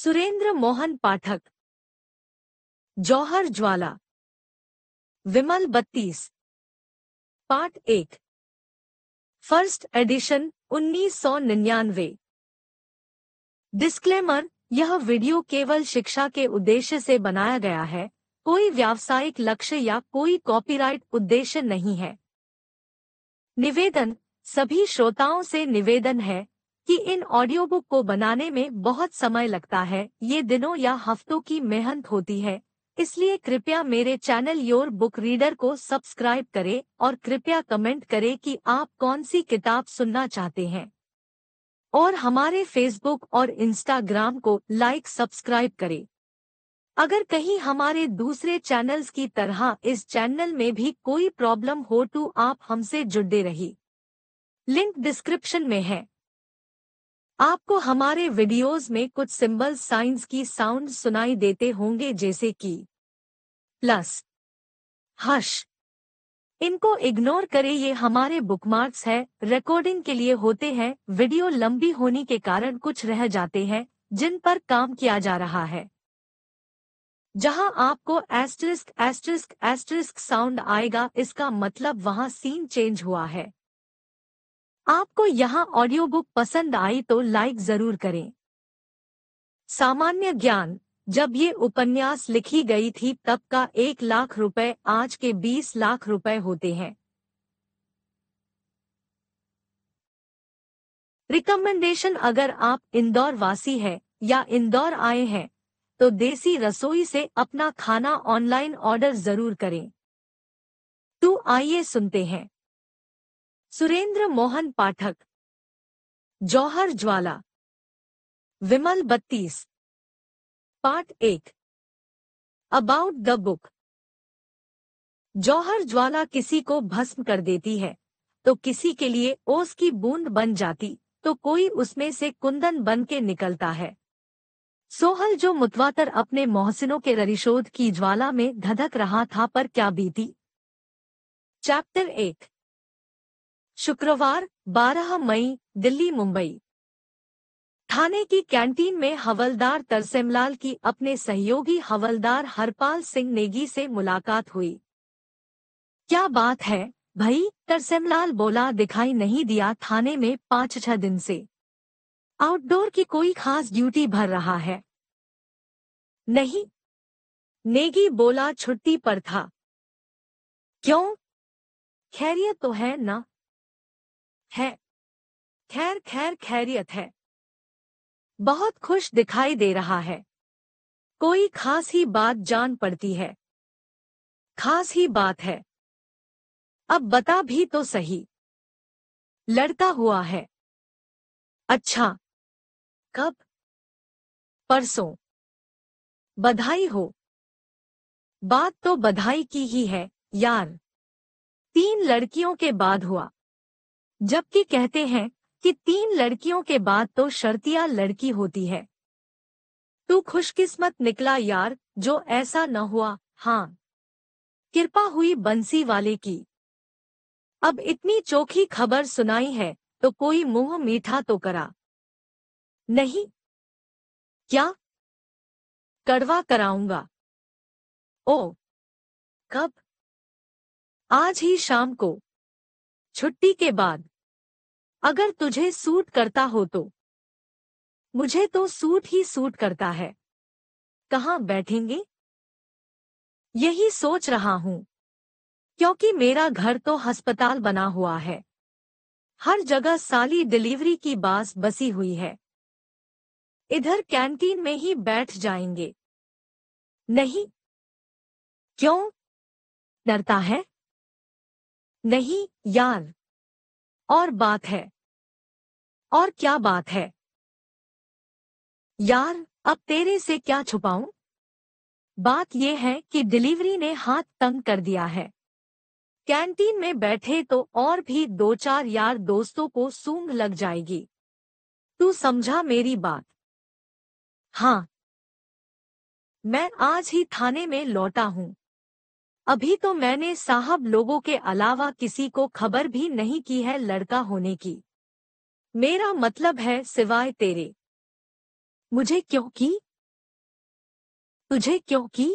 सुरेंद्र मोहन पाठक जौहर ज्वाला विमल बत्तीस पार्ट एक first edition 1999 disclaimer यह वीडियो केवल शिक्षा के उद्देश्य से बनाया गया है कोई व्यावसायिक लक्ष्य या कोई कॉपीराइट उद्देश्य नहीं है निवेदन सभी श्रोताओं से निवेदन है कि इन ऑडियो बुक को बनाने में बहुत समय लगता है ये दिनों या हफ्तों की मेहनत होती है इसलिए कृपया मेरे चैनल योर बुक रीडर को सब्सक्राइब करें और कृपया कमेंट करें कि आप कौन सी किताब सुनना चाहते हैं और हमारे फेसबुक और इंस्टाग्राम को लाइक सब्सक्राइब करें अगर कहीं हमारे दूसरे चैनल्स की तरह इस चैनल में भी कोई प्रॉब्लम हो तो आप हमसे जुड़े रही लिंक डिस्क्रिप्शन में है आपको हमारे वीडियोस में कुछ सिंबल साइंस की साउंड सुनाई देते होंगे जैसे कि प्लस हश इनको इग्नोर करें ये हमारे बुकमार्क्स है रिकॉर्डिंग के लिए होते हैं वीडियो लंबी होने के कारण कुछ रह जाते हैं जिन पर काम किया जा रहा है जहां आपको एस्ट्रिस्क एस्ट्रिस्क एस्ट्रिस्क साउंड आएगा इसका मतलब वहां सीन चेंज हुआ है आपको यहाँ ऑडियो बुक पसंद आई तो लाइक जरूर करें सामान्य ज्ञान जब ये उपन्यास लिखी गई थी तब का एक लाख रुपए आज के बीस लाख रुपए होते हैं रिकमेंडेशन अगर आप इंदौर वासी हैं या इंदौर आए हैं तो देसी रसोई से अपना खाना ऑनलाइन ऑर्डर जरूर करें तो आइए सुनते हैं सुरेंद्र मोहन पाठक जौहर ज्वाला विमल बत्तीस पार्ट एक about the book Jauhar Jwala किसी को भस्म कर देती है तो किसी के लिए ओस की बूंद बन जाती तो कोई उसमें से कुंदन बन के निकलता है सोहल जो मुतवातर अपने मोहसिनों के ररिशोध की ज्वाला में धधक रहा था पर क्या बीती चैप्टर एक शुक्रवार 12 मई दिल्ली मुंबई थाने की कैंटीन में हवलदार तरसेमलाल की अपने सहयोगी हवलदार हरपाल सिंह नेगी से मुलाकात हुई क्या बात है भाई तरसेमलाल बोला दिखाई नहीं दिया थाने में पांच छह दिन से आउटडोर की कोई खास ड्यूटी भर रहा है नहीं नेगी बोला छुट्टी पर था क्यों खैरियत तो है ना है खैर खैर खैरियत है बहुत खुश दिखाई दे रहा है कोई खास ही बात जान पड़ती है खास ही बात है अब बता भी तो सही लड़का हुआ है अच्छा कब परसों बधाई हो बात तो बधाई की ही है यार तीन लड़कियों के बाद हुआ जबकि कहते हैं कि तीन लड़कियों के बाद तो शर्तिया लड़की होती है तू खुशकिस्मत निकला यार जो ऐसा न हुआ हाँ कृपा हुई बंसी वाले की अब इतनी चोखी खबर सुनाई है तो कोई मुंह मीठा तो करा नहीं क्या कड़वा कराऊंगा ओ कब आज ही शाम को छुट्टी के बाद अगर तुझे सूट करता हो तो मुझे तो सूट ही सूट करता है कहा बैठेंगे यही सोच रहा हूं क्योंकि मेरा घर तो अस्पताल बना हुआ है हर जगह साली डिलीवरी की बास बसी हुई है इधर कैंटीन में ही बैठ जाएंगे नहीं क्यों डरता है नहीं यार और बात है और क्या बात है यार अब तेरे से क्या छुपाऊं बात यह है कि डिलीवरी ने हाथ तंग कर दिया है कैंटीन में बैठे तो और भी दो चार यार दोस्तों को सूंघ लग जाएगी तू समझा मेरी बात हाँ मैं आज ही थाने में लौटा हूं अभी तो मैंने साहब लोगों के अलावा किसी को खबर भी नहीं की है लड़का होने की मेरा मतलब है सिवाय तेरे मुझे क्यों की तुझे क्यों की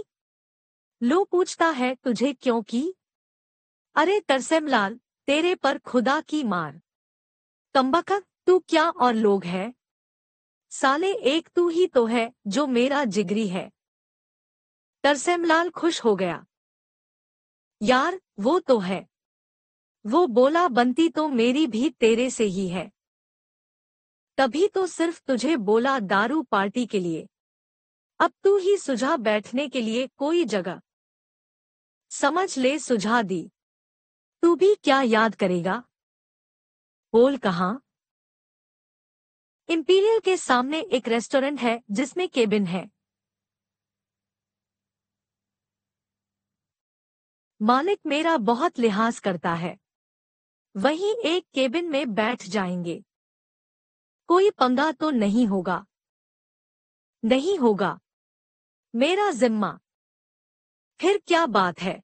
लो पूछता है तुझे क्यों की अरे तरसेमलाल तेरे पर खुदा की मार तम्बक तू क्या और लोग है साले एक तू ही तो है जो मेरा जिगरी है तरसेमलाल खुश हो गया यार वो तो है वो बोला बनती तो मेरी भी तेरे से ही है तभी तो सिर्फ तुझे बोला दारू पार्टी के लिए अब तू ही सुझा बैठने के लिए कोई जगह समझ ले सुझा दी तू भी क्या याद करेगा बोल कहा इंपीरियल के सामने एक रेस्टोरेंट है जिसमें केबिन है मालिक मेरा बहुत लिहाज करता है वही एक केबिन में बैठ जाएंगे कोई पंगा तो नहीं होगा नहीं होगा मेरा जिम्मा फिर क्या बात है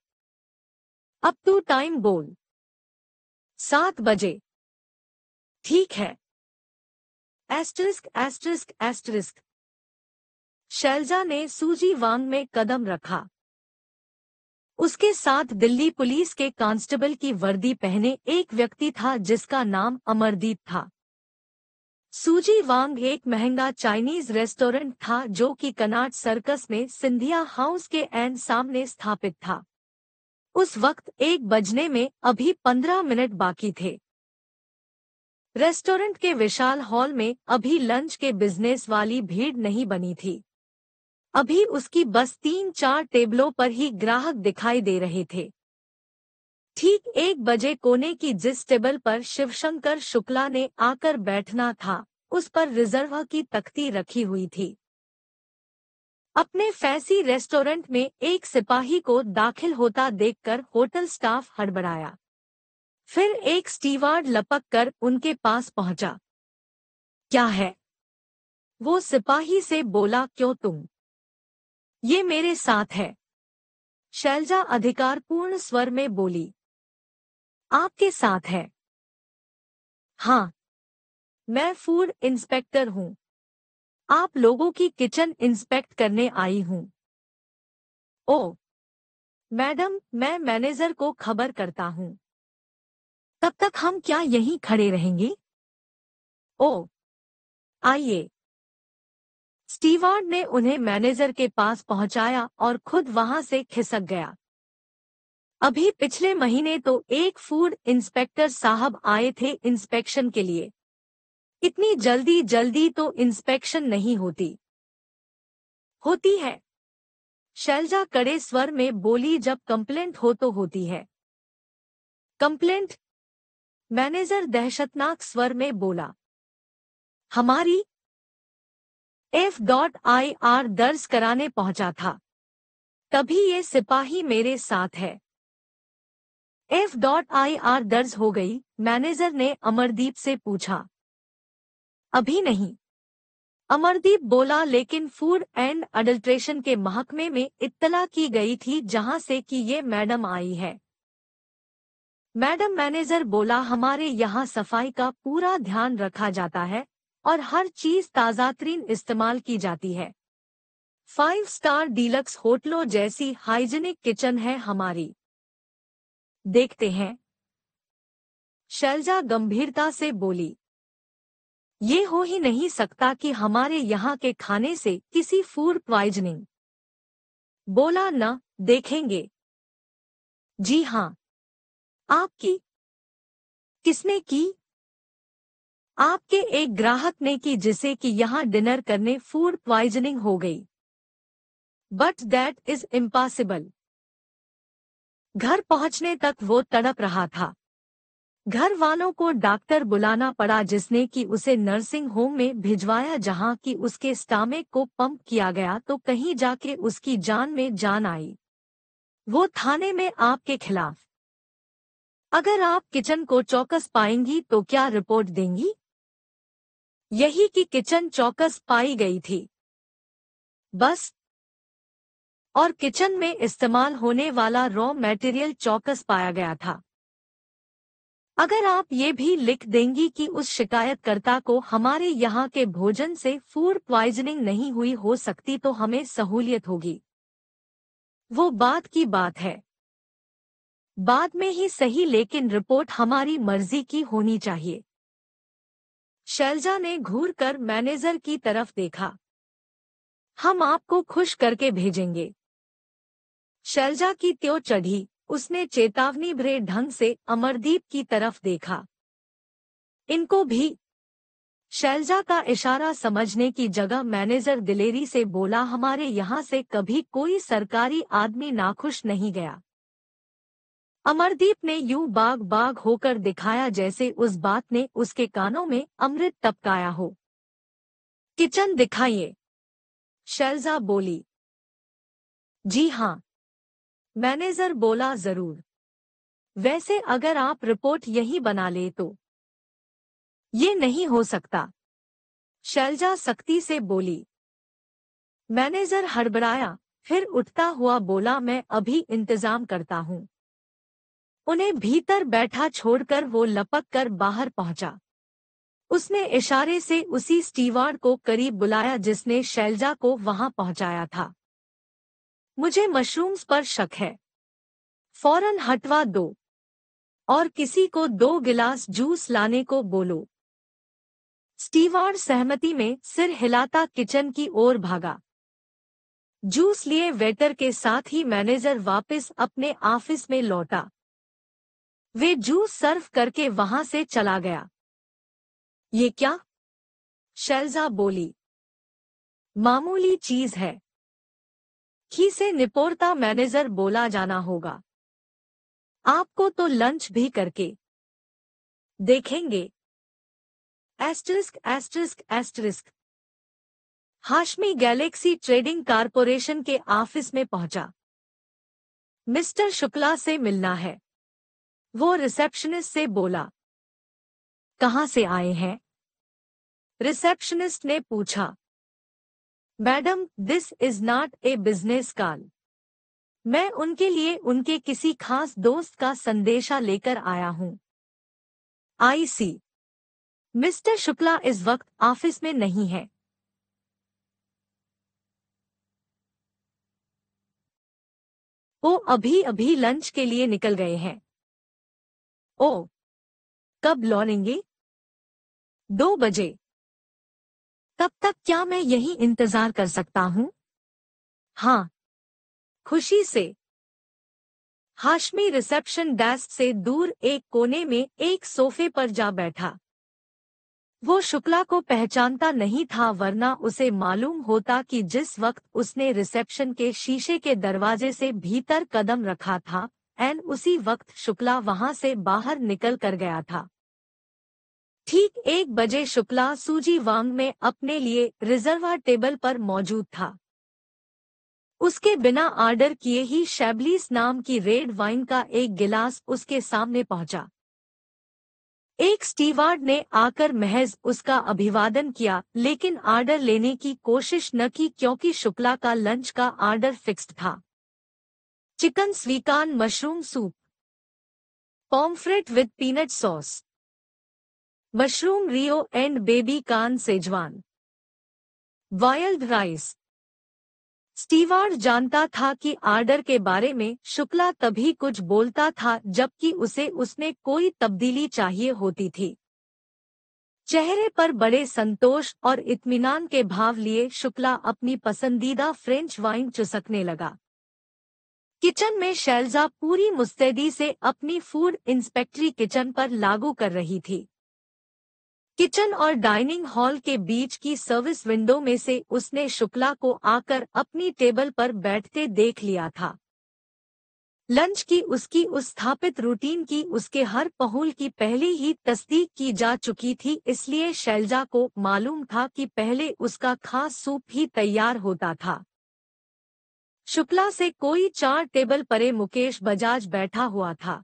अब तू टाइम बोल सात बजे ठीक है एस्ट्रिस्क एस्ट्रिस्क एस्ट्रिस्क शैलजा ने सूजी वांग में कदम रखा उसके साथ दिल्ली पुलिस के कांस्टेबल की वर्दी पहने एक व्यक्ति था जिसका नाम अमरदीप था सूजी वांग एक महंगा चाइनीज रेस्टोरेंट था जो कि कनाट सर्कस में सिंधिया हाउस के एन सामने स्थापित था उस वक्त एक बजने में अभी पंद्रह मिनट बाकी थे रेस्टोरेंट के विशाल हॉल में अभी लंच के बिजनेस वाली भीड़ नहीं बनी थी अभी उसकी बस तीन चार टेबलों पर ही ग्राहक दिखाई दे रहे थे ठीक एक बजे कोने की जिस टेबल पर शिवशंकर शुक्ला ने आकर बैठना था उस पर रिजर्व की तख्ती रखी हुई थी अपने फैसी रेस्टोरेंट में एक सिपाही को दाखिल होता देखकर होटल स्टाफ हड़बड़ाया फिर एक स्टीवार्ड लपक कर उनके पास पहुंचा क्या है वो सिपाही से बोला क्यों तुम ये मेरे साथ है शैलजा अधिकारपूर्ण स्वर में बोली आपके साथ है हाँ मैं फूड इंस्पेक्टर हूँ आप लोगों की किचन इंस्पेक्ट करने आई हूँ ओ मैडम मैं मैनेजर को खबर करता हूँ तब तक हम क्या यहीं खड़े रहेंगे ओ आइए स्टीवार्ड ने उन्हें मैनेजर के पास पहुंचाया और खुद वहां से खिसक गया अभी पिछले महीने तो एक फूड इंस्पेक्टर साहब आए थे इंस्पेक्शन के लिए इतनी जल्दी जल्दी तो इंस्पेक्शन नहीं होती होती है शैलजा कड़े स्वर में बोली जब कंप्लेंट हो तो होती है कंप्लेंट मैनेजर दहशतनाक स्वर में बोला हमारी एफ डॉट आई आर दर्ज कराने पहुंचा था तभी ये सिपाही मेरे साथ है एफ डॉट आई आर दर्ज हो गई मैनेजर ने अमरदीप से पूछा अभी नहीं अमरदीप बोला लेकिन फूड एंड अडल्ट्रेशन के महकमे में इत्तला की गई थी जहां से कि ये मैडम आई है मैडम मैनेजर बोला हमारे यहाँ सफाई का पूरा ध्यान रखा जाता है और हर चीज ताज़ा तरीन इस्तेमाल की जाती है फाइव स्टार डीलक्स होटलों जैसी हाइजेनिक किचन है हमारी देखते हैं शैलजा गंभीरता से बोली ये हो ही नहीं सकता कि हमारे यहाँ के खाने से किसी फूड प्वाइजनिंग बोला न देखेंगे जी हाँ आपकी किसने की आपके एक ग्राहक ने की जिसे कि यहाँ डिनर करने फूड प्वाइजनिंग हो गई बट दैट इज इम्पॉसिबल घर पहुंचने तक वो तड़प रहा था घर वालों को डॉक्टर बुलाना पड़ा जिसने कि उसे नर्सिंग होम में भिजवाया जहां कि उसके स्टामिक को पंप किया गया तो कहीं जाके उसकी जान में जान आई वो थाने में आपके खिलाफ अगर आप किचन को चौकस पाएंगी तो क्या रिपोर्ट देंगी यही की किचन चौकस पाई गई थी बस और किचन में इस्तेमाल होने वाला रॉ मटेरियल चौकस पाया गया था अगर आप ये भी लिख देंगी कि उस शिकायतकर्ता को हमारे यहाँ के भोजन से फूड प्वाइजनिंग नहीं हुई हो सकती तो हमें सहूलियत होगी वो बात की बात है बाद में ही सही लेकिन रिपोर्ट हमारी मर्जी की होनी चाहिए शैलजा ने घूर कर मैनेजर की तरफ देखा हम आपको खुश करके भेजेंगे शैलजा की त्यो चढ़ी उसने चेतावनी भरे ढंग से अमरदीप की तरफ देखा इनको भी शैलजा का इशारा समझने की जगह मैनेजर दिलेरी से बोला हमारे यहाँ से कभी कोई सरकारी आदमी नाखुश नहीं गया अमरदीप ने यूं बाग बाग होकर दिखाया जैसे उस बात ने उसके कानों में अमृत टपकाया हो किचन दिखाइए शैलजा बोली जी हाँ मैनेजर बोला जरूर वैसे अगर आप रिपोर्ट यही बना ले तो ये नहीं हो सकता शैलजा सख्ती से बोली मैनेजर हड़बड़ाया फिर उठता हुआ बोला मैं अभी इंतजाम करता हूँ उन्हें भीतर बैठा छोड़कर वो लपक कर बाहर पहुंचा उसने इशारे से उसी स्टीवार्ड को करीब बुलाया जिसने शैलजा को वहां पहुंचाया था मुझे मशरूम्स पर शक है फौरन हटवा दो और किसी को दो गिलास जूस लाने को बोलो स्टीवार्ड सहमति में सिर हिलाता किचन की ओर भागा जूस लिए वेटर के साथ ही मैनेजर वापस अपने ऑफिस में लौटा वे जूस सर्व करके वहां से चला गया ये क्या शैलजा बोली मामूली चीज है खी से निपोरता मैनेजर बोला जाना होगा आपको तो लंच भी करके देखेंगे asterisk asterisk asterisk Hashmi Galaxy Trading Corporation के ऑफिस में पहुंचा मिस्टर शुक्ला से मिलना है वो रिसेप्शनिस्ट से बोला कहाँ से आए हैं रिसेप्शनिस्ट ने पूछा madam this is not a business call मैं उनके लिए उनके किसी खास दोस्त का संदेशा लेकर आया हूँ आई सी मिस्टर शुक्ला इस वक्त ऑफिस में नहीं है वो अभी अभी लंच के लिए निकल गए हैं ओ कब लौटेंगे दो बजे तब तक क्या मैं यही इंतजार कर सकता हूं हाँ खुशी से हाशमी रिसेप्शन डेस्क से दूर एक कोने में एक सोफे पर जा बैठा वो शुक्ला को पहचानता नहीं था वरना उसे मालूम होता कि जिस वक्त उसने रिसेप्शन के शीशे के दरवाजे से भीतर कदम रखा था एंड उसी वक्त शुक्ला वहां से बाहर निकल कर गया था ठीक एक बजे शुक्ला सूजी वांग में अपने लिए रिजर्वर टेबल पर मौजूद था उसके बिना आर्डर किए ही शैबलीस नाम की रेड वाइन का एक गिलास उसके सामने पहुंचा एक स्टीवार्ड ने आकर महज उसका अभिवादन किया लेकिन आर्डर लेने की कोशिश न की क्योंकि शुक्ला का लंच का आर्डर फिक्स्ड था chicken sweetcorn mushroom soup pomfret with peanut sauce mushroom rio and baby corn Szechuan wild rice steward जानता था कि आर्डर के बारे में शुक्ला तभी कुछ बोलता था जबकि उसे उसमें कोई तब्दीली चाहिए होती थी चेहरे पर बड़े संतोष और इत्मीनान के भाव लिए शुक्ला अपनी पसंदीदा फ्रेंच वाइन चुसकने लगा किचन में शैलजा पूरी मुस्तैदी से अपनी फूड इंस्पेक्टरी किचन पर लागू कर रही थी किचन और डाइनिंग हॉल के बीच की सर्विस विंडो में से उसने शुक्ला को आकर अपनी टेबल पर बैठते देख लिया था लंच की उसकी उस स्थापित रूटीन की उसके हर पहुल की पहले ही तस्दीक की जा चुकी थी इसलिए शैलजा को मालूम था कि पहले उसका खास सूप ही तैयार होता था शुक्ला से कोई चार टेबल परे मुकेश बजाज बैठा हुआ था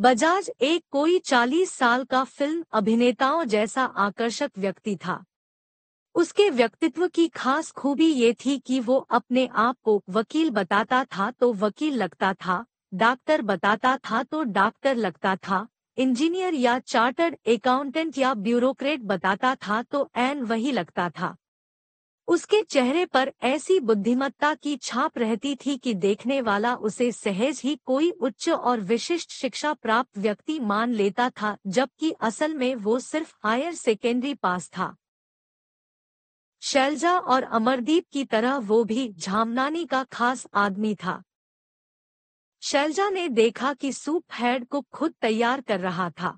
बजाज एक कोई चालीस साल का फिल्म अभिनेताओं जैसा आकर्षक व्यक्ति था उसके व्यक्तित्व की खास खूबी ये थी कि वो अपने आप को वकील बताता था तो वकील लगता था डॉक्टर बताता था तो डॉक्टर लगता था इंजीनियर या चार्टर्ड अकाउंटेंट या ब्यूरोक्रेट बताता था तो एन वही लगता था उसके चेहरे पर ऐसी बुद्धिमत्ता की छाप रहती थी कि देखने वाला उसे सहज ही कोई उच्च और विशिष्ट शिक्षा प्राप्त व्यक्ति मान लेता था जबकि असल में वो सिर्फ हायर सेकेंडरी पास था शैलजा और अमरदीप की तरह वो भी झामनानी का खास आदमी था शैलजा ने देखा कि सूप हेड को खुद तैयार कर रहा था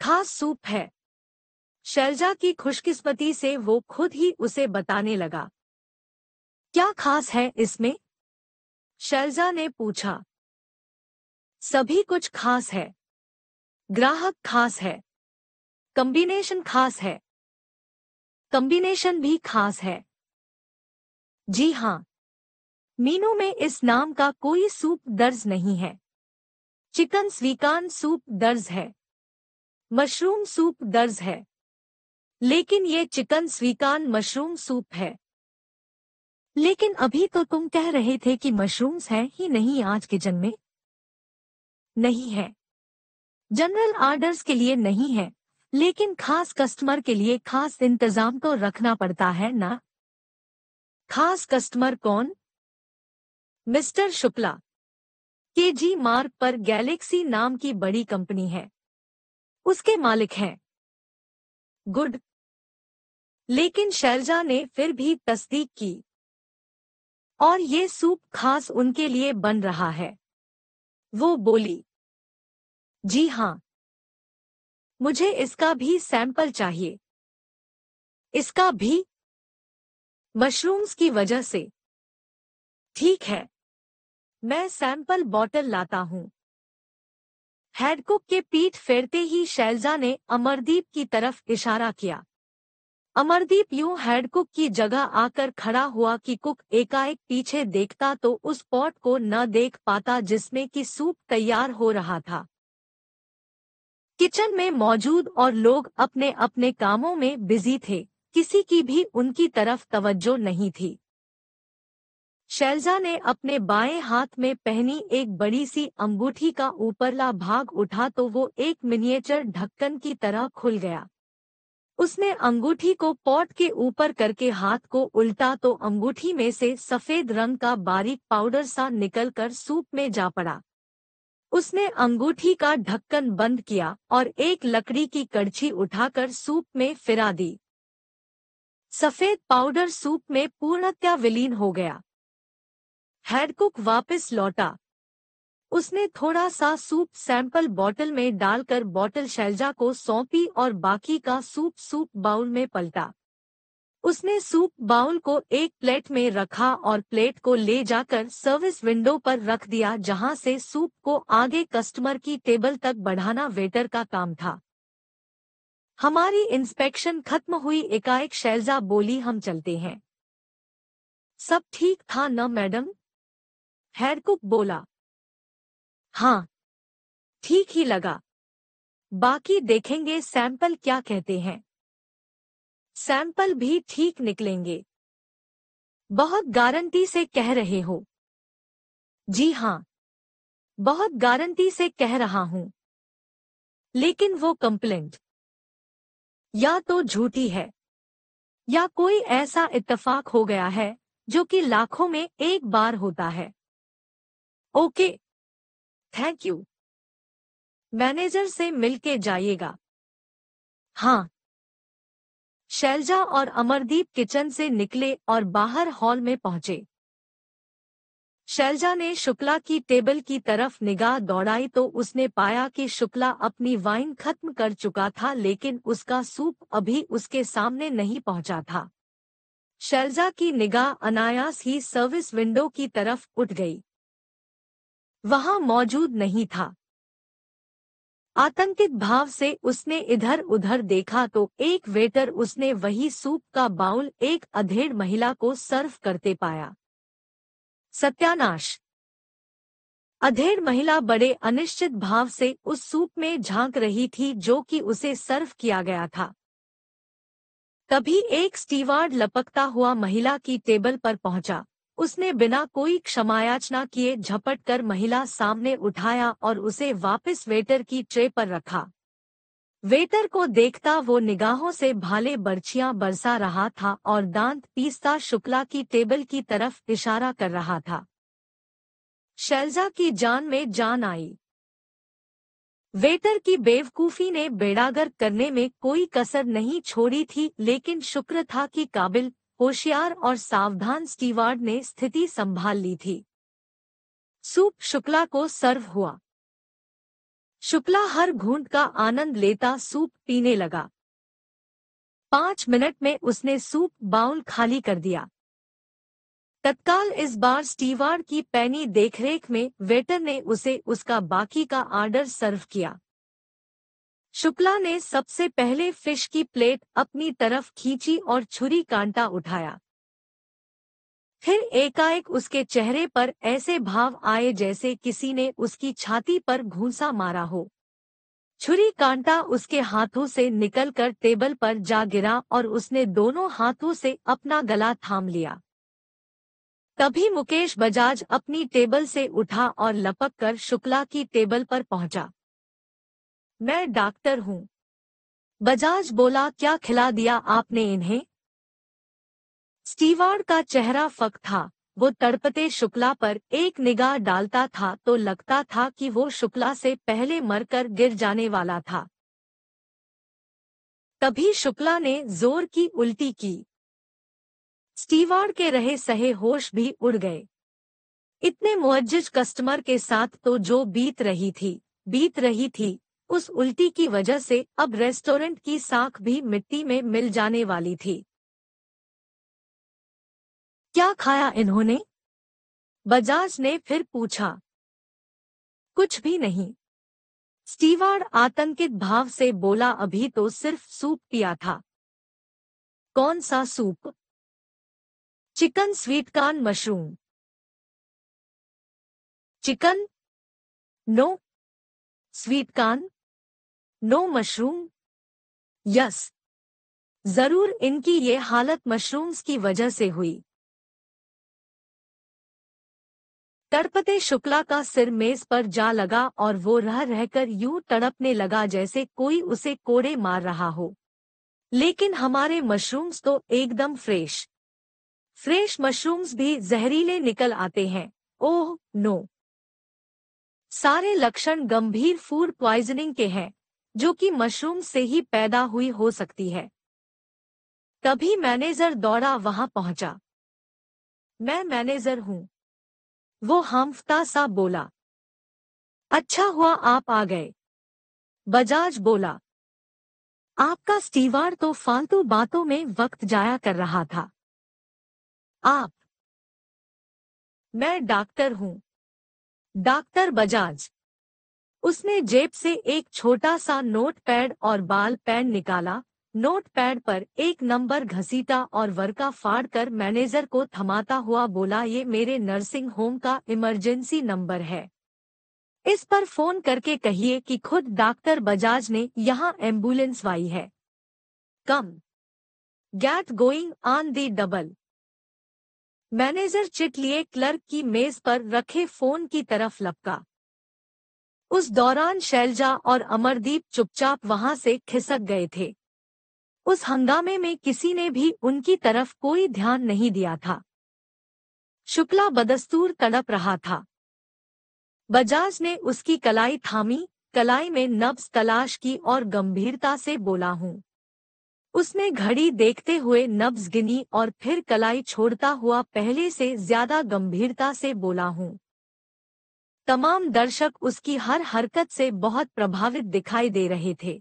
खास सूप है शैलजा की खुशकिस्मती से वो खुद ही उसे बताने लगा क्या खास है इसमें शैलजा ने पूछा सभी कुछ खास है ग्राहक खास है कॉम्बिनेशन खास है कॉम्बिनेशन भी खास है जी हाँ मीनू में इस नाम का कोई सूप दर्ज नहीं है चिकन स्वीकान सूप दर्ज है मशरूम सूप दर्ज है लेकिन ये चिकन स्वीकान मशरूम सूप है लेकिन अभी तो तुम कह रहे थे कि मशरूम्स हैं ही नहीं आज जन्म में नहीं है जनरल आर्डर्स के लिए नहीं है लेकिन खास कस्टमर के लिए खास इंतजाम तो रखना पड़ता है ना खास कस्टमर कौन मिस्टर शुक्ला के जी मार्ग पर गैलेक्सी नाम की बड़ी कंपनी है उसके मालिक हैं गुड लेकिन शैलजा ने फिर भी तस्दीक की और ये सूप खास उनके लिए बन रहा है वो बोली जी हाँ मुझे इसका भी सैंपल चाहिए इसका भी मशरूम्स की वजह से ठीक है मैं सैंपल बॉटल लाता हूं हेडकुक के पीठ फेरते ही शैलजा ने अमरदीप की तरफ इशारा किया अमरदीप यू हेड कुक की जगह आकर खड़ा हुआ कि कुक एकाएक पीछे देखता तो उस पॉट को न देख पाता जिसमें कि सूप तैयार हो रहा था किचन में मौजूद और लोग अपने अपने कामों में बिजी थे किसी की भी उनकी तरफ तवज्जो नहीं थी शैलजा ने अपने बाएं हाथ में पहनी एक बड़ी सी अंगूठी का ऊपरला भाग उठा तो वो एक मिनिएचर ढक्कन की तरह खुल गया उसने अंगूठी को पॉट के ऊपर करके हाथ को उल्टा तो अंगूठी में से सफेद रंग का बारीक पाउडर सा निकलकर सूप में जा पड़ा उसने अंगूठी का ढक्कन बंद किया और एक लकड़ी की कड़छी उठाकर सूप में फिरा दी सफेद पाउडर सूप में पूर्णतया विलीन हो गया हेडकुक वापस लौटा उसने थोड़ा सा सूप सैंपल बॉटल में डालकर बॉटल शैलजा को सौंपी और बाकी का सूप सूप बाउल में पलटा उसने सूप बाउल को एक प्लेट में रखा और प्लेट को ले जाकर सर्विस विंडो पर रख दिया जहां से सूप को आगे कस्टमर की टेबल तक बढ़ाना वेटर का काम था हमारी इंस्पेक्शन खत्म हुई एकाएक शैलजा बोली हम चलते हैं सब ठीक था न मैडम हेडकुक बोला हाँ ठीक ही लगा बाकी देखेंगे सैंपल क्या कहते हैं सैंपल भी ठीक निकलेंगे बहुत गारंटी से कह रहे हो जी हाँ बहुत गारंटी से कह रहा हूं लेकिन वो कंप्लेंट या तो झूठी है या कोई ऐसा इत्तफाक हो गया है जो कि लाखों में एक बार होता है ओके थैंक यू मैनेजर से मिलके जाइएगा हाँ शैलजा और अमरदीप किचन से निकले और बाहर हॉल में पहुंचे शैलजा ने शुक्ला की टेबल की तरफ निगाह दौड़ाई तो उसने पाया कि शुक्ला अपनी वाइन खत्म कर चुका था लेकिन उसका सूप अभी उसके सामने नहीं पहुंचा था शैलजा की निगाह अनायास ही सर्विस विंडो की तरफ उठ गई वहां मौजूद नहीं था आतंकित भाव से उसने इधर उधर देखा तो एक वेटर उसने वही सूप का बाउल एक अधेड़ महिला को सर्व करते पाया सत्यानाश अधेड़ महिला बड़े अनिश्चित भाव से उस सूप में झांक रही थी जो कि उसे सर्व किया गया था तभी एक स्टीवार्ड लपकता हुआ महिला की टेबल पर पहुंचा उसने बिना कोई क्षमायाचना किए झपट कर महिला सामने उठाया और उसे वापस वेटर की ट्रे पर रखा वेटर को देखता वो निगाहों से भाले बर्छियां बरसा रहा था और दांत पीसता शुक्ला की टेबल की तरफ इशारा कर रहा था शैलजा की जान में जान आई वेटर की बेवकूफी ने बेड़ागर करने में कोई कसर नहीं छोड़ी थी लेकिन शुक्र था कि काबिल होशियार और सावधान स्टीवार्ड ने स्थिति संभाल ली थी सूप शुक्ला को सर्व हुआ शुक्ला हर घूंट का आनंद लेता सूप पीने लगा पांच मिनट में उसने सूप बाउल खाली कर दिया तत्काल इस बार स्टीवार्ड की पैनी देखरेख में वेटर ने उसे उसका बाकी का आर्डर सर्व किया शुक्ला ने सबसे पहले फिश की प्लेट अपनी तरफ खींची और छुरी कांटा उठाया फिर एकाएक उसके चेहरे पर ऐसे भाव आए जैसे किसी ने उसकी छाती पर घूंसा मारा हो छुरी कांटा उसके हाथों से निकलकर टेबल पर जा गिरा और उसने दोनों हाथों से अपना गला थाम लिया तभी मुकेश बजाज अपनी टेबल से उठा और लपक कर शुक्ला की टेबल पर पहुंचा मैं डॉक्टर हूं बजाज बोला क्या खिला दिया आपने इन्हें स्टीवार्ड का चेहरा फक था वो तड़पते शुक्ला पर एक निगाह डालता था तो लगता था कि वो शुक्ला से पहले मरकर गिर जाने वाला था तभी शुक्ला ने जोर की उल्टी की स्टीवार्ड के रहे सहे होश भी उड़ गए इतने मुआजिज कस्टमर के साथ तो जो बीत रही थी बीत रही थी उस उल्टी की वजह से अब रेस्टोरेंट की साख भी मिट्टी में मिल जाने वाली थी क्या खाया इन्होंने बजाज ने फिर पूछा कुछ भी नहीं स्टीवार्ड आतंकित भाव से बोला अभी तो सिर्फ सूप पिया था कौन सा soup chicken sweet corn mushroom chicken no sweet corn no mushroom yes जरूर इनकी ये हालत मशरूम्स की वजह से हुई तड़पते शुक्ला का सिर मेज पर जा लगा और वो रह रहकर यूं तड़पने लगा जैसे कोई उसे कोड़े मार रहा हो लेकिन हमारे मशरूम्स तो एकदम फ्रेश फ्रेश मशरूम्स भी जहरीले निकल आते हैं ओह नो सारे लक्षण गंभीर फूड प्वाइजनिंग के हैं जो कि मशरूम से ही पैदा हुई हो सकती है तभी मैनेजर दौड़ा वहां पहुंचा मैं मैनेजर हूं वो हमफता सा बोला अच्छा हुआ आप आ गए बजाज बोला आपका स्टीवार तो फालतू बातों में वक्त जाया कर रहा था आप मैं डॉक्टर हूं डॉक्टर बजाज उसने जेब से एक छोटा सा नोट पैड और बाल पैड निकाला नोट पैड पर एक नंबर घसीटा और वर्का फाड़ कर मैनेजर को थमाता हुआ बोला ये मेरे नर्सिंग होम का इमरजेंसी नंबर है इस पर फोन करके कहिए कि खुद डॉक्टर बजाज ने यहाँ एम्बुलेंस वाई है come get going on the double manager chit लिए क्लर्क की मेज पर रखे फोन की तरफ लपका उस दौरान शैलजा और अमरदीप चुपचाप वहां से खिसक गए थे उस हंगामे में किसी ने भी उनकी तरफ कोई ध्यान नहीं दिया था शुक्ला बदस्तूर तड़प रहा था बजाज ने उसकी कलाई थामी कलाई में नब्स तलाश की और गंभीरता से बोला हूँ उसने घड़ी देखते हुए नब्ज गिनी और फिर कलाई छोड़ता हुआ पहले से ज्यादा गंभीरता से बोला हूँ तमाम दर्शक उसकी हर हरकत से बहुत प्रभावित दिखाई दे रहे थे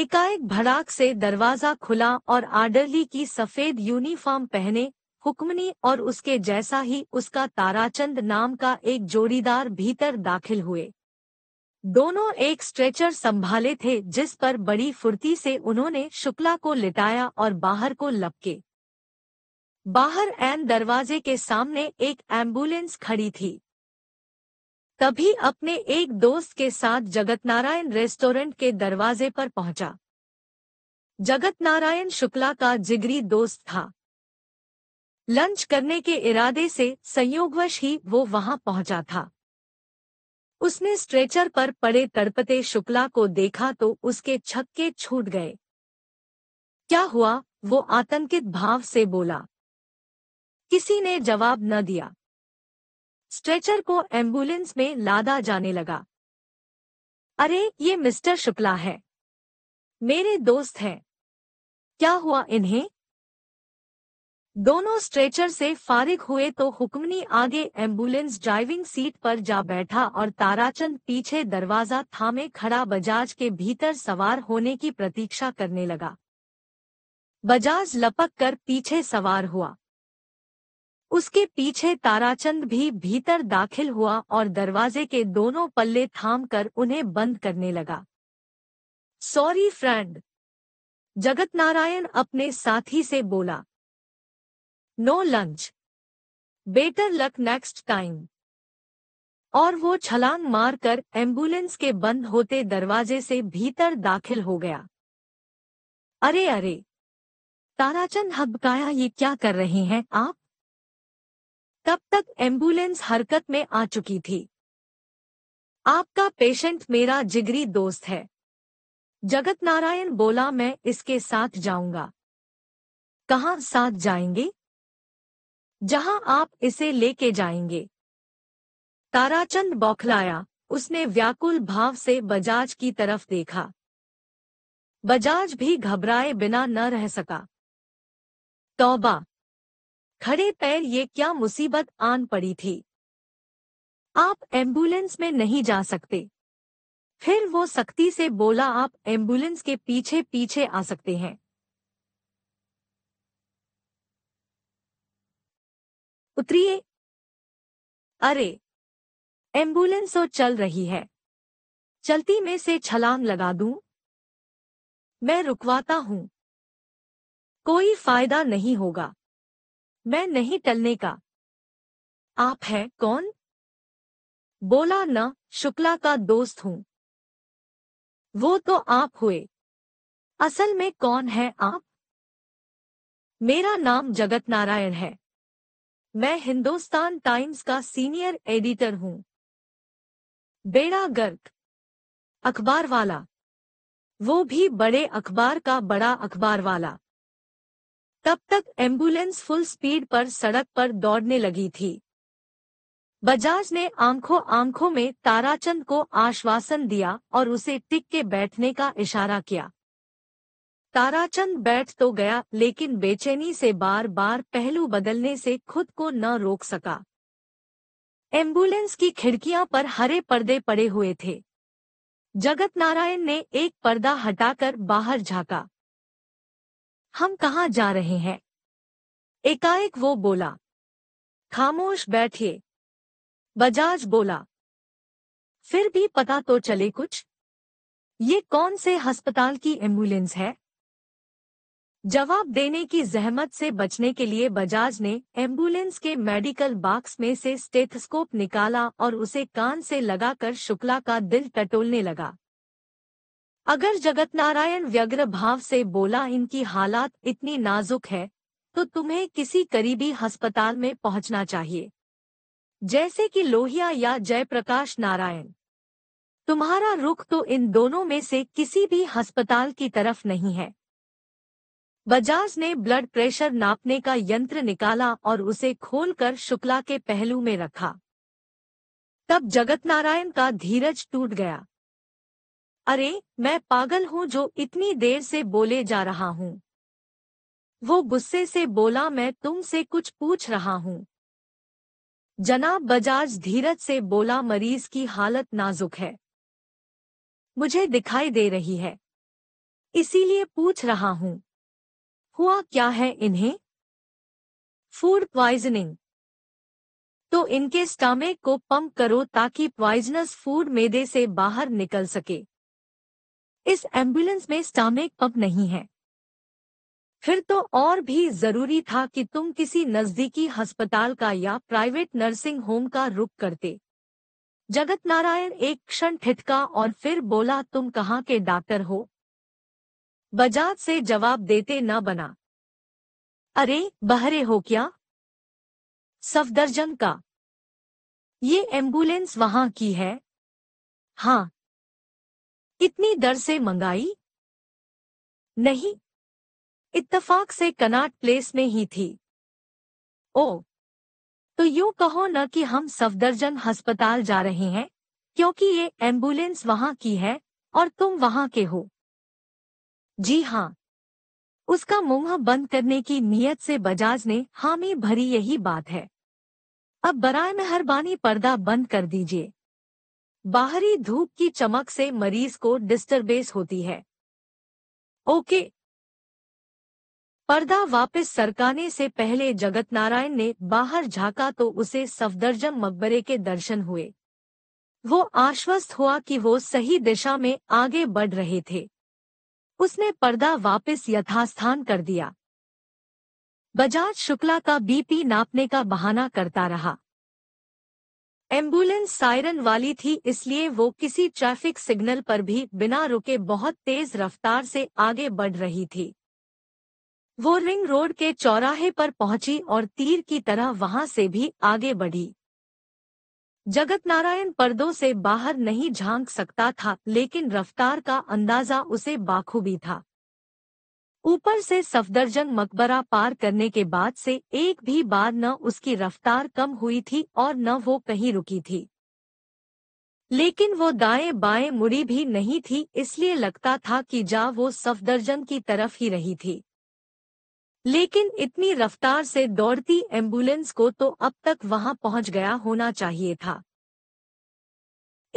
एकाएक भड़ाक से दरवाजा खुला और आर्डरली की सफेद यूनिफॉर्म पहने हुक्मनी और उसके जैसा ही उसका ताराचंद नाम का एक जोड़ीदार भीतर दाखिल हुए दोनों एक स्ट्रेचर संभाले थे जिस पर बड़ी फुर्ती से उन्होंने शुक्ला को लिटाया और बाहर को लपके बाहर एन दरवाजे के सामने एक एम्बुलेंस खड़ी थी तभी अपने एक दोस्त के साथ जगतनारायण रेस्टोरेंट के दरवाजे पर पहुंचा जगतनारायण शुक्ला का जिगरी दोस्त था लंच करने के इरादे से संयोगवश ही वो वहां पहुंचा था उसने स्ट्रेचर पर पड़े तड़पते शुक्ला को देखा तो उसके छक्के छूट गए क्या हुआ वो आतंकित भाव से बोला किसी ने जवाब न दिया स्ट्रेचर को एम्बुलेंस में लादा जाने लगा अरे ये मिस्टर शुक्ला है मेरे दोस्त हैं क्या हुआ इन्हें दोनों स्ट्रेचर से फारिग हुए तो हुक्मनी आगे एम्बुलेंस ड्राइविंग सीट पर जा बैठा और ताराचंद पीछे दरवाजा थामे खड़ा बजाज के भीतर सवार होने की प्रतीक्षा करने लगा बजाज लपक कर पीछे सवार हुआ उसके पीछे ताराचंद भी भीतर दाखिल हुआ और दरवाजे के दोनों पल्ले थाम कर उन्हें बंद करने लगा सॉरी फ्रेंड जगत नारायण अपने साथी से बोला no lunch better luck next time और वो छलांग मारकर एम्बुलेंस के बंद होते दरवाजे से भीतर दाखिल हो गया अरे अरे ताराचंद हबकाया ये क्या कर रहे हैं आप तब तक एम्बुलेंस हरकत में आ चुकी थी आपका पेशेंट मेरा जिगरी दोस्त है जगत नारायण बोला मैं इसके साथ जाऊंगा कहा साथ जाएंगे जहां आप इसे लेके जाएंगे ताराचंद बौखलाया उसने व्याकुल भाव से बजाज की तरफ देखा बजाज भी घबराए बिना न रह सका तौबा खड़े पैर ये क्या मुसीबत आन पड़ी थी आप एम्बुलेंस में नहीं जा सकते फिर वो सख्ती से बोला आप एम्बुलेंस के पीछे पीछे आ सकते हैं उतरिए अरे एम्बुलेंस तो चल रही है चलती में से छलांग लगा दूं? मैं रुकवाता हूं कोई फायदा नहीं होगा मैं नहीं टलने का आप हैं कौन बोला न शुक्ला का दोस्त हूं वो तो आप हुए असल में कौन है आप मेरा नाम जगत नारायण है मैं हिंदुस्तान टाइम्स का सीनियर एडिटर हूं बेड़ा गर्क अखबार वाला वो भी बड़े अखबार का बड़ा अखबार वाला तब तक एम्बुलेंस फुल स्पीड पर सड़क पर दौड़ने लगी थी बजाज ने आंखों आंखों में ताराचंद को आश्वासन दिया और उसे टिक के बैठने का इशारा किया ताराचंद बैठ तो गया लेकिन बेचैनी से बार बार पहलू बदलने से खुद को न रोक सका एम्बुलेंस की खिड़कियां पर हरे पर्दे पड़े हुए थे जगत नारायण ने एक पर्दा हटाकर बाहर झाँका हम कहाँ जा रहे हैं एकाएक वो बोला खामोश बैठिए बजाज बोला फिर भी पता तो चले कुछ ये कौन से अस्पताल की एम्बुलेंस है जवाब देने की जहमत से बचने के लिए बजाज ने एम्बुलेंस के मेडिकल बॉक्स में से स्टेथस्कोप निकाला और उसे कान से लगाकर शुक्ला का दिल टटोलने लगा अगर जगत नारायण व्यग्र भाव से बोला इनकी हालात इतनी नाजुक है तो तुम्हें किसी करीबी अस्पताल में पहुंचना चाहिए जैसे कि लोहिया या जयप्रकाश नारायण तुम्हारा रुख तो इन दोनों में से किसी भी अस्पताल की तरफ नहीं है बजाज ने ब्लड प्रेशर नापने का यंत्र निकाला और उसे खोलकर शुक्ला के पहलू में रखा तब जगत नारायण का धीरज टूट गया अरे मैं पागल हूँ जो इतनी देर से बोले जा रहा हूँ वो गुस्से से बोला मैं तुमसे कुछ पूछ रहा हूँ जनाब बजाज धीरज से बोला मरीज की हालत नाजुक है मुझे दिखाई दे रही है इसीलिए पूछ रहा हूँ हुआ क्या है इन्हें फूड प्वाइजनिंग तो इनके स्टामे को पंप करो ताकि प्वाइजनस फूड मेदे से बाहर निकल सके इस एम्बुलेंस में स्टामिक अब नहीं है फिर तो और भी जरूरी था कि तुम किसी नजदीकी अस्पताल का या प्राइवेट नर्सिंग होम का रुख करते जगत नारायण एक क्षण ठिठका और फिर बोला तुम कहाँ के डॉक्टर हो बजाज से जवाब देते न बना अरे बहरे हो क्या सफदरजंग का ये एम्बुलेंस वहां की है हाँ इतनी दर से मंगाई नहीं इत्तफाक से कनाट प्लेस में ही थी ओ तो यूं कहो न कि हम सफदरजंग अस्पताल जा रहे हैं क्योंकि ये एम्बुलेंस वहां की है और तुम वहां के हो जी हाँ उसका मुंह बंद करने की नीयत से बजाज ने हामी भरी यही बात है अब बराए मेहरबानी पर्दा बंद कर दीजिए बाहरी धूप की चमक से मरीज को डिस्टरबेस होती है ओके पर्दा वापस सरकाने से पहले जगत नारायण ने बाहर झांका तो उसे सफदरजम मकबरे के दर्शन हुए वो आश्वस्त हुआ कि वो सही दिशा में आगे बढ़ रहे थे उसने पर्दा वापस यथास्थान कर दिया बजाज शुक्ला का बीपी नापने का बहाना करता रहा एम्बुलेंस सायरन वाली थी इसलिए वो किसी ट्रैफिक सिग्नल पर भी बिना रुके बहुत तेज रफ्तार से आगे बढ़ रही थी वो रिंग रोड के चौराहे पर पहुंची और तीर की तरह वहां से भी आगे बढ़ी जगत नारायण पर्दों से बाहर नहीं झांक सकता था लेकिन रफ्तार का अंदाजा उसे बाखूबी था ऊपर से सफदरजंग मकबरा पार करने के बाद से एक भी बार न उसकी रफ्तार कम हुई थी और न वो कहीं रुकी थी लेकिन वो दाएं बाएं मुड़ी भी नहीं थी इसलिए लगता था कि जा वो सफदरजंग की तरफ ही रही थी लेकिन इतनी रफ्तार से दौड़ती एम्बुलेंस को तो अब तक वहां पहुंच गया होना चाहिए था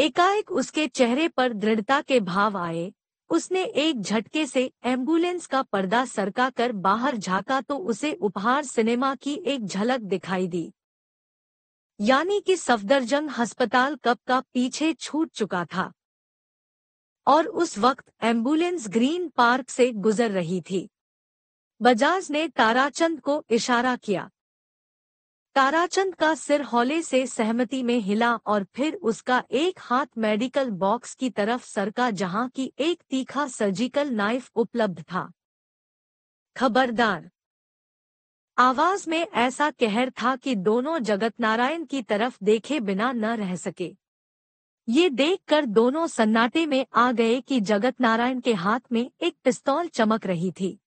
एकाएक उसके चेहरे पर दृढ़ता के भाव आए उसने एक झटके से एम्बुलेंस का पर्दा सरका कर बाहर झाका तो उसे उपहार सिनेमा की एक झलक दिखाई दी यानी कि सफदरजंग अस्पताल कब का पीछे छूट चुका था और उस वक्त एम्बुलेंस ग्रीन पार्क से गुजर रही थी बजाज ने ताराचंद को इशारा किया ताराचंद का सिर हौले से सहमति में हिला और फिर उसका एक हाथ मेडिकल बॉक्स की तरफ सरका जहां की एक तीखा सर्जिकल नाइफ उपलब्ध था खबरदार आवाज में ऐसा कहर था कि दोनों जगत नारायण की तरफ देखे बिना न रह सके ये देखकर दोनों सन्नाटे में आ गए कि नारायण के हाथ में एक पिस्तौल चमक रही थी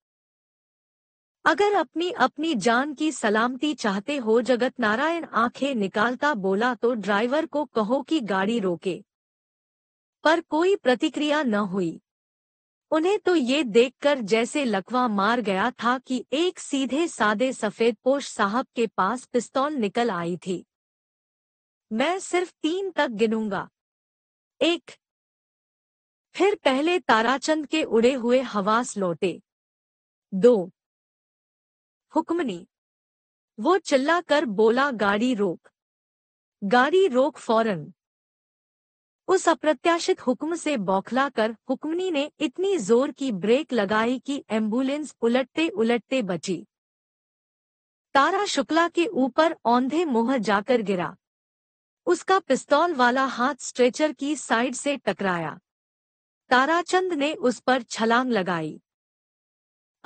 अगर अपनी अपनी जान की सलामती चाहते हो जगत नारायण आंखें निकालता बोला तो ड्राइवर को कहो कि गाड़ी रोके पर कोई प्रतिक्रिया न हुई उन्हें तो ये देखकर जैसे लकवा मार गया था कि एक सीधे सादे सफेद पोश साहब के पास पिस्तौल निकल आई थी मैं सिर्फ तीन तक गिनूंगा एक फिर पहले ताराचंद के उड़े हुए हवास लौटे दो हुक्मनी वो चिल्ला कर बोला गाड़ी रोक गाड़ी रोक फौरन उस अप्रत्याशित हुक्म से बौखला कर हुक्मनी ने इतनी जोर की ब्रेक लगाई कि एम्बुलेंस उलटते उलटते बची तारा शुक्ला के ऊपर औंधे मुंह जाकर गिरा उसका पिस्तौल वाला हाथ स्ट्रेचर की साइड से टकराया ताराचंद ने उस पर छलांग लगाई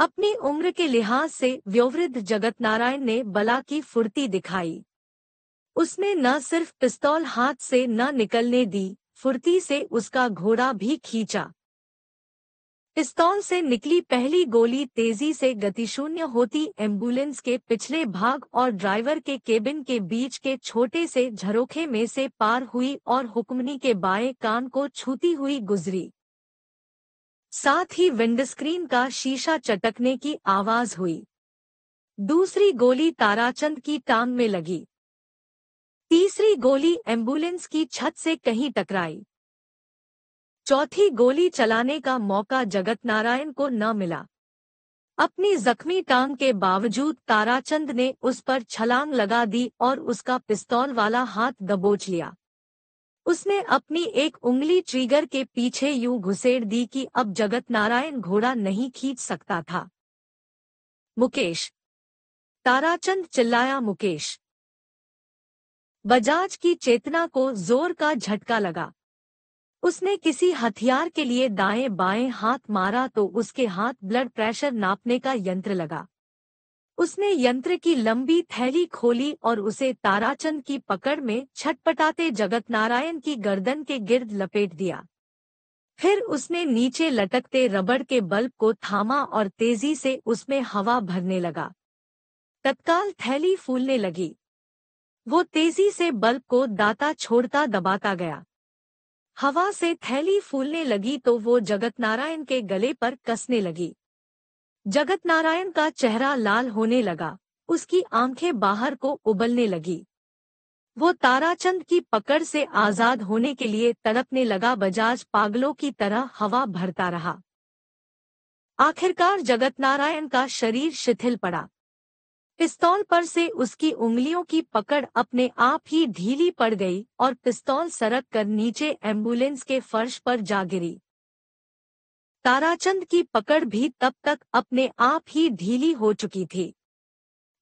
अपनी उम्र के लिहाज से व्यवृद्ध जगत नारायण ने बला की फुर्ती दिखाई उसने न सिर्फ पिस्तौल हाथ से न निकलने दी फुर्ती से उसका घोड़ा भी खींचा पिस्तौल से निकली पहली गोली तेजी से गतिशून्य होती एम्बुलेंस के पिछले भाग और ड्राइवर के केबिन के बीच के छोटे से झरोखे में से पार हुई और हुक्मनी के बाएं कान को छूती हुई गुजरी साथ ही विंडस्क्रीन का शीशा चटकने की आवाज हुई दूसरी गोली ताराचंद की टांग में लगी तीसरी गोली एम्बुलेंस की छत से कहीं टकराई चौथी गोली चलाने का मौका जगत नारायण को न मिला अपनी जख्मी टांग के बावजूद ताराचंद ने उस पर छलांग लगा दी और उसका पिस्तौल वाला हाथ दबोच लिया उसने अपनी एक उंगली ट्रिगर के पीछे यूं घुसेड़ दी कि अब जगत नारायण घोड़ा नहीं खींच सकता था मुकेश ताराचंद चिल्लाया मुकेश बजाज की चेतना को जोर का झटका लगा उसने किसी हथियार के लिए दाएं बाएं हाथ मारा तो उसके हाथ ब्लड प्रेशर नापने का यंत्र लगा उसने यंत्र की लंबी थैली खोली और उसे ताराचंद की पकड़ में छटपटाते जगत नारायण की गर्दन के गिर्द लपेट दिया फिर उसने नीचे लटकते रबड़ के बल्ब को थामा और तेजी से उसमें हवा भरने लगा तत्काल थैली फूलने लगी वो तेजी से बल्ब को दाता छोड़ता दबाता गया हवा से थैली फूलने लगी तो वो जगत नारायण के गले पर कसने लगी जगत नारायण का चेहरा लाल होने लगा उसकी आंखें बाहर को उबलने लगी वो ताराचंद की पकड़ से आजाद होने के लिए तड़पने लगा बजाज पागलों की तरह हवा भरता रहा आखिरकार जगत नारायण का शरीर शिथिल पड़ा पिस्तौल पर से उसकी उंगलियों की पकड़ अपने आप ही ढीली पड़ गई और पिस्तौल सरक कर नीचे एम्बुलेंस के फर्श पर जा गिरी ताराचंद की पकड़ भी तब तक अपने आप ही ढीली हो चुकी थी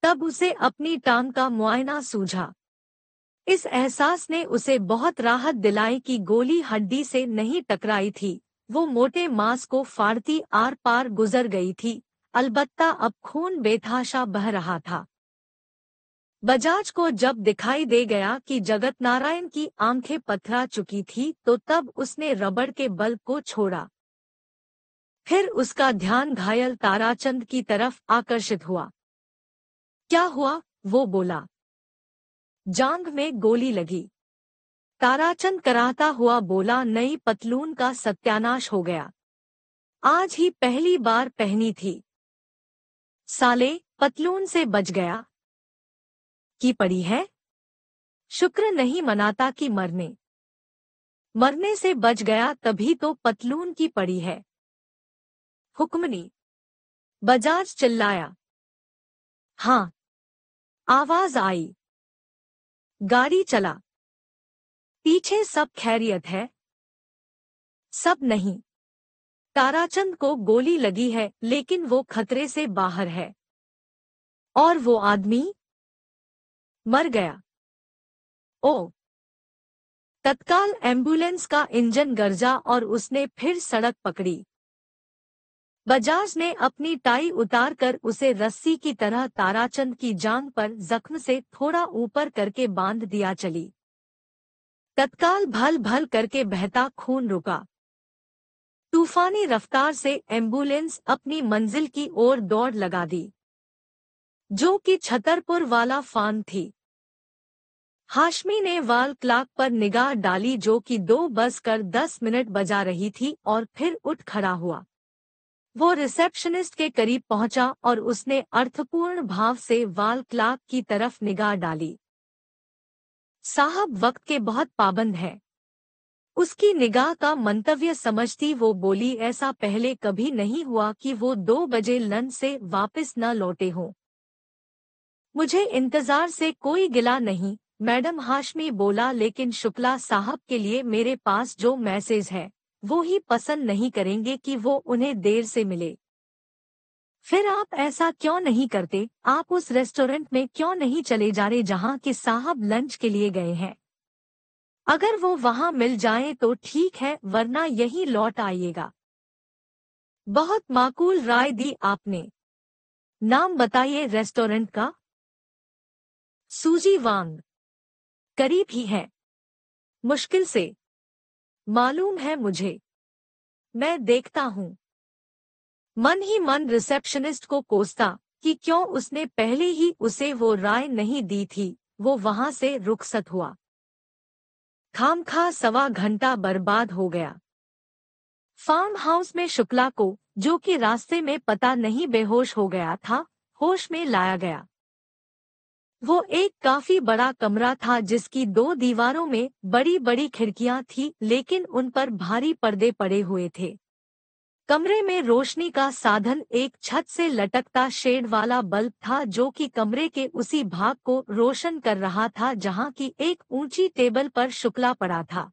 तब उसे अपनी टांग का मुआयना सूझा इस एहसास ने उसे बहुत राहत दिलाई कि गोली हड्डी से नहीं टकराई थी वो मोटे मांस को फाड़ती आर पार गुजर गई थी अलबत्ता अब खून बेथाशा बह रहा था बजाज को जब दिखाई दे गया कि जगत नारायण की आंखें पथरा चुकी थी तो तब उसने रबड़ के बल्ब को छोड़ा फिर उसका ध्यान घायल ताराचंद की तरफ आकर्षित हुआ क्या हुआ वो बोला जांग में गोली लगी ताराचंद कराहता हुआ बोला नई पतलून का सत्यानाश हो गया आज ही पहली बार पहनी थी साले पतलून से बच गया की पड़ी है शुक्र नहीं मनाता कि मरने मरने से बच गया तभी तो पतलून की पड़ी है हुक्मनी बजाज चिल्लाया हां आवाज आई गाड़ी चला पीछे सब खैरियत है सब नहीं ताराचंद को गोली लगी है लेकिन वो खतरे से बाहर है और वो आदमी मर गया ओ तत्काल एम्बुलेंस का इंजन गरजा और उसने फिर सड़क पकड़ी बजाज ने अपनी टाई उतारकर उसे रस्सी की तरह ताराचंद की जांग पर जख्म से थोड़ा ऊपर करके बांध दिया चली तत्काल भल भल करके बहता खून रुका तूफानी रफ्तार से एम्बुलेंस अपनी मंजिल की ओर दौड़ लगा दी जो कि छतरपुर वाला फान थी हाशमी ने वाल क्लाक पर निगाह डाली जो कि दो बजकर दस मिनट बजा रही थी और फिर उठ खड़ा हुआ वो रिसेप्शनिस्ट के करीब पहुंचा और उसने अर्थपूर्ण भाव से वाल क्लाक की तरफ निगाह डाली साहब वक्त के बहुत पाबंद हैं उसकी निगाह का मंतव्य समझती वो बोली ऐसा पहले कभी नहीं हुआ कि वो दो बजे लन से वापस न लौटे हों मुझे इंतजार से कोई गिला नहीं मैडम हाशमी बोला लेकिन शुक्ला साहब के लिए मेरे पास जो मैसेज है वो ही पसंद नहीं करेंगे कि वो उन्हें देर से मिले फिर आप ऐसा क्यों नहीं करते आप उस रेस्टोरेंट में क्यों नहीं चले जा रहे जहां के साहब लंच के लिए गए हैं अगर वो वहां मिल जाए तो ठीक है वरना यही लौट आइएगा बहुत माकूल राय दी आपने नाम बताइए रेस्टोरेंट का सूजी वांग करीब ही है मुश्किल से मालूम है मुझे मैं देखता हूँ मन ही मन रिसेप्शनिस्ट को कोसता कि क्यों उसने पहले ही उसे वो राय नहीं दी थी वो वहां से रुखसत हुआ खामखा सवा घंटा बर्बाद हो गया फार्म हाउस में शुक्ला को जो कि रास्ते में पता नहीं बेहोश हो गया था होश में लाया गया वो एक काफी बड़ा कमरा था जिसकी दो दीवारों में बड़ी बड़ी खिड़कियां थी लेकिन उन पर भारी पर्दे पड़े हुए थे कमरे में रोशनी का साधन एक छत से लटकता शेड वाला बल्ब था जो कि कमरे के उसी भाग को रोशन कर रहा था जहां की एक ऊंची टेबल पर शुक्ला पड़ा था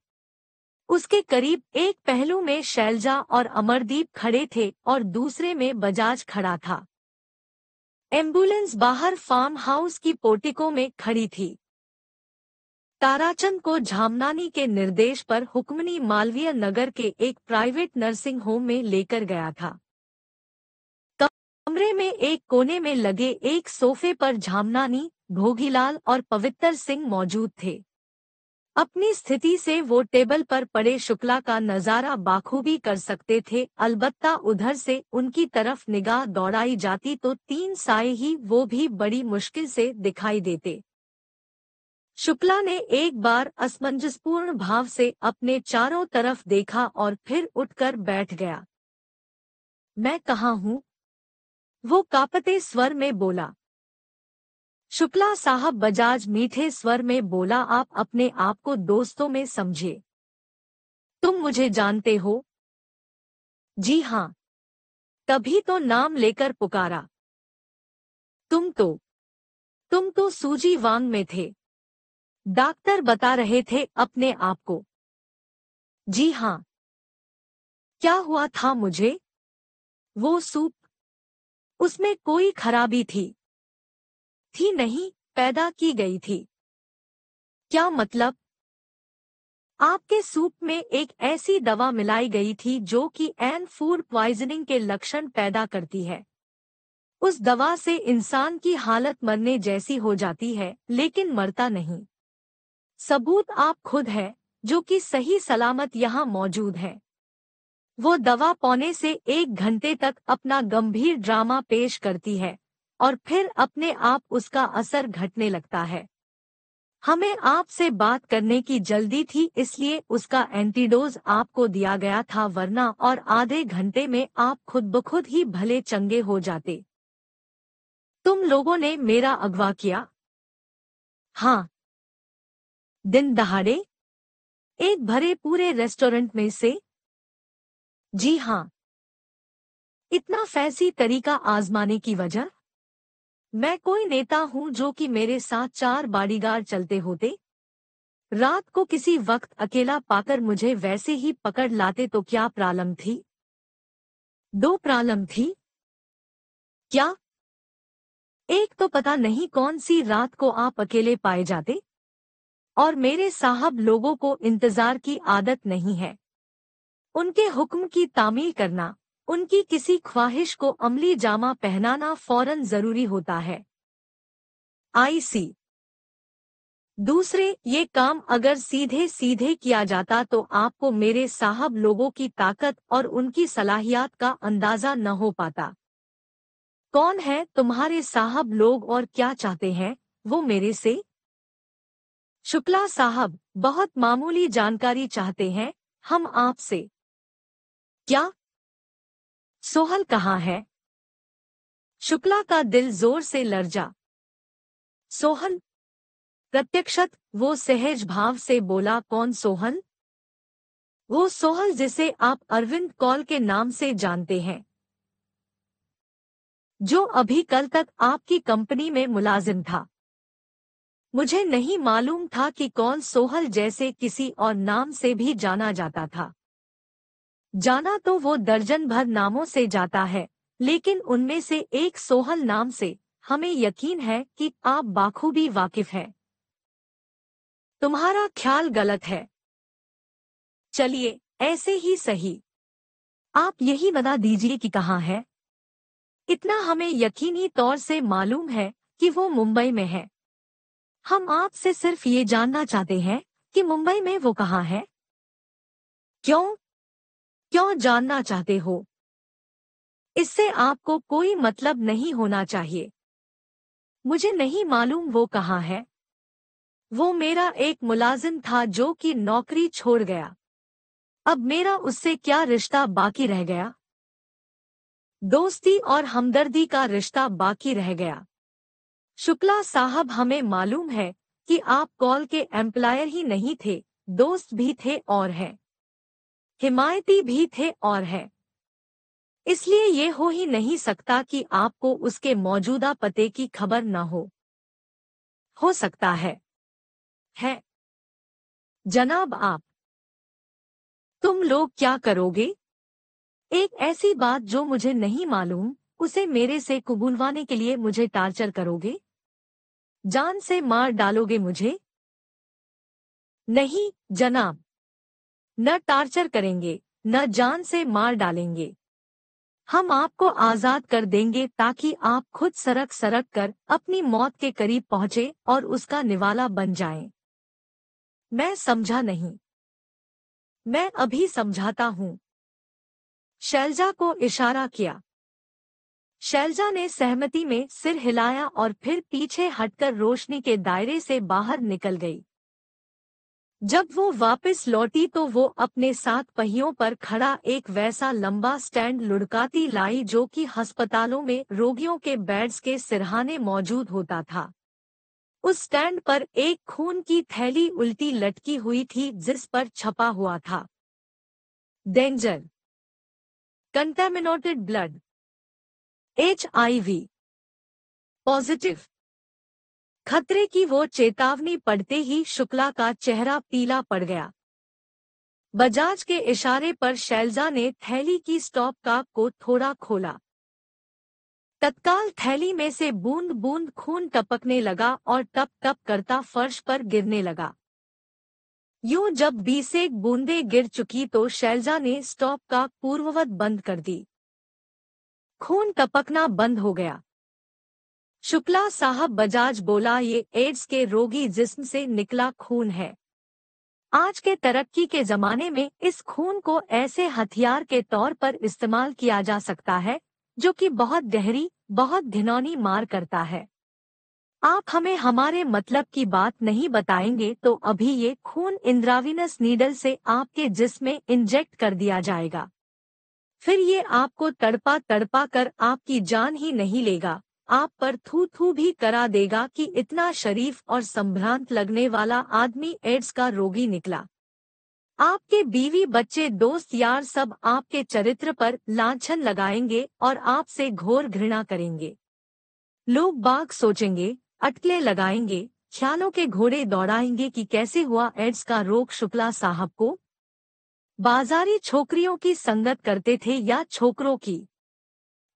उसके करीब एक पहलू में शैलजा और अमरदीप खड़े थे और दूसरे में बजाज खड़ा था एम्बुलेंस बाहर फार्म हाउस की पोटिको में खड़ी थी ताराचंद को झामनानी के निर्देश पर हुक्मनी मालवीय नगर के एक प्राइवेट नर्सिंग होम में लेकर गया था कमरे में एक कोने में लगे एक सोफे पर झामनानी भोगीलाल और पवित्र सिंह मौजूद थे अपनी स्थिति से वो टेबल पर पड़े शुक्ला का नजारा बाखूबी कर सकते थे अलबत्ता उधर से उनकी तरफ निगाह दौड़ाई जाती तो तीन साए ही वो भी बड़ी मुश्किल से दिखाई देते शुक्ला ने एक बार असमंजसपूर्ण भाव से अपने चारों तरफ देखा और फिर उठकर बैठ गया मैं कहा हूँ वो कापते स्वर में बोला शुक्ला साहब बजाज मीठे स्वर में बोला आप अपने आप को दोस्तों में समझे तुम मुझे जानते हो जी हां तभी तो नाम लेकर पुकारा तुम तो तुम तो सूजी वांग में थे डॉक्टर बता रहे थे अपने आप को जी हां क्या हुआ था मुझे वो सूप उसमें कोई खराबी थी थी नहीं पैदा की गई थी क्या मतलब आपके सूप में एक ऐसी दवा मिलाई गई थी जो कि एन फूड प्वाइजनिंग के लक्षण पैदा करती है उस दवा से इंसान की हालत मरने जैसी हो जाती है लेकिन मरता नहीं सबूत आप खुद है जो कि सही सलामत यहाँ मौजूद है वो दवा पौने से एक घंटे तक अपना गंभीर ड्रामा पेश करती है और फिर अपने आप उसका असर घटने लगता है हमें आपसे बात करने की जल्दी थी इसलिए उसका एंटीडोज आपको दिया गया था वरना और आधे घंटे में आप खुद बखुद ही भले चंगे हो जाते तुम लोगों ने मेरा अगवा किया हाँ दिन दहाड़े एक भरे पूरे रेस्टोरेंट में से जी हाँ इतना फैसी तरीका आजमाने की वजह मैं कोई नेता हूं जो कि मेरे साथ चार बाडीगार चलते होते रात को किसी वक्त अकेला पाकर मुझे वैसे ही पकड़ लाते तो क्या प्रॉब्लम थी दो प्रॉब्लम थी क्या एक तो पता नहीं कौन सी रात को आप अकेले पाए जाते और मेरे साहब लोगों को इंतजार की आदत नहीं है उनके हुक्म की तामील करना उनकी किसी ख्वाहिश को अमली जामा पहनाना फौरन जरूरी होता है आईसी दूसरे ये काम अगर सीधे सीधे किया जाता तो आपको मेरे साहब लोगों की ताकत और उनकी सलाहियत का अंदाजा न हो पाता कौन है तुम्हारे साहब लोग और क्या चाहते हैं वो मेरे से शुक्ला साहब बहुत मामूली जानकारी चाहते हैं हम आपसे क्या सोहल कहाँ है शुक्ला का दिल जोर से लर्जा सोहल प्रत्यक्षत वो सहज भाव से बोला कौन सोहल वो सोहल जिसे आप अरविंद कॉल के नाम से जानते हैं जो अभी कल तक आपकी कंपनी में मुलाजिम था मुझे नहीं मालूम था कि कौन सोहल जैसे किसी और नाम से भी जाना जाता था जाना तो वो दर्जन भर नामों से जाता है लेकिन उनमें से एक सोहल नाम से हमें यकीन है कि आप बाखूबी वाकिफ हैं तुम्हारा ख्याल गलत है चलिए ऐसे ही सही आप यही बता दीजिए कि कहाँ है इतना हमें यकीनी तौर से मालूम है कि वो मुंबई में है हम आपसे सिर्फ ये जानना चाहते हैं कि मुंबई में वो कहाँ है क्यों क्यों जानना चाहते हो इससे आपको कोई मतलब नहीं होना चाहिए मुझे नहीं मालूम वो कहाँ है वो मेरा एक मुलाजिम था जो कि नौकरी छोड़ गया अब मेरा उससे क्या रिश्ता बाकी रह गया दोस्ती और हमदर्दी का रिश्ता बाकी रह गया शुक्ला साहब हमें मालूम है कि आप कॉल के एम्प्लायर ही नहीं थे दोस्त भी थे और हैं हिमायती भी थे और हैं इसलिए ये हो ही नहीं सकता कि आपको उसके मौजूदा पते की खबर न हो हो सकता है है जनाब आप तुम लोग क्या करोगे एक ऐसी बात जो मुझे नहीं मालूम उसे मेरे से कबूलवाने के लिए मुझे टार्चर करोगे जान से मार डालोगे मुझे नहीं जनाब न टार्चर करेंगे न जान से मार डालेंगे हम आपको आजाद कर देंगे ताकि आप खुद सरक सरक कर अपनी मौत के करीब पहुंचे और उसका निवाला बन जाएं। मैं समझा नहीं मैं अभी समझाता हूं शैलजा को इशारा किया शैलजा ने सहमति में सिर हिलाया और फिर पीछे हटकर रोशनी के दायरे से बाहर निकल गई जब वो वापस लौटी तो वो अपने साथ पहियों पर खड़ा एक वैसा लंबा स्टैंड लुढ़काती लाई जो कि अस्पतालों में रोगियों के बेड्स के सिरहाने मौजूद होता था उस स्टैंड पर एक खून की थैली उल्टी लटकी हुई थी जिस पर छपा हुआ था danger contaminated blood H positive खतरे की वो चेतावनी पड़ते ही शुक्ला का चेहरा पीला पड़ गया बजाज के इशारे पर शैलजा ने थैली की स्टॉप का को थोड़ा खोला तत्काल थैली में से बूंद बूंद खून टपकने लगा और टप टप करता फर्श पर गिरने लगा यूं जब बीस एक बूंदे गिर चुकी तो शैलजा ने स्टॉप का पूर्ववत बंद कर दी खून टपकना बंद हो गया शुक्ला साहब बजाज बोला ये एड्स के रोगी जिस्म से निकला खून है आज के तरक्की के जमाने में इस खून को ऐसे हथियार के तौर पर इस्तेमाल किया जा सकता है जो कि बहुत गहरी बहुत घिनौनी मार करता है आप हमें हमारे मतलब की बात नहीं बताएंगे तो अभी ये खून इंद्राविनस नीडल से आपके जिस्म में इंजेक्ट कर दिया जाएगा फिर ये आपको तड़पा तड़पा कर आपकी जान ही नहीं लेगा आप पर थू थू भी करा देगा कि इतना शरीफ और संभ्रांत लगने वाला आदमी एड्स का रोगी निकला आपके बीवी बच्चे दोस्त यार सब आपके चरित्र पर लाछन लगाएंगे और आपसे घोर घृणा करेंगे लोग बाग सोचेंगे अटकले लगाएंगे ख्यालों के घोड़े दौड़ाएंगे कि कैसे हुआ एड्स का रोग शुक्ला साहब को बाजारी छोकरियों की संगत करते थे या छोकरों की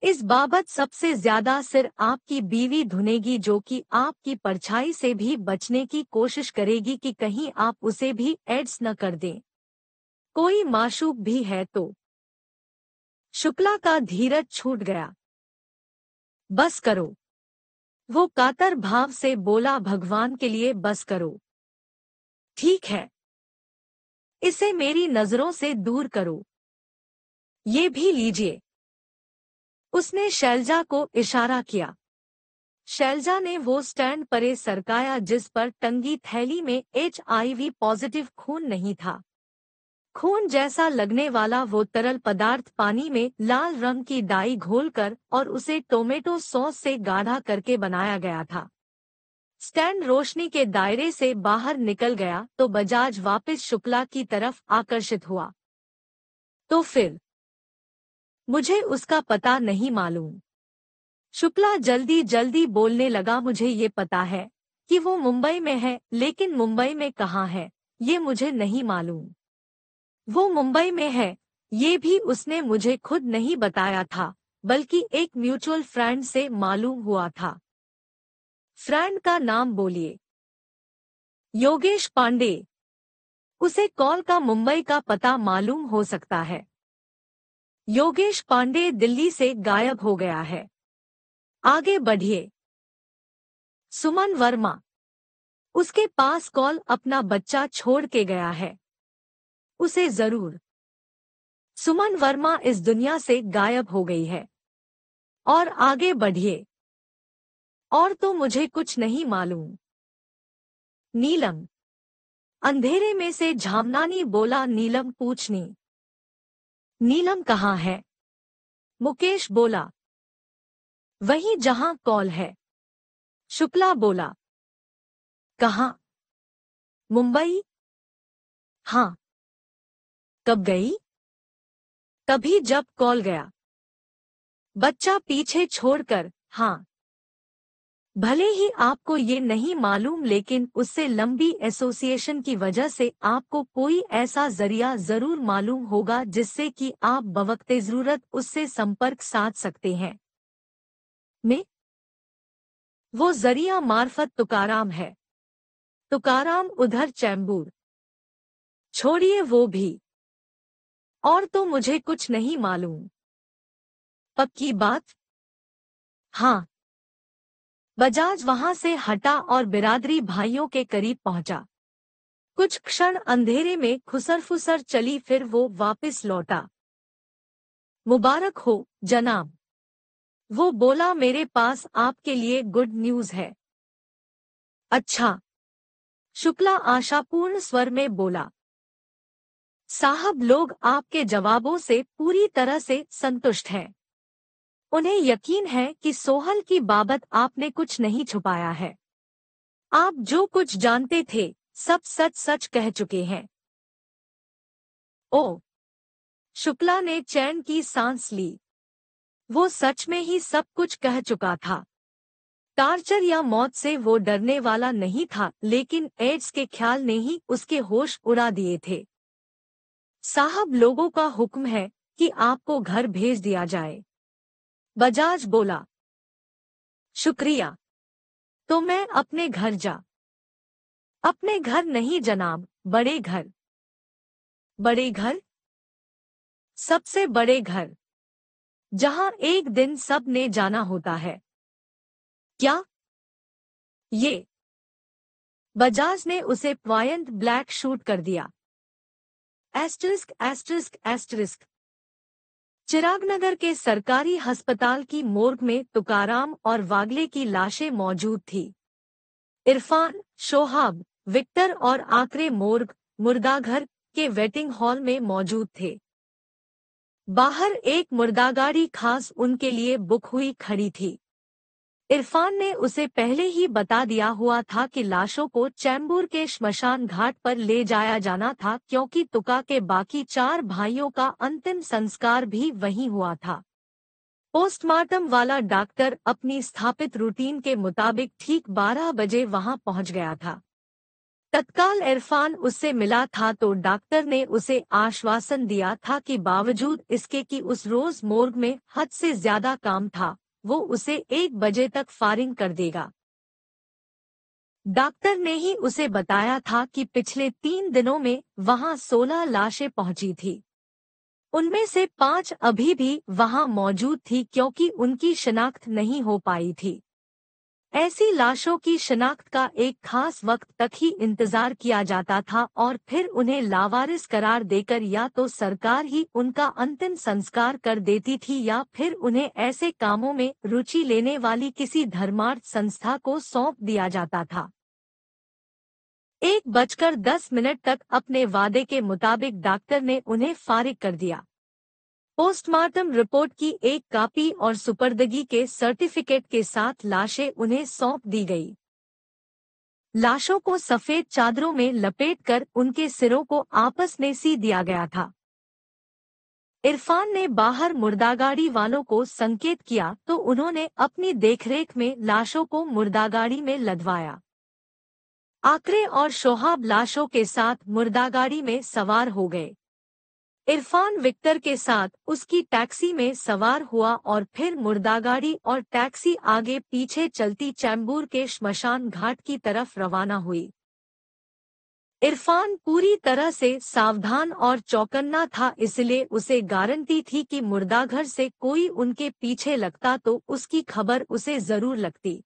इस बाबत सबसे ज्यादा सिर आपकी बीवी धुनेगी जो कि आपकी परछाई से भी बचने की कोशिश करेगी कि कहीं आप उसे भी एड्स न कर दें कोई माशूक भी है तो शुक्ला का धीरज छूट गया बस करो वो कातर भाव से बोला भगवान के लिए बस करो ठीक है इसे मेरी नजरों से दूर करो ये भी लीजिए उसने शैलजा को इशारा किया शैलजा ने वो स्टैंड परे सरकाया जिस पर टंगी थैली में एच पॉजिटिव खून नहीं था खून जैसा लगने वाला वो तरल पदार्थ पानी में लाल रंग की डाई घोलकर और उसे टोमेटो सॉस से गाढ़ा करके बनाया गया था स्टैंड रोशनी के दायरे से बाहर निकल गया तो बजाज वापस शुक्ला की तरफ आकर्षित हुआ तो फिर मुझे उसका पता नहीं मालूम शुक्ला जल्दी जल्दी बोलने लगा मुझे ये पता है कि वो मुंबई में है लेकिन मुंबई में कहाँ है ये मुझे नहीं मालूम वो मुंबई में है ये भी उसने मुझे खुद नहीं बताया था बल्कि एक म्यूचुअल फ्रेंड से मालूम हुआ था फ्रेंड का नाम बोलिए योगेश पांडे उसे कॉल का मुंबई का पता मालूम हो सकता है योगेश पांडे दिल्ली से गायब हो गया है आगे बढ़िए सुमन वर्मा उसके पास कॉल अपना बच्चा छोड़ के गया है उसे जरूर सुमन वर्मा इस दुनिया से गायब हो गई है और आगे बढ़िए और तो मुझे कुछ नहीं मालूम नीलम अंधेरे में से झामनानी बोला नीलम पूछनी नीलम कहाँ है मुकेश बोला वही जहां कॉल है शुक्ला बोला कहा मुंबई हाँ कब गई तभी जब कॉल गया बच्चा पीछे छोड़कर हाँ भले ही आपको ये नहीं मालूम लेकिन उससे लंबी एसोसिएशन की वजह से आपको कोई ऐसा जरिया जरूर मालूम होगा जिससे कि आप बवकते जरूरत उससे संपर्क साध सकते हैं में वो जरिया मार्फत तुकाराम है तुकाराम उधर चैम्बूर छोड़िए वो भी और तो मुझे कुछ नहीं मालूम पक्की बात हाँ बजाज वहां से हटा और बिरादरी भाइयों के करीब पहुंचा कुछ क्षण अंधेरे में खुसरफुसर चली फिर वो वापस लौटा मुबारक हो जनाब वो बोला मेरे पास आपके लिए गुड न्यूज है अच्छा शुक्ला आशापूर्ण स्वर में बोला साहब लोग आपके जवाबों से पूरी तरह से संतुष्ट हैं उन्हें यकीन है कि सोहल की बाबत आपने कुछ नहीं छुपाया है आप जो कुछ जानते थे सब सच सच कह चुके हैं ओ शुक्ला ने चैन की सांस ली वो सच में ही सब कुछ कह चुका था टार्चर या मौत से वो डरने वाला नहीं था लेकिन एड्स के ख्याल ने ही उसके होश उड़ा दिए थे साहब लोगों का हुक्म है कि आपको घर भेज दिया जाए बजाज बोला शुक्रिया तो मैं अपने घर जा अपने घर नहीं जनाब बड़े घर बड़े घर सबसे बड़े घर जहां एक दिन सब ने जाना होता है क्या ये बजाज ने उसे प्वायंत ब्लैक शूट कर दिया एस्टरिस्क एस्टरिस्क एस्टरिस्क चिरागनगर के सरकारी अस्पताल की मोर्ग में तुकाराम और वागले की लाशें मौजूद थी इरफान शोहाब विक्टर और आकरे मोर्ग मुर्दाघर के वेटिंग हॉल में मौजूद थे बाहर एक मुर्दागाड़ी खास उनके लिए बुक हुई खड़ी थी इरफान ने उसे पहले ही बता दिया हुआ था कि लाशों को चैम्बूर के श्मशान घाट पर ले जाया जाना था क्योंकि तुका के बाकी चार भाइयों का अंतिम संस्कार भी वहीं हुआ था पोस्टमार्टम वाला डॉक्टर अपनी स्थापित रूटीन के मुताबिक ठीक 12 बजे वहां पहुंच गया था तत्काल इरफान उससे मिला था तो डॉक्टर ने उसे आश्वासन दिया था कि बावजूद इसके कि उस रोज मोर्ग में हद से ज्यादा काम था वो उसे एक बजे तक फायरिंग कर देगा डॉक्टर ने ही उसे बताया था कि पिछले तीन दिनों में वहां सोलह लाशें पहुंची थी उनमें से पांच अभी भी वहां मौजूद थी क्योंकि उनकी शिनाख्त नहीं हो पाई थी ऐसी लाशों की शनाख्त का एक खास वक्त तक ही इंतजार किया जाता था और फिर उन्हें लावारिस करार देकर या तो सरकार ही उनका अंतिम संस्कार कर देती थी या फिर उन्हें ऐसे कामों में रुचि लेने वाली किसी धर्मार्थ संस्था को सौंप दिया जाता था एक बजकर दस मिनट तक अपने वादे के मुताबिक डॉक्टर ने उन्हें फारिग कर दिया पोस्टमार्टम रिपोर्ट की एक कापी और सुपर्दगी के सर्टिफिकेट के साथ लाशें उन्हें सौंप दी गई लाशों को सफेद चादरों में लपेटकर उनके सिरों को आपस में सी दिया गया था इरफान ने बाहर मुर्दागाड़ी वालों को संकेत किया तो उन्होंने अपनी देखरेख में लाशों को मुर्दागाड़ी में लदवाया आकरे और शोहाब लाशों के साथ मुर्दागाड़ी में सवार हो गए इरफान विक्टर के साथ उसकी टैक्सी में सवार हुआ और फिर मुर्दागाड़ी और टैक्सी आगे पीछे चलती चैम्बूर के शमशान घाट की तरफ रवाना हुई इरफान पूरी तरह से सावधान और चौकन्ना था इसलिए उसे गारंटी थी कि मुर्दाघर से कोई उनके पीछे लगता तो उसकी खबर उसे जरूर लगती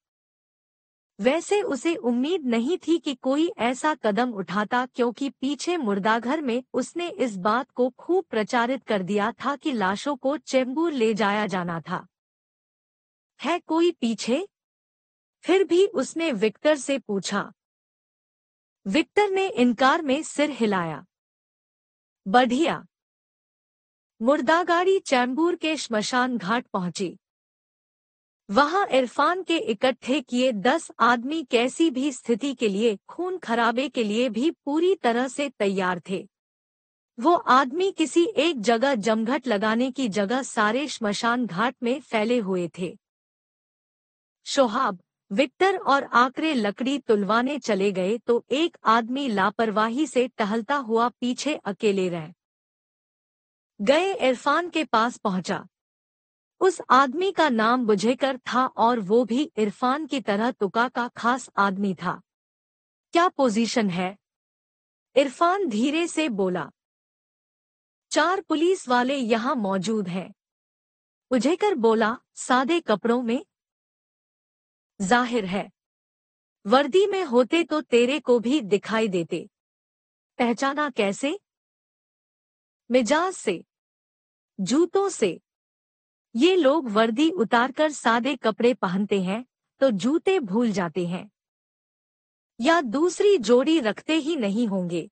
वैसे उसे उम्मीद नहीं थी कि कोई ऐसा कदम उठाता क्योंकि पीछे मुर्दाघर में उसने इस बात को खूब प्रचारित कर दिया था कि लाशों को चेंबूर ले जाया जाना था है कोई पीछे फिर भी उसने विक्टर से पूछा विक्टर ने इनकार में सिर हिलाया बढ़िया मुर्दागाड़ी चैम्बूर के श्मशान घाट पहुंची वहां इरफान के इकट्ठे किए दस आदमी कैसी भी स्थिति के लिए खून खराबे के लिए भी पूरी तरह से तैयार थे वो आदमी किसी एक जगह जमघट लगाने की जगह सारे शमशान घाट में फैले हुए थे शोहाब विक्टर और आकरे लकड़ी तुलवाने चले गए तो एक आदमी लापरवाही से टहलता हुआ पीछे अकेले रह गए इरफान के पास पहुंचा उस आदमी का नाम बुझेकर था और वो भी इरफान की तरह तुका का खास आदमी था क्या पोजीशन है इरफान धीरे से बोला चार पुलिस वाले यहाँ मौजूद हैं उझेकर बोला सादे कपड़ों में जाहिर है वर्दी में होते तो तेरे को भी दिखाई देते पहचाना कैसे मिजाज से जूतों से ये लोग वर्दी उतारकर सादे कपड़े पहनते हैं तो जूते भूल जाते हैं या दूसरी जोड़ी रखते ही नहीं होंगे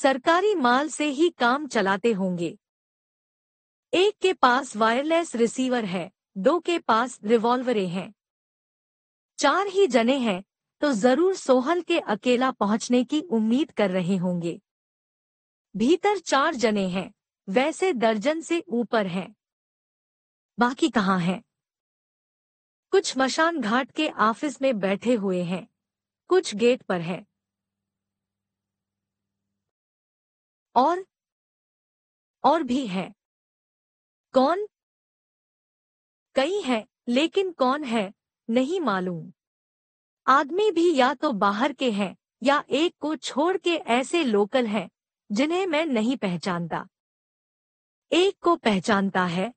सरकारी माल से ही काम चलाते होंगे एक के पास वायरलेस रिसीवर है दो के पास रिवॉल्वरे हैं चार ही जने हैं तो जरूर सोहल के अकेला पहुंचने की उम्मीद कर रहे होंगे भीतर चार जने हैं वैसे दर्जन से ऊपर हैं बाकी कहाँ हैं कुछ मशान घाट के ऑफिस में बैठे हुए हैं कुछ गेट पर हैं और और भी हैं कौन कई हैं लेकिन कौन है नहीं मालूम आदमी भी या तो बाहर के हैं या एक को छोड़ के ऐसे लोकल हैं जिन्हें मैं नहीं पहचानता एक को पहचानता है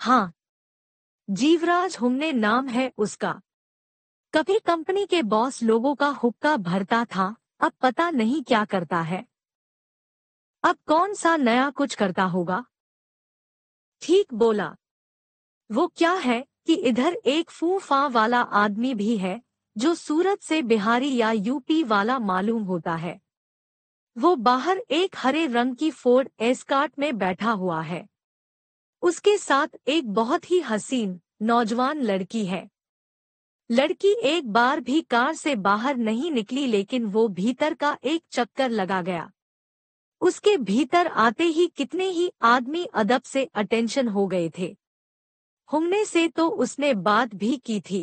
हाँ जीवराज हुमने नाम है उसका कभी कंपनी के बॉस लोगों का हुक्का भरता था अब पता नहीं क्या करता है अब कौन सा नया कुछ करता होगा ठीक बोला वो क्या है कि इधर एक फूफा वाला आदमी भी है जो सूरत से बिहारी या यूपी वाला मालूम होता है वो बाहर एक हरे रंग की फोर्ड एस्कार्ट में बैठा हुआ है उसके साथ एक बहुत ही हसीन नौजवान लड़की है लड़की एक बार भी कार से बाहर नहीं निकली लेकिन वो भीतर का एक चक्कर लगा गया उसके भीतर आते ही कितने ही आदमी अदब से अटेंशन हो गए थे हमने से तो उसने बात भी की थी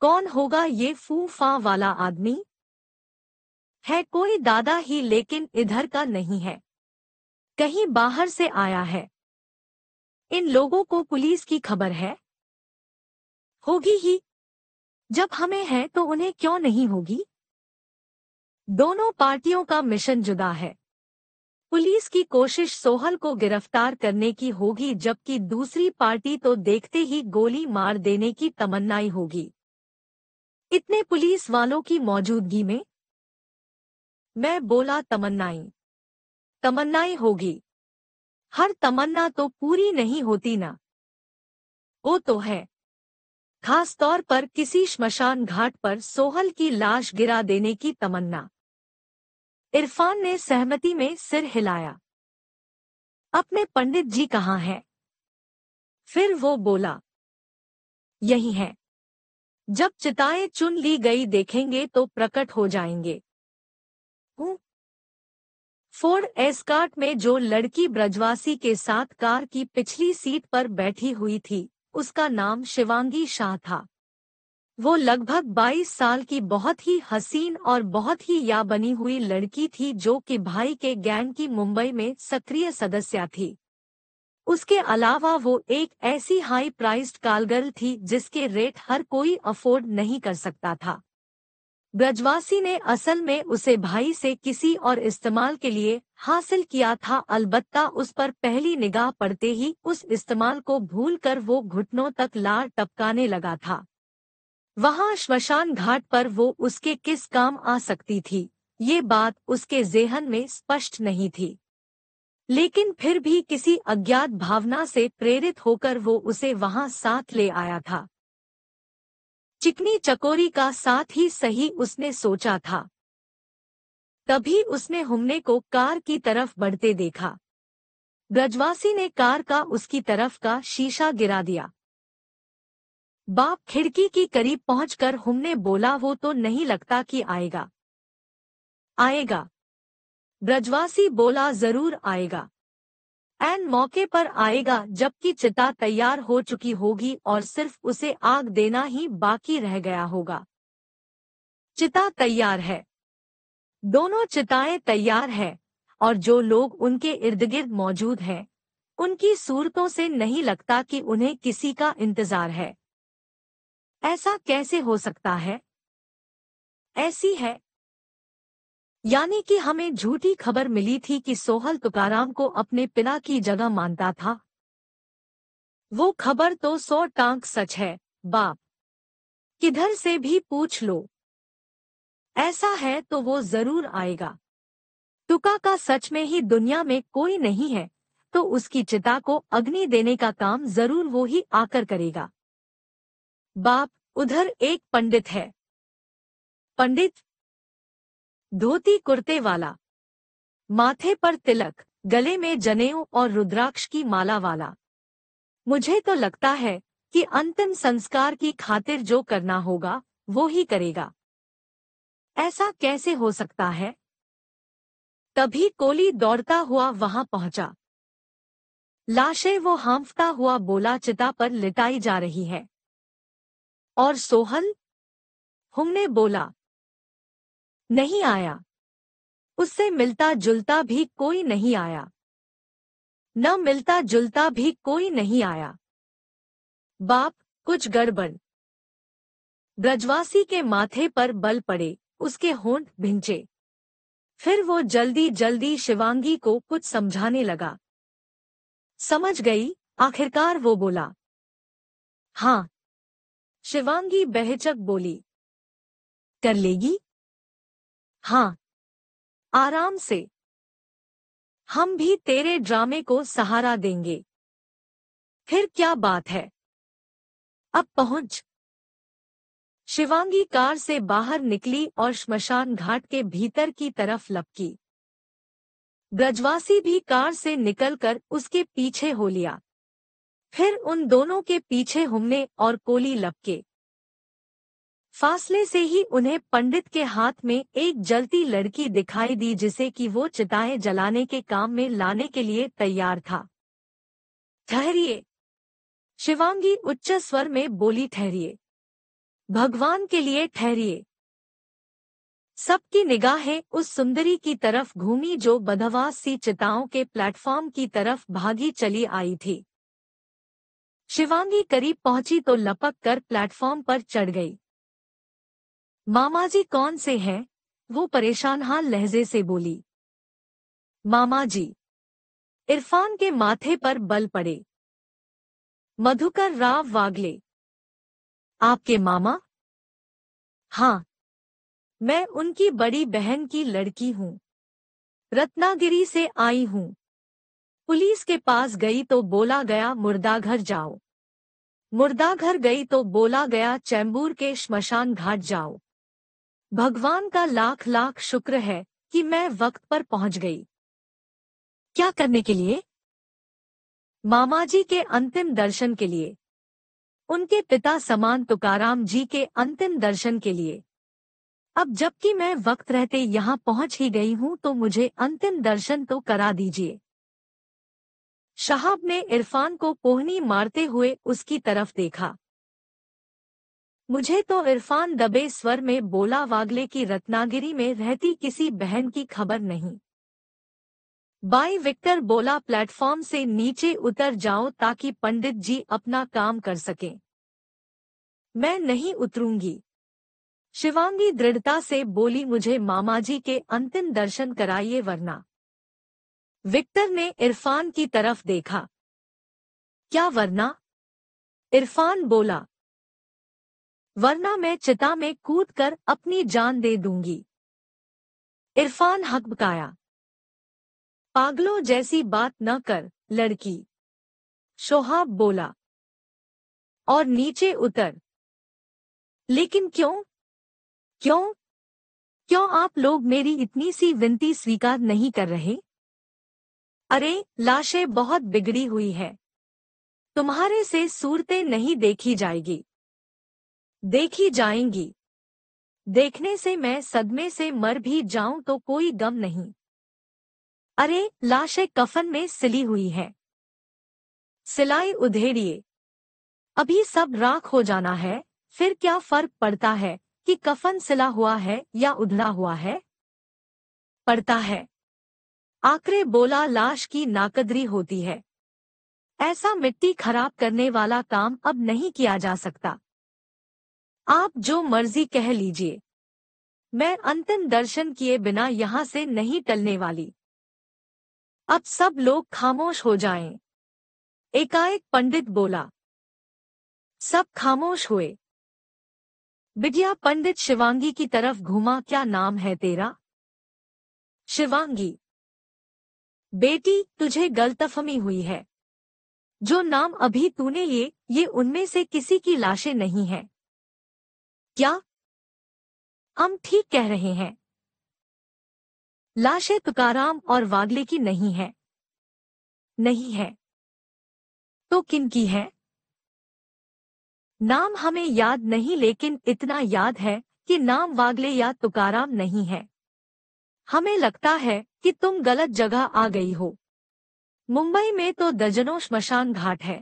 कौन होगा ये फू फा वाला आदमी है कोई दादा ही लेकिन इधर का नहीं है कहीं बाहर से आया है इन लोगों को पुलिस की खबर है होगी ही जब हमें है तो उन्हें क्यों नहीं होगी दोनों पार्टियों का मिशन जुदा है पुलिस की कोशिश सोहल को गिरफ्तार करने की होगी जबकि दूसरी पार्टी तो देखते ही गोली मार देने की तमन्नाई होगी इतने पुलिस वालों की मौजूदगी में मैं बोला तमन्नाई तमन्नाई होगी हर तमन्ना तो पूरी नहीं होती ना वो तो है खास तौर पर किसी श्मशान घाट पर सोहल की लाश गिरा देने की तमन्ना इरफान ने सहमति में सिर हिलाया अपने पंडित जी कहाँ हैं? फिर वो बोला यही है जब चिताएं चुन ली गई देखेंगे तो प्रकट हो जाएंगे हूं फोर्ड एस्कार्ट में जो लड़की ब्रजवासी के साथ कार की पिछली सीट पर बैठी हुई थी उसका नाम शिवांगी शाह था वो लगभग 22 साल की बहुत ही हसीन और बहुत ही या बनी हुई लड़की थी जो कि भाई के गैंग की मुंबई में सक्रिय सदस्य थी उसके अलावा वो एक ऐसी हाई प्राइस्ड कालगर्ल थी जिसके रेट हर कोई अफोर्ड नहीं कर सकता था ब्रजवासी ने असल में उसे भाई से किसी और इस्तेमाल के लिए हासिल किया था अलबत्ता उस पर पहली निगाह पड़ते ही उस इस्तेमाल को भूलकर वो घुटनों तक लार टपकाने लगा था वहां श्मशान घाट पर वो उसके किस काम आ सकती थी ये बात उसके जेहन में स्पष्ट नहीं थी लेकिन फिर भी किसी अज्ञात भावना से प्रेरित होकर वो उसे वहां साथ ले आया था चिकनी चकोरी का साथ ही सही उसने सोचा था तभी उसने हुमने को कार की तरफ बढ़ते देखा ब्रजवासी ने कार का उसकी तरफ का शीशा गिरा दिया बाप खिड़की की करीब पहुंचकर हुमने बोला वो तो नहीं लगता कि आएगा आएगा ब्रजवासी बोला जरूर आएगा एन मौके पर आएगा जबकि चिता तैयार हो चुकी होगी और सिर्फ उसे आग देना ही बाकी रह गया होगा चिता तैयार है दोनों चिताएं तैयार है और जो लोग उनके इर्द गिर्द मौजूद हैं उनकी सूरतों से नहीं लगता कि उन्हें किसी का इंतजार है ऐसा कैसे हो सकता है ऐसी है यानी कि हमें झूठी खबर मिली थी कि सोहल तुकाराम को अपने पिता की जगह मानता था वो खबर तो सौ टांक सच है बाप किधर से भी पूछ लो ऐसा है तो वो जरूर आएगा तुका का सच में ही दुनिया में कोई नहीं है तो उसकी चिता को अग्नि देने का काम जरूर वो ही आकर करेगा बाप उधर एक पंडित है पंडित धोती कुर्ते वाला माथे पर तिलक गले में जनेऊ और रुद्राक्ष की माला वाला मुझे तो लगता है कि अंतिम संस्कार की खातिर जो करना होगा वो ही करेगा ऐसा कैसे हो सकता है तभी कोली दौड़ता हुआ वहां पहुंचा लाशें वो हांफता हुआ बोला चिता पर लिटाई जा रही है और सोहल हमने बोला नहीं आया उससे मिलता जुलता भी कोई नहीं आया न मिलता जुलता भी कोई नहीं आया बाप कुछ गड़बड़ ब्रजवासी के माथे पर बल पड़े उसके होंठ भिंचे फिर वो जल्दी जल्दी शिवांगी को कुछ समझाने लगा समझ गई आखिरकार वो बोला हाँ शिवांगी बेहचक बोली कर लेगी हाँ आराम से हम भी तेरे ड्रामे को सहारा देंगे फिर क्या बात है अब पहुंच शिवांगी कार से बाहर निकली और श्मशान घाट के भीतर की तरफ लपकी ब्रजवासी भी कार से निकलकर उसके पीछे हो लिया फिर उन दोनों के पीछे हुमने और कोली लपके फासले से ही उन्हें पंडित के हाथ में एक जलती लड़की दिखाई दी जिसे कि वो चिताएं जलाने के काम में लाने के लिए तैयार था ठहरिए शिवांगी उच्च स्वर में बोली ठहरिए भगवान के लिए ठहरिए सबकी निगाहें उस सुंदरी की तरफ घूमी जो बदवास सी चिताओं के प्लेटफॉर्म की तरफ भागी चली आई थी शिवांगी करीब पहुंची तो लपक कर प्लेटफॉर्म पर चढ़ गई मामा जी कौन से हैं वो परेशान हाल लहजे से बोली मामा जी इरफान के माथे पर बल पड़े मधुकर राव वागले आपके मामा हाँ मैं उनकी बड़ी बहन की लड़की हूँ रत्नागिरी से आई हूँ पुलिस के पास गई तो बोला गया मुर्दाघर जाओ मुर्दाघर गई तो बोला गया चैम्बूर के श्मशान घाट जाओ भगवान का लाख लाख शुक्र है कि मैं वक्त पर पहुंच गई क्या करने के लिए मामा जी के अंतिम दर्शन के लिए उनके पिता समान तुकाराम जी के अंतिम दर्शन के लिए अब जबकि मैं वक्त रहते यहाँ पहुंच ही गई हूँ तो मुझे अंतिम दर्शन तो करा दीजिए शहाब ने इरफान को कोहनी मारते हुए उसकी तरफ देखा मुझे तो इरफान दबे स्वर में बोला वागले की रत्नागिरी में रहती किसी बहन की खबर नहीं बाई विक्टर बोला प्लेटफॉर्म से नीचे उतर जाओ ताकि पंडित जी अपना काम कर सकें मैं नहीं उतरूंगी शिवांगी दृढ़ता से बोली मुझे मामाजी के अंतिम दर्शन कराइए वरना विक्टर ने इरफान की तरफ देखा क्या वरना इरफान बोला वरना मैं चिता में कूद कर अपनी जान दे दूंगी इरफान हकबकाया पागलों जैसी बात न कर लड़की शोहाब बोला और नीचे उतर लेकिन क्यों क्यों क्यों आप लोग मेरी इतनी सी विनती स्वीकार नहीं कर रहे अरे लाशें बहुत बिगड़ी हुई है तुम्हारे से सूरतें नहीं देखी जाएगी देखी जाएंगी देखने से मैं सदमे से मर भी जाऊं तो कोई गम नहीं अरे लाशें कफन में सिली हुई है सिलाई उधेड़िए अभी सब राख हो जाना है फिर क्या फर्क पड़ता है कि कफन सिला हुआ है या उधड़ा हुआ है पड़ता है आकरे बोला लाश की नाकदरी होती है ऐसा मिट्टी खराब करने वाला काम अब नहीं किया जा सकता आप जो मर्जी कह लीजिए मैं अंतिम दर्शन किए बिना यहाँ से नहीं टलने वाली अब सब लोग खामोश हो जाएं। एकाएक पंडित बोला सब खामोश हुए बिटिया पंडित शिवांगी की तरफ घूमा क्या नाम है तेरा शिवांगी बेटी तुझे गलतफहमी हुई है जो नाम अभी तूने लिए ये उनमें से किसी की लाशें नहीं है क्या हम ठीक कह रहे हैं लाशें तुकाराम और वागले की नहीं है नहीं है तो किन की है नाम हमें याद नहीं लेकिन इतना याद है कि नाम वागले या तुकाराम नहीं है हमें लगता है कि तुम गलत जगह आ गई हो मुंबई में तो दर्जनों शमशान घाट है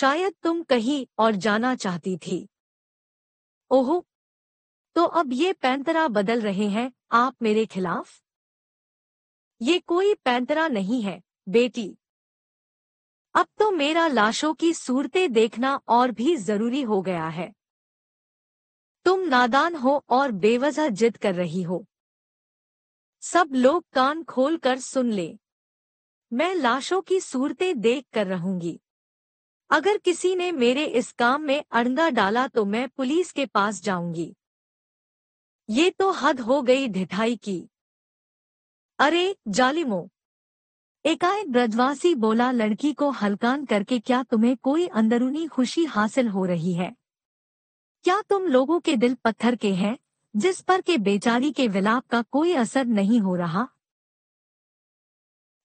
शायद तुम कहीं और जाना चाहती थी ओहो तो अब ये पैंतरा बदल रहे हैं आप मेरे खिलाफ ये कोई पैंतरा नहीं है बेटी अब तो मेरा लाशों की सूरतें देखना और भी जरूरी हो गया है तुम नादान हो और बेवजह जिद कर रही हो सब लोग कान खोल कर सुन ले मैं लाशों की सूरतें देख कर रहूंगी अगर किसी ने मेरे इस काम में अड़ंगा डाला तो मैं पुलिस के पास जाऊंगी ये तो हद हो गई ढिठाई की अरे जालिमो एकाएक ब्रजवासी बोला लड़की को हलकान करके क्या तुम्हें कोई अंदरूनी खुशी हासिल हो रही है क्या तुम लोगों के दिल पत्थर के हैं जिस पर के बेचारी के विलाप का कोई असर नहीं हो रहा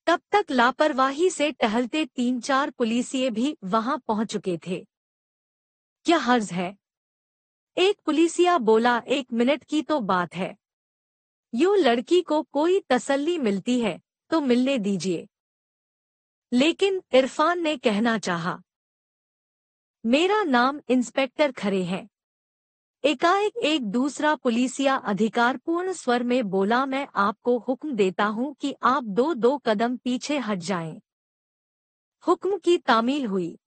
तब तक लापरवाही से टहलते तीन चार पुलिसिए भी वहां पहुंच चुके थे क्या हर्ज है एक पुलिसिया बोला एक मिनट की तो बात है यू लड़की को कोई तसल्ली मिलती है तो मिलने दीजिए लेकिन इरफान ने कहना चाहा मेरा नाम इंस्पेक्टर खरे है एकाएक एक दूसरा पुलिसिया अधिकार पूर्ण स्वर में बोला मैं आपको हुक्म देता हूं कि आप दो दो कदम पीछे हट जाएं। हुक्म की तामील हुई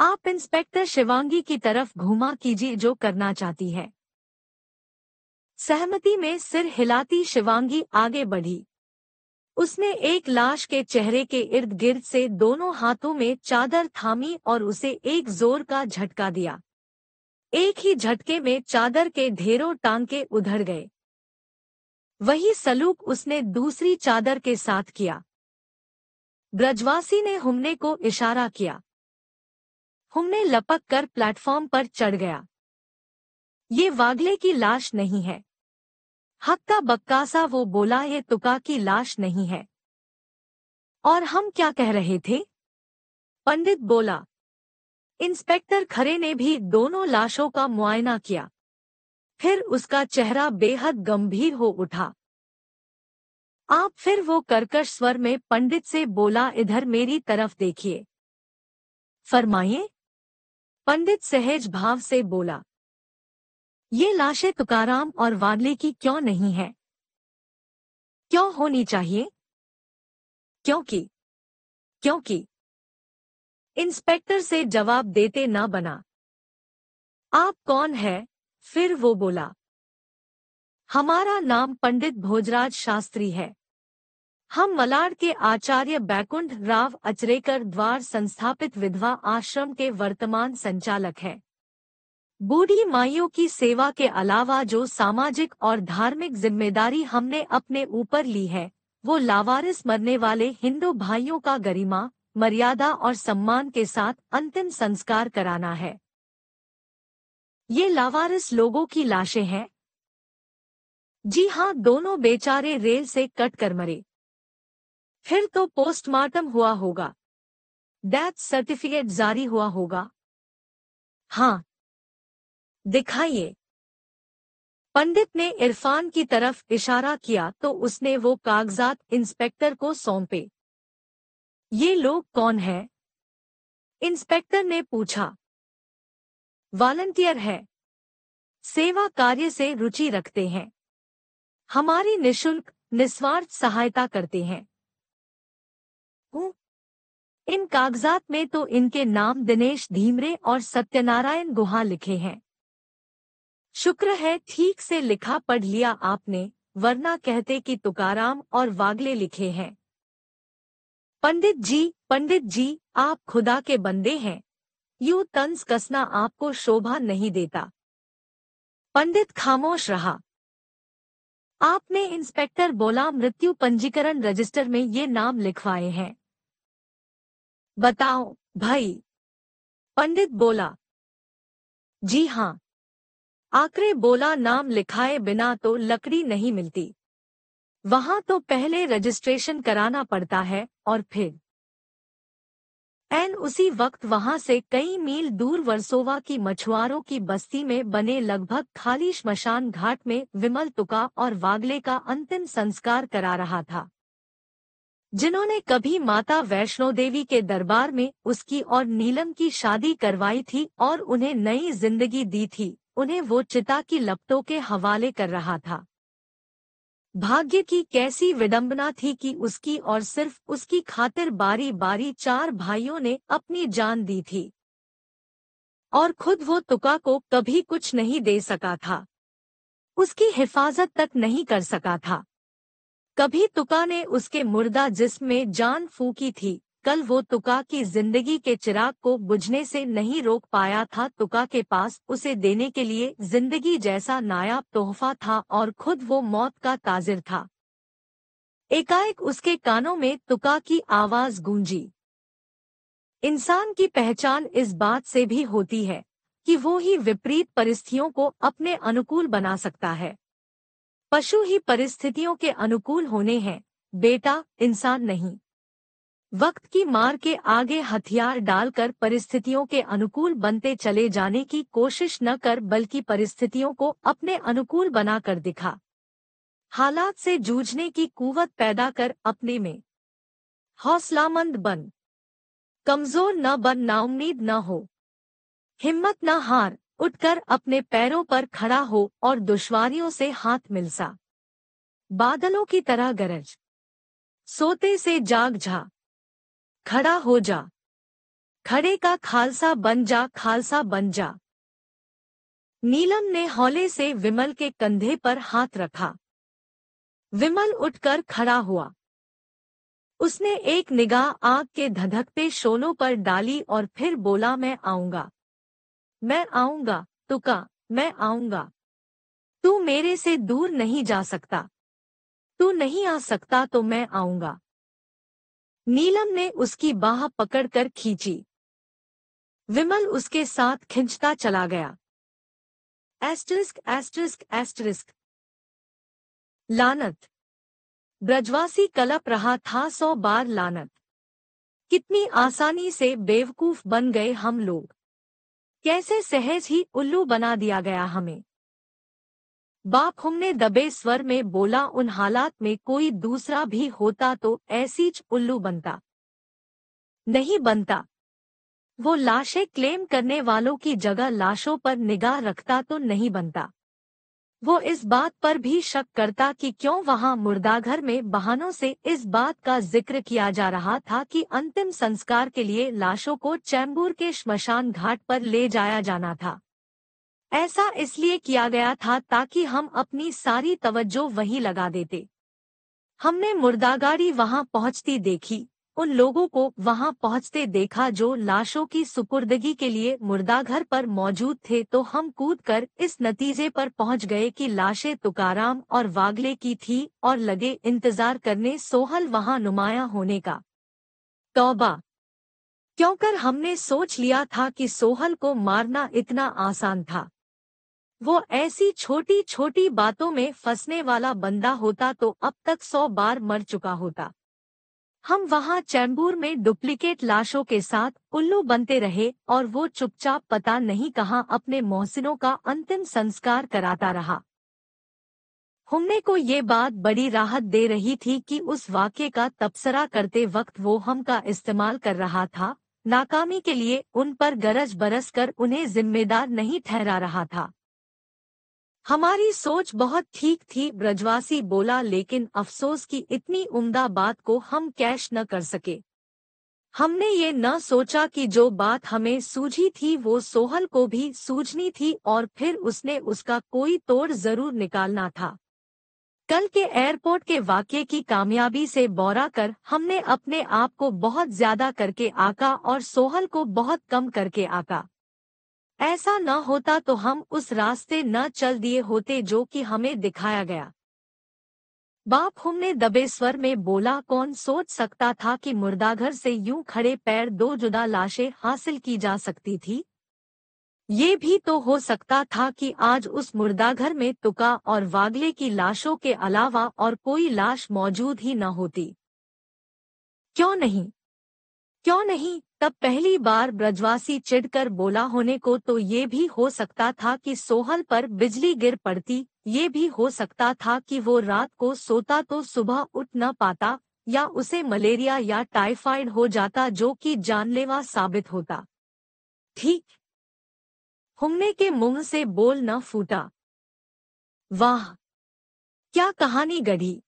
आप इंस्पेक्टर शिवांगी की तरफ घुमा कीजिए जो करना चाहती है सहमति में सिर हिलाती शिवांगी आगे बढ़ी उसने एक लाश के चेहरे के इर्द गिर्द से दोनों हाथों में चादर थामी और उसे एक जोर का झटका दिया एक ही झटके में चादर के ढेरों टांके उधर गए वही सलूक उसने दूसरी चादर के साथ किया ब्रजवासी ने हुमने को इशारा किया हुमने लपक कर प्लेटफॉर्म पर चढ़ गया ये वागले की लाश नहीं है हक्का बक्का सा वो बोला ये तुका की लाश नहीं है और हम क्या कह रहे थे पंडित बोला इंस्पेक्टर खरे ने भी दोनों लाशों का मुआयना किया फिर उसका चेहरा बेहद गंभीर हो उठा आप फिर वो कर्कश स्वर में पंडित से बोला इधर मेरी तरफ देखिए फरमाइए पंडित सहज भाव से बोला ये लाशें तुकाराम और वादले की क्यों नहीं है क्यों होनी चाहिए क्योंकि क्योंकि इंस्पेक्टर से जवाब देते न बना आप कौन है फिर वो बोला हमारा नाम पंडित भोजराज शास्त्री है हम मलाड के आचार्य बैकुंठ राव अचरेकर द्वार संस्थापित विधवा आश्रम के वर्तमान संचालक हैं बूढ़ी माइयों की सेवा के अलावा जो सामाजिक और धार्मिक जिम्मेदारी हमने अपने ऊपर ली है वो लावारिस मरने वाले हिंदू भाइयों का गरिमा मर्यादा और सम्मान के साथ अंतिम संस्कार कराना है ये लावारिस लोगों की लाशें हैं जी हाँ दोनों बेचारे रेल से कट कर मरे फिर तो पोस्टमार्टम हुआ होगा डेथ सर्टिफिकेट जारी हुआ होगा हाँ दिखाइए पंडित ने इरफान की तरफ इशारा किया तो उसने वो कागजात इंस्पेक्टर को सौंपे ये लोग कौन हैं? इंस्पेक्टर ने पूछा वॉलंटियर है सेवा कार्य से रुचि रखते हैं हमारी निशुल्क निस्वार्थ सहायता करते हैं इन कागजात में तो इनके नाम दिनेश धीमरे और सत्यनारायण गुहा लिखे हैं शुक्र है ठीक से लिखा पढ़ लिया आपने वरना कहते कि तुकाराम और वागले लिखे हैं पंडित जी पंडित जी आप खुदा के बंदे हैं यू तंस कसना आपको शोभा नहीं देता पंडित खामोश रहा आपने इंस्पेक्टर बोला मृत्यु पंजीकरण रजिस्टर में ये नाम लिखवाए हैं बताओ भाई पंडित बोला जी हाँ आकरे बोला नाम लिखाए बिना तो लकड़ी नहीं मिलती वहां तो पहले रजिस्ट्रेशन कराना पड़ता है और फिर एन उसी वक्त वहां से कई मील दूर वर्सोवा की मछुआरों की बस्ती में बने लगभग खाली श्मशान घाट में विमल तुका और वागले का अंतिम संस्कार करा रहा था जिन्होंने कभी माता वैष्णो देवी के दरबार में उसकी और नीलम की शादी करवाई थी और उन्हें नई जिंदगी दी थी उन्हें वो चिता की लपटों के हवाले कर रहा था भाग्य की कैसी विडंबना थी कि उसकी और सिर्फ उसकी खातिर बारी बारी चार भाइयों ने अपनी जान दी थी और खुद वो तुका को कभी कुछ नहीं दे सका था उसकी हिफाजत तक नहीं कर सका था कभी तुका ने उसके मुर्दा जिस्म में जान फूकी थी कल वो तुका की जिंदगी के चिराग को बुझने से नहीं रोक पाया था तुका के पास उसे देने के लिए जिंदगी जैसा नायाब तोहफा था और खुद वो मौत का ताजिर था एकाएक उसके कानों में तुका की आवाज गूंजी इंसान की पहचान इस बात से भी होती है कि वो ही विपरीत परिस्थितियों को अपने अनुकूल बना सकता है पशु ही परिस्थितियों के अनुकूल होने हैं बेटा इंसान नहीं वक्त की मार के आगे हथियार डालकर परिस्थितियों के अनुकूल बनते चले जाने की कोशिश न कर बल्कि परिस्थितियों को अपने अनुकूल बनाकर दिखा हालात से जूझने की कुवत पैदा कर अपने में हौसलामंद बन कमजोर न बन नाउमीद न हो हिम्मत न हार उठकर अपने पैरों पर खड़ा हो और दुश्वारियों से हाथ मिलसा बादलों की तरह गरज सोते से जाग झा खड़ा हो जा खड़े का खालसा बन जा खालसा बन जा नीलम ने हौले से विमल के कंधे पर हाथ रखा विमल उठकर खड़ा हुआ उसने एक निगाह आग के धधकते शोलों पर डाली और फिर बोला मैं आऊंगा मैं आऊंगा तुका मैं आऊंगा तू मेरे से दूर नहीं जा सकता तू नहीं आ सकता तो मैं आऊंगा नीलम ने उसकी बाह पकड़कर खींची विमल उसके साथ खिंचता चला गया एस्ट्रिस्क एस्ट्रिस्क एस्ट्रिस्क लानत ब्रजवासी कलप रहा था सौ बार लानत कितनी आसानी से बेवकूफ बन गए हम लोग कैसे सहज ही उल्लू बना दिया गया हमें बाखुम ने दबे स्वर में बोला उन हालात में कोई दूसरा भी होता तो ऐसी उल्लू बनता नहीं बनता वो लाशें क्लेम करने वालों की जगह लाशों पर निगाह रखता तो नहीं बनता वो इस बात पर भी शक करता कि क्यों वहां मुर्दाघर में बहानों से इस बात का जिक्र किया जा रहा था कि अंतिम संस्कार के लिए लाशों को चैम्बूर के श्मशान घाट पर ले जाया जाना था ऐसा इसलिए किया गया था ताकि हम अपनी सारी तवज्जो वहीं लगा देते हमने मुर्दागाड़ी वहां पहुंचती देखी उन लोगों को वहां पहुंचते देखा जो लाशों की सुपुर्दगी के लिए मुर्दाघर पर मौजूद थे तो हम कूद कर इस नतीजे पर पहुंच गए कि लाशें तुकाराम और वागले की थी और लगे इंतजार करने सोहल वहां नुमाया होने का तौबा कर हमने सोच लिया था कि सोहल को मारना इतना आसान था वो ऐसी छोटी छोटी बातों में फंसने वाला बंदा होता तो अब तक सौ बार मर चुका होता हम वहां चैम्बूर में डुप्लीकेट लाशों के साथ उल्लू बनते रहे और वो चुपचाप पता नहीं कहाँ अपने मोहसिनों का अंतिम संस्कार कराता रहा हमने को ये बात बड़ी राहत दे रही थी कि उस वाक्य का तबसरा करते वक्त वो हम का इस्तेमाल कर रहा था नाकामी के लिए उन पर गरज बरस कर उन्हें जिम्मेदार नहीं ठहरा रहा था हमारी सोच बहुत ठीक थी ब्रजवासी बोला लेकिन अफसोस की इतनी उम्दा बात को हम कैश न कर सके हमने ये न सोचा कि जो बात हमें सूझी थी वो सोहल को भी सूझनी थी और फिर उसने उसका कोई तोड़ जरूर निकालना था कल के एयरपोर्ट के वाक्य की कामयाबी से बौरा कर हमने अपने आप को बहुत ज्यादा करके आका और सोहल को बहुत कम करके आका ऐसा न होता तो हम उस रास्ते न चल दिए होते जो कि हमें दिखाया गया बाप हमने दबे स्वर में बोला कौन सोच सकता था कि मुर्दाघर से यूं खड़े पैर दो जुदा लाशें हासिल की जा सकती थी ये भी तो हो सकता था कि आज उस मुर्दाघर में तुका और वागले की लाशों के अलावा और कोई लाश मौजूद ही न होती क्यों नहीं क्यों नहीं तब पहली बार ब्रजवासी चिढ़कर बोला होने को तो ये भी हो सकता था कि सोहल पर बिजली गिर पड़ती ये भी हो सकता था कि वो रात को सोता तो सुबह उठ न पाता या उसे मलेरिया या टाइफाइड हो जाता जो कि जानलेवा साबित होता ठीक हुमने के मुंह से बोल न फूटा वाह क्या कहानी गढ़ी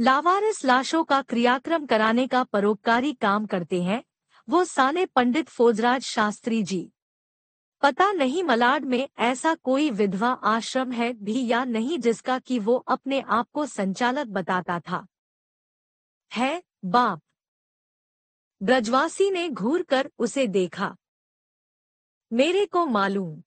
लावारिस लाशों का क्रियाक्रम कराने का परोपकारी काम करते हैं वो साने पंडित फोजराज शास्त्री जी पता नहीं मलाड में ऐसा कोई विधवा आश्रम है भी या नहीं जिसका कि वो अपने आप को संचालक बताता था है बाप ब्रजवासी ने घूर कर उसे देखा मेरे को मालूम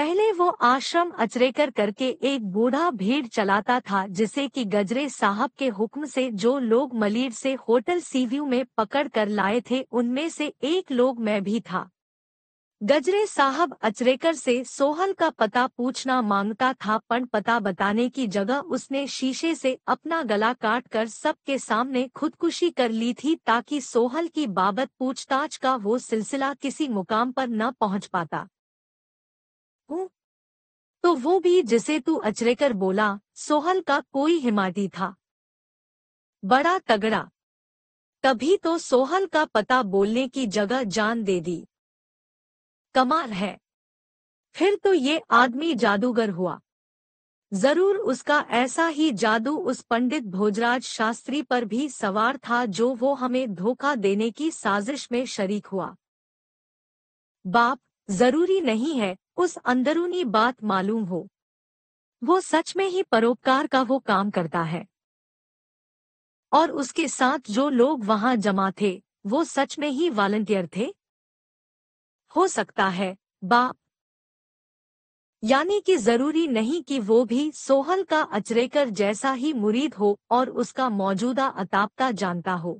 पहले वो आश्रम अचरेकर करके एक बूढ़ा भीड़ चलाता था जिसे कि गजरे साहब के हुक्म से जो लोग मलीर से होटल सीव्यू में पकड़ कर लाए थे उनमें से एक लोग मैं भी था गजरे साहब अचरेकर से सोहल का पता पूछना मांगता था पर पता बताने की जगह उसने शीशे से अपना गला काट कर सबके सामने खुदकुशी कर ली थी ताकि सोहल की बाबत पूछताछ का वो सिलसिला किसी मुकाम पर न पहुंच पाता तो वो भी जिसे तू अचरेकर बोला सोहल का कोई हिमादी था बड़ा तगड़ा तभी तो सोहल का पता बोलने की जगह जान दे दी कमाल है फिर तो ये आदमी जादूगर हुआ जरूर उसका ऐसा ही जादू उस पंडित भोजराज शास्त्री पर भी सवार था जो वो हमें धोखा देने की साजिश में शरीक हुआ बाप जरूरी नहीं है उस अंदरूनी बात मालूम हो वो सच में ही परोपकार का वो काम करता है और उसके साथ जो लोग वहां जमा थे वो सच में ही वॉलंटियर थे हो सकता है बाप यानी कि जरूरी नहीं कि वो भी सोहल का अचरेकर जैसा ही मुरीद हो और उसका मौजूदा अतापता जानता हो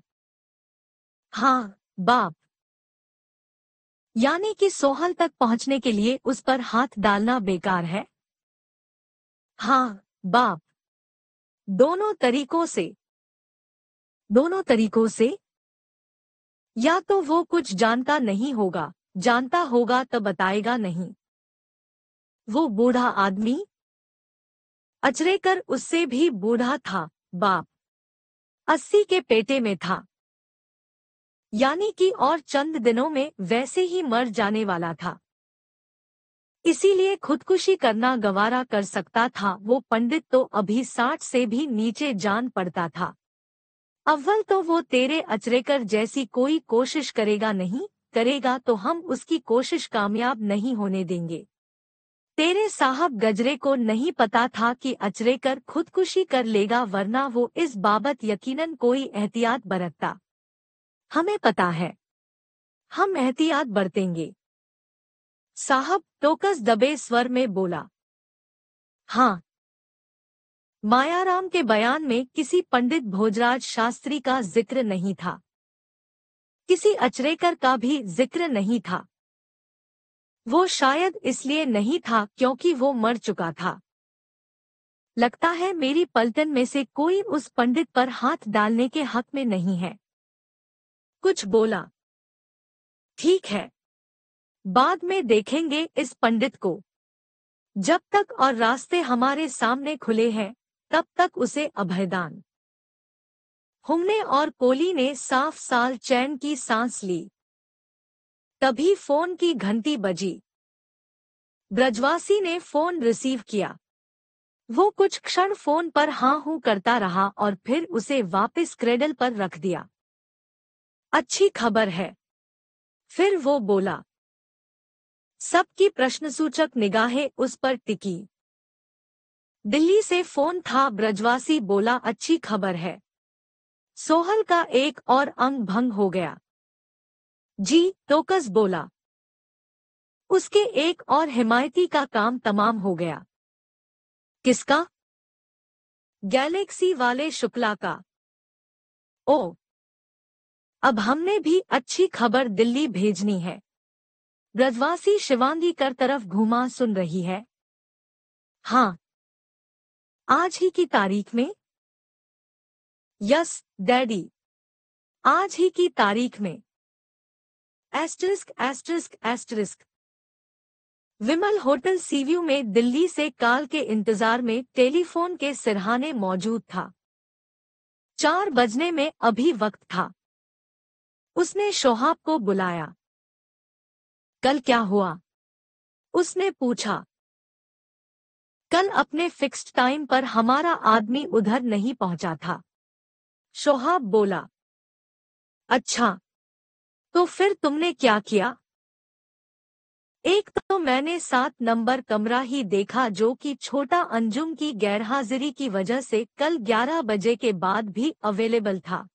हाँ बाप यानी कि सोहल तक पहुंचने के लिए उस पर हाथ डालना बेकार है हाँ बाप दोनों तरीकों से दोनों तरीकों से या तो वो कुछ जानता नहीं होगा जानता होगा तो बताएगा नहीं वो बूढ़ा आदमी अचरेकर उससे भी बूढ़ा था बाप अस्सी के पेटे में था यानी कि और चंद दिनों में वैसे ही मर जाने वाला था इसीलिए खुदकुशी करना गवारा कर सकता था वो पंडित तो अभी साठ से भी नीचे जान पड़ता था अव्वल तो वो तेरे अचरेकर जैसी कोई कोशिश करेगा नहीं करेगा तो हम उसकी कोशिश कामयाब नहीं होने देंगे तेरे साहब गजरे को नहीं पता था कि अचरेकर खुदकुशी कर लेगा वरना वो इस बाबत यकीनन कोई एहतियात बरतता हमें पता है हम एहतियात बरतेंगे साहब टोकस दबे स्वर में बोला हाँ मायाराम के बयान में किसी पंडित भोजराज शास्त्री का जिक्र नहीं था किसी अचरेकर का भी जिक्र नहीं था वो शायद इसलिए नहीं था क्योंकि वो मर चुका था लगता है मेरी पलटन में से कोई उस पंडित पर हाथ डालने के हक में नहीं है कुछ बोला ठीक है बाद में देखेंगे इस पंडित को जब तक और रास्ते हमारे सामने खुले हैं तब तक उसे अभयदान हुमने और कोली ने साफ साल चैन की सांस ली तभी फोन की घंटी बजी ब्रजवासी ने फोन रिसीव किया वो कुछ क्षण फोन पर हां हूं करता रहा और फिर उसे वापस क्रेडल पर रख दिया अच्छी खबर है फिर वो बोला सबकी प्रश्नसूचक निगाहें उस पर टिकी दिल्ली से फोन था ब्रजवासी बोला अच्छी खबर है सोहल का एक और अंग भंग हो गया जी टोकस बोला उसके एक और हिमायती का काम तमाम हो गया किसका गैलेक्सी वाले शुक्ला का ओ अब हमने भी अच्छी खबर दिल्ली भेजनी है ब्रजवासी शिवांगी कर तरफ घुमा सुन रही है हाँ आज ही की तारीख में यस डैडी आज ही की तारीख में asterisk asterisk asterisk Vimal hotel Seaview में दिल्ली से काल के इंतजार में टेलीफोन के सिरहाने मौजूद था चार बजने में अभी वक्त था उसने शोहाब को बुलाया कल क्या हुआ उसने पूछा कल अपने फिक्स्ड टाइम पर हमारा आदमी उधर नहीं पहुंचा था शोहाब बोला अच्छा तो फिर तुमने क्या किया एक तो मैंने सात नंबर कमरा ही देखा जो कि छोटा अंजुम की गैरहाजिरी की वजह से कल ग्यारह बजे के बाद भी अवेलेबल था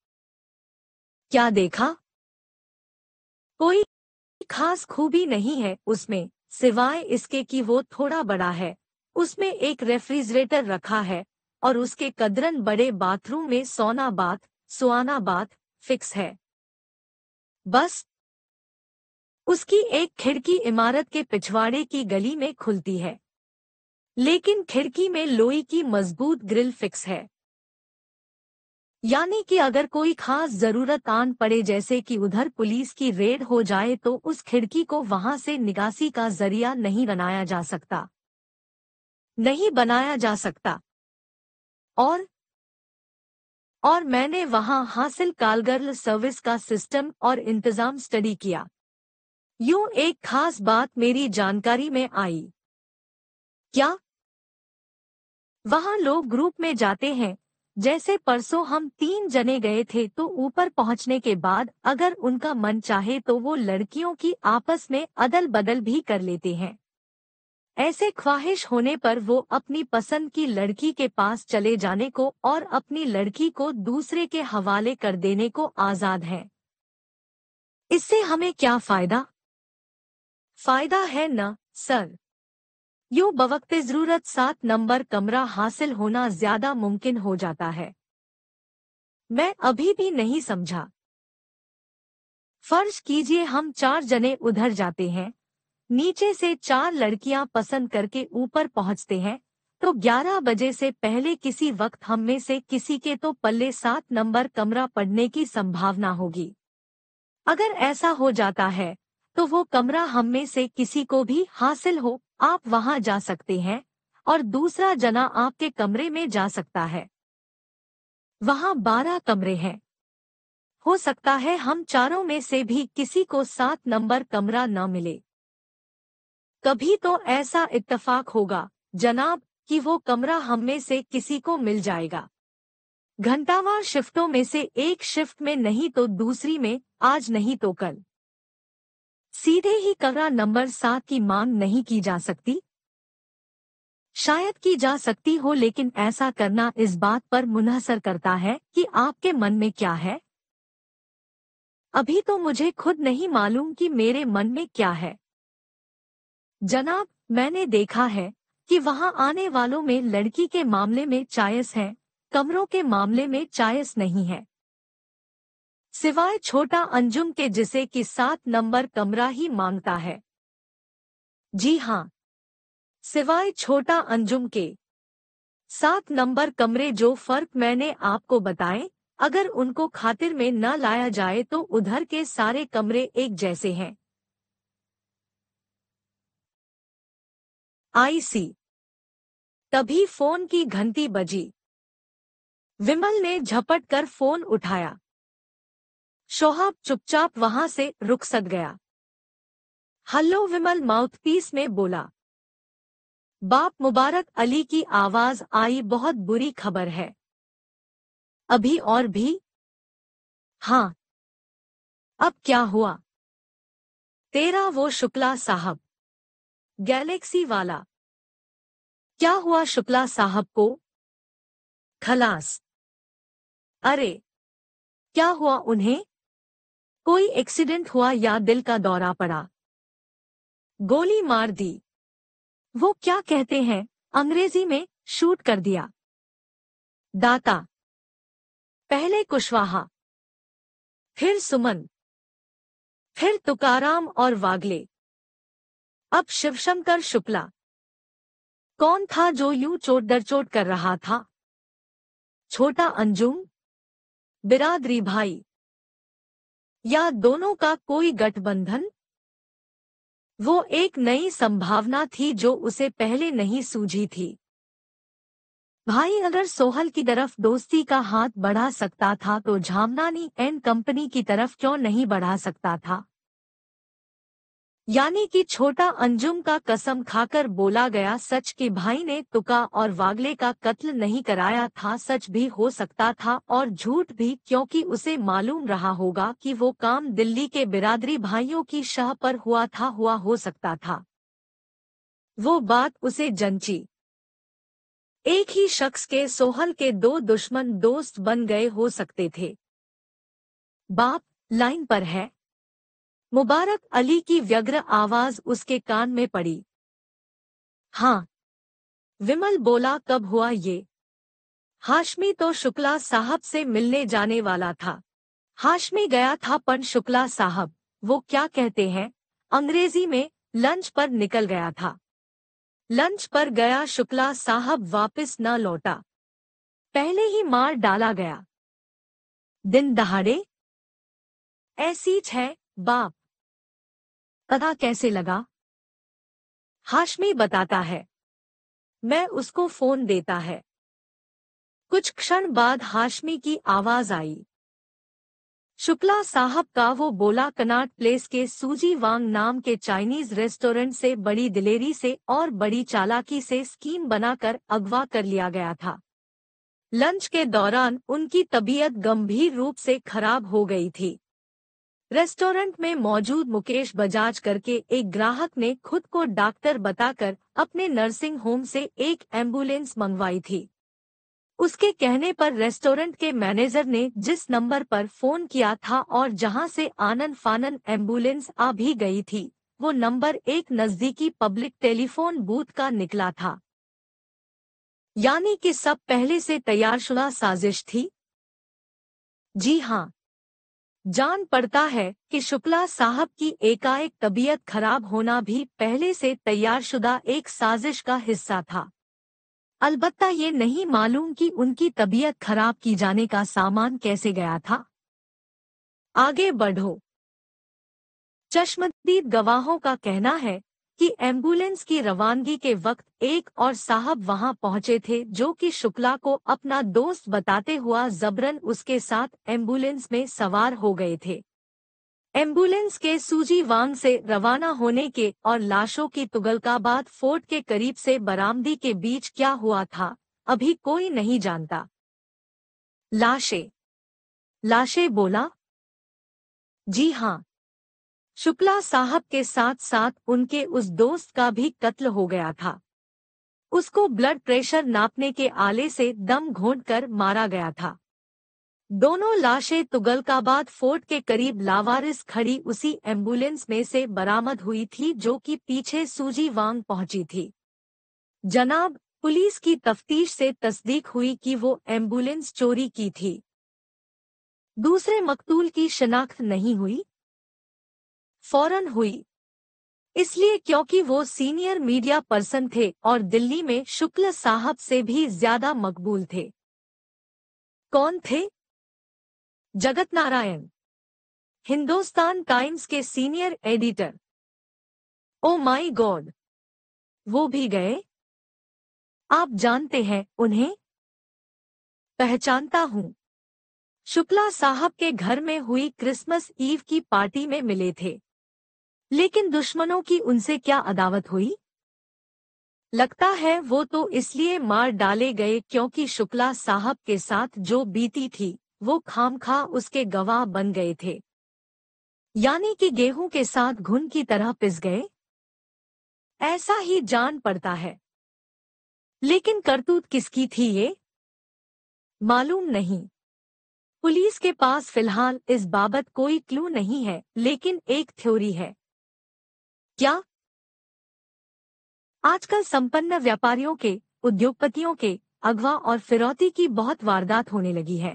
क्या देखा कोई खास खूबी नहीं है उसमें सिवाय इसके कि वो थोड़ा बड़ा है उसमें एक रेफ्रिजरेटर रखा है और उसके कदरन बड़े बाथरूम में सोना बाथ सुना बाथ फिक्स है बस उसकी एक खिड़की इमारत के पिछवाड़े की गली में खुलती है लेकिन खिड़की में लोई की मजबूत ग्रिल फिक्स है यानी कि अगर कोई खास जरूरत आन पड़े जैसे कि उधर पुलिस की रेड हो जाए तो उस खिड़की को वहां से निकासी का जरिया नहीं बनाया जा सकता नहीं बनाया जा सकता और और मैंने वहां हासिल कालगर्ल सर्विस का सिस्टम और इंतजाम स्टडी किया यूं एक खास बात मेरी जानकारी में आई क्या वहां लोग ग्रुप में जाते हैं जैसे परसों हम तीन जने गए थे तो ऊपर पहुंचने के बाद अगर उनका मन चाहे तो वो लड़कियों की आपस में अदल बदल भी कर लेते हैं ऐसे ख्वाहिश होने पर वो अपनी पसंद की लड़की के पास चले जाने को और अपनी लड़की को दूसरे के हवाले कर देने को आज़ाद हैं। इससे हमें क्या फायदा फायदा है न सर यूं बवकते ज़रूरत सात नंबर कमरा हासिल होना ज्यादा मुमकिन हो जाता है मैं अभी भी नहीं समझा फर्ज कीजिए हम चार जने उधर जाते हैं नीचे से चार लड़कियां पसंद करके ऊपर पहुंचते हैं तो 11 बजे से पहले किसी वक्त हम में से किसी के तो पल्ले सात नंबर कमरा पड़ने की संभावना होगी अगर ऐसा हो जाता है तो वो कमरा हम में से किसी को भी हासिल हो आप वहां जा सकते हैं और दूसरा जना आपके कमरे में जा सकता है वहां बारह कमरे हैं हो सकता है हम चारों में से भी किसी को सात नंबर कमरा न मिले कभी तो ऐसा इत्तफाक होगा जनाब कि वो कमरा हम में से किसी को मिल जाएगा घंटावार शिफ्टों में से एक शिफ्ट में नहीं तो दूसरी में आज नहीं तो कल सीधे ही कमरा नंबर सात की मांग नहीं की जा सकती शायद की जा सकती हो लेकिन ऐसा करना इस बात पर मुनहसर करता है कि आपके मन में क्या है अभी तो मुझे खुद नहीं मालूम कि मेरे मन में क्या है जनाब मैंने देखा है कि वहां आने वालों में लड़की के मामले में चायस है कमरों के मामले में चायस नहीं है सिवाय छोटा अंजुम के जिसे कि सात नंबर कमरा ही मांगता है जी हाँ सिवाय छोटा अंजुम के सात नंबर कमरे जो फर्क मैंने आपको बताए अगर उनको खातिर में न लाया जाए तो उधर के सारे कमरे एक जैसे हैं आईसी तभी फोन की घंटी बजी विमल ने झपट कर फोन उठाया शोहाब चुपचाप वहां से रुखसत गया हल्लो विमल माउथपीस में बोला बाप मुबारक अली की आवाज आई बहुत बुरी खबर है अभी और भी हाँ अब क्या हुआ तेरा वो शुक्ला साहब गैलेक्सी वाला क्या हुआ शुक्ला साहब को खलास अरे क्या हुआ उन्हें कोई एक्सीडेंट हुआ या दिल का दौरा पड़ा गोली मार दी वो क्या कहते हैं अंग्रेजी में शूट कर दिया दाता पहले कुशवाहा फिर सुमन फिर तुकाराम और वागले अब शिवशंकर शुक्ला कौन था जो यूं चोट दर चोट कर रहा था छोटा अंजुम बिरादरी भाई या दोनों का कोई गठबंधन वो एक नई संभावना थी जो उसे पहले नहीं सूझी थी भाई अगर सोहल की तरफ दोस्ती का हाथ बढ़ा सकता था तो झामनानी एंड कंपनी की तरफ क्यों नहीं बढ़ा सकता था यानी कि छोटा अंजुम का कसम खाकर बोला गया सच के भाई ने तुका और वागले का कत्ल नहीं कराया था सच भी हो सकता था और झूठ भी क्योंकि उसे मालूम रहा होगा कि वो काम दिल्ली के बिरादरी भाइयों की शह पर हुआ था हुआ हो सकता था वो बात उसे जंची एक ही शख्स के सोहल के दो दुश्मन दोस्त बन गए हो सकते थे बाप लाइन पर है मुबारक अली की व्यग्र आवाज उसके कान में पड़ी हाँ विमल बोला कब हुआ ये हाशमी तो शुक्ला साहब से मिलने जाने वाला था हाशमी गया था पर शुक्ला साहब वो क्या कहते हैं अंग्रेजी में लंच पर निकल गया था लंच पर गया शुक्ला साहब वापस न लौटा पहले ही मार डाला गया दिन दहाड़े ऐसी छह बाप पता कैसे लगा हाशमी बताता है मैं उसको फोन देता है कुछ क्षण बाद हाशमी की आवाज आई शुक्ला साहब का वो बोला कनाट प्लेस के सूजी वांग नाम के चाइनीज रेस्टोरेंट से बड़ी दिलेरी से और बड़ी चालाकी से स्कीम बनाकर अगवा कर लिया गया था लंच के दौरान उनकी तबीयत गंभीर रूप से खराब हो गई थी रेस्टोरेंट में मौजूद मुकेश बजाज करके एक ग्राहक ने खुद को डॉक्टर बताकर अपने नर्सिंग होम से एक एम्बुलेंस मंगवाई थी उसके कहने पर रेस्टोरेंट के मैनेजर ने जिस नंबर पर फोन किया था और जहां से आनंद फानन एम्बुलेंस आ भी गई थी वो नंबर एक नजदीकी पब्लिक टेलीफोन बूथ का निकला था यानी कि सब पहले से तैयारशुदा साजिश थी जी हाँ जान पड़ता है कि शुक्ला साहब की एकाएक तबीयत खराब होना भी पहले से तैयारशुदा एक साजिश का हिस्सा था अलबत्ता ये नहीं मालूम कि उनकी तबीयत खराब की जाने का सामान कैसे गया था आगे बढ़ो चश्मदीद गवाहों का कहना है कि एम्बुलेंस की रवानगी के वक्त एक और साहब वहां पहुंचे थे जो कि शुक्ला को अपना दोस्त बताते हुआ जबरन उसके साथ एम्बुलेंस में सवार हो गए थे एम्बुलेंस के सूजी वांग से रवाना होने के और लाशों की तुगलकाबाद फोर्ट के करीब से बरामदी के बीच क्या हुआ था अभी कोई नहीं जानता लाशे लाशे बोला जी हाँ शुक्ला साहब के साथ साथ उनके उस दोस्त का भी कत्ल हो गया था उसको ब्लड प्रेशर नापने के आले से दम घोंटकर मारा गया था दोनों लाशें तुगलकाबाद फोर्ट के करीब लावारिस खड़ी उसी एम्बुलेंस में से बरामद हुई थी जो कि पीछे सूजी वांग पहुंची थी जनाब पुलिस की तफ्तीश से तस्दीक हुई कि वो एम्बुलेंस चोरी की थी दूसरे मकतूल की शनाख्त नहीं हुई फौरन हुई इसलिए क्योंकि वो सीनियर मीडिया पर्सन थे और दिल्ली में शुक्ल साहब से भी ज्यादा मकबूल थे कौन थे जगत नारायण हिंदुस्तान टाइम्स के senior editor oh my God वो भी गए आप जानते हैं उन्हें पहचानता हूं शुक्ला साहब के घर में हुई क्रिसमस ईव की पार्टी में मिले थे लेकिन दुश्मनों की उनसे क्या अदावत हुई लगता है वो तो इसलिए मार डाले गए क्योंकि शुक्ला साहब के साथ जो बीती थी वो खामखा उसके गवाह बन गए थे यानी कि गेहूं के साथ घुन की तरह पिस गए ऐसा ही जान पड़ता है लेकिन करतूत किसकी थी ये मालूम नहीं पुलिस के पास फिलहाल इस बाबत कोई क्लू नहीं है लेकिन एक थ्योरी है क्या आजकल संपन्न व्यापारियों के उद्योगपतियों के अगवा और फिरौती की बहुत वारदात होने लगी है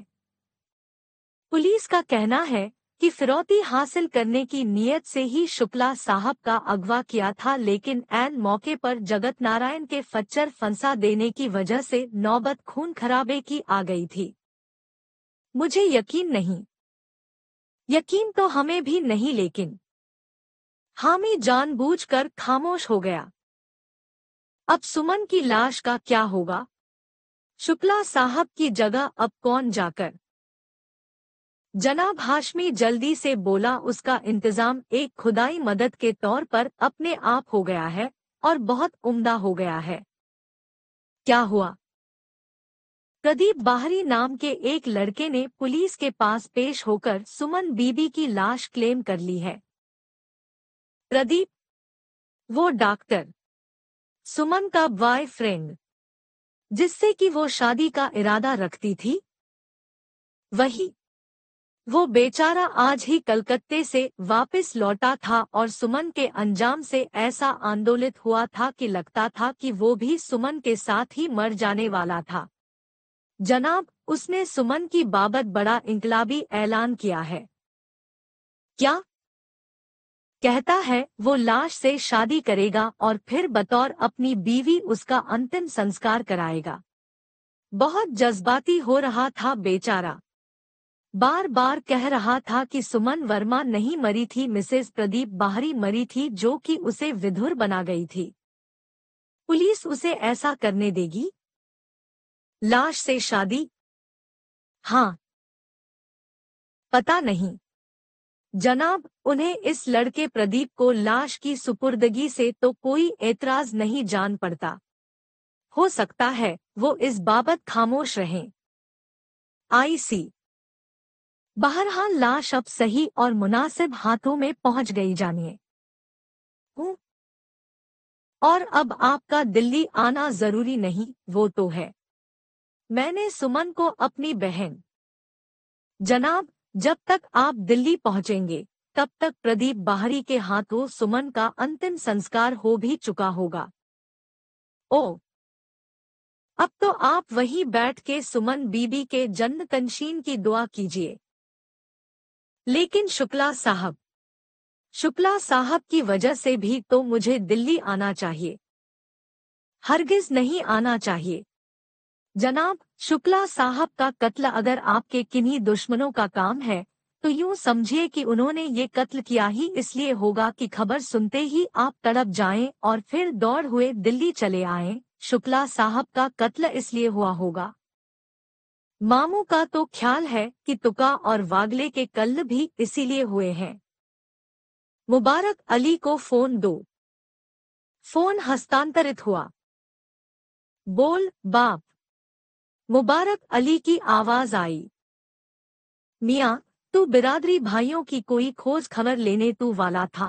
पुलिस का कहना है कि फिरौती हासिल करने की नीयत से ही शुक्ला साहब का अगवा किया था लेकिन एन मौके पर जगत नारायण के फच्चर फंसा देने की वजह से नौबत खून खराबे की आ गई थी मुझे यकीन नहीं यकीन तो हमें भी नहीं लेकिन हामी जानबूझकर खामोश हो गया अब सुमन की लाश का क्या होगा शुक्ला साहब की जगह अब कौन जाकर जनाब हाशमी जल्दी से बोला उसका इंतजाम एक खुदाई मदद के तौर पर अपने आप हो गया है और बहुत उम्दा हो गया है क्या हुआ प्रदीप बाहरी नाम के एक लड़के ने पुलिस के पास पेश होकर सुमन बीबी की लाश क्लेम कर ली है प्रदीप वो डॉक्टर सुमन का बॉयफ्रेंड जिससे कि वो शादी का इरादा रखती थी वही वो बेचारा आज ही कलकत्ते से वापस लौटा था और सुमन के अंजाम से ऐसा आंदोलित हुआ था कि लगता था कि वो भी सुमन के साथ ही मर जाने वाला था जनाब उसने सुमन की बाबत बड़ा इंकलाबी ऐलान किया है क्या कहता है वो लाश से शादी करेगा और फिर बतौर अपनी बीवी उसका अंतिम संस्कार कराएगा बहुत जज्बाती हो रहा था बेचारा बार बार कह रहा था कि सुमन वर्मा नहीं मरी थी मिसेस प्रदीप बाहरी मरी थी जो कि उसे विधुर बना गई थी पुलिस उसे ऐसा करने देगी लाश से शादी हाँ पता नहीं जनाब उन्हें इस लड़के प्रदीप को लाश की सुपुर्दगी से तो कोई एतराज नहीं जान पड़ता हो सकता है वो इस बाबत खामोश रहें आईसी बहरहाल लाश अब सही और मुनासिब हाथों में पहुंच गई जानिए और अब आपका दिल्ली आना जरूरी नहीं वो तो है मैंने सुमन को अपनी बहन जनाब जब तक आप दिल्ली पहुंचेंगे तब तक प्रदीप बाहरी के हाथों सुमन का अंतिम संस्कार हो भी चुका होगा ओ अब तो आप वहीं बैठ के सुमन बीबी के जन्म तनशीन की दुआ कीजिए लेकिन शुक्ला साहब शुक्ला साहब की वजह से भी तो मुझे दिल्ली आना चाहिए हरगिज नहीं आना चाहिए जनाब शुक्ला साहब का कत्ल अगर आपके किन्हीं दुश्मनों का काम है तो यूं समझिए कि उन्होंने ये कत्ल किया ही इसलिए होगा कि खबर सुनते ही आप तड़प जाएं और फिर दौड़ हुए दिल्ली चले आएं शुक्ला साहब का कत्ल इसलिए हुआ होगा मामू का तो ख्याल है कि तुका और वागले के कल भी इसीलिए हुए हैं मुबारक अली को फोन दो फोन हस्तांतरित हुआ बोल बाप मुबारक अली की आवाज आई मियाँ तू बिरादरी भाइयों की कोई खोज खबर लेने तू वाला था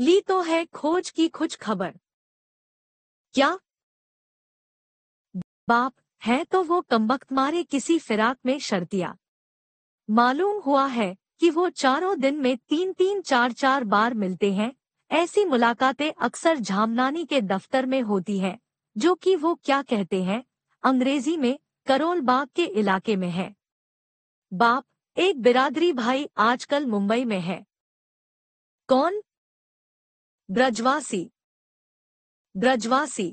ली तो है खोज की कुछ खबर क्या बाप है तो वो कम्बख्त मारे किसी फिराक में शर्तिया मालूम हुआ है कि वो चारों दिन में तीन तीन चार चार बार मिलते हैं ऐसी मुलाकातें अक्सर झामनानी के दफ्तर में होती हैं जो कि वो क्या कहते हैं अंग्रेजी में करोल बाग के इलाके में है बाप एक बिरादरी भाई आजकल मुंबई में है कौन ब्रजवासी ब्रजवासी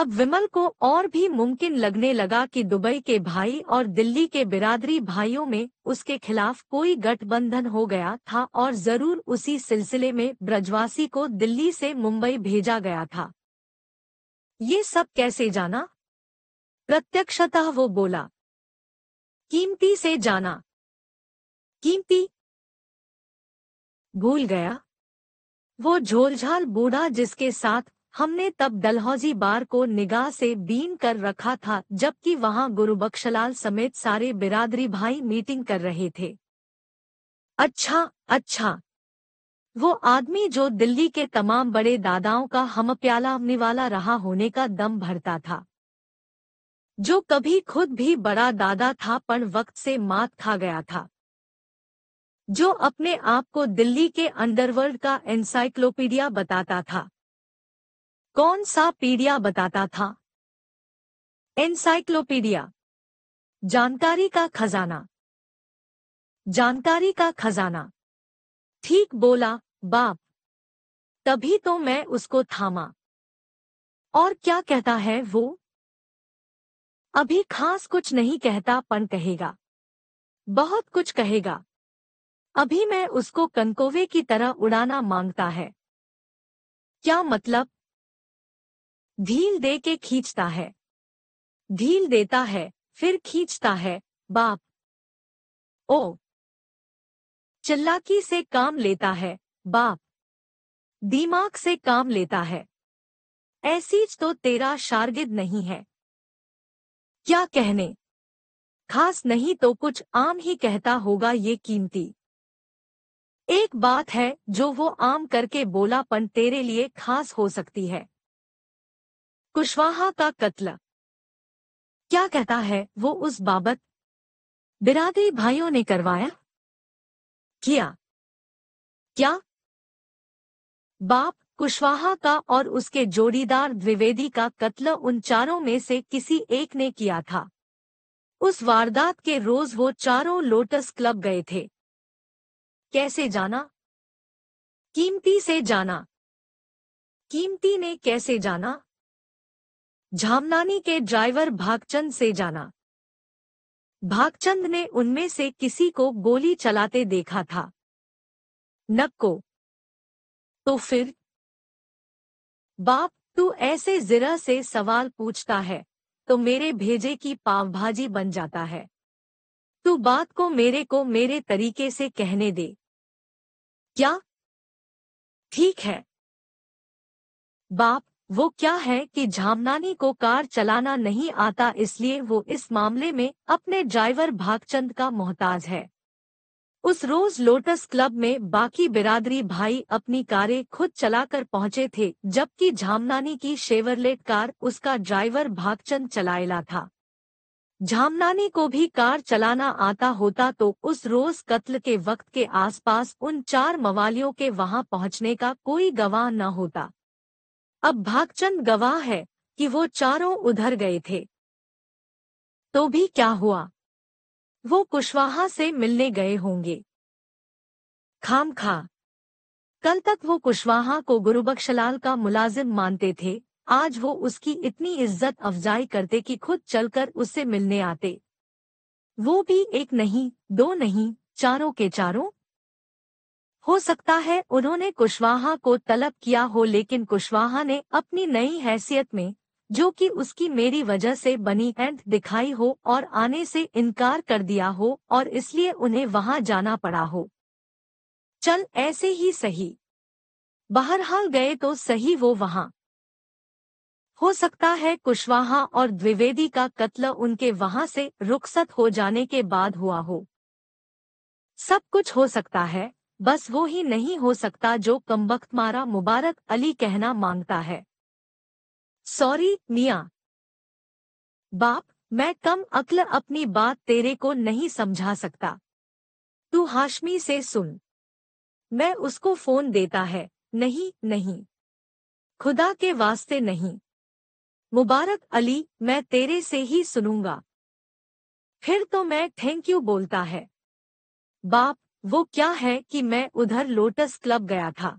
अब विमल को और भी मुमकिन लगने लगा कि दुबई के भाई और दिल्ली के बिरादरी भाइयों में उसके खिलाफ कोई गठबंधन हो गया था और जरूर उसी सिलसिले में ब्रजवासी को दिल्ली से मुंबई भेजा गया था ये सब कैसे जाना प्रत्यक्षतः वो बोला कीमती से जाना कीमती भूल गया वो झोलझाल बूढ़ा जिसके साथ हमने तब डलहौजी बार को निगाह से बीन कर रखा था जबकि वहां बक्शलाल समेत सारे बिरादरी भाई मीटिंग कर रहे थे अच्छा अच्छा वो आदमी जो दिल्ली के तमाम बड़े दादाओं का हम प्याला निवाला रहा होने का दम भरता था जो कभी खुद भी बड़ा दादा था पर वक्त से मात खा गया था जो अपने आप को दिल्ली के अंडरवर्ल्ड का एनसाइक्लोपीडिया बताता था कौन सा पीडिया बताता था एनसाइक्लोपीडिया जानकारी का खजाना जानकारी का खजाना ठीक बोला बाप तभी तो मैं उसको थामा और क्या कहता है वो अभी खास कुछ नहीं कहता पन कहेगा बहुत कुछ कहेगा अभी मैं उसको कनकोवे की तरह उड़ाना मांगता है क्या मतलब ढील दे के खींचता है ढील देता है फिर खींचता है बाप ओ चिल्लाकी से काम लेता है बाप दिमाग से काम लेता है ऐसीज तो तेरा शार्गिद नहीं है क्या कहने खास नहीं तो कुछ आम ही कहता होगा ये कीमती एक बात है जो वो आम करके बोलापन तेरे लिए खास हो सकती है कुशवाहा का कत्ल क्या कहता है वो उस बाबत बिरादरी भाइयों ने करवाया किया क्या बाप कुशवाहा का और उसके जोड़ीदार द्विवेदी का कत्ल उन चारों में से किसी एक ने किया था उस वारदात के रोज वो चारों लोटस क्लब गए थे कैसे जाना कीमती से जाना कीमती ने कैसे जाना झामनानी के ड्राइवर भागचंद से जाना भागचंद ने उनमें से किसी को गोली चलाते देखा था नक्को तो फिर बाप तू ऐसे जिरा से सवाल पूछता है तो मेरे भेजे की पाव भाजी बन जाता है तू बात को मेरे को मेरे तरीके से कहने दे क्या ठीक है बाप वो क्या है कि झामनानी को कार चलाना नहीं आता इसलिए वो इस मामले में अपने ड्राइवर भागचंद का मोहताज है उस रोज लोटस क्लब में बाकी बिरादरी भाई अपनी कारें खुद चलाकर पहुंचे थे जबकि झामनानी की शेवरलेट कार उसका ड्राइवर भागचंद चलाएला था झामनानी को भी कार चलाना आता होता तो उस रोज कत्ल के वक्त के आसपास उन चार मवालियों के वहां पहुंचने का कोई गवाह न होता अब भागचंद गवाह है कि वो चारों उधर गए थे तो भी क्या हुआ वो कुशवाहा से मिलने गए होंगे खाम खा कल तक वो कुशवाहा को गुरुबक्शलाल का मुलाजिम मानते थे आज वो उसकी इतनी इज्जत अफजाई करते कि खुद चलकर उससे मिलने आते वो भी एक नहीं दो नहीं चारों के चारों हो सकता है उन्होंने कुशवाहा को तलब किया हो लेकिन कुशवाहा ने अपनी नई हैसियत में जो कि उसकी मेरी वजह से बनी एंड दिखाई हो और आने से इनकार कर दिया हो और इसलिए उन्हें वहां जाना पड़ा हो चल ऐसे ही सही बहरहाल गए तो सही वो वहां हो सकता है कुशवाहा और द्विवेदी का कत्ल उनके वहां से रुखसत हो जाने के बाद हुआ हो सब कुछ हो सकता है बस वो ही नहीं हो सकता जो कम्बख्त मारा मुबारक अली कहना मांगता है सॉरी मिया बाप मैं कम अक्ल अपनी बात तेरे को नहीं समझा सकता तू हाशमी से सुन मैं उसको फोन देता है नहीं नहीं खुदा के वास्ते नहीं मुबारक अली मैं तेरे से ही सुनूंगा फिर तो मैं थैंक यू बोलता है बाप वो क्या है कि मैं उधर लोटस क्लब गया था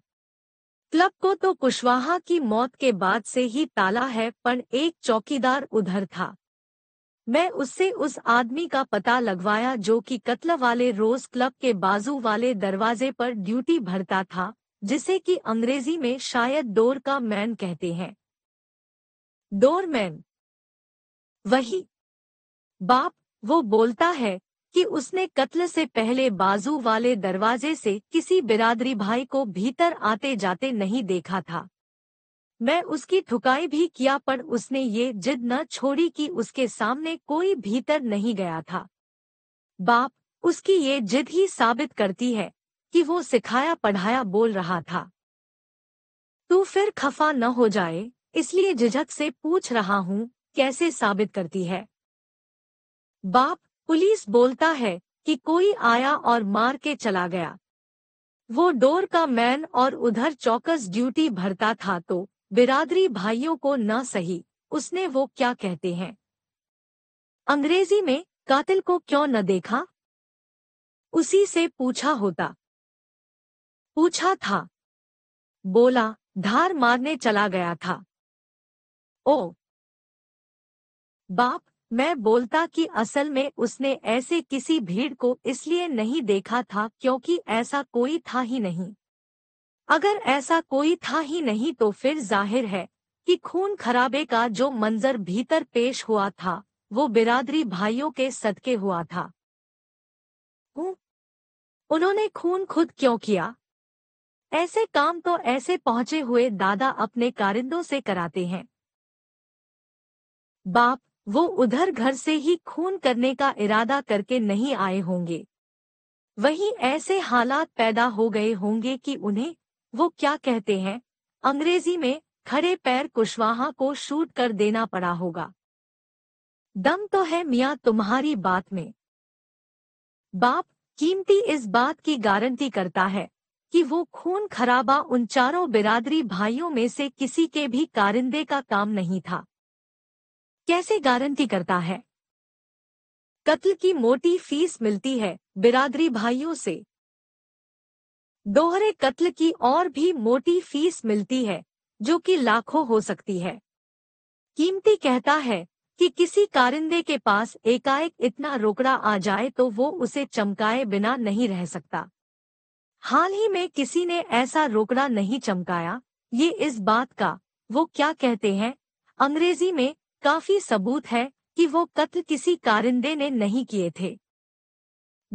क्लब को तो कुशवाहा की मौत के बाद से ही ताला है पर एक चौकीदार उधर था मैं उससे उस आदमी का पता लगवाया जो कि कत्ल वाले रोज क्लब के बाजू वाले दरवाजे पर ड्यूटी भरता था जिसे कि अंग्रेजी में शायद डोर का मैन कहते हैं डोर मैन वही बाप वो बोलता है कि उसने कत्ल से पहले बाजू वाले दरवाजे से किसी बिरादरी भाई को भीतर आते जाते नहीं देखा था मैं उसकी ठुकाई भी किया पर उसने ये जिद न छोड़ी कि उसके सामने कोई भीतर नहीं गया था बाप उसकी ये जिद ही साबित करती है कि वो सिखाया पढ़ाया बोल रहा था तू फिर खफा न हो जाए इसलिए झिझक से पूछ रहा हूँ कैसे साबित करती है बाप पुलिस बोलता है कि कोई आया और मार के चला गया वो डोर का मैन और उधर चौकस ड्यूटी भरता था तो बिरादरी भाइयों को न सही उसने वो क्या कहते हैं अंग्रेजी में कातिल को क्यों न देखा उसी से पूछा होता पूछा था बोला धार मारने चला गया था ओ बाप मैं बोलता कि असल में उसने ऐसे किसी भीड़ को इसलिए नहीं देखा था क्योंकि ऐसा कोई था ही नहीं अगर ऐसा कोई था ही नहीं तो फिर जाहिर है कि खून खराबे का जो मंजर भीतर पेश हुआ था वो बिरादरी भाइयों के सदके हुआ था उन्होंने खून खुद क्यों किया ऐसे काम तो ऐसे पहुंचे हुए दादा अपने कारिंदों से कराते हैं बाप वो उधर घर से ही खून करने का इरादा करके नहीं आए होंगे वहीं ऐसे हालात पैदा हो गए होंगे कि उन्हें वो क्या कहते हैं अंग्रेजी में खड़े पैर कुशवाहा को शूट कर देना पड़ा होगा दम तो है मियाँ तुम्हारी बात में बाप कीमती इस बात की गारंटी करता है कि वो खून खराबा उन चारों बिरादरी भाइयों में से किसी के भी कारिंदे का काम नहीं था कैसे गारंटी करता है कत्ल की मोटी फीस मिलती है बिरादरी भाइयों से दोहरे कत्ल की और भी मोटी फीस मिलती है जो कि लाखों हो सकती है कीमती कहता है कि किसी कारिंदे के पास एकाएक इतना रोकड़ा आ जाए तो वो उसे चमकाए बिना नहीं रह सकता हाल ही में किसी ने ऐसा रोकड़ा नहीं चमकाया ये इस बात का वो क्या कहते हैं अंग्रेजी में काफी सबूत है कि वो कत्ल किसी कारिंदे ने नहीं किए थे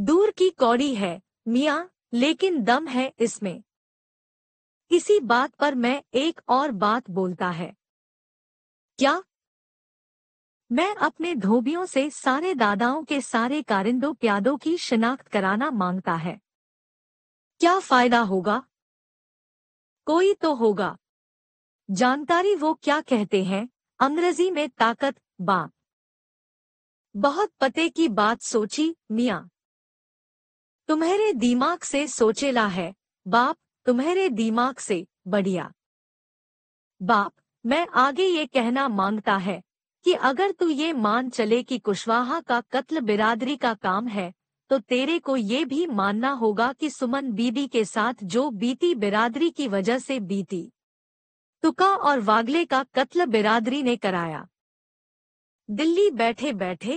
दूर की कौड़ी है मिया लेकिन दम है इसमें इसी बात पर मैं एक और बात बोलता है क्या मैं अपने धोबियों से सारे दादाओं के सारे कारिंदों प्यादों की शिनाख्त कराना मांगता है क्या फायदा होगा कोई तो होगा जानकारी वो क्या कहते हैं अंग्रेजी में ताकत बाप बहुत पते की बात सोची मिया तुम्हारे दिमाग से सोचेला है बाप तुम्हारे दिमाग से बढ़िया बाप मैं आगे ये कहना मांगता है कि अगर तू ये मान चले कि कुशवाहा का कत्ल बिरादरी का काम है तो तेरे को ये भी मानना होगा कि सुमन बीबी के साथ जो बीती बिरादरी की वजह से बीती तुका और वागले का कत्ल बिरादरी ने कराया दिल्ली बैठे बैठे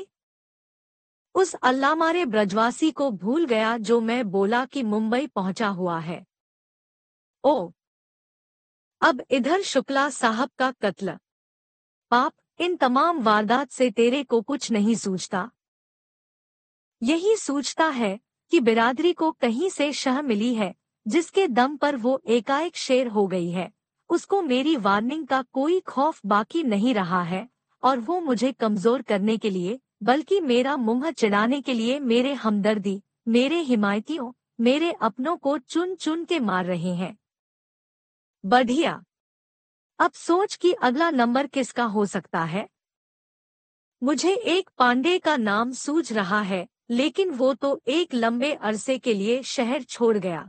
उस अल्लामारे ब्रजवासी को भूल गया जो मैं बोला कि मुंबई पहुंचा हुआ है ओ अब इधर शुक्ला साहब का कत्ल पाप इन तमाम वारदात से तेरे को कुछ नहीं सूझता यही सूझता है कि बिरादरी को कहीं से शह मिली है जिसके दम पर वो एकाएक शेर हो गई है उसको मेरी वार्निंग का कोई खौफ बाकी नहीं रहा है और वो मुझे कमजोर करने के लिए बल्कि मेरा मुंह चिड़ाने के लिए मेरे हमदर्दी मेरे हिमायतियों मेरे अपनों को चुन चुन के मार रहे हैं बढ़िया अब सोच कि अगला नंबर किसका हो सकता है मुझे एक पांडे का नाम सूझ रहा है लेकिन वो तो एक लंबे अरसे के लिए शहर छोड़ गया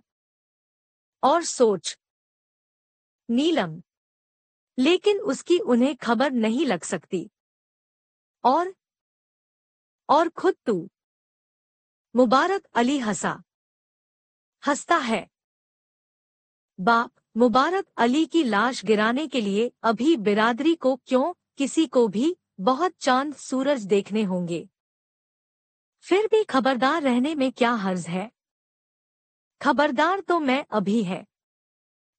और सोच नीलम लेकिन उसकी उन्हें खबर नहीं लग सकती और और खुद तू मुबारक अली हंसा हंसता है बाप मुबारक अली की लाश गिराने के लिए अभी बिरादरी को क्यों किसी को भी बहुत चांद सूरज देखने होंगे फिर भी खबरदार रहने में क्या हर्ज है खबरदार तो मैं अभी है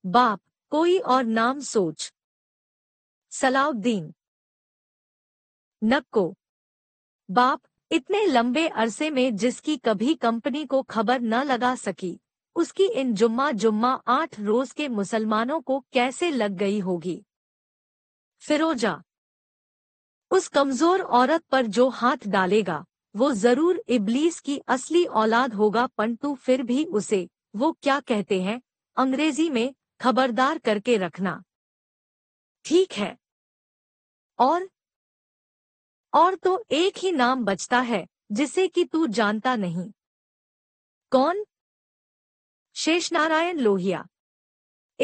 बाप कोई और नाम सोच सलाउद्दीन नक्को बाप इतने लंबे अरसे में जिसकी कभी कंपनी को खबर न लगा सकी उसकी इन जुम्मा जुम्मा आठ रोज के मुसलमानों को कैसे लग गई होगी फिरोजा उस कमजोर औरत पर जो हाथ डालेगा वो जरूर इबलीस की असली औलाद होगा पंटू फिर भी उसे वो क्या कहते हैं अंग्रेजी में खबरदार करके रखना ठीक है और और तो एक ही नाम बचता है जिसे कि तू जानता नहीं कौन शेषनारायण लोहिया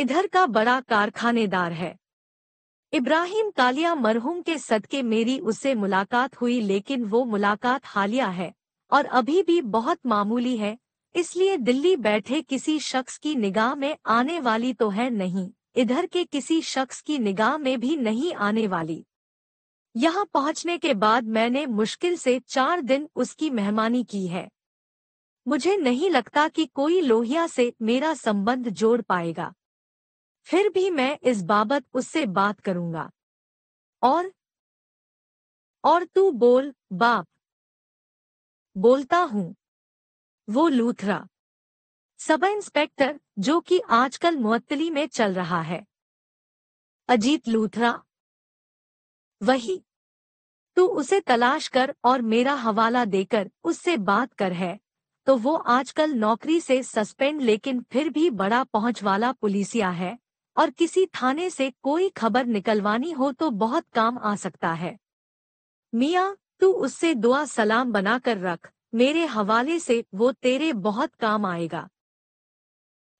इधर का बड़ा कारखानेदार है इब्राहिम कालिया मरहूम के सदके मेरी उससे मुलाकात हुई लेकिन वो मुलाकात हालिया है और अभी भी बहुत मामूली है इसलिए दिल्ली बैठे किसी शख्स की निगाह में आने वाली तो है नहीं इधर के किसी शख्स की निगाह में भी नहीं आने वाली यहाँ पहुँचने के बाद मैंने मुश्किल से चार दिन उसकी मेहमानी की है मुझे नहीं लगता कि कोई लोहिया से मेरा संबंध जोड़ पाएगा फिर भी मैं इस बाबत उससे बात करूंगा और और तू बोल बाप बोलता हूँ वो लूथरा सब इंस्पेक्टर जो कि आजकल मुअत्तली में चल रहा है अजीत लूथरा वही तू उसे तलाश कर और मेरा हवाला देकर उससे बात कर है तो वो आजकल नौकरी से सस्पेंड लेकिन फिर भी बड़ा पहुंच वाला पुलिसिया है और किसी थाने से कोई खबर निकलवानी हो तो बहुत काम आ सकता है मिया तू उससे दुआ सलाम बनाकर रख मेरे हवाले से वो तेरे बहुत काम आएगा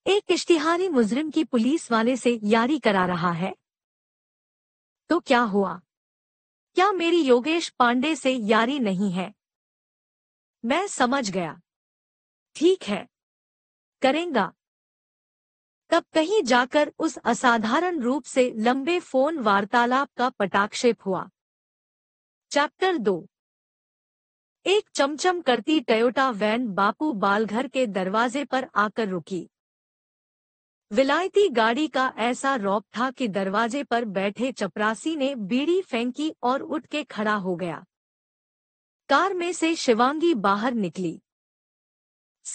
एक इश्तिहारी मुजरिम की पुलिस वाले से यारी करा रहा है तो क्या हुआ क्या मेरी योगेश पांडे से यारी नहीं है मैं समझ गया ठीक है करेंगा तब कहीं जाकर उस असाधारण रूप से लंबे फोन वार्तालाप का पटाक्षेप हुआ चैप्टर दो एक चमचम करती टयोटा वैन बापू बालघर के दरवाजे पर आकर रुकी विलायती गाड़ी का ऐसा रौप था कि दरवाजे पर बैठे चपरासी ने बीड़ी फेंकी और उठ के खड़ा हो गया कार में से शिवांगी बाहर निकली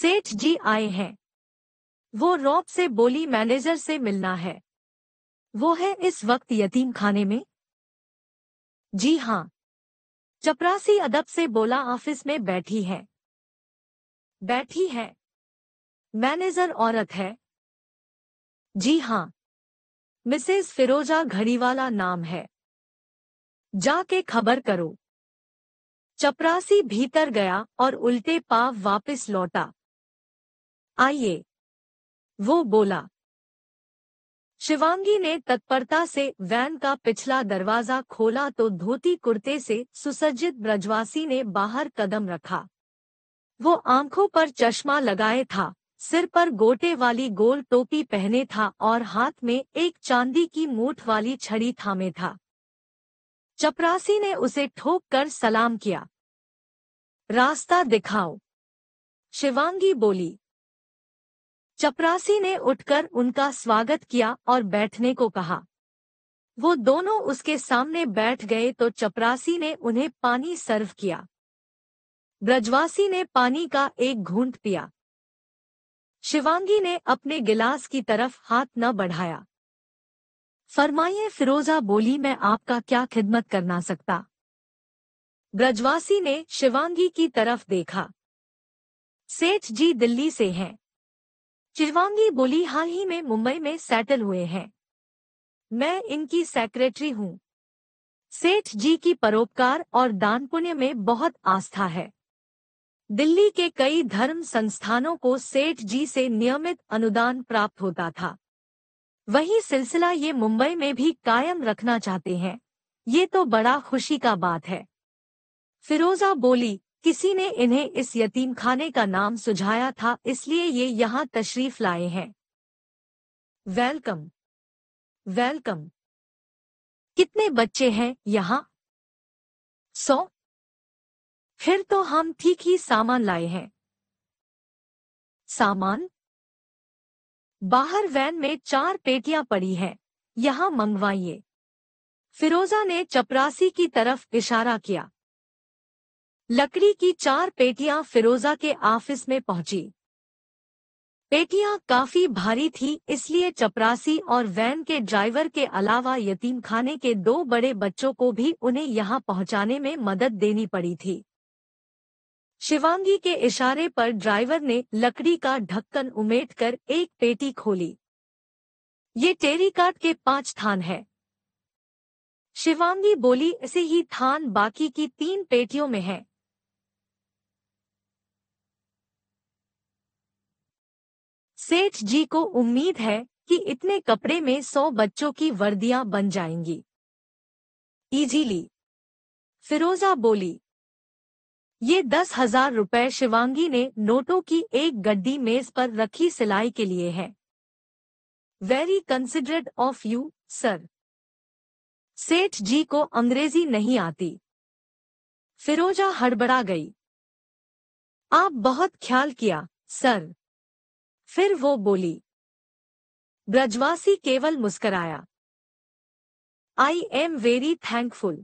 सेठ जी आए हैं वो रौप से बोली मैनेजर से मिलना है वो है इस वक्त यतीम खाने में जी हाँ चपरासी अदब से बोला ऑफिस में बैठी है बैठी है मैनेजर औरत है जी हाँ मिसेज फिरोजा घड़ीवाला नाम है जाके खबर करो चपरासी भीतर गया और उल्टे पाव वापस लौटा आइए वो बोला शिवांगी ने तत्परता से वैन का पिछला दरवाजा खोला तो धोती कुर्ते से सुसज्जित ब्रजवासी ने बाहर कदम रखा वो आंखों पर चश्मा लगाए था सिर पर गोटे वाली गोल टोपी पहने था और हाथ में एक चांदी की मूठ वाली छड़ी थामे था चपरासी ने उसे ठोक कर सलाम किया रास्ता दिखाओ शिवांगी बोली चपरासी ने उठकर उनका स्वागत किया और बैठने को कहा वो दोनों उसके सामने बैठ गए तो चपरासी ने उन्हें पानी सर्व किया ब्रजवासी ने पानी का एक घूंट पिया शिवांगी ने अपने गिलास की तरफ हाथ न बढ़ाया फरमाइए फिरोजा बोली मैं आपका क्या खिदमत करना सकता ब्रजवासी ने शिवांगी की तरफ देखा सेठ जी दिल्ली से हैं चिरवांगी बोली हाल ही में मुंबई में सेटल हुए हैं मैं इनकी सेक्रेटरी हूँ सेठ जी की परोपकार और दान पुण्य में बहुत आस्था है दिल्ली के कई धर्म संस्थानों को सेठ जी से नियमित अनुदान प्राप्त होता था वही सिलसिला ये मुंबई में भी कायम रखना चाहते हैं ये तो बड़ा खुशी का बात है फिरोजा बोली किसी ने इन्हें इस यतीम खाने का नाम सुझाया था इसलिए ये यहाँ तशरीफ लाए हैं वेलकम वेलकम कितने बच्चे हैं यहाँ सौ फिर तो हम ठीक ही सामान लाए हैं सामान बाहर वैन में चार पेटियां पड़ी हैं यहाँ मंगवाइए फिरोजा ने चपरासी की तरफ इशारा किया लकड़ी की चार पेटियां फिरोजा के ऑफिस में पहुंची पेटियां काफी भारी थी इसलिए चपरासी और वैन के ड्राइवर के अलावा यतीम खाने के दो बड़े बच्चों को भी उन्हें यहां पहुंचाने में मदद देनी पड़ी थी शिवांगी के इशारे पर ड्राइवर ने लकड़ी का ढक्कन उमेट कर एक पेटी खोली ये काट के पांच थान है शिवांगी बोली ऐसे ही थान बाकी की तीन पेटियों में है सेठ जी को उम्मीद है कि इतने कपड़े में सौ बच्चों की वर्दियां बन जाएंगी इजीली फिरोजा बोली ये दस हजार रुपए शिवांगी ने नोटों की एक गड्डी मेज पर रखी सिलाई के लिए है very considerate of you sir Seth ji को अंग्रेजी नहीं आती फिरोजा हड़बड़ा गई आप बहुत ख्याल किया सर फिर वो बोली ब्रजवासी केवल मुस्कराया I am very thankful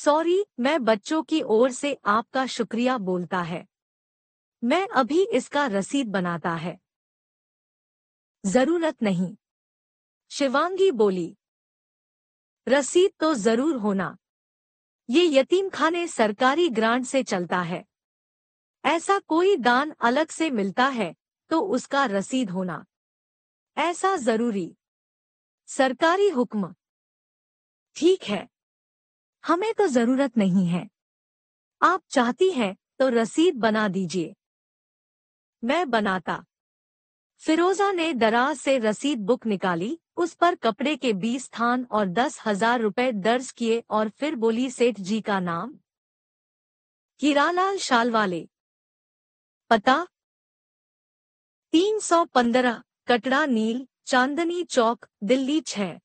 sorry मैं बच्चों की ओर से आपका शुक्रिया बोलता है मैं अभी इसका रसीद बनाता है जरूरत नहीं शिवांगी बोली रसीद तो जरूर होना ये यतीम खाने सरकारी ग्रांट से चलता है ऐसा कोई दान अलग से मिलता है तो उसका रसीद होना ऐसा जरूरी सरकारी हुक्म ठीक है हमें तो जरूरत नहीं है आप चाहती हैं तो रसीद बना दीजिए मैं बनाता फिरोजा ने दराज से रसीद बुक निकाली उस पर कपड़े के बीस स्थान और दस हजार रुपए दर्ज किए और फिर बोली सेठ जी का नाम शाल शालवाले पता तीन सौ पंद्रह कटड़ा नील चांदनी चौक दिल्ली छः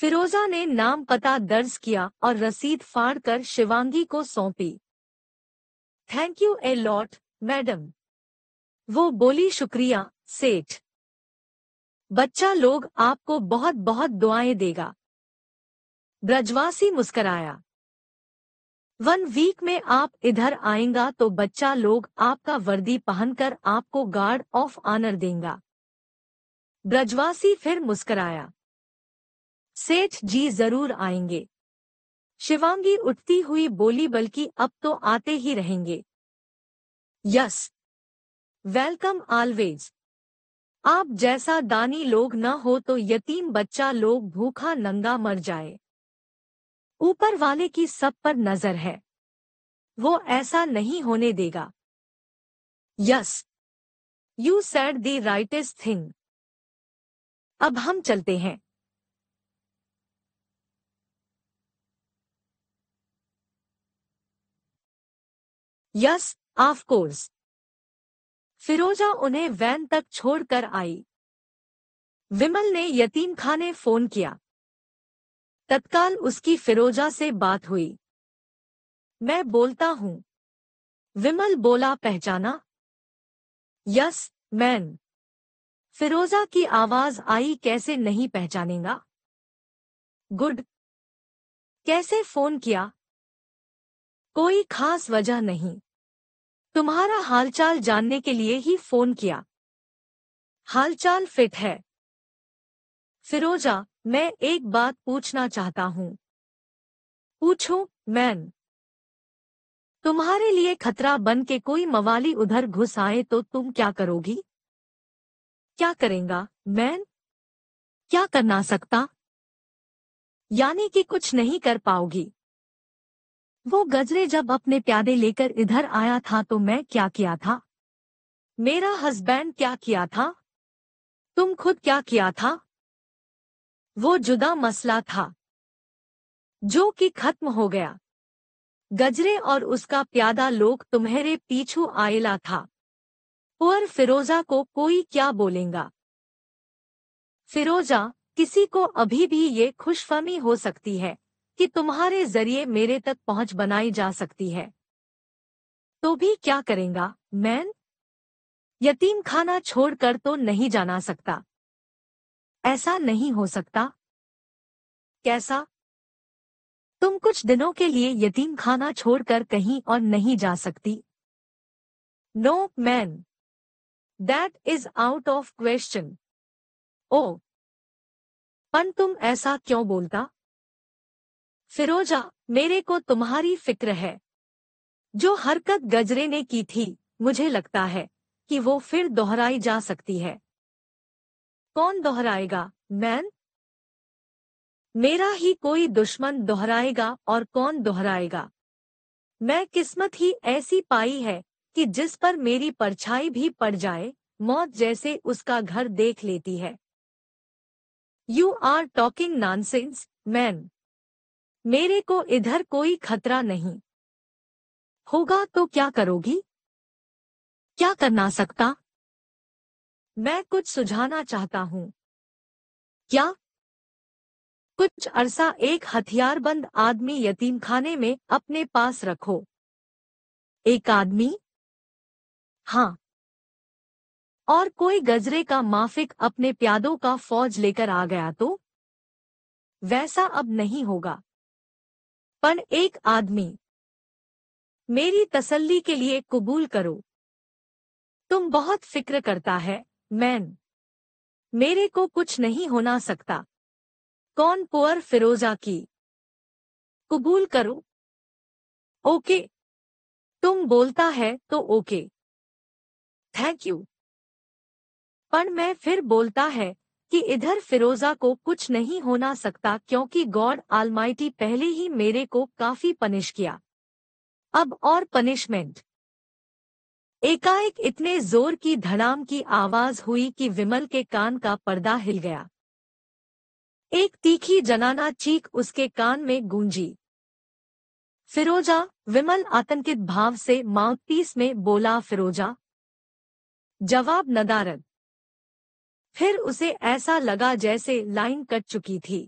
फिरोजा ने नाम पता दर्ज किया और रसीद फाड़ कर शिवांगी को सौंपी thank you a lot madam वो बोली शुक्रिया सेठ बच्चा लोग आपको बहुत बहुत दुआएं देगा ब्रजवासी मुस्कराया वन वीक में आप इधर आएगा तो बच्चा लोग आपका वर्दी पहनकर आपको गार्ड ऑफ ऑनर देंगे ब्रजवासी फिर मुस्कराया सेठ जी जरूर आएंगे शिवांगी उठती हुई बोली बल्कि अब तो आते ही रहेंगे यस वेलकम ऑलवेज आप जैसा दानी लोग न हो तो यतीम बच्चा लोग भूखा नंगा मर जाए ऊपर वाले की सब पर नजर है वो ऐसा नहीं होने देगा yes you said the rightest thing अब हम चलते हैं यस ऑफ कोर्स फिरोजा उन्हें वैन तक छोड़कर आई विमल ने यतीम खाने फोन किया तत्काल उसकी फिरोजा से बात हुई मैं बोलता हूं विमल बोला पहचाना यस मैन फिरोजा की आवाज आई कैसे नहीं पहचानेगा गुड कैसे फोन किया कोई खास वजह नहीं तुम्हारा हालचाल जानने के लिए ही फोन किया हालचाल फिट है फिरोजा मैं एक बात पूछना चाहता हूँ पूछो मैन तुम्हारे लिए खतरा बन के कोई मवाली उधर घुस आए तो तुम क्या करोगी क्या करेगा मैन क्या करना सकता यानी कि कुछ नहीं कर पाओगी वो गजरे जब अपने प्यादे लेकर इधर आया था तो मैं क्या किया था मेरा हस्बैंड क्या किया था तुम खुद क्या किया था वो जुदा मसला था जो कि खत्म हो गया गजरे और उसका प्यादा लोग तुम्हारे पीछू आयला था और फिरोजा को कोई क्या बोलेगा फिरोजा किसी को अभी भी ये खुशफहमी हो सकती है कि तुम्हारे जरिए मेरे तक पहुंच बनाई जा सकती है तो भी क्या करेगा मैन यतीम खाना छोड़कर तो नहीं जाना सकता ऐसा नहीं हो सकता कैसा तुम कुछ दिनों के लिए यतीम खाना छोड़कर कहीं और नहीं जा सकती no man that is out of question ओ पन तुम ऐसा क्यों बोलता फिरोजा मेरे को तुम्हारी फिक्र है जो हरकत गजरे ने की थी मुझे लगता है कि वो फिर दोहराई जा सकती है कौन दोहराएगा मैन मेरा ही कोई दुश्मन दोहराएगा और कौन दोहराएगा मैं किस्मत ही ऐसी पाई है कि जिस पर मेरी परछाई भी पड़ जाए मौत जैसे उसका घर देख लेती है you are talking sense man मेरे को इधर कोई खतरा नहीं होगा तो क्या करोगी क्या करना सकता मैं कुछ सुझाना चाहता हूं क्या कुछ अरसा एक हथियारबंद आदमी यतीम खाने में अपने पास रखो एक आदमी हाँ और कोई गजरे का माफिक अपने प्यादों का फौज लेकर आ गया तो वैसा अब नहीं होगा पर एक आदमी मेरी तसल्ली के लिए कबूल करो तुम बहुत फिक्र करता है मैन मेरे को कुछ नहीं होना सकता कौन पुअर फिरोजा की कबूल करो ओके तुम बोलता है तो ओके थैंक यू पर मैं फिर बोलता है कि इधर फिरोजा को कुछ नहीं होना सकता क्योंकि गॉड आलमाइटी पहले ही मेरे को काफी पनिश किया अब और पनिशमेंट एकाएक इतने जोर की धड़ाम की आवाज हुई कि विमल के कान का पर्दा हिल गया एक तीखी जनाना चीख उसके कान में गूंजी फिरोजा विमल आतंकित भाव से माउथपीस में बोला फिरोजा जवाब नदारद फिर उसे ऐसा लगा जैसे लाइन कट चुकी थी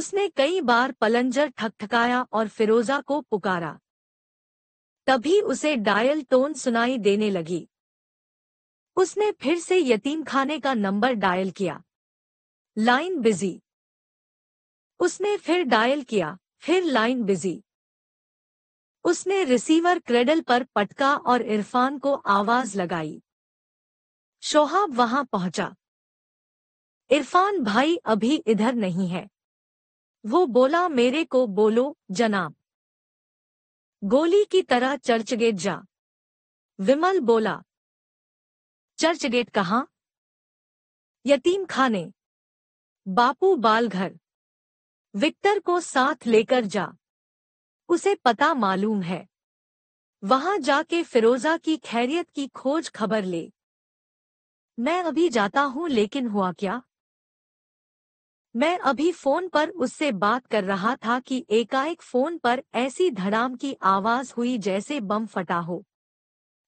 उसने कई बार पलंजर ठकठकाया और फिरोजा को पुकारा तभी उसे डायल टोन सुनाई देने लगी उसने फिर से यतीम खाने का नंबर डायल किया लाइन बिजी उसने फिर डायल किया फिर लाइन बिजी उसने रिसीवर क्रेडल पर पटका और इरफान को आवाज लगाई शोहाब वहां पहुंचा इरफान भाई अभी इधर नहीं है वो बोला मेरे को बोलो जनाब गोली की तरह चर्चगेट जा विमल बोला चर्चगेट कहा यतीम खाने बापू बालघर विक्टर को साथ लेकर जा उसे पता मालूम है वहां जाके फिरोजा की खैरियत की खोज खबर ले मैं अभी जाता हूं लेकिन हुआ क्या मैं अभी फोन पर उससे बात कर रहा था कि एकाएक फोन पर ऐसी धड़ाम की आवाज हुई जैसे बम फटा हो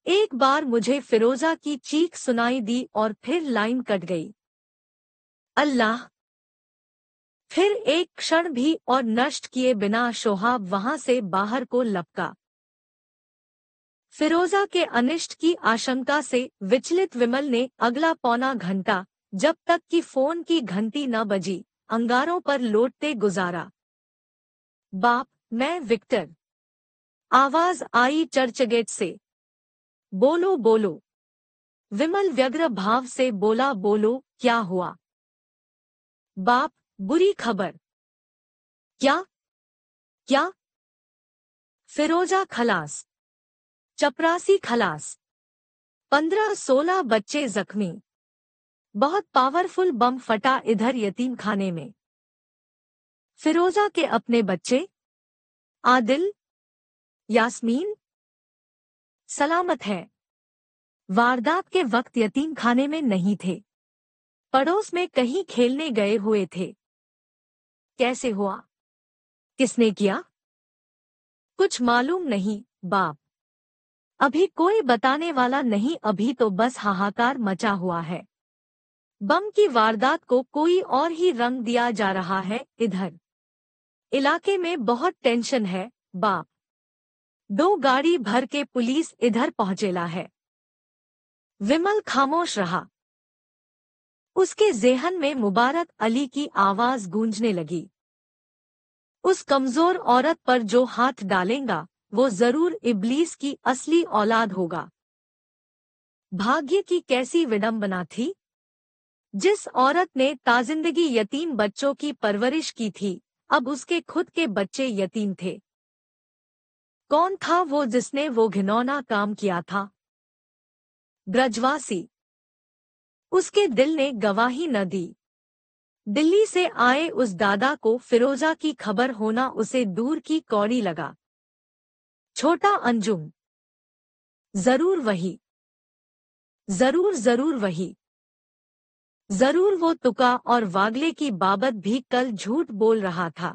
एक बार मुझे फिरोजा की चीख सुनाई दी और फिर लाइन कट गई अल्लाह फिर एक क्षण भी और नष्ट किए बिना शोहाब वहां से बाहर को लपका फिरोजा के अनिष्ट की आशंका से विचलित विमल ने अगला पौना घंटा जब तक कि फोन की घंटी न बजी अंगारों पर लौटते गुजारा बाप मैं विक्टर आवाज आई चर्चगेट से बोलो बोलो विमल व्यग्र भाव से बोला बोलो क्या हुआ बाप बुरी खबर क्या क्या फिरोजा खलास चपरासी खलास पंद्रह सोलह बच्चे जख्मी बहुत पावरफुल बम फटा इधर यतीम खाने में फिरोजा के अपने बच्चे आदिल यास्मीन सलामत है वारदात के वक्त यतीम खाने में नहीं थे पड़ोस में कहीं खेलने गए हुए थे कैसे हुआ किसने किया कुछ मालूम नहीं बाप अभी कोई बताने वाला नहीं अभी तो बस हाहाकार मचा हुआ है बम की वारदात को कोई और ही रंग दिया जा रहा है इधर इलाके में बहुत टेंशन है बाप दो गाड़ी भर के पुलिस इधर पहुंचेला है विमल खामोश रहा उसके जेहन में मुबारक अली की आवाज गूंजने लगी उस कमजोर औरत पर जो हाथ डालेगा वो जरूर इबलीस की असली औलाद होगा भाग्य की कैसी विडंबना थी जिस औरत ने ताजिंदगी यतीम बच्चों की परवरिश की थी अब उसके खुद के बच्चे यतीम थे कौन था वो जिसने वो घिनौना काम किया था ब्रजवासी उसके दिल ने गवाही न दी दिल्ली से आए उस दादा को फिरोजा की खबर होना उसे दूर की कौड़ी लगा छोटा अंजुम जरूर वही जरूर जरूर वही जरूर वो तुका और वागले की बाबत भी कल झूठ बोल रहा था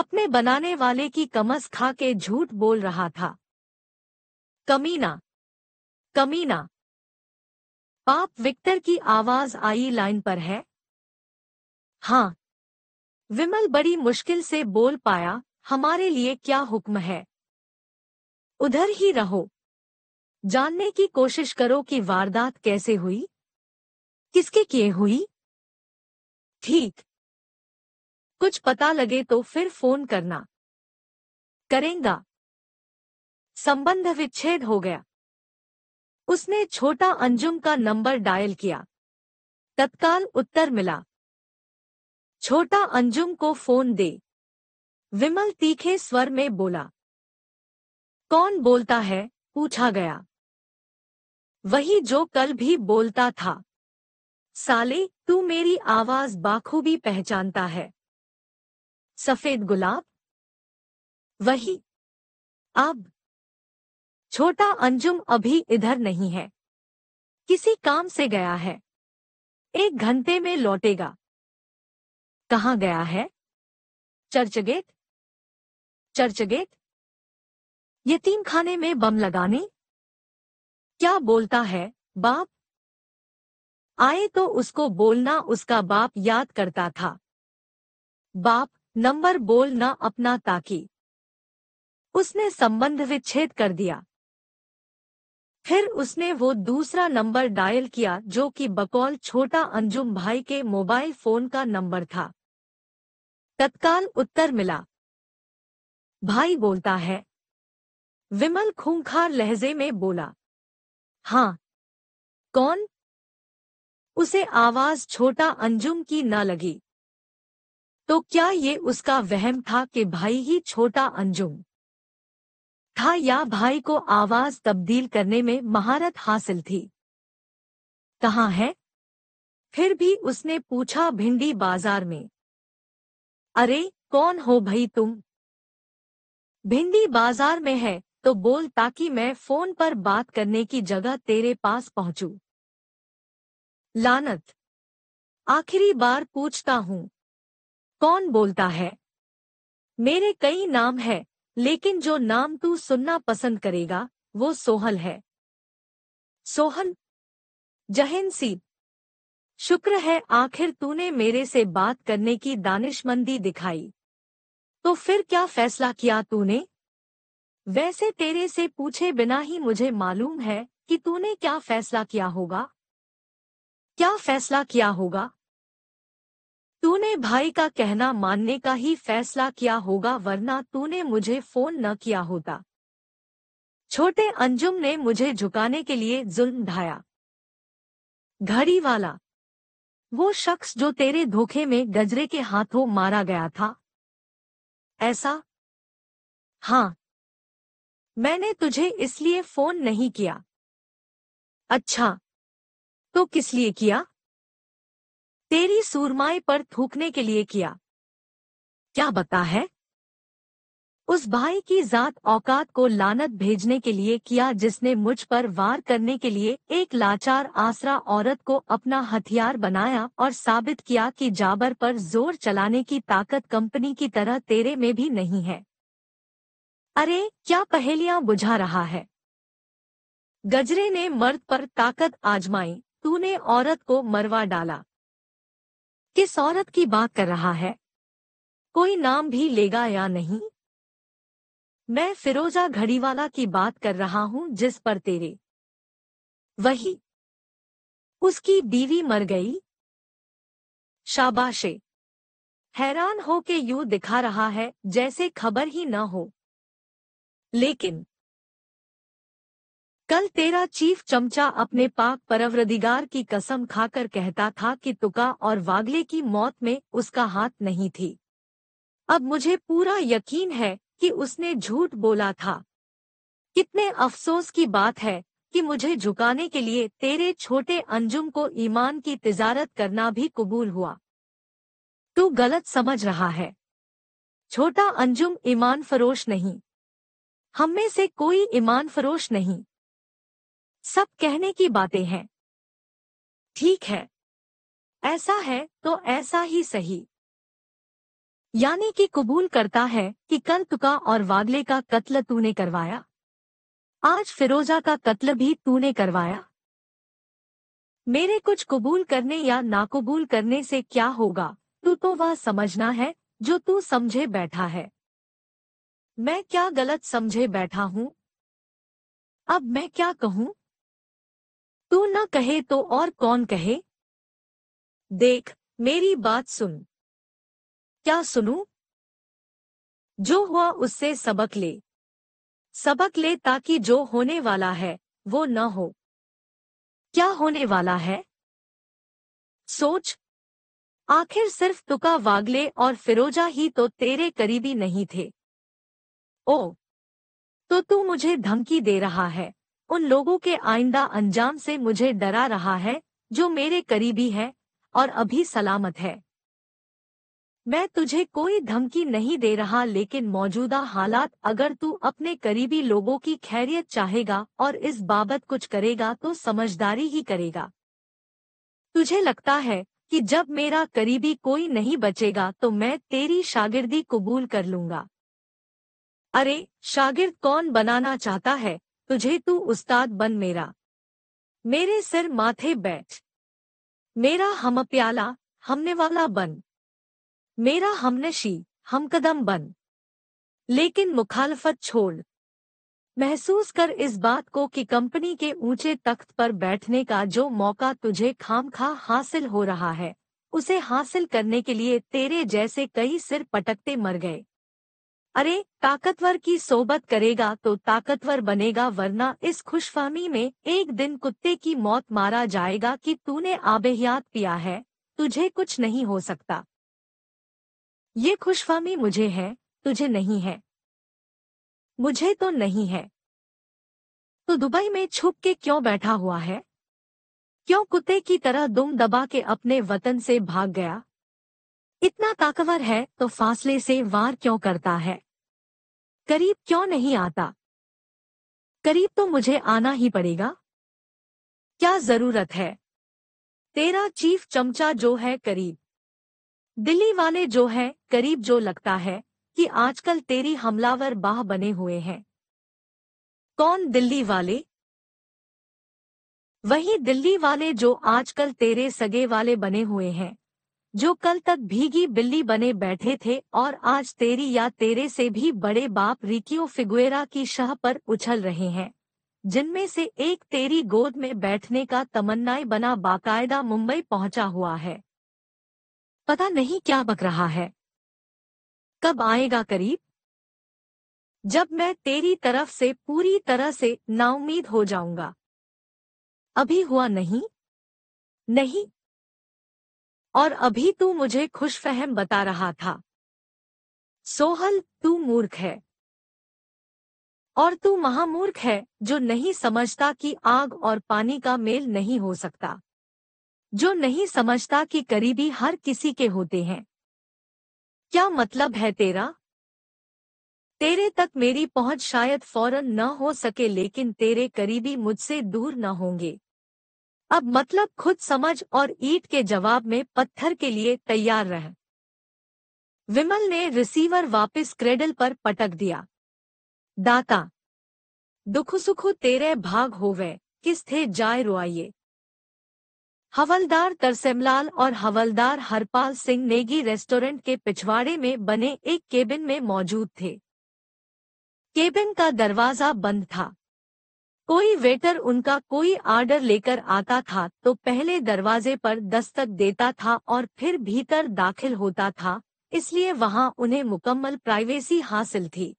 अपने बनाने वाले की कमस खा के झूठ बोल रहा था कमीना कमीना पाप विक्टर की आवाज आई लाइन पर है हाँ विमल बड़ी मुश्किल से बोल पाया हमारे लिए क्या हुक्म है उधर ही रहो जानने की कोशिश करो कि वारदात कैसे हुई किसके किए हुई ठीक कुछ पता लगे तो फिर फोन करना करेंगा संबंध विच्छेद हो गया उसने छोटा अंजुम का नंबर डायल किया तत्काल उत्तर मिला छोटा अंजुम को फोन दे विमल तीखे स्वर में बोला कौन बोलता है पूछा गया वही जो कल भी बोलता था साले तू मेरी आवाज बाखूबी पहचानता है सफेद गुलाब वही अब छोटा अंजुम अभी इधर नहीं है किसी काम से गया है एक घंटे में लौटेगा कहा गया है चर्चगेट चर्चगेट यतीम खाने में बम लगाने क्या बोलता है बाप आए तो उसको बोलना उसका बाप याद करता था बाप नंबर बोल ना अपना ताकि उसने संबंध विच्छेद कर दिया फिर उसने वो दूसरा नंबर डायल किया जो कि बकौल छोटा अंजुम भाई के मोबाइल फोन का नंबर था तत्काल उत्तर मिला भाई बोलता है विमल खूंखार लहजे में बोला हाँ कौन उसे आवाज छोटा अंजुम की न लगी तो क्या ये उसका वहम था कि भाई ही छोटा अंजुम था या भाई को आवाज तब्दील करने में महारत हासिल थी कहाँ है फिर भी उसने पूछा भिंडी बाजार में अरे कौन हो भाई तुम भिंडी बाजार में है तो बोल ताकि मैं फोन पर बात करने की जगह तेरे पास पहुंचू लानत आखिरी बार पूछता हूँ कौन बोलता है मेरे कई नाम है लेकिन जो नाम तू सुनना पसंद करेगा वो सोहल है सोहल जहन सी शुक्र है आखिर तूने मेरे से बात करने की दानिशमंदी दिखाई तो फिर क्या फैसला किया तूने वैसे तेरे से पूछे बिना ही मुझे मालूम है कि तूने क्या फैसला किया होगा क्या फैसला किया होगा तूने भाई का कहना मानने का ही फैसला किया होगा वरना तूने मुझे फोन न किया होता छोटे अंजुम ने मुझे झुकाने के लिए जुल्म ढाया घड़ी वाला वो शख्स जो तेरे धोखे में गजरे के हाथों मारा गया था ऐसा हाँ मैंने तुझे इसलिए फोन नहीं किया अच्छा तो किस लिए किया तेरी सूरमाई पर थूकने के लिए किया क्या बता है उस भाई की जात औकात को लानत भेजने के लिए किया जिसने मुझ पर वार करने के लिए एक लाचार आसरा औरत को अपना हथियार बनाया और साबित किया कि जाबर पर जोर चलाने की ताकत कंपनी की तरह तेरे में भी नहीं है अरे क्या पहेलियां बुझा रहा है गजरे ने मर्द पर ताकत आजमाई तूने औरत को मरवा डाला किस औरत की बात कर रहा है कोई नाम भी लेगा या नहीं मैं फिरोजा घड़ीवाला की बात कर रहा हूं जिस पर तेरे वही उसकी बीवी मर गई शाबाशे हैरान हो के यू दिखा रहा है जैसे खबर ही ना हो लेकिन कल तेरा चीफ चमचा अपने पाक परवरदिगार की कसम खाकर कहता था कि तुका और वागले की मौत में उसका हाथ नहीं थी अब मुझे पूरा यकीन है कि उसने झूठ बोला था कितने अफसोस की बात है कि मुझे झुकाने के लिए तेरे छोटे अंजुम को ईमान की तिजारत करना भी कबूल हुआ तू गलत समझ रहा है छोटा अंजुम ईमान फरोश नहीं हम में से कोई ईमान फरोश नहीं सब कहने की बातें हैं ठीक है ऐसा है तो ऐसा ही सही यानी कि कबूल करता है कि कल तुका और वागले का कत्ल तूने करवाया आज फिरोजा का कत्ल भी तूने करवाया मेरे कुछ कबूल करने या नाकबूल करने से क्या होगा तू तो वह समझना है जो तू समझे बैठा है मैं क्या गलत समझे बैठा हूँ अब मैं क्या कहूँ तू न कहे तो और कौन कहे देख मेरी बात सुन क्या सुनू जो हुआ उससे सबक ले सबक ले ताकि जो होने वाला है वो न हो क्या होने वाला है सोच आखिर सिर्फ तुका वागले और फिरोजा ही तो तेरे करीबी नहीं थे ओ तो तू मुझे धमकी दे रहा है उन लोगों के आइंदा अंजाम से मुझे डरा रहा है जो मेरे करीबी है और अभी सलामत है मैं तुझे कोई धमकी नहीं दे रहा लेकिन मौजूदा हालात अगर तू अपने करीबी लोगों की खैरियत चाहेगा और इस बाबत कुछ करेगा तो समझदारी ही करेगा तुझे लगता है कि जब मेरा करीबी कोई नहीं बचेगा तो मैं तेरी शागिर्दी कबूल कर लूंगा अरे शागिर्द कौन बनाना चाहता है तुझे तू उस्ताद बन मेरा मेरे सिर माथे बैठ मेरा हम प्याला हमने वाला बन मेरा हमनशी हम कदम बन लेकिन मुखालफत छोड़ महसूस कर इस बात को कि कंपनी के ऊंचे तख्त पर बैठने का जो मौका तुझे खामखा हासिल हो रहा है उसे हासिल करने के लिए तेरे जैसे कई सिर पटकते मर गए अरे ताकतवर की सोबत करेगा तो ताकतवर बनेगा वरना इस खुशफहमी में एक दिन कुत्ते की मौत मारा जाएगा कि तूने आबेहयात पिया है तुझे कुछ नहीं हो सकता ये खुशफहमी मुझे है तुझे नहीं है मुझे तो नहीं है तो दुबई में छुप के क्यों बैठा हुआ है क्यों कुत्ते की तरह दुम दबा के अपने वतन से भाग गया इतना ताकवर है तो फासले से वार क्यों करता है करीब क्यों नहीं आता करीब तो मुझे आना ही पड़ेगा क्या जरूरत है तेरा चीफ चमचा जो है करीब दिल्ली वाले जो है करीब जो लगता है कि आजकल तेरी हमलावर बाह बने हुए हैं कौन दिल्ली वाले वही दिल्ली वाले जो आजकल तेरे सगे वाले बने हुए हैं जो कल तक भीगी बिल्ली बने बैठे थे और आज तेरी या तेरे से भी बड़े बाप रिकियो फिगुएरा की शह पर उछल रहे हैं जिनमें से एक तेरी गोद में बैठने का तमन्नाई बना बाकायदा मुंबई पहुंचा हुआ है पता नहीं क्या बक रहा है कब आएगा करीब जब मैं तेरी तरफ से पूरी तरह से नाउमीद हो जाऊंगा अभी हुआ नहीं नहीं और अभी तू मुझे खुश फहम बता रहा था सोहल तू मूर्ख है और तू महामूर्ख है जो नहीं समझता कि आग और पानी का मेल नहीं हो सकता जो नहीं समझता कि करीबी हर किसी के होते हैं क्या मतलब है तेरा तेरे तक मेरी पहुंच शायद फौरन न हो सके लेकिन तेरे करीबी मुझसे दूर न होंगे अब मतलब खुद समझ और ईट के जवाब में पत्थर के लिए तैयार रह विमल ने रिसीवर वापस क्रेडल पर पटक दिया दाता दुख सुखो तेरे भाग होवे किस थे जाय रुआइये हवलदार तरसेमलाल और हवलदार हरपाल सिंह नेगी रेस्टोरेंट के पिछवाड़े में बने एक केबिन में मौजूद थे केबिन का दरवाजा बंद था कोई वेटर उनका कोई आर्डर लेकर आता था तो पहले दरवाजे पर दस्तक देता था और फिर भीतर दाखिल होता था इसलिए वहां उन्हें मुकम्मल प्राइवेसी हासिल थी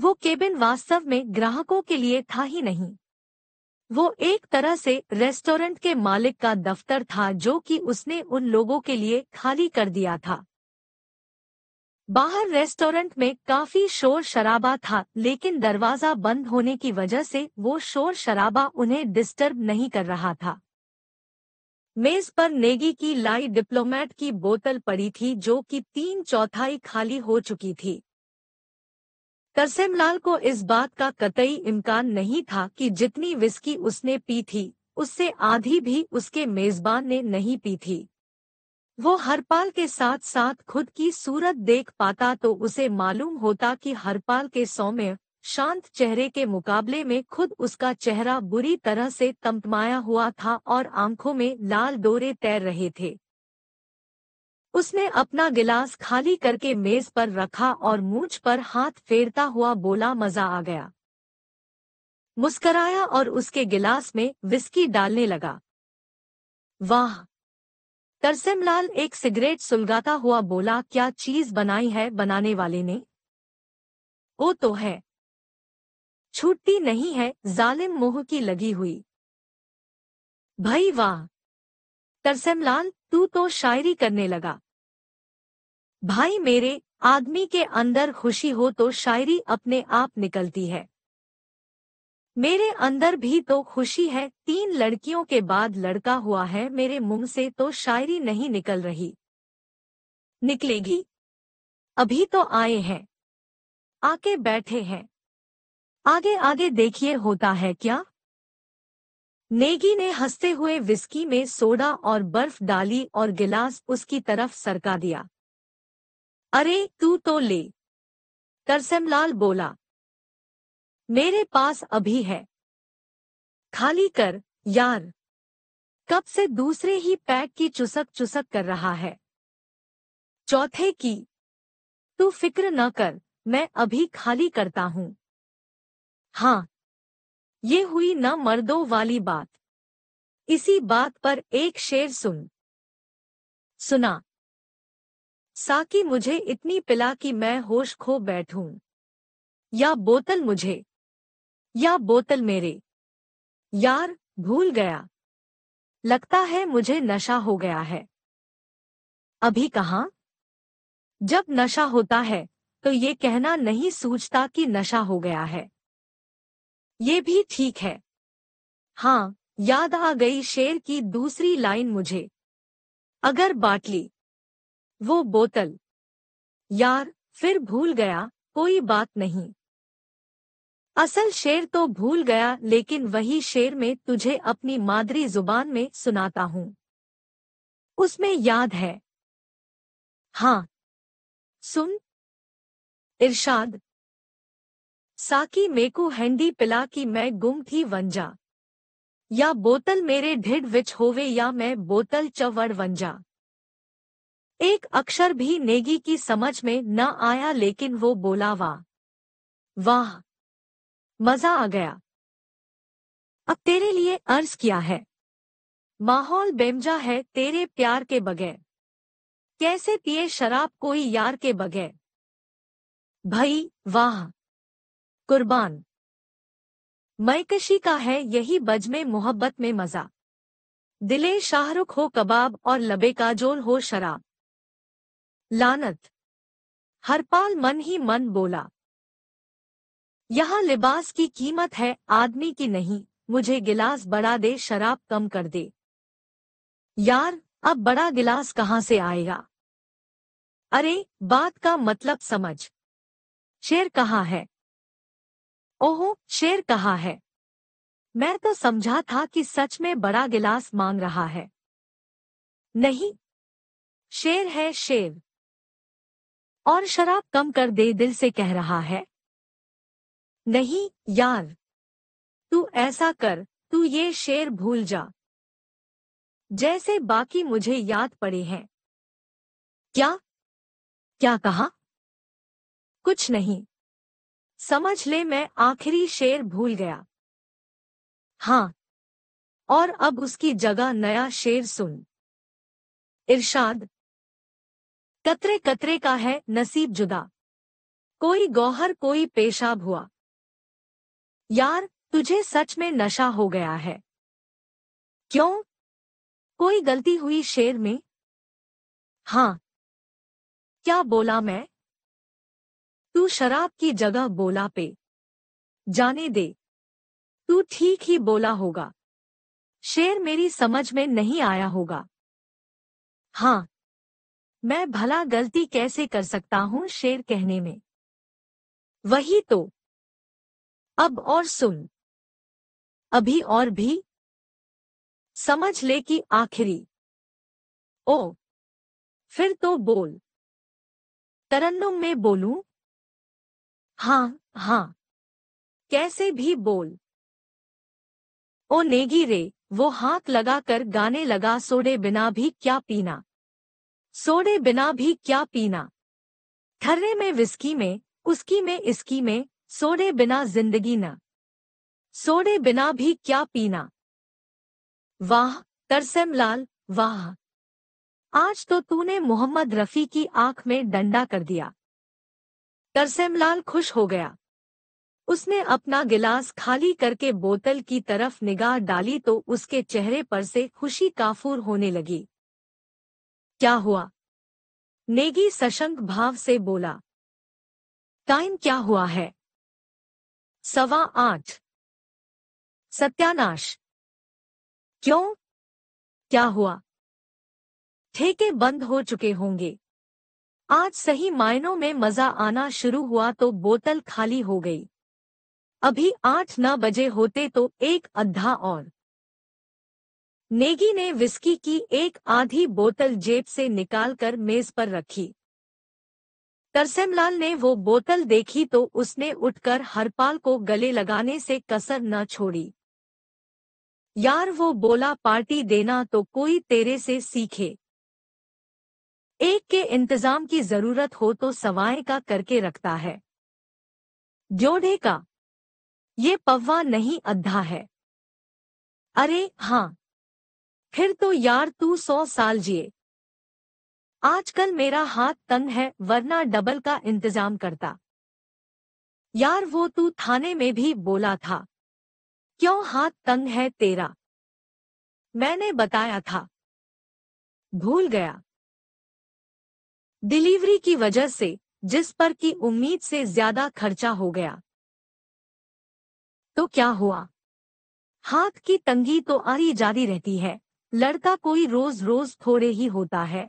वो केबिन वास्तव में ग्राहकों के लिए था ही नहीं वो एक तरह से रेस्टोरेंट के मालिक का दफ्तर था जो कि उसने उन लोगों के लिए खाली कर दिया था बाहर रेस्टोरेंट में काफी शोर शराबा था लेकिन दरवाजा बंद होने की वजह से वो शोर शराबा उन्हें डिस्टर्ब नहीं कर रहा था मेज पर नेगी की लाई डिप्लोमेट की बोतल पड़ी थी जो कि तीन चौथाई खाली हो चुकी थी तरसेमलाल को इस बात का कतई इम्कान नहीं था कि जितनी विस्की उसने पी थी उससे आधी भी उसके मेजबान ने नहीं पी थी वो हरपाल के साथ साथ खुद की सूरत देख पाता तो उसे मालूम होता कि हरपाल के सौम्य शांत चेहरे के मुकाबले में खुद उसका चेहरा बुरी तरह से तमतमाया हुआ था और आंखों में लाल डोरे तैर रहे थे उसने अपना गिलास खाली करके मेज पर रखा और मूछ पर हाथ फेरता हुआ बोला मजा आ गया मुस्कराया और उसके गिलास में विस्की डालने लगा वाह तरसेमलाल एक सिगरेट सुलगाता हुआ बोला क्या चीज बनाई है बनाने वाले ने वो तो है छूटती नहीं है जालिम मोह की लगी हुई भाई वाह तरसेमलाल तू तो शायरी करने लगा भाई मेरे आदमी के अंदर खुशी हो तो शायरी अपने आप निकलती है मेरे अंदर भी तो खुशी है तीन लड़कियों के बाद लड़का हुआ है मेरे मुंह से तो शायरी नहीं निकल रही निकलेगी अभी तो आए हैं आके बैठे हैं आगे आगे देखिए होता है क्या नेगी ने हंसते हुए विस्की में सोडा और बर्फ डाली और गिलास उसकी तरफ सरका दिया अरे तू तो ले तरसेमलाल बोला मेरे पास अभी है खाली कर यार कब से दूसरे ही पैक की चुसक चुसक कर रहा है चौथे की तू फिक्र न कर मैं अभी खाली करता हूं हाँ ये हुई न मर्दों वाली बात इसी बात पर एक शेर सुन सुना साकी मुझे इतनी पिला कि मैं होश खो बैठूं या बोतल मुझे या बोतल मेरे यार भूल गया लगता है मुझे नशा हो गया है अभी कहा जब नशा होता है तो ये कहना नहीं सूझता कि नशा हो गया है ये भी ठीक है हाँ याद आ गई शेर की दूसरी लाइन मुझे अगर बाटली वो बोतल यार फिर भूल गया कोई बात नहीं असल शेर तो भूल गया लेकिन वही शेर में तुझे अपनी मादरी जुबान में सुनाता हूँ उसमें याद है हाँ सुन इरशाद साकी मेकू हैंडी पिला की मैं गुम थी वंजा या बोतल मेरे ढिड विच होवे या मैं बोतल चवड़ वंजा एक अक्षर भी नेगी की समझ में न आया लेकिन वो बोला वाह वाह मजा आ गया अब तेरे लिए अर्ज किया है माहौल बेमजा है तेरे प्यार के बगैर कैसे पिए शराब कोई यार के बगैर भई वाह कुर्बान मैकशी का है यही बज में मोहब्बत में मजा दिले शाहरुख हो कबाब और लबे काजोल हो शराब लानत हरपाल मन ही मन बोला यहाँ लिबास की कीमत है आदमी की नहीं मुझे गिलास बड़ा दे शराब कम कर दे यार अब बड़ा गिलास कहाँ से आएगा अरे बात का मतलब समझ शेर कहाँ है ओहो शेर कहाँ है मैं तो समझा था कि सच में बड़ा गिलास मांग रहा है नहीं शेर है शेर और शराब कम कर दे दिल से कह रहा है नहीं यार तू ऐसा कर तू ये शेर भूल जा जैसे बाकी मुझे याद पड़े हैं क्या क्या कहा कुछ नहीं समझ ले मैं आखिरी शेर भूल गया हाँ और अब उसकी जगह नया शेर सुन इरशाद कतरे कतरे का है नसीब जुदा कोई गौहर कोई पेशाब हुआ यार तुझे सच में नशा हो गया है क्यों कोई गलती हुई शेर में हाँ क्या बोला मैं तू शराब की जगह बोला पे जाने दे तू ठीक ही बोला होगा शेर मेरी समझ में नहीं आया होगा हाँ मैं भला गलती कैसे कर सकता हूं शेर कहने में वही तो अब और सुन अभी और भी समझ ले कि आखिरी ओ फिर तो बोल तरन्नुम में बोलू हां हां हाँ। कैसे भी बोल ओ नेगी रे वो हाथ लगाकर गाने लगा सोडे बिना भी क्या पीना सोडे बिना भी क्या पीना थर्रे में विस्की में उसकी में इसकी में सोडे बिना जिंदगी न सोडे बिना भी क्या पीना वाह तरसेम लाल वाह आज तो तूने मोहम्मद रफी की आंख में डंडा कर दिया तरसेम लाल खुश हो गया उसने अपना गिलास खाली करके बोतल की तरफ निगाह डाली तो उसके चेहरे पर से खुशी काफूर होने लगी क्या हुआ नेगी सशंक भाव से बोला टाइम क्या हुआ है सवा आठ सत्यानाश क्यों क्या हुआ ठेके बंद हो चुके होंगे आज सही मायनों में मजा आना शुरू हुआ तो बोतल खाली हो गई अभी आठ न बजे होते तो एक अद्धा और नेगी ने विस्की की एक आधी बोतल जेब से निकालकर मेज पर रखी तरसेमलाल ने वो बोतल देखी तो उसने उठकर हरपाल को गले लगाने से कसर न छोड़ी यार वो बोला पार्टी देना तो कोई तेरे से सीखे एक के इंतजाम की जरूरत हो तो सवाए का करके रखता है जोड़े का ये पव्वा नहीं अद्धा है अरे हाँ फिर तो यार तू सौ साल जिए आजकल मेरा हाथ तंग है वरना डबल का इंतजाम करता यार वो तू थाने में भी बोला था क्यों हाथ तंग है तेरा मैंने बताया था भूल गया डिलीवरी की वजह से जिस पर की उम्मीद से ज्यादा खर्चा हो गया तो क्या हुआ हाथ की तंगी तो आरी जारी रहती है लड़का कोई रोज रोज थोड़े ही होता है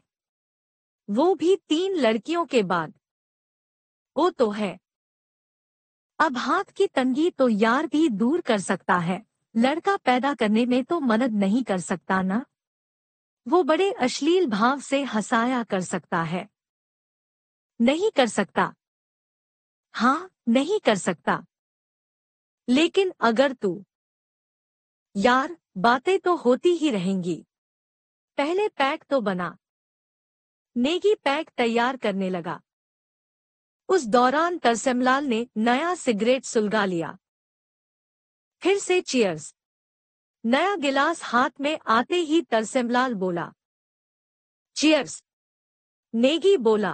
वो भी तीन लड़कियों के बाद वो तो है अब हाथ की तंगी तो यार भी दूर कर सकता है लड़का पैदा करने में तो मदद नहीं कर सकता ना वो बड़े अश्लील भाव से हसाया कर सकता है नहीं कर सकता हाँ नहीं कर सकता लेकिन अगर तू यार बातें तो होती ही रहेंगी पहले पैक तो बना नेगी पैक तैयार करने लगा उस दौरान तरसेमलाल ने नया सिगरेट सुलगा लिया फिर से चीयर्स नया गिलास हाथ में आते ही तरसेमलाल बोला चीयर्स नेगी बोला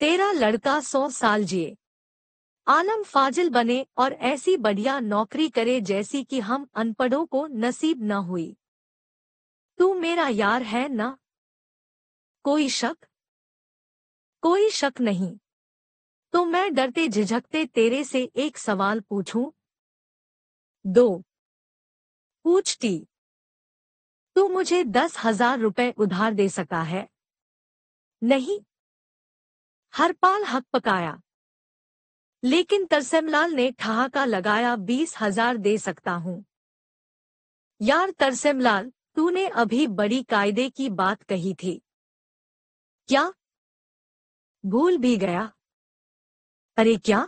तेरा लड़का सौ साल जिए आलम फाजिल बने और ऐसी बढ़िया नौकरी करे जैसी कि हम अनपढ़ों को नसीब न हुई तू मेरा यार है ना कोई शक कोई शक नहीं तो मैं डरते झिझकते तेरे से एक सवाल पूछूं? दो पूछती तू मुझे दस हजार रुपए उधार दे सका है नहीं हरपाल हक पकाया लेकिन तरसेमलाल ने ठहाका लगाया बीस हजार दे सकता हूं यार तरसेमलाल तूने अभी बड़ी कायदे की बात कही थी क्या भूल भी गया अरे क्या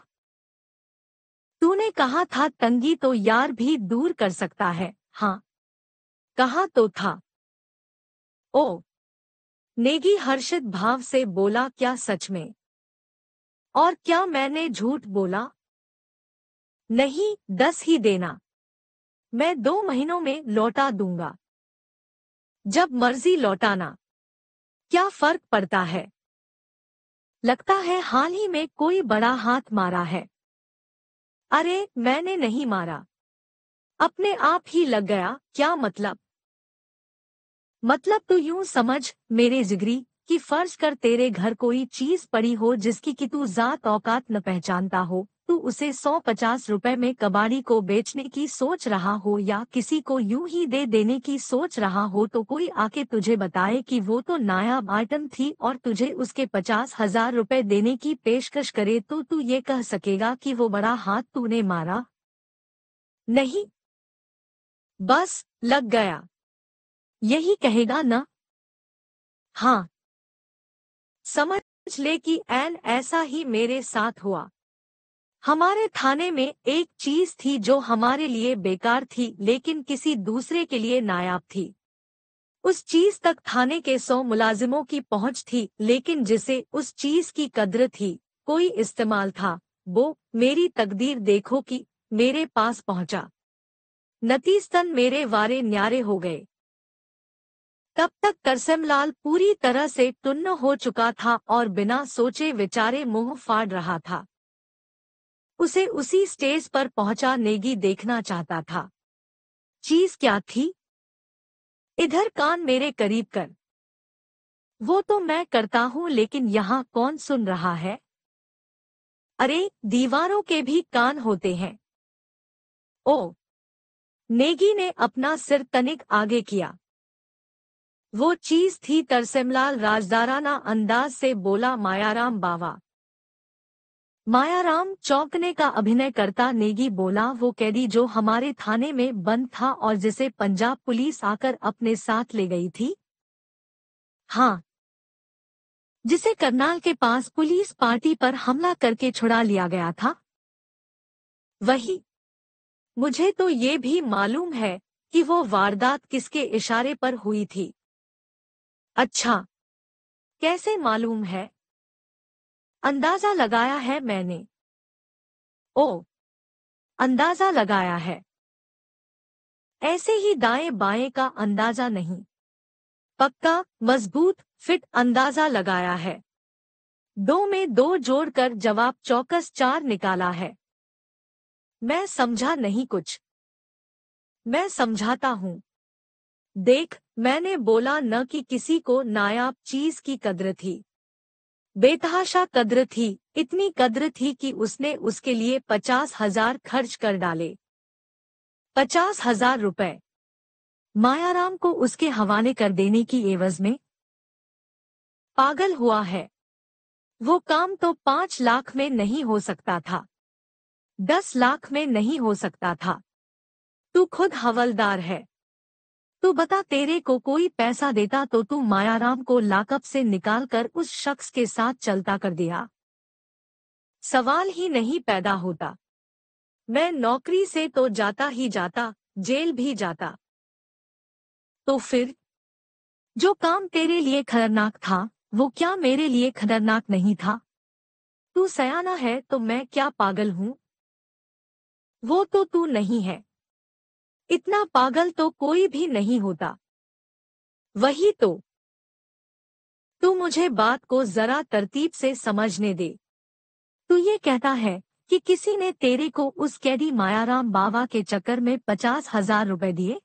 तूने कहा था तंगी तो यार भी दूर कर सकता है हाँ कहा तो था ओ नेगी हर्षित भाव से बोला क्या सच में और क्या मैंने झूठ बोला नहीं दस ही देना मैं दो महीनों में लौटा दूंगा जब मर्जी लौटाना क्या फर्क पड़ता है लगता है हाल ही में कोई बड़ा हाथ मारा है अरे मैंने नहीं मारा अपने आप ही लग गया क्या मतलब मतलब तो यूं समझ मेरे जिगरी कि फर्ज कर तेरे घर कोई चीज पड़ी हो जिसकी कि तू जात औकात न पहचानता हो उसे सौ पचास रूपए में कबाड़ी को बेचने की सोच रहा हो या किसी को यूं ही दे देने की सोच रहा हो तो कोई आके तुझे बताए कि वो तो नायाब आइटम थी और तुझे उसके पचास हजार रुपए देने की पेशकश करे तो तू ये कह सकेगा कि वो बड़ा हाथ तूने मारा नहीं बस लग गया यही कहेगा ना हाँ समझ ले कि एन ऐसा ही मेरे साथ हुआ हमारे थाने में एक चीज थी जो हमारे लिए बेकार थी लेकिन किसी दूसरे के लिए नायाब थी उस चीज तक थाने के सौ मुलाजिमों की पहुंच थी लेकिन जिसे उस चीज की कद्र थी कोई इस्तेमाल था वो मेरी तकदीर देखो कि मेरे पास पहुंचा नतीस्तन मेरे वारे न्यारे हो गए तब तक करसमलाल पूरी तरह से टुन्न हो चुका था और बिना सोचे विचारे मुंह फाड़ रहा था उसे उसी स्टेज पर पहुंचा नेगी देखना चाहता था चीज क्या थी इधर कान मेरे करीब कर वो तो मैं करता हूं लेकिन यहाँ कौन सुन रहा है अरे दीवारों के भी कान होते हैं ओ नेगी ने अपना सिर तनिक आगे किया वो चीज थी तरसेमलाल राजदाराना अंदाज से बोला मायाराम बाबा मायाराम चौंकने का अभिनय करता नेगी बोला वो कैदी जो हमारे थाने में बंद था और जिसे पंजाब पुलिस आकर अपने साथ ले गई थी हाँ जिसे करनाल के पास पुलिस पार्टी पर हमला करके छुड़ा लिया गया था वही मुझे तो ये भी मालूम है कि वो वारदात किसके इशारे पर हुई थी अच्छा कैसे मालूम है अंदाजा लगाया है मैंने ओ अंदाजा लगाया है ऐसे ही दाएं बाएं का अंदाजा नहीं पक्का मजबूत फिट अंदाजा लगाया है दो में दो जोड़कर जवाब चौकस चार निकाला है मैं समझा नहीं कुछ मैं समझाता हूं देख मैंने बोला न कि किसी को नायाब चीज की कद्र थी बेतहाशा कद्र थी इतनी कद्र थी कि उसने उसके लिए पचास हजार खर्च कर डाले पचास हजार रुपए मायाराम को उसके हवाले कर देने की एवज में पागल हुआ है वो काम तो पांच लाख में नहीं हो सकता था दस लाख में नहीं हो सकता था तू खुद हवलदार है तू बता तेरे को कोई पैसा देता तो तू मायाराम को लाकअप से निकाल कर उस शख्स के साथ चलता कर दिया सवाल ही नहीं पैदा होता मैं नौकरी से तो जाता ही जाता जेल भी जाता तो फिर जो काम तेरे लिए खतरनाक था वो क्या मेरे लिए खतरनाक नहीं था तू सयाना है तो मैं क्या पागल हूं वो तो तू नहीं है इतना पागल तो कोई भी नहीं होता वही तो तू मुझे बात को जरा तरतीब से समझने दे तू ये कहता है कि किसी ने तेरे को उस कैदी मायाराम बाबा के चक्कर में पचास हजार रुपए दिए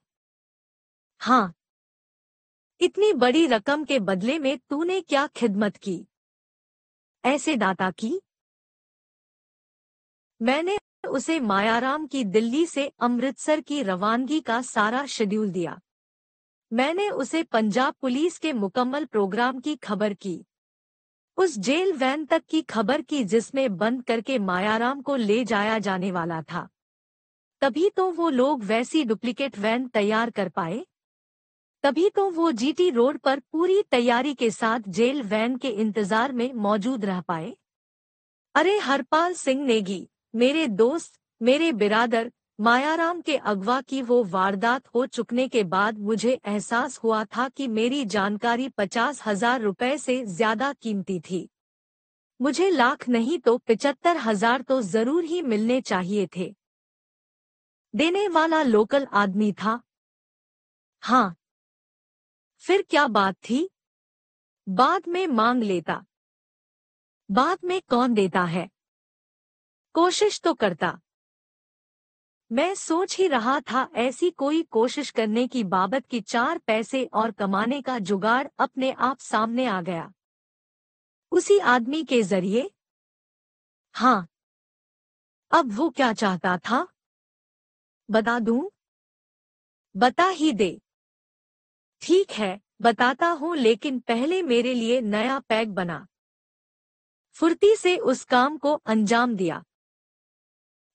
हाँ इतनी बड़ी रकम के बदले में तूने क्या खिदमत की ऐसे दाता की मैंने उसे मायाराम की दिल्ली से अमृतसर की रवानगी का सारा शेड्यूल दिया मैंने उसे पंजाब पुलिस के मुकम्मल प्रोग्राम की खबर की उस जेल वैन तक की खबर की जिसमें बंद करके मायाराम को ले जाया जाने वाला था तभी तो वो लोग वैसी डुप्लीकेट वैन तैयार कर पाए तभी तो वो जीटी रोड पर पूरी तैयारी के साथ जेल वैन के इंतजार में मौजूद रह पाए अरे हरपाल सिंह नेगी मेरे दोस्त मेरे बिरादर मायाराम के अगवा की वो वारदात हो चुकने के बाद मुझे एहसास हुआ था कि मेरी जानकारी पचास हजार रुपये से ज्यादा कीमती थी मुझे लाख नहीं तो पिचहत्तर हजार तो जरूर ही मिलने चाहिए थे देने वाला लोकल आदमी था हाँ फिर क्या बात थी बाद में मांग लेता बाद में कौन देता है कोशिश तो करता मैं सोच ही रहा था ऐसी कोई कोशिश करने की बाबत की चार पैसे और कमाने का जुगाड़ अपने आप सामने आ गया उसी आदमी के जरिए हाँ अब वो क्या चाहता था बता दू बता ही दे ठीक है बताता हूं लेकिन पहले मेरे लिए नया पैक बना फुर्ती से उस काम को अंजाम दिया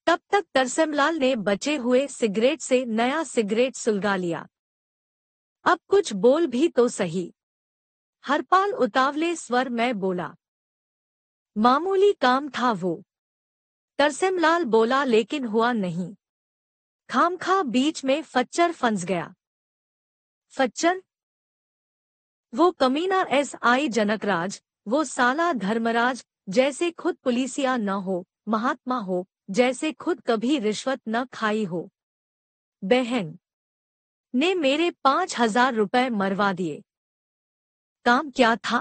तब तक तरसेमलाल ने बचे हुए सिगरेट से नया सिगरेट सुलगा लिया अब कुछ बोल भी तो सही हरपाल उतावले स्वर में बोला मामूली काम था वो तरसेमलाल बोला लेकिन हुआ नहीं खामखा बीच में फच्चर फंस गया फच्चर वो कमीना एस आई जनकराज वो साला धर्मराज जैसे खुद पुलिसिया न हो महात्मा हो जैसे खुद कभी रिश्वत न खाई हो बहन ने मेरे पांच हजार रुपए मरवा दिए काम क्या था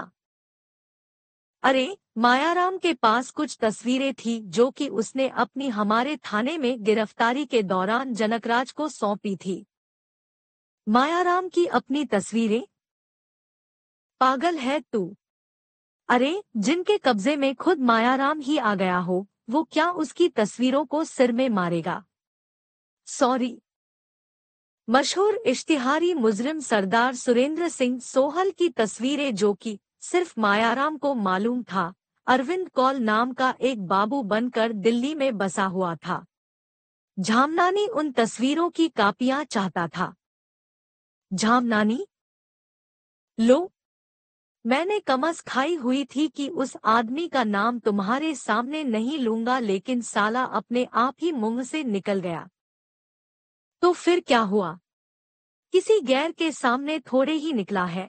अरे मायाराम के पास कुछ तस्वीरें थी जो कि उसने अपनी हमारे थाने में गिरफ्तारी के दौरान जनकराज को सौंपी थी मायाराम की अपनी तस्वीरें पागल है तू अरे जिनके कब्जे में खुद मायाराम ही आ गया हो वो क्या उसकी तस्वीरों को सिर में मारेगा सॉरी मशहूर इश्तिहारी मुजरिम सरदार सुरेंद्र सिंह सोहल की तस्वीरें जो कि सिर्फ मायाराम को मालूम था अरविंद कौल नाम का एक बाबू बनकर दिल्ली में बसा हुआ था झामनानी उन तस्वीरों की कापियां चाहता था झामनानी लो मैंने कमस खाई हुई थी कि उस आदमी का नाम तुम्हारे सामने नहीं लूंगा लेकिन साला अपने आप ही मुंह से निकल गया तो फिर क्या हुआ किसी गैर के सामने थोड़े ही निकला है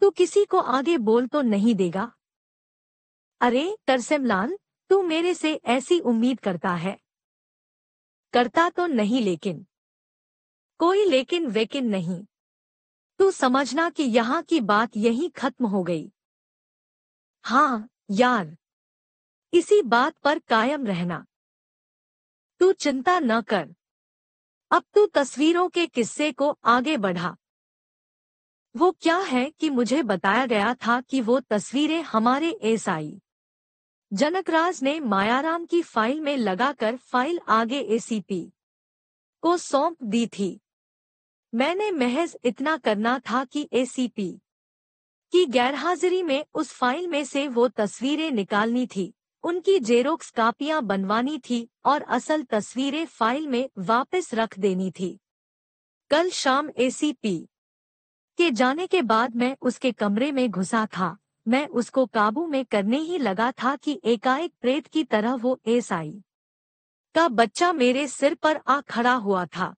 तू तो किसी को आगे बोल तो नहीं देगा अरे तरसेमलाल तू मेरे से ऐसी उम्मीद करता है करता तो नहीं लेकिन कोई लेकिन वेकिन नहीं तू समझना कि यहां की बात यहीं खत्म हो गई हां यार इसी बात पर कायम रहना तू चिंता न कर अब तू तस्वीरों के किस्से को आगे बढ़ा वो क्या है कि मुझे बताया गया था कि वो तस्वीरें हमारे एसआई जनकराज ने मायाराम की फाइल में लगाकर फाइल आगे एसीपी को सौंप दी थी मैंने महज इतना करना था कि एसीपी की गैरहाजिरी में उस फाइल में से वो तस्वीरें निकालनी थी उनकी जेरोक्स कापियां बनवानी थी और असल तस्वीरें फाइल में वापस रख देनी थी कल शाम एसीपी के जाने के बाद मैं उसके कमरे में घुसा था मैं उसको काबू में करने ही लगा था कि एकाएक प्रेत की तरह वो एस आई का बच्चा मेरे सिर पर आ खड़ा हुआ था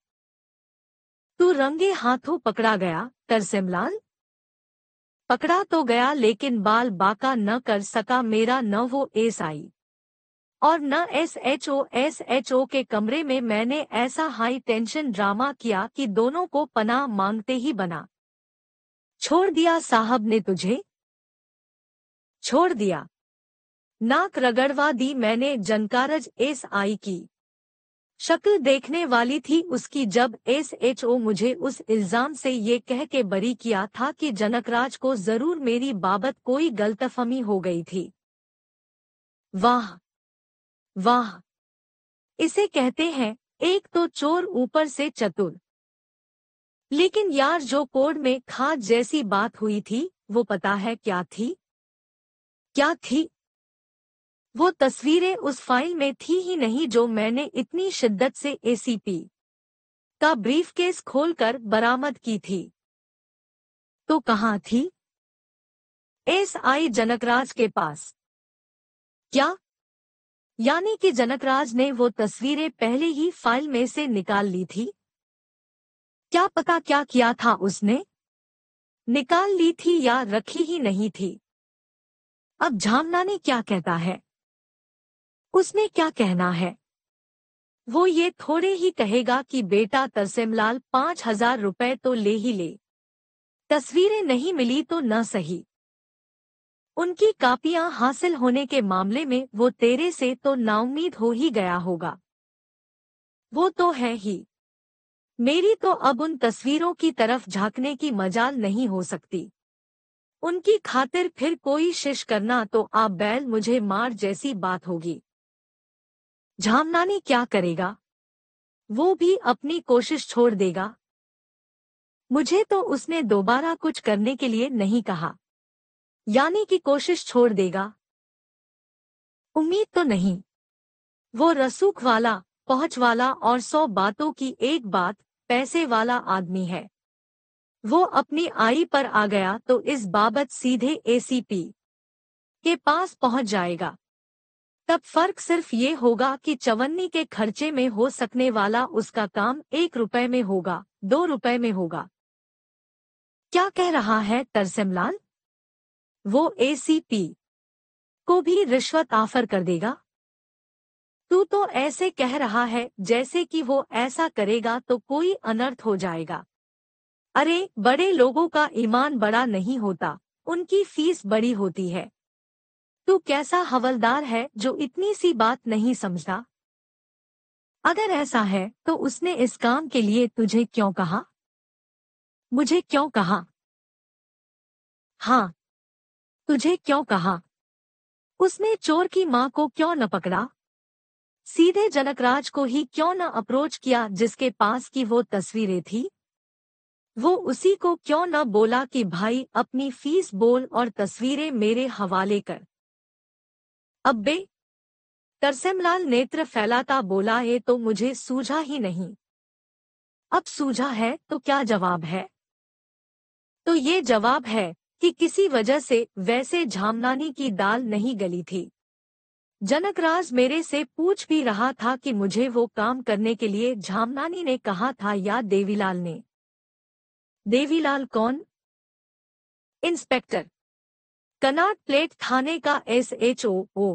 तू रंगे हाथों पकड़ा गया तरसेमलाल पकड़ा तो गया लेकिन बाल बाका न कर सका मेरा न वो एस आई और न S H O S H O के कमरे में मैंने ऐसा हाई टेंशन ड्रामा किया कि दोनों को पना मांगते ही बना छोड़ दिया साहब ने तुझे छोड़ दिया नाक रगड़वा दी मैंने जनकारज एस आई की शक्ल देखने वाली थी उसकी जब एसएचओ मुझे उस इल्जाम से ये कह के बरी किया था कि जनकराज को जरूर मेरी बाबत कोई गलतफहमी हो गई थी वाह वाह इसे कहते हैं एक तो चोर ऊपर से चतुर लेकिन यार जो कोड में खाद जैसी बात हुई थी वो पता है क्या थी क्या थी वो तस्वीरें उस फाइल में थी ही नहीं जो मैंने इतनी शिद्दत से एसीपी का ब्रीफकेस खोलकर बरामद की थी तो कहाँ थी एसआई जनकराज के पास क्या यानी कि जनकराज ने वो तस्वीरें पहले ही फाइल में से निकाल ली थी क्या पता क्या किया था उसने निकाल ली थी या रखी ही नहीं थी अब झामना ने क्या कहता है उसने क्या कहना है वो ये थोड़े ही कहेगा कि बेटा तरसेमलाल पांच हजार रुपए तो ले ही ले तस्वीरें नहीं मिली तो न सही उनकी कापियां हासिल होने के मामले में वो तेरे से तो नाउमीद हो ही गया होगा वो तो है ही मेरी तो अब उन तस्वीरों की तरफ झांकने की मजाल नहीं हो सकती उनकी खातिर फिर कोई शिश करना तो आप बैल मुझे मार जैसी बात होगी झामनानी क्या करेगा वो भी अपनी कोशिश छोड़ देगा मुझे तो उसने दोबारा कुछ करने के लिए नहीं कहा यानी कि कोशिश छोड़ देगा उम्मीद तो नहीं वो रसूख वाला पहुंच वाला और सौ बातों की एक बात पैसे वाला आदमी है वो अपनी आई पर आ गया तो इस बाबत सीधे एसीपी के पास पहुंच जाएगा तब फर्क सिर्फ ये होगा कि चवन्नी के खर्चे में हो सकने वाला उसका काम एक रुपए में होगा दो रुपए में होगा क्या कह रहा है लाल वो एसीपी को भी रिश्वत ऑफर कर देगा तू तो ऐसे कह रहा है जैसे कि वो ऐसा करेगा तो कोई अनर्थ हो जाएगा अरे बड़े लोगों का ईमान बड़ा नहीं होता उनकी फीस बड़ी होती है तू कैसा हवलदार है जो इतनी सी बात नहीं समझता अगर ऐसा है तो उसने इस काम के लिए तुझे क्यों कहा मुझे क्यों कहा हाँ तुझे क्यों कहा उसने चोर की मां को क्यों न पकड़ा सीधे जनकराज को ही क्यों न अप्रोच किया जिसके पास की वो तस्वीरें थी वो उसी को क्यों न बोला कि भाई अपनी फीस बोल और तस्वीरें मेरे हवाले कर अब्बे तरसेमलाल नेत्र फैलाता बोला ये तो मुझे सूझा ही नहीं अब सूझा है तो क्या जवाब है तो ये जवाब है कि किसी वजह से वैसे झामनानी की दाल नहीं गली थी जनकराज मेरे से पूछ भी रहा था कि मुझे वो काम करने के लिए झामनानी ने कहा था या देवीलाल ने देवीलाल कौन इंस्पेक्टर कनाट प्लेट थाने का एसएचओ ओ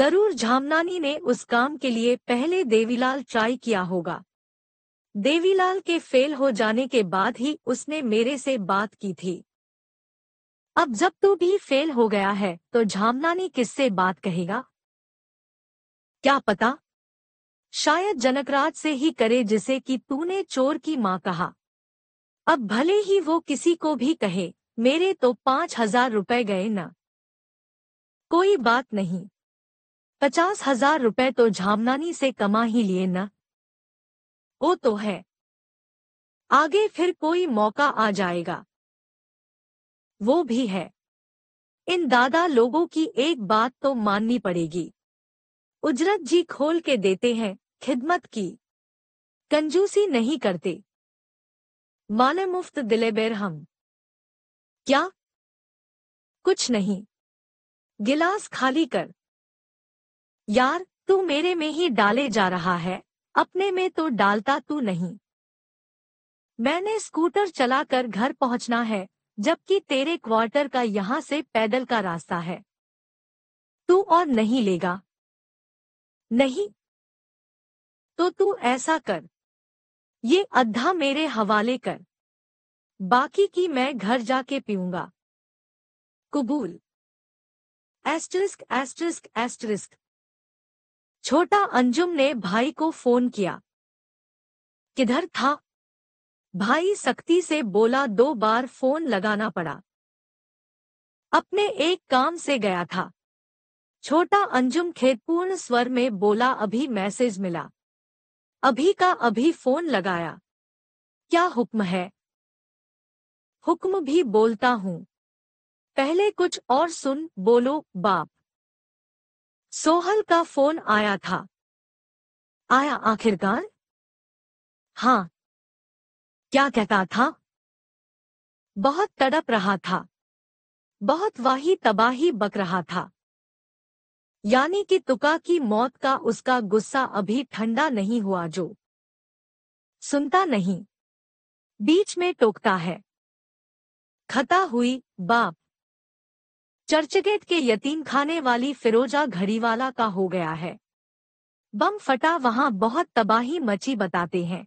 जरूर झामनानी ने उस काम के लिए पहले देवीलाल ट्राई किया होगा देवीलाल के फेल हो जाने के बाद ही उसने मेरे से बात की थी अब जब तू भी फेल हो गया है तो झामनानी किससे बात कहेगा क्या पता शायद जनकराज से ही करे जिसे कि तूने चोर की माँ कहा अब भले ही वो किसी को भी कहे मेरे तो पांच हजार रुपए गए ना कोई बात नहीं पचास हजार रुपए तो झामनानी से कमा ही लिए ना वो तो है आगे फिर कोई मौका आ जाएगा वो भी है इन दादा लोगों की एक बात तो माननी पड़ेगी उजरत जी खोल के देते हैं खिदमत की कंजूसी नहीं करते माने मुफ्त दिले हम क्या कुछ नहीं गिलास खाली कर यार तू मेरे में ही डाले जा रहा है अपने में तो डालता तू नहीं मैंने स्कूटर चलाकर घर पहुंचना है जबकि तेरे क्वार्टर का यहाँ से पैदल का रास्ता है तू और नहीं लेगा नहीं तो तू ऐसा कर ये अद्धा मेरे हवाले कर बाकी की मैं घर जाके पीऊंगा कुबूल asterisk asterisk asterisk Chhota Anjum ने भाई को फोन किया किधर था भाई सख्ती से बोला दो बार फोन लगाना पड़ा अपने एक काम से गया था छोटा अंजुम खेतपूर्ण स्वर में बोला अभी मैसेज मिला अभी का अभी फोन लगाया क्या हुक्म है हुक्म भी बोलता हूँ पहले कुछ और सुन बोलो बाप सोहल का फोन आया था आया आखिरकार हाँ क्या कहता था बहुत तड़प रहा था बहुत वाही तबाही बक रहा था यानी कि तुका की मौत का उसका गुस्सा अभी ठंडा नहीं हुआ जो सुनता नहीं बीच में टोकता है खता हुई बाप चर्चगेट के यतीम खाने वाली फिरोजा घड़ीवाला का हो गया है बम फटा वहां बहुत तबाही मची बताते हैं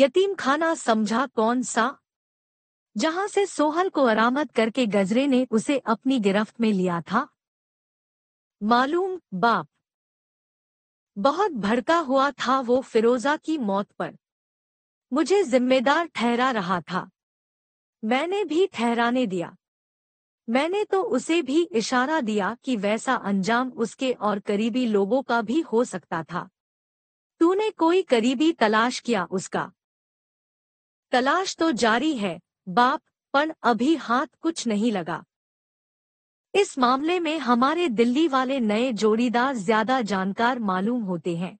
यतीम खाना समझा कौन सा जहां से सोहल को अरामद करके गजरे ने उसे अपनी गिरफ्त में लिया था मालूम बाप बहुत भड़का हुआ था वो फिरोजा की मौत पर मुझे जिम्मेदार ठहरा रहा था मैंने भी ठहराने दिया मैंने तो उसे भी इशारा दिया कि वैसा अंजाम उसके और करीबी लोगों का भी हो सकता था तूने कोई करीबी तलाश किया उसका तलाश तो जारी है बाप पर अभी हाथ कुछ नहीं लगा इस मामले में हमारे दिल्ली वाले नए जोड़ीदार ज्यादा जानकार मालूम होते हैं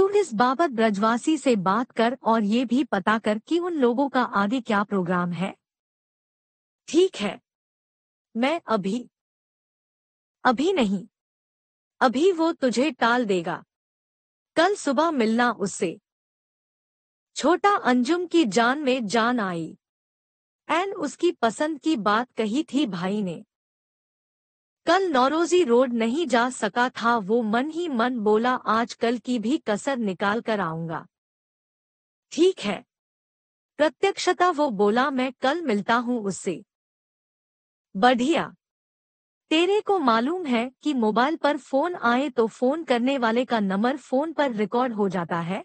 तू इस बाबत ब्रजवासी से बात कर और ये भी पता कर कि उन लोगों का आगे क्या प्रोग्राम है ठीक है मैं अभी अभी नहीं अभी वो तुझे टाल देगा कल सुबह मिलना उससे छोटा अंजुम की जान में जान आई एन उसकी पसंद की बात कही थी भाई ने कल नौरोजी रोड नहीं जा सका था वो मन ही मन बोला आज कल की भी कसर निकाल कर आऊंगा ठीक है प्रत्यक्षता वो बोला मैं कल मिलता हूं उससे बढ़िया तेरे को मालूम है कि मोबाइल पर फोन आए तो फोन करने वाले का नंबर फोन पर रिकॉर्ड हो जाता है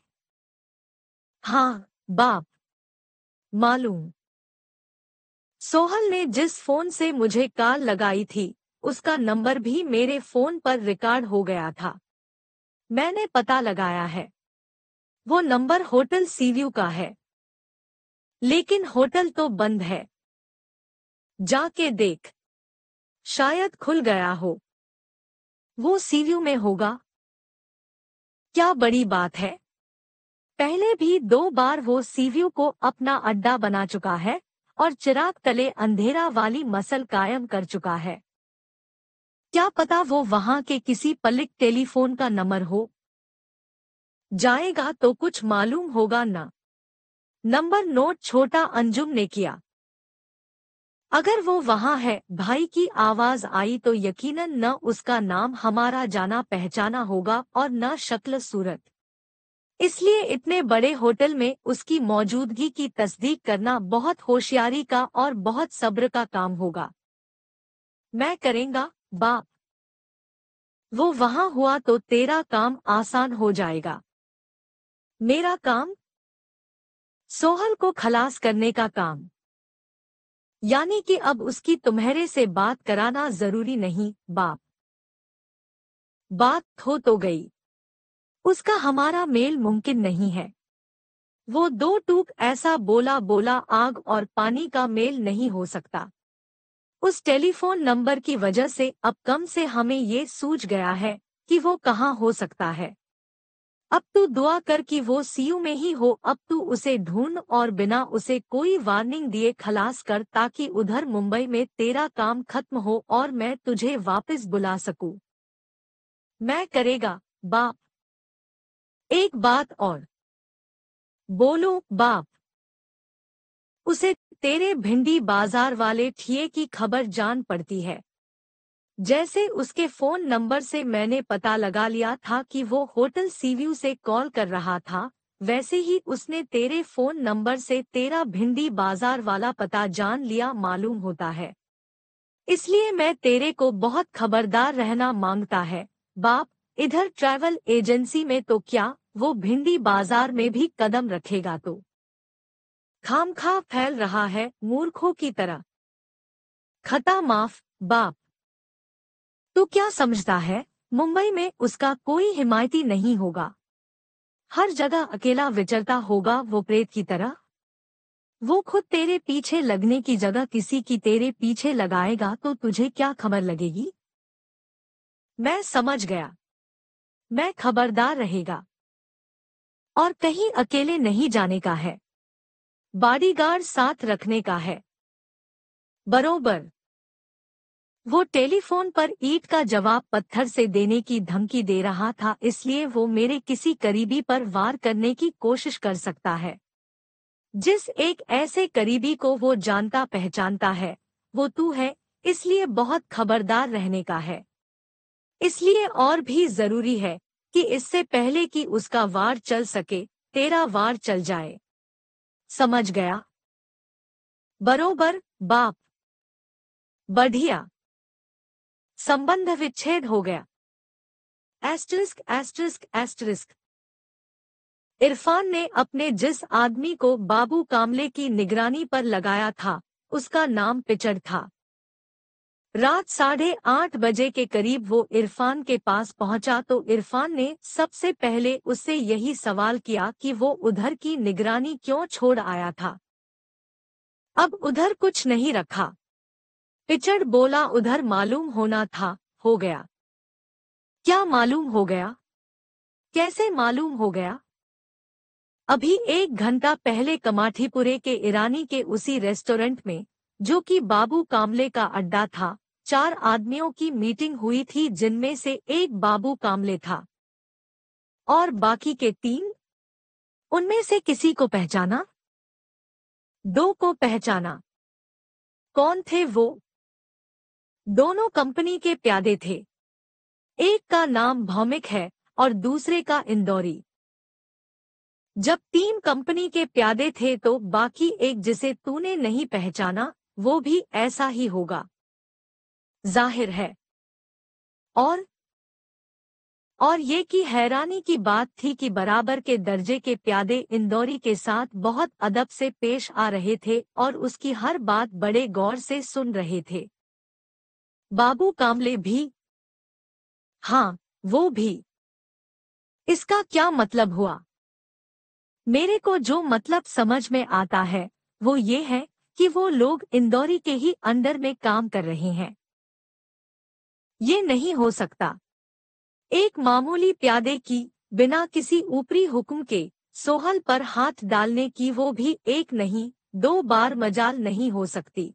हाँ बाप मालूम सोहल ने जिस फोन से मुझे कार लगाई थी उसका नंबर भी मेरे फोन पर रिकॉर्ड हो गया था मैंने पता लगाया है वो नंबर होटल सीव्यू का है लेकिन होटल तो बंद है जाके देख शायद खुल गया हो वो सीव्यू में होगा क्या बड़ी बात है पहले भी दो बार वो सीव्यू को अपना अड्डा बना चुका है और चिराग तले अंधेरा वाली मसल कायम कर चुका है क्या पता वो वहां के किसी पलिक टेलीफोन का नंबर हो जाएगा तो कुछ मालूम होगा ना नंबर नोट छोटा अंजुम ने किया अगर वो वहां है भाई की आवाज आई तो यकीनन न उसका नाम हमारा जाना पहचाना होगा और न शक्ल सूरत इसलिए इतने बड़े होटल में उसकी मौजूदगी की तस्दीक करना बहुत होशियारी का और बहुत सब्र का काम होगा मैं करेंगा बाप वो वहां हुआ तो तेरा काम आसान हो जाएगा मेरा काम सोहल को खलास करने का काम यानी कि अब उसकी तुम्हारे से बात कराना जरूरी नहीं बाप बात हो तो गई उसका हमारा मेल मुमकिन नहीं है वो दो टूक ऐसा बोला बोला आग और पानी का मेल नहीं हो सकता उस टेलीफोन नंबर की वजह से अब कम से हमें ये सूझ गया है कि वो कहाँ हो सकता है अब तू दुआ कर कि वो सीयू में ही हो अब तू उसे ढूंढ और बिना उसे कोई वार्निंग दिए खलास कर ताकि उधर मुंबई में तेरा काम खत्म हो और मैं तुझे वापस बुला सकूं। मैं करेगा बाप एक बात और बोलो बाप उसे तेरे भिंडी बाजार वाले ठिए की खबर जान पड़ती है जैसे उसके फोन नंबर से मैंने पता लगा लिया था कि वो होटल सीव्यू से कॉल कर रहा था वैसे ही उसने तेरे फोन नंबर से तेरा भिंडी बाजार वाला पता जान लिया मालूम होता है इसलिए मैं तेरे को बहुत खबरदार रहना मांगता है बाप इधर ट्रैवल एजेंसी में तो क्या वो भिंडी बाजार में भी कदम रखेगा तो खाम खा फैल रहा है मूर्खों की तरह खता माफ बाप तो क्या समझता है मुंबई में उसका कोई हिमायती नहीं होगा हर जगह अकेला विचरता होगा वो प्रेत की तरह वो खुद तेरे पीछे लगने की जगह किसी की तेरे पीछे लगाएगा तो तुझे क्या खबर लगेगी मैं समझ गया मैं खबरदार रहेगा और कहीं अकेले नहीं जाने का है बॉडीगार्ड साथ रखने का है बरोबर वो टेलीफोन पर ईट का जवाब पत्थर से देने की धमकी दे रहा था इसलिए वो मेरे किसी करीबी पर वार करने की कोशिश कर सकता है जिस एक ऐसे करीबी को वो जानता पहचानता है वो तू है इसलिए बहुत खबरदार रहने का है इसलिए और भी जरूरी है कि इससे पहले कि उसका वार चल सके तेरा वार चल जाए समझ गया बरोबर बाप बढ़िया संबंध विच्छेद हो गया एस्ट्रिस्क एस्ट्रिस्क एस्ट्रिस्क इरफान ने अपने जिस आदमी को बाबू कामले की निगरानी पर लगाया था उसका नाम पिचड़ था रात साढ़े आठ बजे के करीब वो इरफान के पास पहुंचा तो इरफान ने सबसे पहले उससे यही सवाल किया कि वो उधर की निगरानी क्यों छोड़ आया था अब उधर कुछ नहीं रखा पिचड़ बोला उधर मालूम होना था हो गया क्या मालूम हो गया कैसे मालूम हो गया अभी एक घंटा पहले कमाठीपुरे के ईरानी के उसी रेस्टोरेंट में जो कि बाबू कामले का अड्डा था चार आदमियों की मीटिंग हुई थी जिनमें से एक बाबू कामले था और बाकी के तीन उनमें से किसी को पहचाना दो को पहचाना कौन थे वो दोनों कंपनी के प्यादे थे एक का नाम भौमिक है और दूसरे का इंदौरी जब तीन कंपनी के प्यादे थे तो बाकी एक जिसे तूने नहीं पहचाना वो भी ऐसा ही होगा जाहिर है और और ये कि हैरानी की बात थी कि बराबर के दर्जे के प्यादे इंदौरी के साथ बहुत अदब से पेश आ रहे थे और उसकी हर बात बड़े गौर से सुन रहे थे बाबू कामले भी हाँ वो भी इसका क्या मतलब हुआ मेरे को जो मतलब समझ में आता है वो ये है कि वो लोग इंदौरी के ही अंदर में काम कर रहे हैं ये नहीं हो सकता एक मामूली प्यादे की बिना किसी ऊपरी हुक्म के सोहल पर हाथ डालने की वो भी एक नहीं दो बार मजाल नहीं हो सकती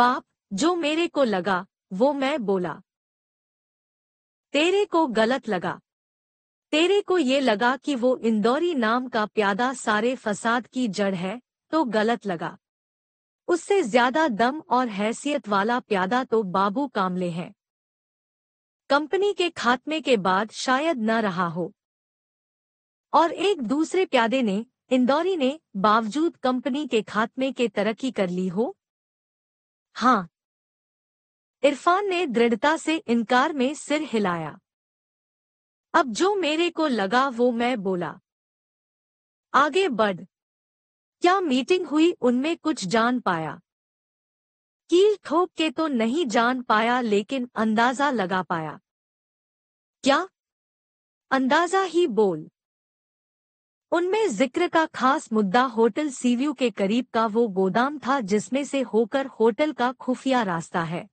बाप जो मेरे को लगा वो मैं बोला तेरे को गलत लगा तेरे को ये लगा कि वो इंदौरी नाम का प्यादा सारे फसाद की जड़ है तो गलत लगा उससे ज्यादा दम और हैसियत वाला प्यादा तो बाबू कामले हैं कंपनी के खात्मे के बाद शायद न रहा हो और एक दूसरे प्यादे ने इंदौरी ने बावजूद कंपनी के खात्मे के तरक्की कर ली हो हाँ इरफान ने दृढ़ता से इनकार में सिर हिलाया अब जो मेरे को लगा वो मैं बोला आगे बढ़ क्या मीटिंग हुई उनमें कुछ जान पाया कील ठोक के तो नहीं जान पाया लेकिन अंदाजा लगा पाया क्या अंदाजा ही बोल उनमें जिक्र का खास मुद्दा होटल सीव्यू के करीब का वो गोदाम था जिसमें से होकर होटल का खुफिया रास्ता है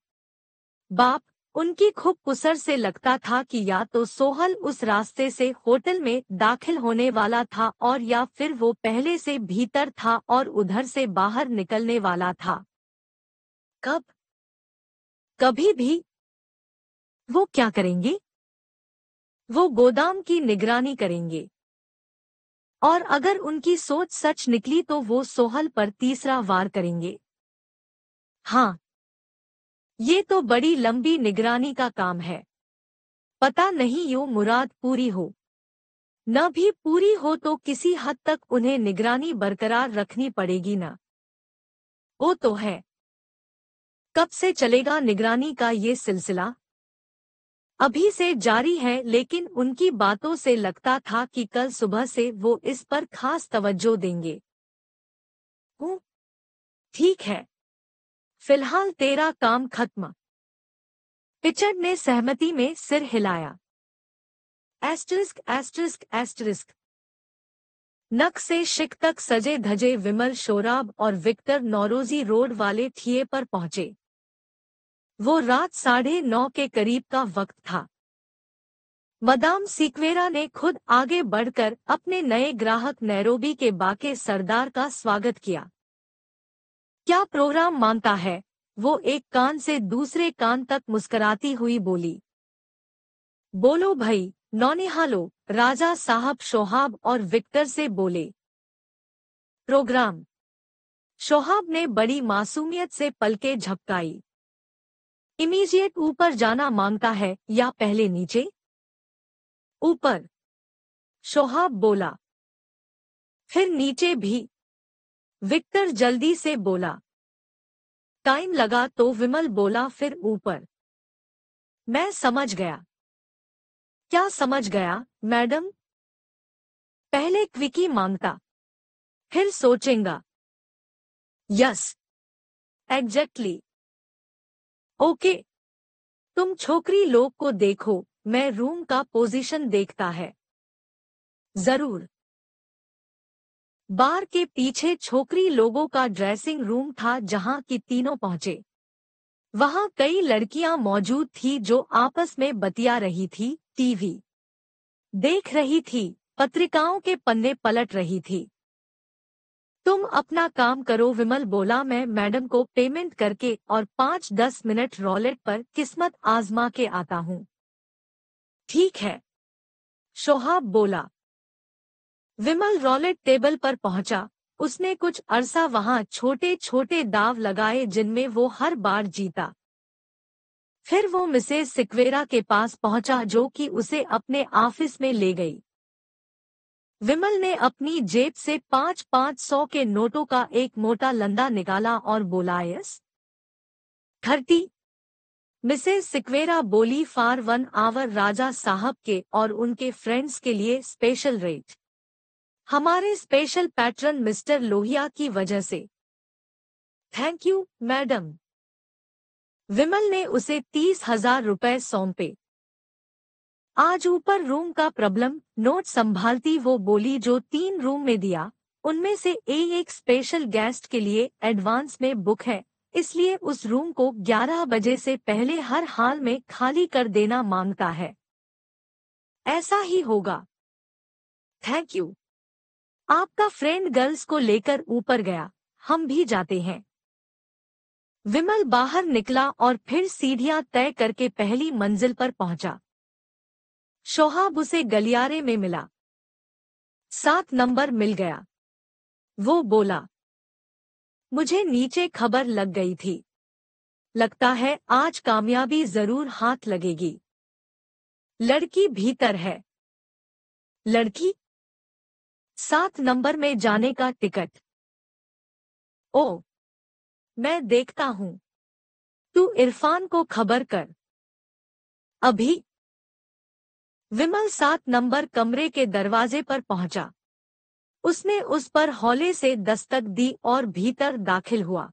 बाप उनकी खूब कुसर से लगता था कि या तो सोहल उस रास्ते से होटल में दाखिल होने वाला था और या फिर वो पहले से भीतर था और उधर से बाहर निकलने वाला था कब कभी भी वो क्या करेंगे वो गोदाम की निगरानी करेंगे और अगर उनकी सोच सच निकली तो वो सोहल पर तीसरा वार करेंगे हाँ ये तो बड़ी लंबी निगरानी का काम है पता नहीं यो मुराद पूरी हो न भी पूरी हो तो किसी हद तक उन्हें निगरानी बरकरार रखनी पड़ेगी ना वो तो है कब से चलेगा निगरानी का ये सिलसिला अभी से जारी है लेकिन उनकी बातों से लगता था कि कल सुबह से वो इस पर खास तवज्जो देंगे ठीक है फिलहाल तेरा काम खत्म पिचर्ड ने सहमति में सिर हिलाया एस्ट्रिस्क एस्ट्रिस्क एस्ट्रिस्क नक से शिक तक सजे धजे विमल शोराब और विक्टर नौरोजी रोड वाले थिए पर पहुंचे वो रात साढ़े नौ के करीब का वक्त था मदाम सीक्वेरा ने खुद आगे बढ़कर अपने नए ग्राहक नैरोबी के बाके सरदार का स्वागत किया क्या प्रोग्राम मांगता है वो एक कान से दूसरे कान तक मुस्कराती हुई बोली बोलो भाई नौनिहालो राजा साहब शोहाब और विक्टर से बोले प्रोग्राम शोहाब ने बड़ी मासूमियत से पलके झपकाई इमीजिएट ऊपर जाना मांगता है या पहले नीचे ऊपर शोहाब बोला फिर नीचे भी विक्टर जल्दी से बोला टाइम लगा तो विमल बोला फिर ऊपर मैं समझ गया क्या समझ गया मैडम पहले क्विकी मांगता फिर सोचेगा यस एग्जैक्टली ओके तुम छोकरी लोग को देखो मैं रूम का पोजीशन देखता है जरूर बार के पीछे छोकरी लोगों का ड्रेसिंग रूम था जहां की तीनों पहुंचे वहां कई लड़कियां मौजूद थी जो आपस में बतिया रही थी टीवी देख रही थी पत्रिकाओं के पन्ने पलट रही थी तुम अपना काम करो विमल बोला मैं मैडम को पेमेंट करके और पांच दस मिनट रॉलेट पर किस्मत आजमा के आता हूँ ठीक है शोहाब बोला विमल रॉलेट टेबल पर पहुंचा उसने कुछ अरसा वहां छोटे छोटे दाव लगाए जिनमें वो हर बार जीता फिर वो मिसेज सिक्वेरा के पास पहुंचा जो कि उसे अपने ऑफिस में ले गई विमल ने अपनी जेब से पांच पांच सौ के नोटों का एक मोटा लंदा निकाला और बोला यस थर्टी मिसेज सिक्वेरा बोली फार वन आवर राजा साहब के और उनके फ्रेंड्स के लिए स्पेशल रेट हमारे स्पेशल पैटर्न मिस्टर लोहिया की वजह से थैंक यू मैडम विमल ने उसे तीस हजार रुपए सौंपे आज ऊपर रूम का प्रॉब्लम नोट संभालती वो बोली जो तीन रूम में दिया उनमें से ए एक स्पेशल गेस्ट के लिए एडवांस में बुक है इसलिए उस रूम को 11 बजे से पहले हर हाल में खाली कर देना मांगता है ऐसा ही होगा थैंक यू आपका फ्रेंड गर्ल्स को लेकर ऊपर गया हम भी जाते हैं विमल बाहर निकला और फिर सीढ़ियां तय करके पहली मंजिल पर पहुंचा शोहाब उसे गलियारे में मिला सात नंबर मिल गया वो बोला मुझे नीचे खबर लग गई थी लगता है आज कामयाबी जरूर हाथ लगेगी लड़की भीतर है लड़की सात नंबर में जाने का टिकट ओ मैं देखता हूं तू इरफान को खबर कर अभी विमल सात नंबर कमरे के दरवाजे पर पहुंचा उसने उस पर हौले से दस्तक दी और भीतर दाखिल हुआ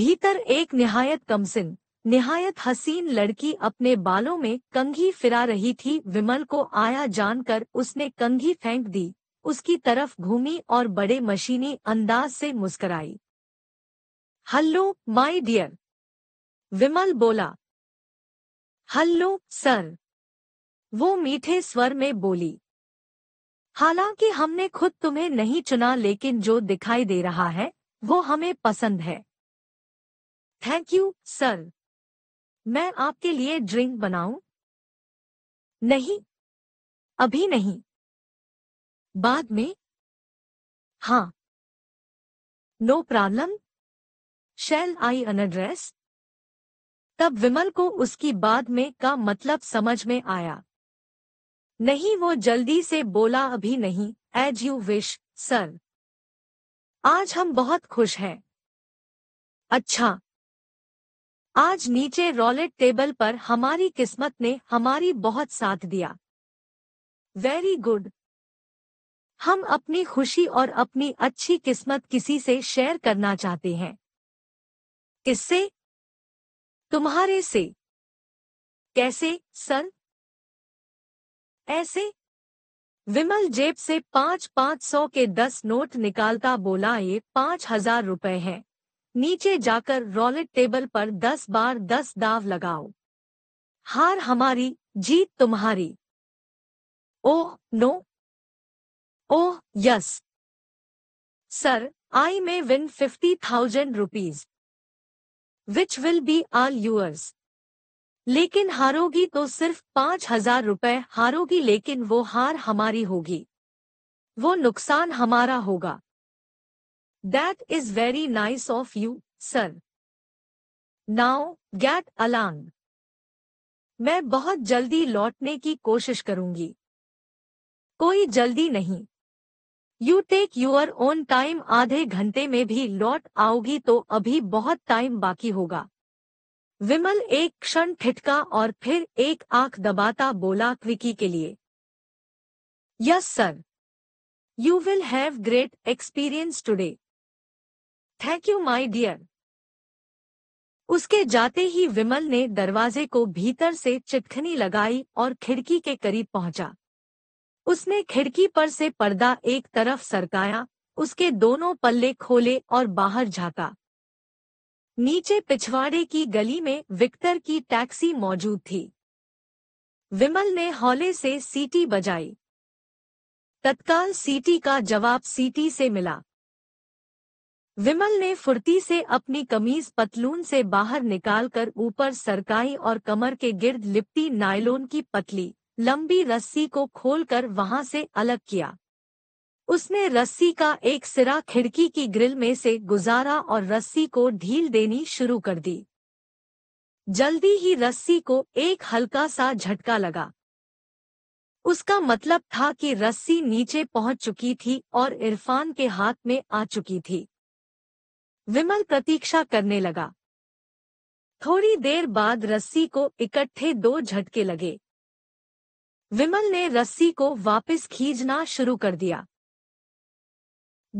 भीतर एक निहायत कमसिन निहायत हसीन लड़की अपने बालों में कंघी फिरा रही थी विमल को आया जानकर उसने कंघी फेंक दी उसकी तरफ घूमी और बड़े मशीनी अंदाज से मुस्कराई हल्लो माय डियर विमल बोला हल्लो सर वो मीठे स्वर में बोली हालांकि हमने खुद तुम्हें नहीं चुना लेकिन जो दिखाई दे रहा है वो हमें पसंद है थैंक यू सर मैं आपके लिए ड्रिंक बनाऊं नहीं अभी नहीं बाद में हाँ no problem shall I undress तब विमल को उसकी बाद में का मतलब समझ में आया नहीं वो जल्दी से बोला अभी नहीं एज यू विश सर आज हम बहुत खुश हैं अच्छा आज नीचे रॉलेट टेबल पर हमारी किस्मत ने हमारी बहुत साथ दिया वेरी गुड हम अपनी खुशी और अपनी अच्छी किस्मत किसी से शेयर करना चाहते हैं इससे तुम्हारे से कैसे सर ऐसे विमल जेब से पांच पांच सौ के दस नोट निकालता बोला ये पांच हजार रुपए हैं नीचे जाकर रॉलेट टेबल पर दस बार दस दाव लगाओ हार हमारी जीत तुम्हारी oh no oh yes sir I may win fifty thousand rupees which will be all yours लेकिन हारोगी तो सिर्फ पांच हजार रुपए हारोगी लेकिन वो हार हमारी होगी वो नुकसान हमारा होगा That is very nice of you, sir. Now, get along. मैं बहुत जल्दी लौटने की कोशिश करूंगी कोई जल्दी नहीं you take your own time आधे घंटे में भी लौट आओगी तो अभी बहुत टाइम बाकी होगा विमल एक क्षण ठिठका और फिर एक आंख दबाता बोला क्विकी के लिए yes sir you will have great experience today thank you my dear उसके जाते ही विमल ने दरवाजे को भीतर से चिटखनी लगाई और खिड़की के करीब पहुंचा उसने खिड़की पर से पर्दा एक तरफ सरकाया उसके दोनों पल्ले खोले और बाहर झाका नीचे पिछवाड़े की गली में विक्टर की टैक्सी मौजूद थी विमल ने हौले से सीटी बजाई तत्काल सीटी का जवाब सीटी से मिला विमल ने फुर्ती से अपनी कमीज पतलून से बाहर निकालकर ऊपर सरकाई और कमर के गिर्द लिपटी नायलोन की पतली लंबी रस्सी को खोलकर वहां से अलग किया उसने रस्सी का एक सिरा खिड़की की ग्रिल में से गुजारा और रस्सी को ढील देनी शुरू कर दी जल्दी ही रस्सी को एक हल्का सा झटका लगा उसका मतलब था कि रस्सी नीचे पहुंच चुकी थी और इरफान के हाथ में आ चुकी थी विमल प्रतीक्षा करने लगा थोड़ी देर बाद रस्सी को इकट्ठे दो झटके लगे विमल ने रस्सी को वापस खींचना शुरू कर दिया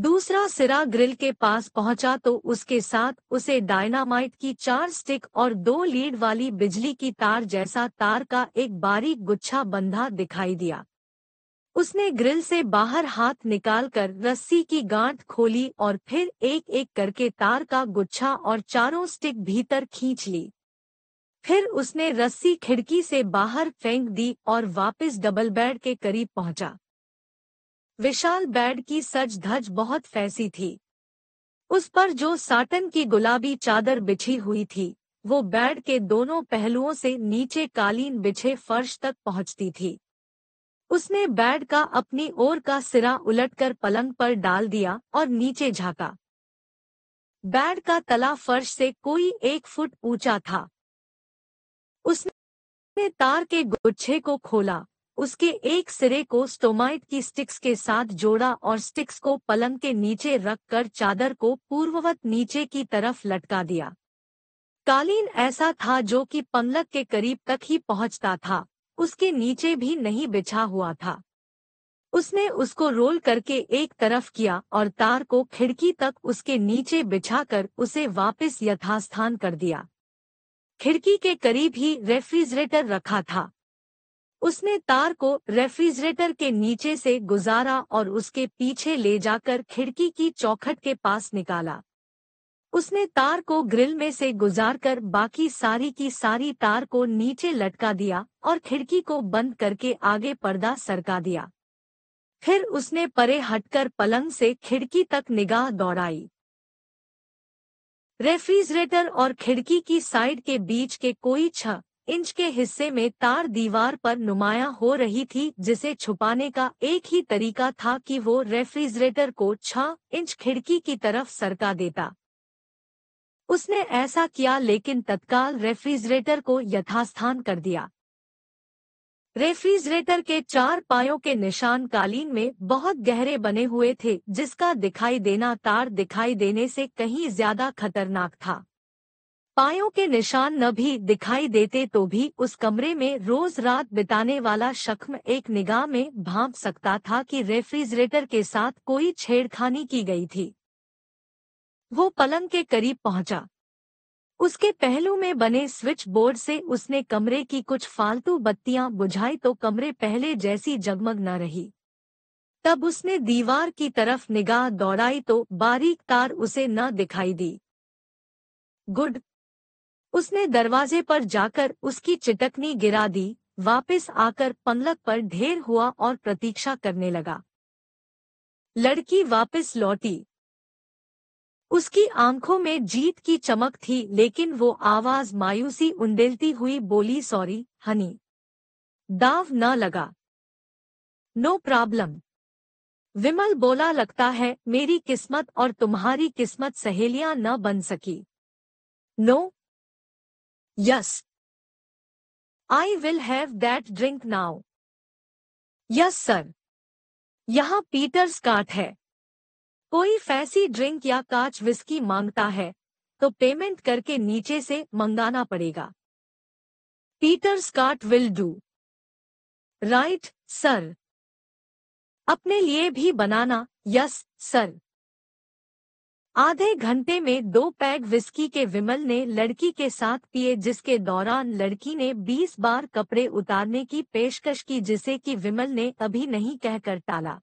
दूसरा सिरा ग्रिल के पास पहुंचा तो उसके साथ उसे डायनामाइट की चार स्टिक और दो लीड वाली बिजली की तार जैसा तार का एक बारीक गुच्छा बंधा दिखाई दिया उसने ग्रिल से बाहर हाथ निकालकर रस्सी की गांठ खोली और फिर एक एक करके तार का गुच्छा और चारों स्टिक भीतर खींच ली फिर उसने रस्सी खिड़की से बाहर फेंक दी और वापस डबल बेड के करीब पहुंचा विशाल बेड की सज धज बहुत फैसी थी उस पर जो साटन की गुलाबी चादर बिछी हुई थी वो बेड के दोनों पहलुओं से नीचे कालीन बिछे फर्श तक पहुंचती थी उसने बैड का अपनी ओर का सिरा उलटकर पलंग पर डाल दिया और नीचे झाका बैड का तला फर्श से कोई एक फुट ऊंचा था उसने तार के गुच्छे को खोला उसके एक सिरे को स्टोमाइट की स्टिक्स के साथ जोड़ा और स्टिक्स को पलंग के नीचे रखकर चादर को पूर्ववत नीचे की तरफ लटका दिया कालीन ऐसा था जो कि पंगलक के करीब तक ही पहुंचता था उसके नीचे भी नहीं बिछा हुआ था उसने उसको रोल करके एक तरफ किया और तार को खिड़की तक उसके नीचे बिछाकर उसे वापस यथास्थान कर दिया खिड़की के करीब ही रेफ्रिजरेटर रखा था उसने तार को रेफ्रिजरेटर के नीचे से गुजारा और उसके पीछे ले जाकर खिड़की की चौखट के पास निकाला उसने तार को ग्रिल में से गुजारकर बाकी सारी की सारी तार को नीचे लटका दिया और खिड़की को बंद करके आगे पर्दा सरका दिया फिर उसने परे हटकर पलंग से खिड़की तक निगाह दौड़ाई रेफ्रिजरेटर और खिड़की की साइड के बीच के कोई छह इंच के हिस्से में तार दीवार पर नुमाया हो रही थी जिसे छुपाने का एक ही तरीका था कि वो रेफ्रिजरेटर को छह इंच खिड़की की तरफ सरका देता उसने ऐसा किया लेकिन तत्काल रेफ्रिजरेटर को यथास्थान कर दिया रेफ्रिजरेटर के चार पायों के निशान कालीन में बहुत गहरे बने हुए थे जिसका दिखाई देना तार दिखाई देने से कहीं ज्यादा खतरनाक था पायों के निशान न भी दिखाई देते तो भी उस कमरे में रोज रात बिताने वाला शख्म एक निगाह में भांप सकता था कि रेफ्रिजरेटर के साथ कोई छेड़खानी की गई थी वो पलंग के करीब पहुंचा उसके पहलू में बने स्विच बोर्ड से उसने कमरे की कुछ फालतू बत्तियां बुझाई तो कमरे पहले जैसी जगमग न रही तब उसने दीवार की तरफ निगाह दौड़ाई तो बारीक तार उसे न दिखाई दी गुड उसने दरवाजे पर जाकर उसकी चिटकनी गिरा दी वापस आकर पंगलक पर ढेर हुआ और प्रतीक्षा करने लगा लड़की वापस लौटी उसकी आंखों में जीत की चमक थी लेकिन वो आवाज मायूसी उंडेलती हुई बोली सॉरी हनी दाव न लगा नो प्रॉब्लम विमल बोला लगता है मेरी किस्मत और तुम्हारी किस्मत सहेलियां न बन सकी no yes I will have that drink now yes sir यहां पीटर्स काट है कोई फैंसी ड्रिंक या कांच विस्की मांगता है तो पेमेंट करके नीचे से मंगाना पड़ेगा Peter Scot will do right sir अपने लिए भी बनाना यस सर आधे घंटे में दो पैग विस्की के विमल ने लड़की के साथ पिए जिसके दौरान लड़की ने 20 बार कपड़े उतारने की पेशकश की जिसे कि विमल ने अभी नहीं कहकर टाला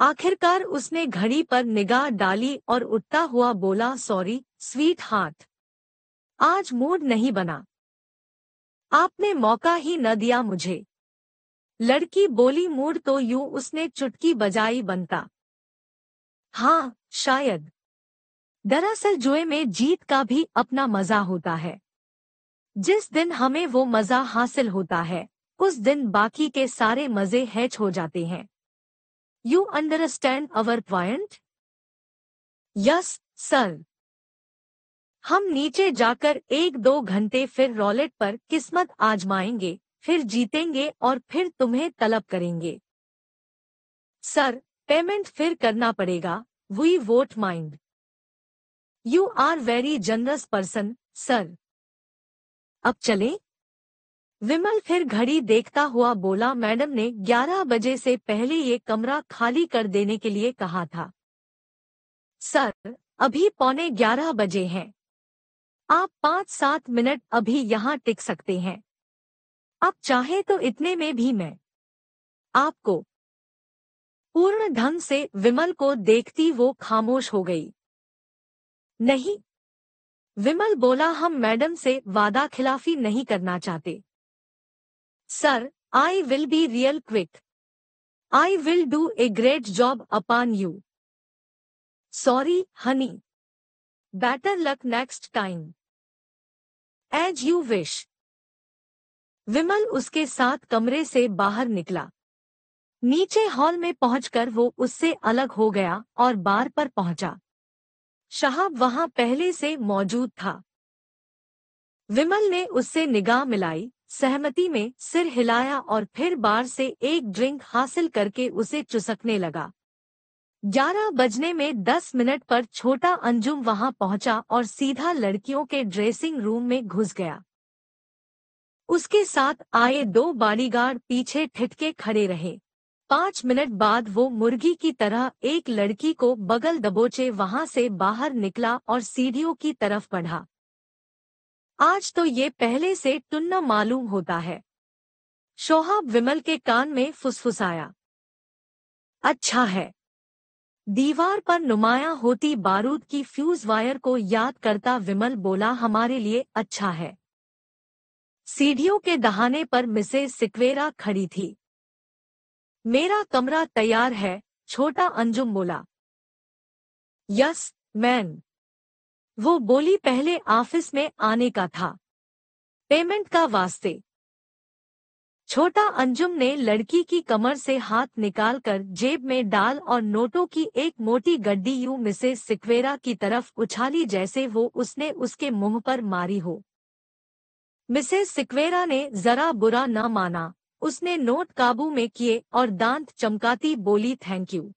आखिरकार उसने घड़ी पर निगाह डाली और उठता हुआ बोला सॉरी स्वीट हार्ट आज मूड नहीं बना आपने मौका ही न दिया मुझे लड़की बोली मूड तो यूं उसने चुटकी बजाई बनता हाँ शायद दरअसल जुए में जीत का भी अपना मजा होता है जिस दिन हमें वो मजा हासिल होता है उस दिन बाकी के सारे मजे हैच हो जाते हैं You understand our point? Yes, sir. हम नीचे जाकर एक दो घंटे फिर रॉलेट पर किस्मत आजमाएंगे फिर जीतेंगे और फिर तुम्हें तलब करेंगे सर पेमेंट फिर करना पड़ेगा we won't mind you are very generous person sir अब चलें विमल फिर घड़ी देखता हुआ बोला मैडम ने 11 बजे से पहले ये कमरा खाली कर देने के लिए कहा था सर अभी पौने 11 बजे हैं आप पांच सात मिनट अभी यहाँ टिक सकते हैं आप चाहे तो इतने में भी मैं आपको पूर्ण ढंग से विमल को देखती वो खामोश हो गई नहीं विमल बोला हम मैडम से वादा खिलाफी नहीं करना चाहते Sir, I will be real quick. I will do a great job upon you. Sorry, honey. Better luck next time. As you wish. विमल उसके साथ कमरे से बाहर निकला नीचे हॉल में पहुंचकर वो उससे अलग हो गया और बार पर पहुंचा शहाब वहां पहले से मौजूद था विमल ने उससे निगाह मिलाई सहमति में सिर हिलाया और फिर बार से एक ड्रिंक हासिल करके उसे चुसकने लगा ग्यारह बजने में दस मिनट पर छोटा अंजुम वहां पहुंचा और सीधा लड़कियों के ड्रेसिंग रूम में घुस गया उसके साथ आए दो बॉडीगार्ड पीछे ठिठके खड़े रहे पांच मिनट बाद वो मुर्गी की तरह एक लड़की को बगल दबोचे वहां से बाहर निकला और सीढ़ियों की तरफ बढ़ा आज तो ये पहले से टुन्ना मालूम होता है शोहाब विमल के कान में फुसफुसाया अच्छा है दीवार पर नुमाया होती बारूद की फ्यूज वायर को याद करता विमल बोला हमारे लिए अच्छा है सीढ़ियों के दहाने पर मिसेज सिक्वेरा खड़ी थी मेरा कमरा तैयार है छोटा अंजुम बोला यस मैन वो बोली पहले ऑफिस में आने का था पेमेंट का वास्ते छोटा अंजुम ने लड़की की कमर से हाथ निकालकर जेब में डाल और नोटों की एक मोटी गड्डी यू मिसेस सिक्वेरा की तरफ उछाली जैसे वो उसने उसके मुंह पर मारी हो मिसेस सिक्वेरा ने जरा बुरा न माना उसने नोट काबू में किए और दांत चमकाती बोली थैंक यू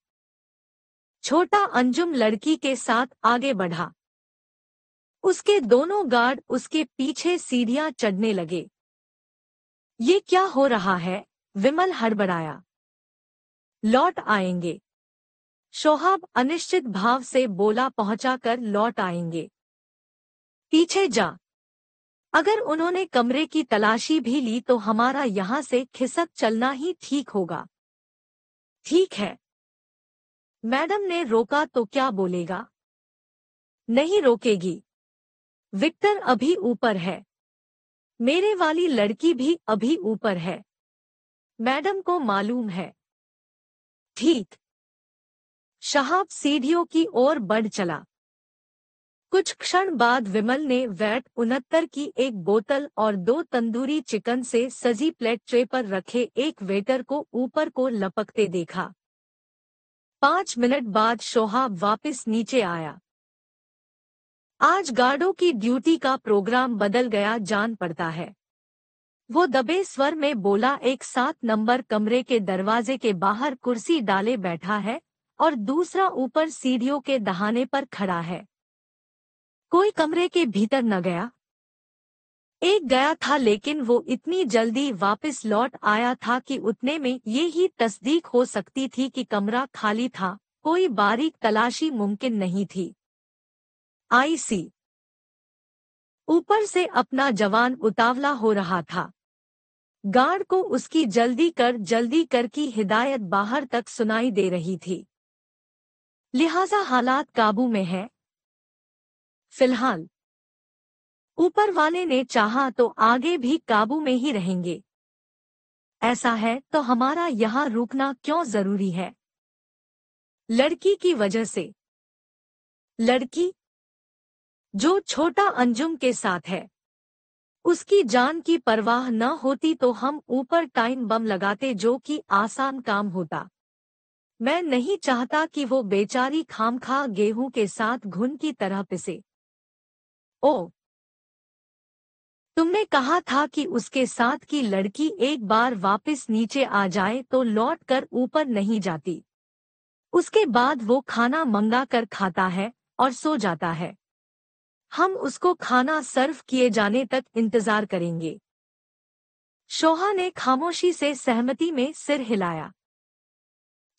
छोटा अंजुम लड़की के साथ आगे बढ़ा उसके दोनों गार्ड उसके पीछे सीढ़ियां चढ़ने लगे ये क्या हो रहा है विमल हड़बड़ाया लौट आएंगे शोहाब अनिश्चित भाव से बोला पहुंचा कर लौट आएंगे पीछे जा अगर उन्होंने कमरे की तलाशी भी ली तो हमारा यहां से खिसक चलना ही ठीक होगा ठीक है मैडम ने रोका तो क्या बोलेगा नहीं रोकेगी विक्टर अभी ऊपर है मेरे वाली लड़की भी अभी ऊपर है मैडम को मालूम है ठीक शहाब सीढ़ियों की ओर बढ़ चला कुछ क्षण बाद विमल ने वैट उनहत्तर की एक बोतल और दो तंदूरी चिकन से सजी प्लेट ट्रे पर रखे एक वेटर को ऊपर को लपकते देखा पांच मिनट बाद शोहाब वापस नीचे आया आज गार्डों की ड्यूटी का प्रोग्राम बदल गया जान पड़ता है वो दबे स्वर में बोला एक सात नंबर कमरे के दरवाजे के बाहर कुर्सी डाले बैठा है और दूसरा ऊपर सीढ़ियों के दहाने पर खड़ा है कोई कमरे के भीतर न गया एक गया था लेकिन वो इतनी जल्दी वापस लौट आया था कि उतने में ये ही तस्दीक हो सकती थी कि कमरा खाली था कोई बारीक तलाशी मुमकिन नहीं थी आई सी ऊपर से अपना जवान उतावला हो रहा था गार्ड को उसकी जल्दी कर जल्दी कर की हिदायत बाहर तक सुनाई दे रही थी लिहाजा हालात काबू में है फिलहाल ऊपर वाले ने चाहा तो आगे भी काबू में ही रहेंगे ऐसा है तो हमारा यहां रुकना क्यों जरूरी है लड़की की वजह से लड़की जो छोटा अंजुम के साथ है उसकी जान की परवाह न होती तो हम ऊपर टाइम बम लगाते जो कि आसान काम होता मैं नहीं चाहता कि वो बेचारी खामखा गेहूं के साथ घुन की तरह पिसे ओ तुमने कहा था कि उसके साथ की लड़की एक बार वापस नीचे आ जाए तो लौट कर ऊपर नहीं जाती उसके बाद वो खाना मंगा कर खाता है और सो जाता है हम उसको खाना सर्व किए जाने तक इंतजार करेंगे शोहा ने खामोशी से सहमति में सिर हिलाया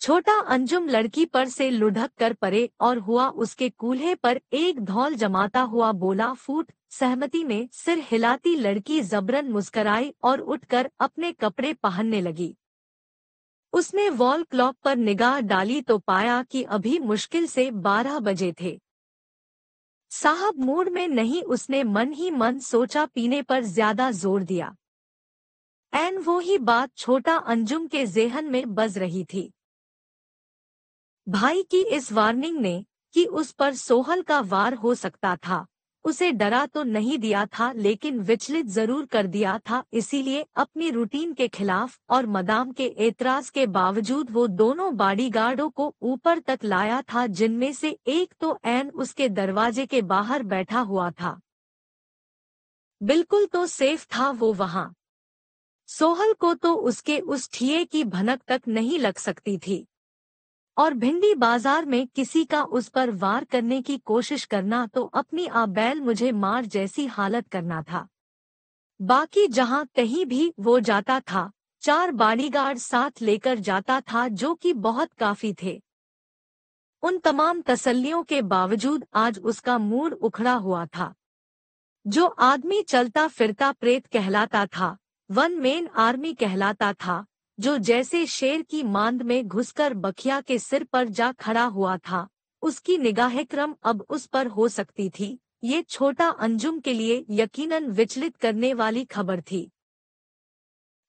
छोटा अंजुम लड़की पर से लुढ़क कर परे और हुआ उसके कूल्हे पर एक धौल जमाता हुआ बोला फूट सहमति में सिर हिलाती लड़की जबरन मुस्कराई और उठकर अपने कपड़े पहनने लगी उसने वॉल क्लॉक पर निगाह डाली तो पाया कि अभी मुश्किल से बारह बजे थे साहब मूड में नहीं उसने मन ही मन सोचा पीने पर ज्यादा जोर दिया एन वो ही बात छोटा अंजुम के जेहन में बज रही थी भाई की इस वार्निंग ने कि उस पर सोहल का वार हो सकता था उसे डरा तो नहीं दिया था लेकिन विचलित जरूर कर दिया था इसीलिए अपनी रूटीन के खिलाफ और मदाम के एतराज के बावजूद वो दोनों बॉडीगार्डों को ऊपर तक लाया था जिनमें से एक तो एन उसके दरवाजे के बाहर बैठा हुआ था बिल्कुल तो सेफ था वो वहां सोहल को तो उसके उस ठिए की भनक तक नहीं लग सकती थी और भिंडी बाजार में किसी का उस पर वार करने की कोशिश करना तो अपनी आ बैल मुझे मार जैसी हालत करना था बाकी जहां कहीं भी वो जाता था चार बॉडीगार्ड साथ लेकर जाता था जो कि बहुत काफी थे उन तमाम तसल्लियों के बावजूद आज उसका मूड उखड़ा हुआ था जो आदमी चलता फिरता प्रेत कहलाता था वन मेन आर्मी कहलाता था जो जैसे शेर की मांद में घुसकर बखिया के सिर पर जा खड़ा हुआ था उसकी निगाह क्रम अब उस पर हो सकती थी ये छोटा अंजुम के लिए यकीनन विचलित करने वाली खबर थी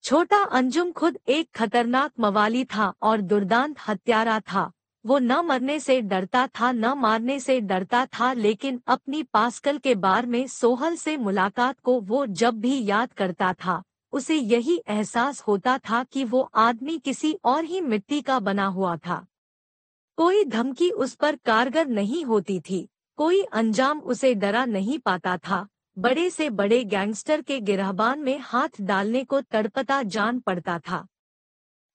छोटा अंजुम खुद एक खतरनाक मवाली था और दुर्दांत हत्यारा था वो न मरने से डरता था न मारने से डरता था लेकिन अपनी पास्कल के बार में सोहल से मुलाकात को वो जब भी याद करता था उसे यही एहसास होता था कि वो आदमी किसी और ही मिट्टी का बना हुआ था कोई धमकी उस पर कारगर नहीं होती थी कोई अंजाम उसे डरा नहीं पाता था बड़े से बड़े गैंगस्टर के गिरहबान में हाथ डालने को तड़पता जान पड़ता था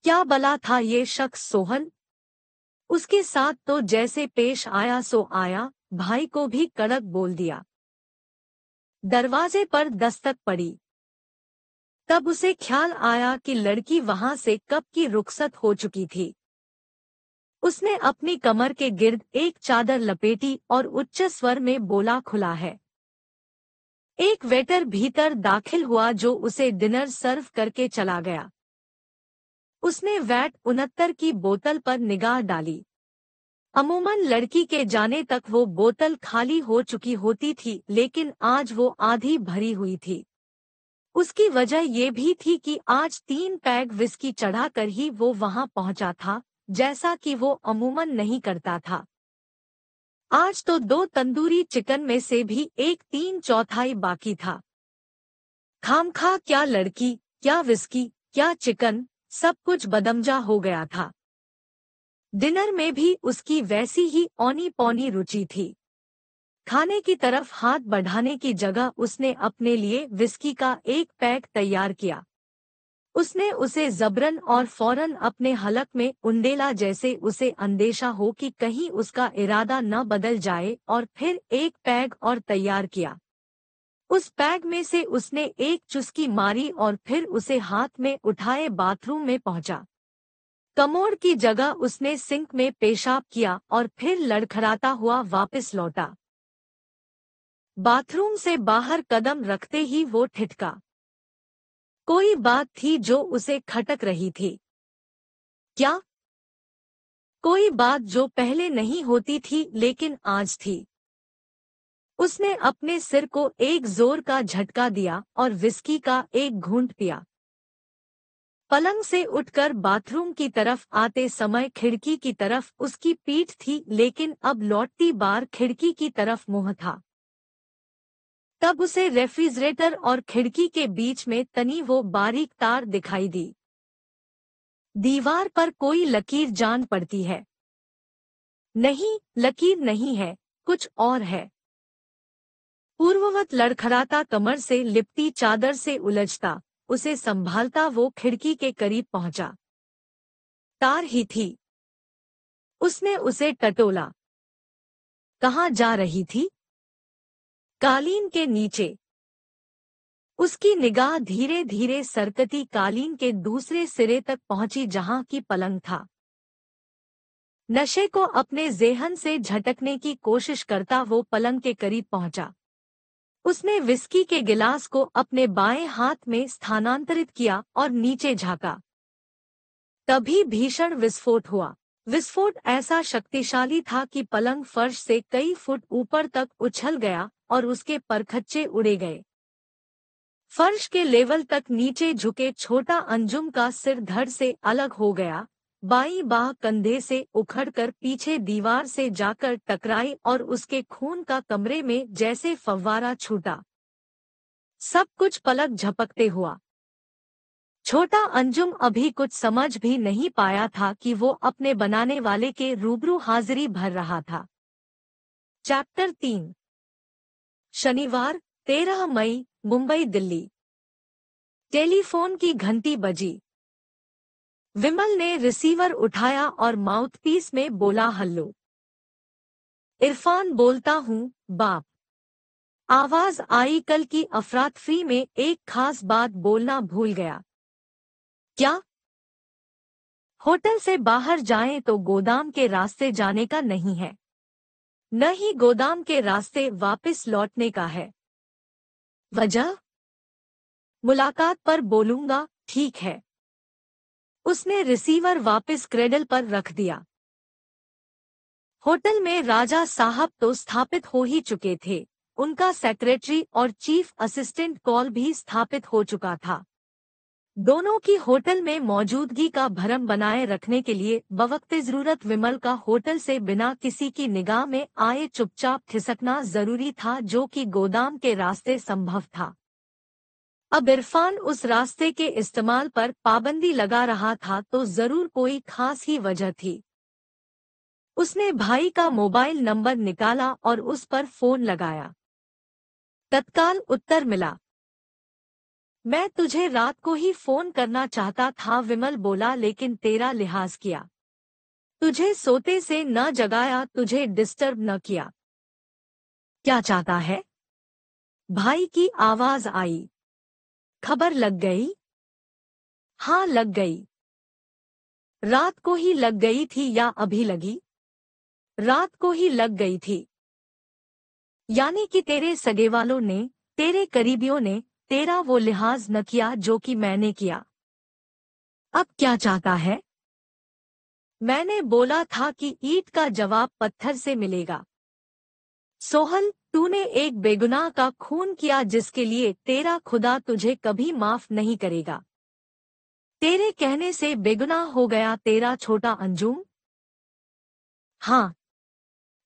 क्या बला था ये शख्स सोहन उसके साथ तो जैसे पेश आया सो आया भाई को भी कड़क बोल दिया दरवाजे पर दस्तक पड़ी तब उसे ख्याल आया कि लड़की वहां से कब की रुखसत हो चुकी थी उसने अपनी कमर के गिर्द एक चादर लपेटी और उच्च स्वर में बोला खुला है एक वेटर भीतर दाखिल हुआ जो उसे डिनर सर्व करके चला गया उसने वैट उनहत्तर की बोतल पर निगाह डाली अमूमन लड़की के जाने तक वो बोतल खाली हो चुकी होती थी लेकिन आज वो आधी भरी हुई थी उसकी वजह ये भी थी कि आज तीन पैग विस्की चढ़ाकर ही वो वहां पहुंचा था जैसा कि वो अमूमन नहीं करता था आज तो दो तंदूरी चिकन में से भी एक तीन चौथाई बाकी था खामखा क्या लड़की क्या विस्की क्या चिकन सब कुछ बदमजा हो गया था डिनर में भी उसकी वैसी ही औनी पौनी रुचि थी खाने की तरफ हाथ बढ़ाने की जगह उसने अपने लिए विस्की का एक पैक तैयार किया उसने उसे जबरन और फौरन अपने हलक में उंडेला जैसे उसे अंदेशा हो कि कहीं उसका इरादा न बदल जाए और फिर एक पैग और तैयार किया उस पैग में से उसने एक चुस्की मारी और फिर उसे हाथ में उठाए बाथरूम में पहुंचा कमोड़ की जगह उसने सिंक में पेशाब किया और फिर लड़खड़ाता हुआ वापस लौटा बाथरूम से बाहर कदम रखते ही वो ठिठका कोई बात थी जो उसे खटक रही थी क्या कोई बात जो पहले नहीं होती थी लेकिन आज थी उसने अपने सिर को एक जोर का झटका दिया और विस्की का एक घूंट पिया पलंग से उठकर बाथरूम की तरफ आते समय खिड़की की तरफ उसकी पीठ थी लेकिन अब लौटती बार खिड़की की तरफ मुंह था तब उसे रेफ्रिजरेटर और खिड़की के बीच में तनी वो बारीक तार दिखाई दी दीवार पर कोई लकीर जान पड़ती है नहीं लकीर नहीं है कुछ और है पूर्ववत लड़खड़ाता कमर से लिपटी चादर से उलझता उसे संभालता वो खिड़की के करीब पहुंचा तार ही थी उसने उसे टटोला कहा जा रही थी कालीन के नीचे उसकी निगाह धीरे धीरे सरकती कालीन के दूसरे सिरे तक पहुंची जहां की पलंग था नशे को अपने जेहन से झटकने की कोशिश करता वो पलंग के करीब पहुंचा उसने विस्की के गिलास को अपने बाएं हाथ में स्थानांतरित किया और नीचे झांका तभी भीषण विस्फोट हुआ विस्फोट ऐसा शक्तिशाली था कि पलंग फर्श से कई फुट ऊपर तक उछल गया और उसके परखच्चे उड़े गए फर्श के लेवल तक नीचे झुके छोटा अंजुम का सिर धड़ से अलग हो गया बाई बाह कंधे से उखड़कर पीछे दीवार से जाकर टकराई और उसके खून का कमरे में जैसे फव्वारा छूटा सब कुछ पलक झपकते हुआ छोटा अंजुम अभी कुछ समझ भी नहीं पाया था कि वो अपने बनाने वाले के रूबरू हाजिरी भर रहा था चैप्टर तीन शनिवार 13 मई मुंबई दिल्ली टेलीफोन की घंटी बजी विमल ने रिसीवर उठाया और माउथपीस में बोला हल्लो इरफान बोलता हूँ बाप आवाज आई कल की अफरातफरी में एक खास बात बोलना भूल गया क्या होटल से बाहर जाएं तो गोदाम के रास्ते जाने का नहीं है न ही गोदाम के रास्ते वापस लौटने का है वजह मुलाकात पर बोलूंगा ठीक है उसने रिसीवर वापस क्रेडल पर रख दिया होटल में राजा साहब तो स्थापित हो ही चुके थे उनका सेक्रेटरी और चीफ असिस्टेंट कॉल भी स्थापित हो चुका था दोनों की होटल में मौजूदगी का भरम बनाए रखने के लिए बवक्त जरूरत विमल का होटल से बिना किसी की निगाह में आए चुपचाप खिसकना जरूरी था जो कि गोदाम के रास्ते संभव था अब इरफान उस रास्ते के इस्तेमाल पर पाबंदी लगा रहा था तो जरूर कोई खास ही वजह थी उसने भाई का मोबाइल नंबर निकाला और उस पर फोन लगाया तत्काल उत्तर मिला मैं तुझे रात को ही फोन करना चाहता था विमल बोला लेकिन तेरा लिहाज किया तुझे सोते से न जगाया तुझे डिस्टर्ब न किया क्या चाहता है भाई की आवाज आई खबर लग गई हाँ लग गई रात को ही लग गई थी या अभी लगी रात को ही लग गई थी यानी कि तेरे सगे वालों ने तेरे करीबियों ने तेरा वो लिहाज न किया जो कि मैंने किया अब क्या चाहता है मैंने बोला था कि ईट का जवाब पत्थर से मिलेगा सोहल तूने एक बेगुनाह का खून किया जिसके लिए तेरा खुदा तुझे कभी माफ नहीं करेगा तेरे कहने से बेगुनाह हो गया तेरा छोटा अंजुम हाँ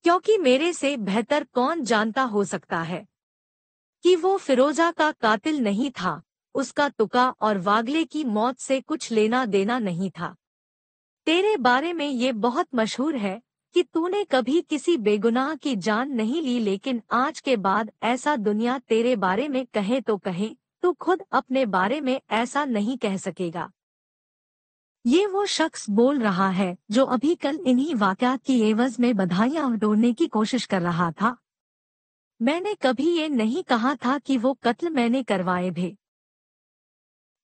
क्योंकि मेरे से बेहतर कौन जानता हो सकता है कि वो फिरोजा का कातिल नहीं था उसका तुका और वागले की मौत से कुछ लेना देना नहीं था तेरे बारे में ये बहुत मशहूर है कि तूने कभी किसी बेगुनाह की जान नहीं ली लेकिन आज के बाद ऐसा दुनिया तेरे बारे में कहे तो कहे तू खुद अपने बारे में ऐसा नहीं कह सकेगा ये वो शख्स बोल रहा है जो अभी कल इन्हीं वाकयात की एवज में बधाइयां उड़ोड़ने की कोशिश कर रहा था मैंने कभी ये नहीं कहा था कि वो कत्ल मैंने करवाए थे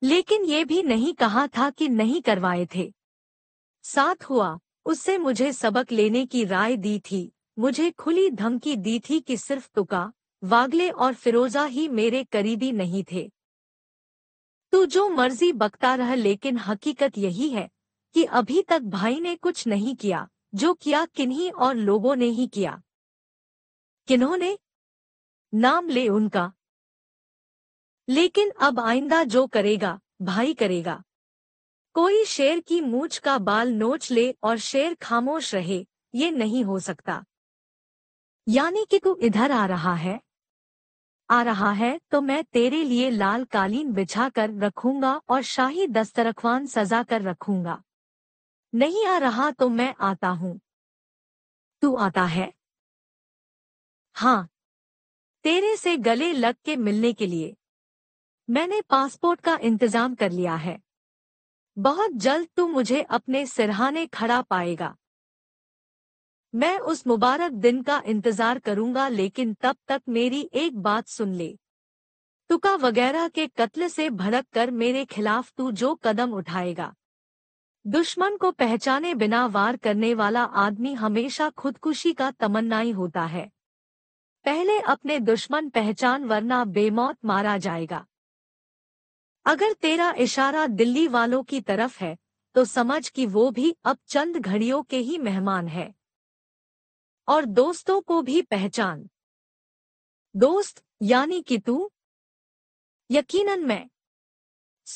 लेकिन ये भी नहीं कहा था कि नहीं करवाए थे साथ हुआ उससे मुझे सबक लेने की राय दी थी मुझे खुली धमकी दी थी कि सिर्फ तुका वागले और फिरोजा ही मेरे करीबी नहीं थे तू तो जो मर्जी बकता रह लेकिन हकीकत यही है कि अभी तक भाई ने कुछ नहीं किया जो किया किन्हीं और लोगों ने ही किया किन्होंने नाम ले उनका लेकिन अब आइंदा जो करेगा भाई करेगा कोई शेर की मूछ का बाल नोच ले और शेर खामोश रहे ये नहीं हो सकता यानी कि तू इधर आ रहा है आ रहा है तो मैं तेरे लिए लाल कालीन बिछा कर रखूंगा और शाही दस्तरखवान सजा कर रखूंगा नहीं आ रहा तो मैं आता हूं तू आता है हाँ तेरे से गले लग के मिलने के लिए मैंने पासपोर्ट का इंतजाम कर लिया है बहुत जल्द तू मुझे अपने सिरहाने खड़ा पाएगा मैं उस मुबारक दिन का इंतजार करूंगा लेकिन तब तक मेरी एक बात सुन ले तुका वगैरह के कत्ल से भड़क कर मेरे खिलाफ तू जो कदम उठाएगा दुश्मन को पहचाने बिना वार करने वाला आदमी हमेशा खुदकुशी का तमन्नाई होता है पहले अपने दुश्मन पहचान वरना बेमौत मारा जाएगा अगर तेरा इशारा दिल्ली वालों की तरफ है तो समझ कि वो भी अब चंद घड़ियों के ही मेहमान है और दोस्तों को भी पहचान दोस्त यानी कि तू यकीनन मैं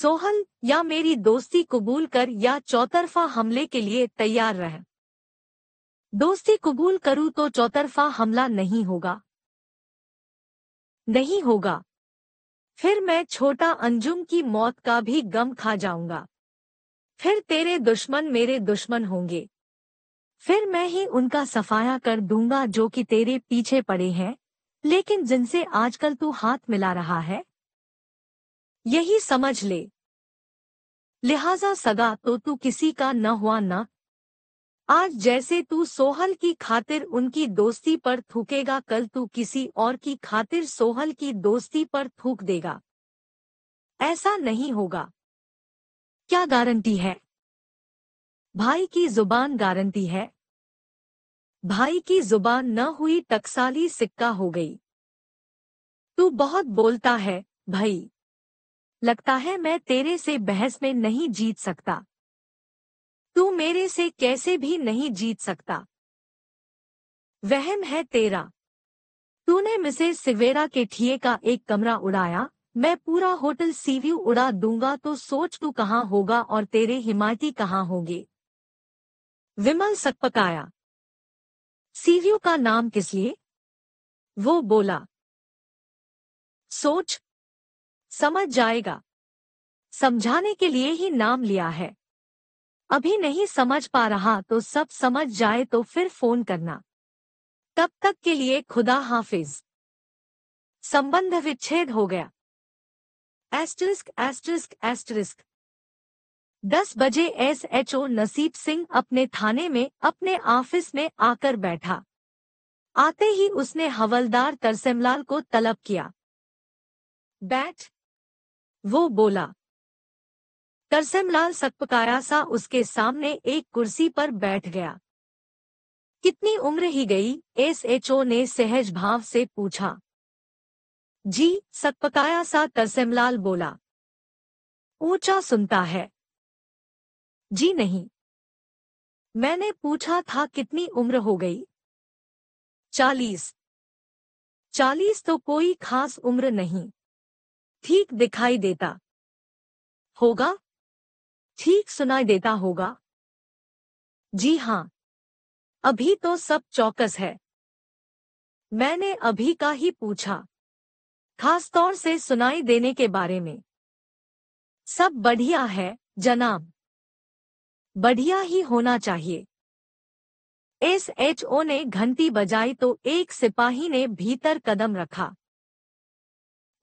सोहल या मेरी दोस्ती कबूल कर या चौतरफा हमले के लिए तैयार रह दोस्ती कबूल करूँ तो चौतरफा हमला नहीं होगा नहीं होगा फिर मैं छोटा अंजुम की मौत का भी गम खा जाऊंगा फिर तेरे दुश्मन मेरे दुश्मन होंगे फिर मैं ही उनका सफाया कर दूंगा जो कि तेरे पीछे पड़े हैं लेकिन जिनसे आजकल तू हाथ मिला रहा है यही समझ ले लिहाजा सगा तो तू किसी का न हुआ न आज जैसे तू सोहल की खातिर उनकी दोस्ती पर थूकेगा कल तू किसी और की खातिर सोहल की दोस्ती पर थूक देगा ऐसा नहीं होगा क्या गारंटी है भाई की जुबान गारंटी है भाई की जुबान न हुई टकसाली सिक्का हो गई तू बहुत बोलता है भाई लगता है मैं तेरे से बहस में नहीं जीत सकता तू मेरे से कैसे भी नहीं जीत सकता वहम है तेरा तूने मिसेज सिवेरा के ठिए का एक कमरा उड़ाया मैं पूरा होटल सीव्यू उड़ा दूंगा तो सोच तू कहाँ होगा और तेरे हिमायती कहाँ होंगे विमल सकपकाया सीव्यू का नाम किस लिए वो बोला सोच समझ जाएगा समझाने के लिए ही नाम लिया है अभी नहीं समझ पा रहा तो सब समझ जाए तो फिर फोन करना तब तक के लिए खुदा हाफिज संबंध विच्छेद हो गया एस्ट्रिस्क एस्ट्रिस्क एस्ट्रिस्क दस बजे एसएचओ नसीब सिंह अपने थाने में अपने ऑफिस में आकर बैठा आते ही उसने हवलदार तरसेमलाल को तलब किया बैठ वो बोला तरसेमलाल सतपकारा सा उसके सामने एक कुर्सी पर बैठ गया कितनी उम्र ही गई एसएचओ ने सहज भाव से पूछा जी सतपकाया सा तरसेमलाल बोला ऊंचा सुनता है जी नहीं मैंने पूछा था कितनी उम्र हो गई चालीस चालीस तो कोई खास उम्र नहीं ठीक दिखाई देता होगा ठीक सुनाई देता होगा जी हाँ अभी तो सब चौकस है मैंने अभी का ही पूछा खास तौर से सुनाई देने के बारे में सब बढ़िया है जनाब बढ़िया ही होना चाहिए एस एच ओ ने घंटी बजाई तो एक सिपाही ने भीतर कदम रखा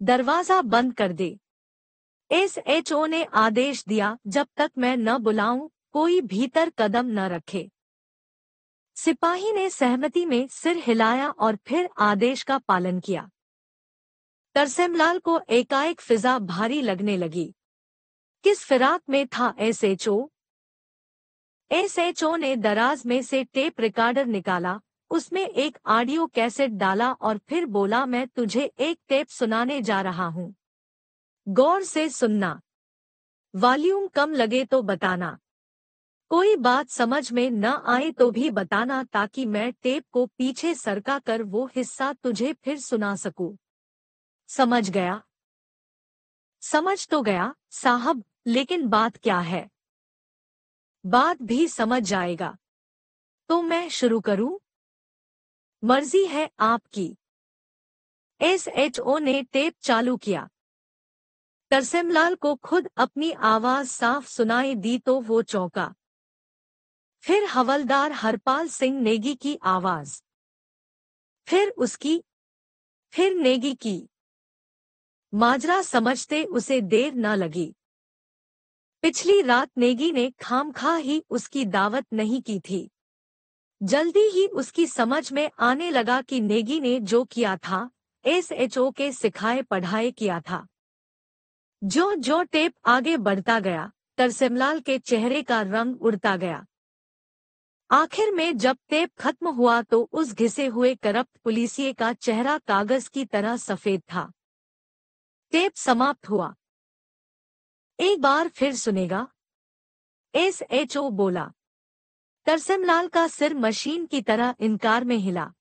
दरवाजा बंद कर दे ओ ने आदेश दिया जब तक मैं न बुलाऊं कोई भीतर कदम न रखे सिपाही ने सहमति में सिर हिलाया और फिर आदेश का पालन किया तरसेमलाल को एकाएक फिजा भारी लगने लगी किस फिराक में था एसएचओ एसएचओ ने दराज में से टेप रिकॉर्डर निकाला उसमें एक ऑडियो कैसेट डाला और फिर बोला मैं तुझे एक टेप सुनाने जा रहा हूँ गौर से सुनना वॉल्यूम कम लगे तो बताना कोई बात समझ में न आए तो भी बताना ताकि मैं टेप को पीछे सरका कर वो हिस्सा तुझे फिर सुना सकूं। समझ गया समझ तो गया साहब लेकिन बात क्या है बात भी समझ जाएगा तो मैं शुरू करूं मर्जी है आपकी एस एच ओ ने टेप चालू किया तरसेमलाल को खुद अपनी आवाज साफ सुनाई दी तो वो चौंका फिर हवलदार हरपाल सिंह नेगी की आवाज फिर उसकी फिर नेगी की माजरा समझते उसे देर न लगी पिछली रात नेगी ने खामखा ही उसकी दावत नहीं की थी जल्दी ही उसकी समझ में आने लगा कि नेगी ने जो किया था एसएचओ के सिखाए पढ़ाए किया था जो जो टेप आगे बढ़ता गया तरसेमलाल के चेहरे का रंग उड़ता गया आखिर में जब टेप खत्म हुआ तो उस घिसे हुए करप्ट पुलिसिये का चेहरा कागज की तरह सफेद था टेप समाप्त हुआ एक बार फिर सुनेगा एस एच ओ बोला तरसेमलाल का सिर मशीन की तरह इनकार में हिला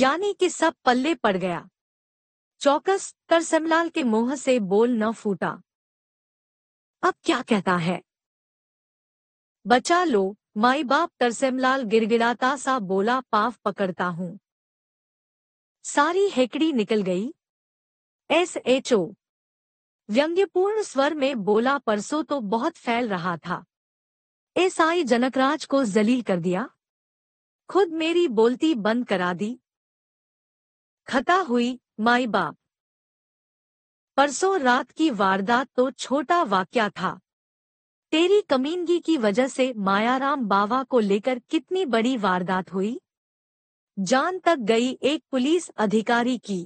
यानी कि सब पल्ले पड़ गया चौकस करसमलाल के मुंह से बोल न फूटा अब क्या कहता है बचा लो माई बाप तरसेमलाल गिड़गिड़ाता सा बोला पाव पकड़ता हूं सारी हेकड़ी निकल गई एस एच ओ व्यंग्यपूर्ण स्वर में बोला परसों तो बहुत फैल रहा था एस आई जनकराज को जलील कर दिया खुद मेरी बोलती बंद करा दी खता हुई माई बाप परसों रात की वारदात तो छोटा वाक्या था तेरी कमीनगी की वजह से मायाराम बाबा को लेकर कितनी बड़ी वारदात हुई जान तक गई एक पुलिस अधिकारी की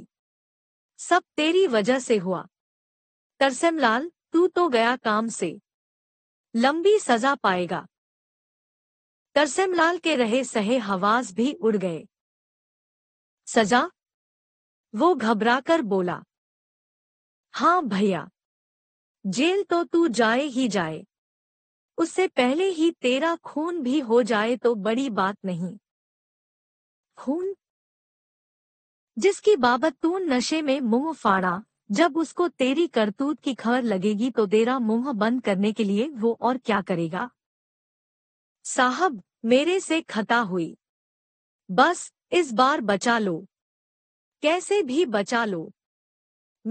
सब तेरी वजह से हुआ तरसेमलाल तू तो गया काम से लंबी सजा पाएगा तरसेमलाल के रहे सहे हवास भी उड़ गए सजा वो घबराकर बोला हाँ भैया जेल तो तू जाए ही जाए उससे पहले ही तेरा खून भी हो जाए तो बड़ी बात नहीं खून जिसकी बाबत तू नशे में मुंह फाड़ा जब उसको तेरी करतूत की खबर लगेगी तो तेरा मुंह बंद करने के लिए वो और क्या करेगा साहब मेरे से खता हुई बस इस बार बचा लो कैसे भी बचा लो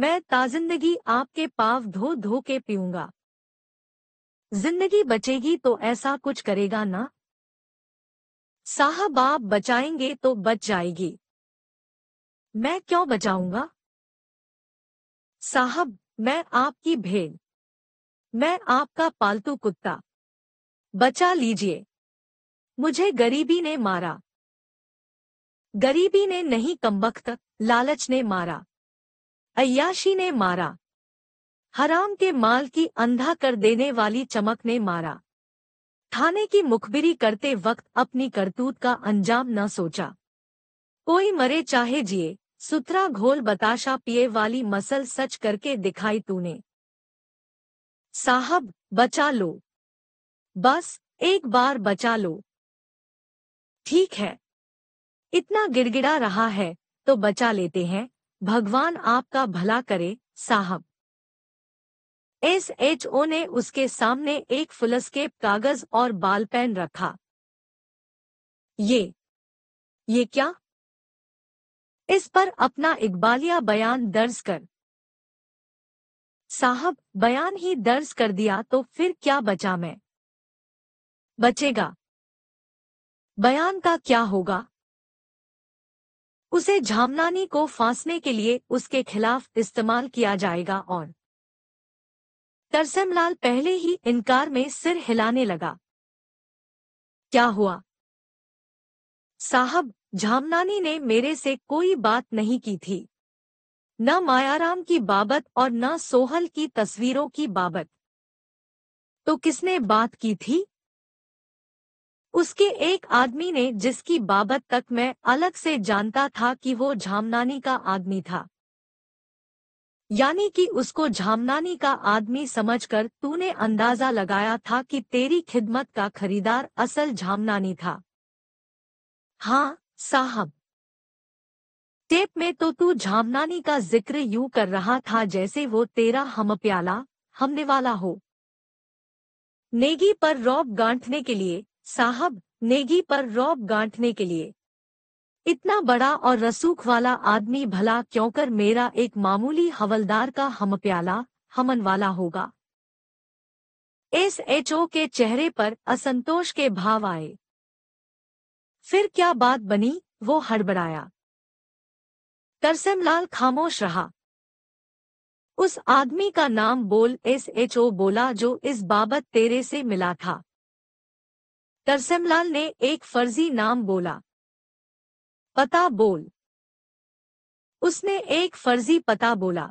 मैं ताजिंदगी आपके पाव धो धो के पीऊंगा जिंदगी बचेगी तो ऐसा कुछ करेगा ना साहब आप बचाएंगे तो बच जाएगी मैं क्यों बचाऊंगा साहब मैं आपकी भेड़ मैं आपका पालतू कुत्ता बचा लीजिए मुझे गरीबी ने मारा गरीबी ने नहीं कमबख्त लालच ने मारा अयाशी ने मारा हराम के माल की अंधा कर देने वाली चमक ने मारा थाने की मुखबिरी करते वक्त अपनी करतूत का अंजाम न सोचा कोई मरे चाहे जिए सुथरा घोल बताशा पिए वाली मसल सच करके दिखाई तूने साहब बचा लो बस एक बार बचा लो ठीक है इतना गिड़गिड़ा रहा है तो बचा लेते हैं भगवान आपका भला करे साहब एस एच ओ ने उसके सामने एक फुलस्केप कागज और बाल पेन रखा ये ये क्या इस पर अपना इकबालिया बयान दर्ज कर साहब बयान ही दर्ज कर दिया तो फिर क्या बचा मैं बचेगा बयान का क्या होगा उसे झामनानी को फांसने के लिए उसके खिलाफ इस्तेमाल किया जाएगा और तरसमलाल पहले ही इनकार में सिर हिलाने लगा क्या हुआ साहब झामनानी ने मेरे से कोई बात नहीं की थी न मायाराम की बाबत और न सोहल की तस्वीरों की बाबत तो किसने बात की थी उसके एक आदमी ने जिसकी बाबत तक मैं अलग से जानता था कि वो झामनानी का आदमी था यानी कि उसको झामनानी का आदमी समझकर तूने अंदाजा लगाया था कि तेरी खिदमत का खरीदार असल झामनानी था हाँ साहब टेप में तो तू झामनानी का जिक्र यू कर रहा था जैसे वो तेरा हम प्याला हमने वाला हो नेगी पर रॉब गांठने के लिए साहब नेगी पर रौब गांठने के लिए इतना बड़ा और रसूख वाला आदमी भला क्यों कर मेरा एक मामूली हवलदार का हम प्याला हमन वाला होगा एस एच ओ के चेहरे पर असंतोष के भाव आए फिर क्या बात बनी वो हड़बड़ाया तरसमलाल खामोश रहा उस आदमी का नाम बोल एस एच ओ बोला जो इस बाबत तेरे से मिला था तरसेमलाल ने एक फर्जी नाम बोला पता बोल उसने एक फर्जी पता बोला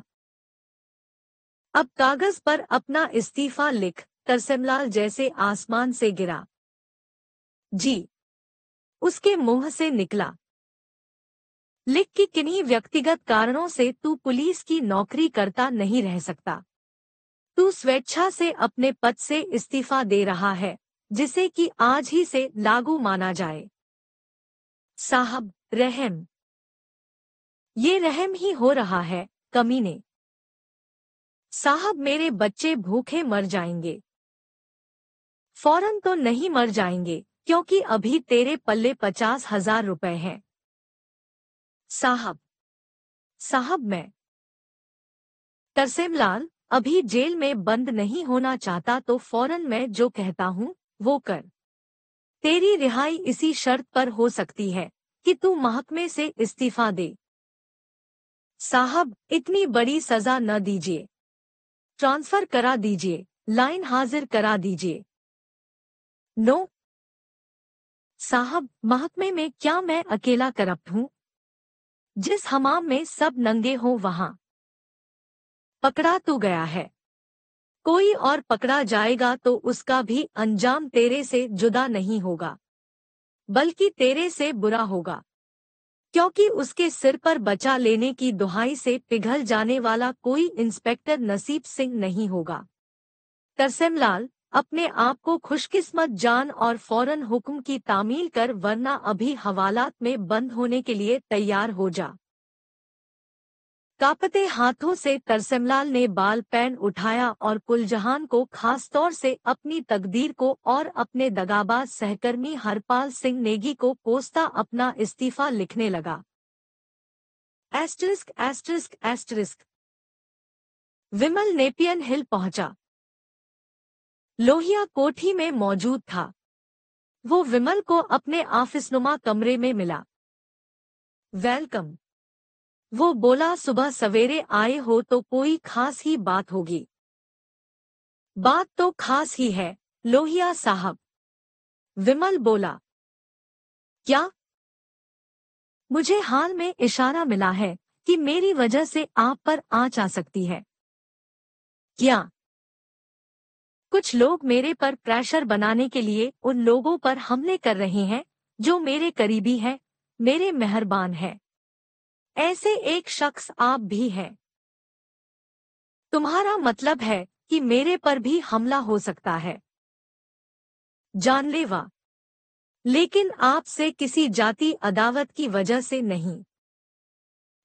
अब कागज पर अपना इस्तीफा लिख तरसेमलाल जैसे आसमान से गिरा जी उसके मुंह से निकला लिख कि किन्हीं व्यक्तिगत कारणों से तू पुलिस की नौकरी करता नहीं रह सकता तू स्वेच्छा से अपने पद से इस्तीफा दे रहा है जिसे कि आज ही से लागू माना जाए साहब रहम ये रहम ही हो रहा है कमीने साहब मेरे बच्चे भूखे मर जाएंगे फौरन तो नहीं मर जाएंगे क्योंकि अभी तेरे पल्ले पचास हजार रुपए हैं साहब साहब मैं तरसेम लाल अभी जेल में बंद नहीं होना चाहता तो फौरन मैं जो कहता हूँ वो कर तेरी रिहाई इसी शर्त पर हो सकती है कि तू महकमे से इस्तीफा दे साहब इतनी बड़ी सजा न दीजिए ट्रांसफर करा दीजिए लाइन हाजिर करा दीजिए नो साहब महकमे में क्या मैं अकेला करप्ट हूँ जिस हमाम में सब नंगे हों वहां पकड़ा तो गया है कोई और पकड़ा जाएगा तो उसका भी अंजाम तेरे से जुदा नहीं होगा बल्कि तेरे से बुरा होगा क्योंकि उसके सिर पर बचा लेने की दुहाई से पिघल जाने वाला कोई इंस्पेक्टर नसीब सिंह नहीं होगा तरसेमलाल अपने आप को खुशकिस्मत जान और फौरन हुक्म की तामील कर वरना अभी हवालात में बंद होने के लिए तैयार हो जा कापते हाथों से तरसेमलाल ने बाल पैन उठाया और कुलजहान को खास तौर से अपनी तकदीर को और अपने दगाबाज सहकर्मी हरपाल सिंह नेगी को कोसता अपना इस्तीफा लिखने लगा asterisk asterisk asterisk Vimal Nepean Hill पहुंचा लोहिया कोठी में मौजूद था वो विमल को अपने ऑफिसनुमा कमरे में मिला वेलकम वो बोला सुबह सवेरे आए हो तो कोई खास ही बात होगी बात तो खास ही है लोहिया साहब विमल बोला क्या मुझे हाल में इशारा मिला है कि मेरी वजह से आप पर आंच आ सकती है क्या कुछ लोग मेरे पर प्रेशर बनाने के लिए उन लोगों पर हमले कर रहे हैं जो मेरे करीबी हैं मेरे मेहरबान हैं ऐसे एक शख्स आप भी हैं तुम्हारा मतलब है कि मेरे पर भी हमला हो सकता है जानलेवा लेकिन आपसे किसी जाति अदावत की वजह से नहीं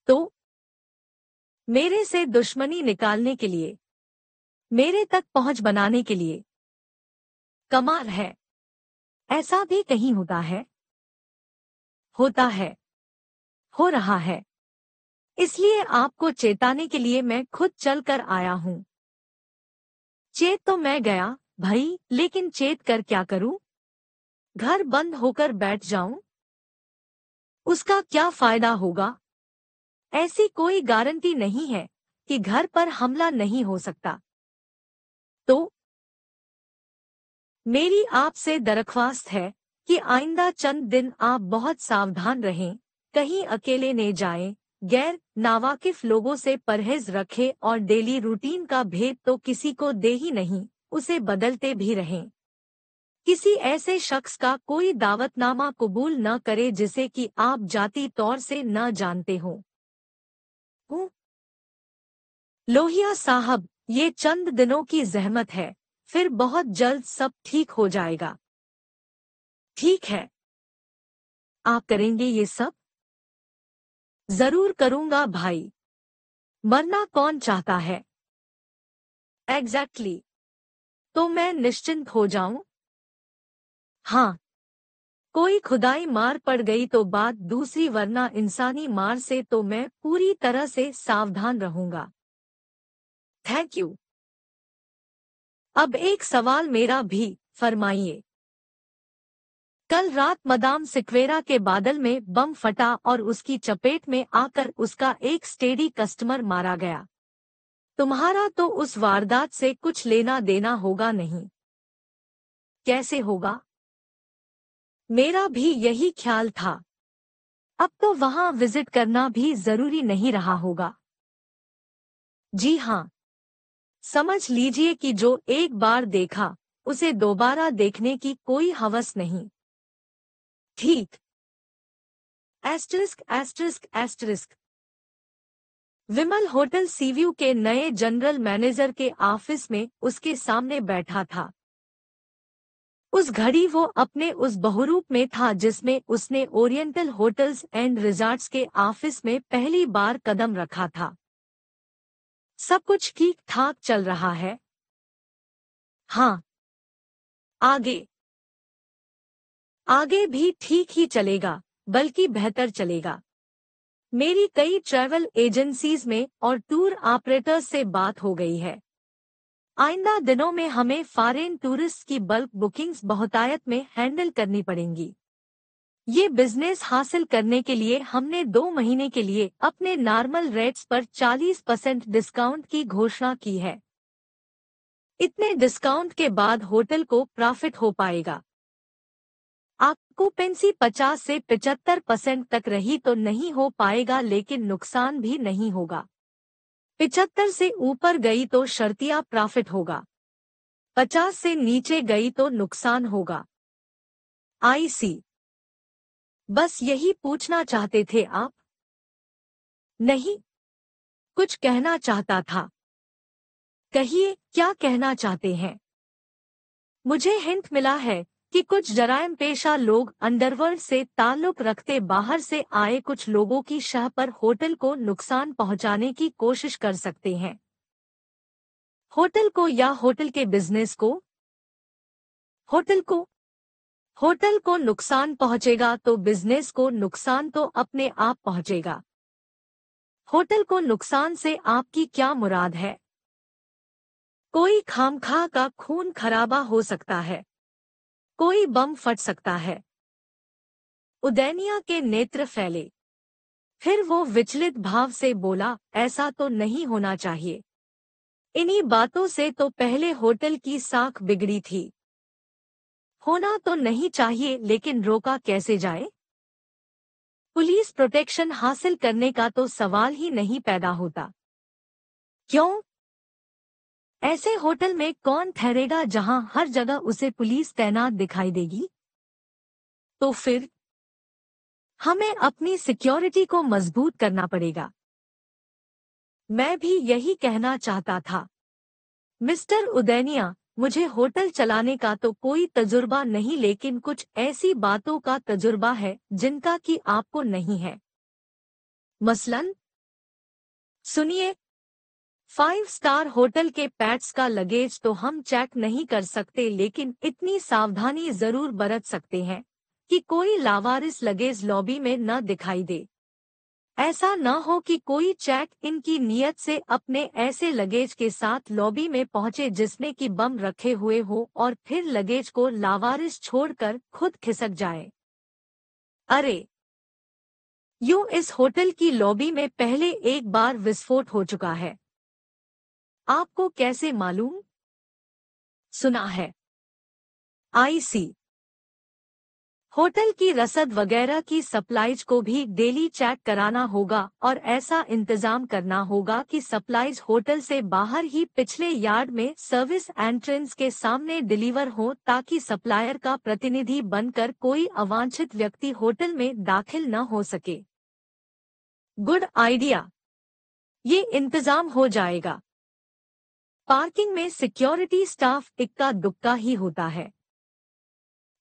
तो मेरे से दुश्मनी निकालने के लिए मेरे तक पहुंच बनाने के लिए कमाल है ऐसा भी कहीं होता है होता है हो रहा है इसलिए आपको चेताने के लिए मैं खुद चल कर आया हूँ चेत तो मैं गया भाई लेकिन चेत कर क्या करूं? घर बंद होकर बैठ जाऊं? उसका क्या फायदा होगा ऐसी कोई गारंटी नहीं है कि घर पर हमला नहीं हो सकता तो मेरी आपसे दरख्वास्त है कि आइंदा चंद दिन आप बहुत सावधान रहें कहीं अकेले न जाएं गैर नावाकिफ लोगों से परहेज रखें और डेली रूटीन का भेद तो किसी को दे ही नहीं उसे बदलते भी रहें किसी ऐसे शख्स का कोई दावतनामा कबूल न करे जिसे कि आप जाति तौर से न जानते हो लोहिया साहब ये चंद दिनों की जहमत है फिर बहुत जल्द सब ठीक हो जाएगा ठीक है आप करेंगे ये सब जरूर करूंगा भाई मरना कौन चाहता है एग्जैक्टली exactly. तो मैं निश्चिंत हो जाऊं हाँ कोई खुदाई मार पड़ गई तो बात दूसरी वरना इंसानी मार से तो मैं पूरी तरह से सावधान रहूंगा थैंक यू अब एक सवाल मेरा भी फरमाइए कल रात मदाम सिक्वेरा के बादल में बम फटा और उसकी चपेट में आकर उसका एक स्टेडी कस्टमर मारा गया तुम्हारा तो उस वारदात से कुछ लेना देना होगा नहीं कैसे होगा मेरा भी यही ख्याल था अब तो वहां विजिट करना भी जरूरी नहीं रहा होगा जी हाँ समझ लीजिए कि जो एक बार देखा उसे दोबारा देखने की कोई हवस नहीं ठीक asterisk asterisk asterisk Vimal hotel Seaview के नए जनरल मैनेजर के ऑफिस में उसके सामने बैठा था उस घड़ी वो अपने उस बहुरूप में था जिसमें उसने ओरिएंटल होटल्स एंड रिजॉर्ट्स के ऑफिस में पहली बार कदम रखा था सब कुछ ठीक ठाक चल रहा है हाँ आगे आगे भी ठीक ही चलेगा बल्कि बेहतर चलेगा मेरी कई ट्रैवल एजेंसीज में और टूर ऑपरेटर्स से बात हो गई है आइंदा दिनों में हमें फॉरेन टूरिस्ट की बल्क बुकिंग्स बहुतायत में हैंडल करनी पड़ेंगी ये बिजनेस हासिल करने के लिए हमने दो महीने के लिए अपने नॉर्मल रेट्स पर 40 परसेंट डिस्काउंट की घोषणा की है इतने डिस्काउंट के बाद होटल को प्रॉफिट हो पाएगा पेंसी 50 से 75 परसेंट तक रही तो नहीं हो पाएगा लेकिन नुकसान भी नहीं होगा 75 से ऊपर गई तो शर्तिया प्रॉफिट होगा 50 से नीचे गई तो नुकसान होगा आईसी बस यही पूछना चाहते थे आप नहीं कुछ कहना चाहता था कहिए क्या कहना चाहते हैं मुझे हिंट मिला है कि कुछ जरायम पेशा लोग अंडरवर्ल्ड से ताल्लुक रखते बाहर से आए कुछ लोगों की शह पर होटल को नुकसान पहुंचाने की कोशिश कर सकते हैं होटल को या होटल के बिजनेस को होटल को होटल को नुकसान पहुंचेगा तो बिजनेस को नुकसान तो अपने आप पहुंचेगा होटल को नुकसान से आपकी क्या मुराद है कोई खामखा का खून खराबा हो सकता है कोई बम फट सकता है उदैनिया के नेत्र फैले फिर वो विचलित भाव से बोला ऐसा तो नहीं होना चाहिए इन्हीं बातों से तो पहले होटल की साख बिगड़ी थी होना तो नहीं चाहिए लेकिन रोका कैसे जाए पुलिस प्रोटेक्शन हासिल करने का तो सवाल ही नहीं पैदा होता क्यों ऐसे होटल में कौन ठहरेगा जहां हर जगह उसे पुलिस तैनात दिखाई देगी तो फिर हमें अपनी सिक्योरिटी को मजबूत करना पड़ेगा मैं भी यही कहना चाहता था मिस्टर उदैनिया मुझे होटल चलाने का तो कोई तजुर्बा नहीं लेकिन कुछ ऐसी बातों का तजुर्बा है जिनका कि आपको नहीं है मसलन सुनिए फाइव स्टार होटल के पैट्स का लगेज तो हम चेक नहीं कर सकते लेकिन इतनी सावधानी जरूर बरत सकते हैं कि कोई लावारिस लगेज लॉबी में न दिखाई दे ऐसा न हो कि कोई चेक इनकी नियत से अपने ऐसे लगेज के साथ लॉबी में पहुंचे जिसमें कि बम रखे हुए हो और फिर लगेज को लावारिस छोड़कर खुद खिसक जाए अरे यू इस होटल की लॉबी में पहले एक बार विस्फोट हो चुका है आपको कैसे मालूम सुना है आईसी होटल की रसद वगैरह की सप्लाईज को भी डेली चेक कराना होगा और ऐसा इंतजाम करना होगा कि सप्लाईज होटल से बाहर ही पिछले यार्ड में सर्विस एंट्रेंस के सामने डिलीवर हो ताकि सप्लायर का प्रतिनिधि बनकर कोई अवांछित व्यक्ति होटल में दाखिल न हो सके गुड आइडिया ये इंतजाम हो जाएगा पार्किंग में सिक्योरिटी स्टाफ इक्का दुक्का ही होता है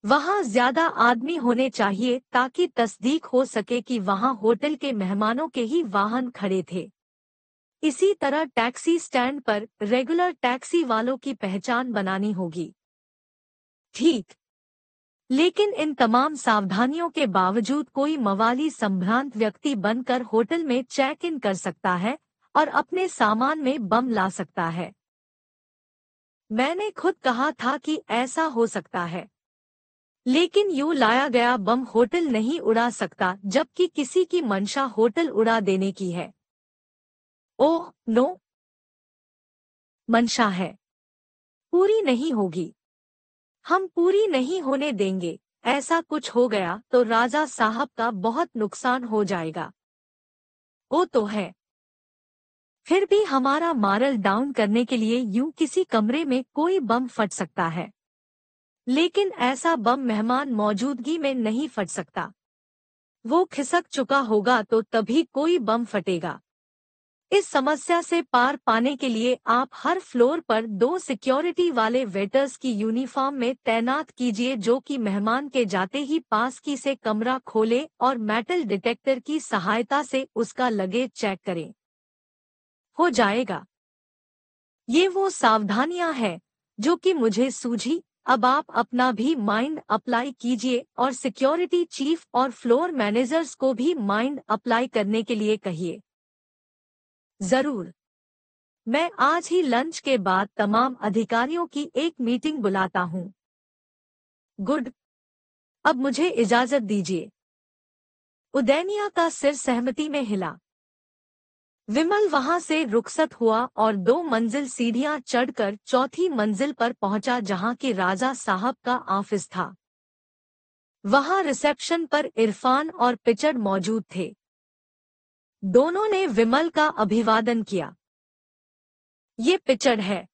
वहां ज्यादा आदमी होने चाहिए ताकि तस्दीक हो सके कि वहां होटल के मेहमानों के ही वाहन खड़े थे इसी तरह टैक्सी स्टैंड पर रेगुलर टैक्सी वालों की पहचान बनानी होगी ठीक लेकिन इन तमाम सावधानियों के बावजूद कोई मवाली संभ्रांत व्यक्ति बनकर होटल में चेक इन कर सकता है और अपने सामान में बम ला सकता है मैंने खुद कहा था कि ऐसा हो सकता है लेकिन यू लाया गया बम होटल नहीं उड़ा सकता जबकि किसी की मंशा होटल उड़ा देने की है ओह नो मंशा है पूरी नहीं होगी हम पूरी नहीं होने देंगे ऐसा कुछ हो गया तो राजा साहब का बहुत नुकसान हो जाएगा वो तो है फिर भी हमारा मारल डाउन करने के लिए यूं किसी कमरे में कोई बम फट सकता है लेकिन ऐसा बम मेहमान मौजूदगी में नहीं फट सकता वो खिसक चुका होगा तो तभी कोई बम फटेगा इस समस्या से पार पाने के लिए आप हर फ्लोर पर दो सिक्योरिटी वाले वेटर्स की यूनिफॉर्म में तैनात कीजिए जो कि मेहमान के जाते ही पास की से कमरा खोले और मेटल डिटेक्टर की सहायता से उसका लगेज चेक करें हो जाएगा ये वो सावधानियां हैं जो कि मुझे सूझी अब आप अपना भी माइंड अप्लाई कीजिए और सिक्योरिटी चीफ और फ्लोर मैनेजर्स को भी माइंड अप्लाई करने के लिए कहिए जरूर मैं आज ही लंच के बाद तमाम अधिकारियों की एक मीटिंग बुलाता हूँ गुड अब मुझे इजाजत दीजिए उदैनिया का सिर सहमति में हिला विमल वहां से रुखसत हुआ और दो मंजिल सीढ़ियां चढ़कर चौथी मंजिल पर पहुंचा जहां के राजा साहब का ऑफिस था वहां रिसेप्शन पर इरफान और पिचड़ मौजूद थे दोनों ने विमल का अभिवादन किया ये पिचड़ है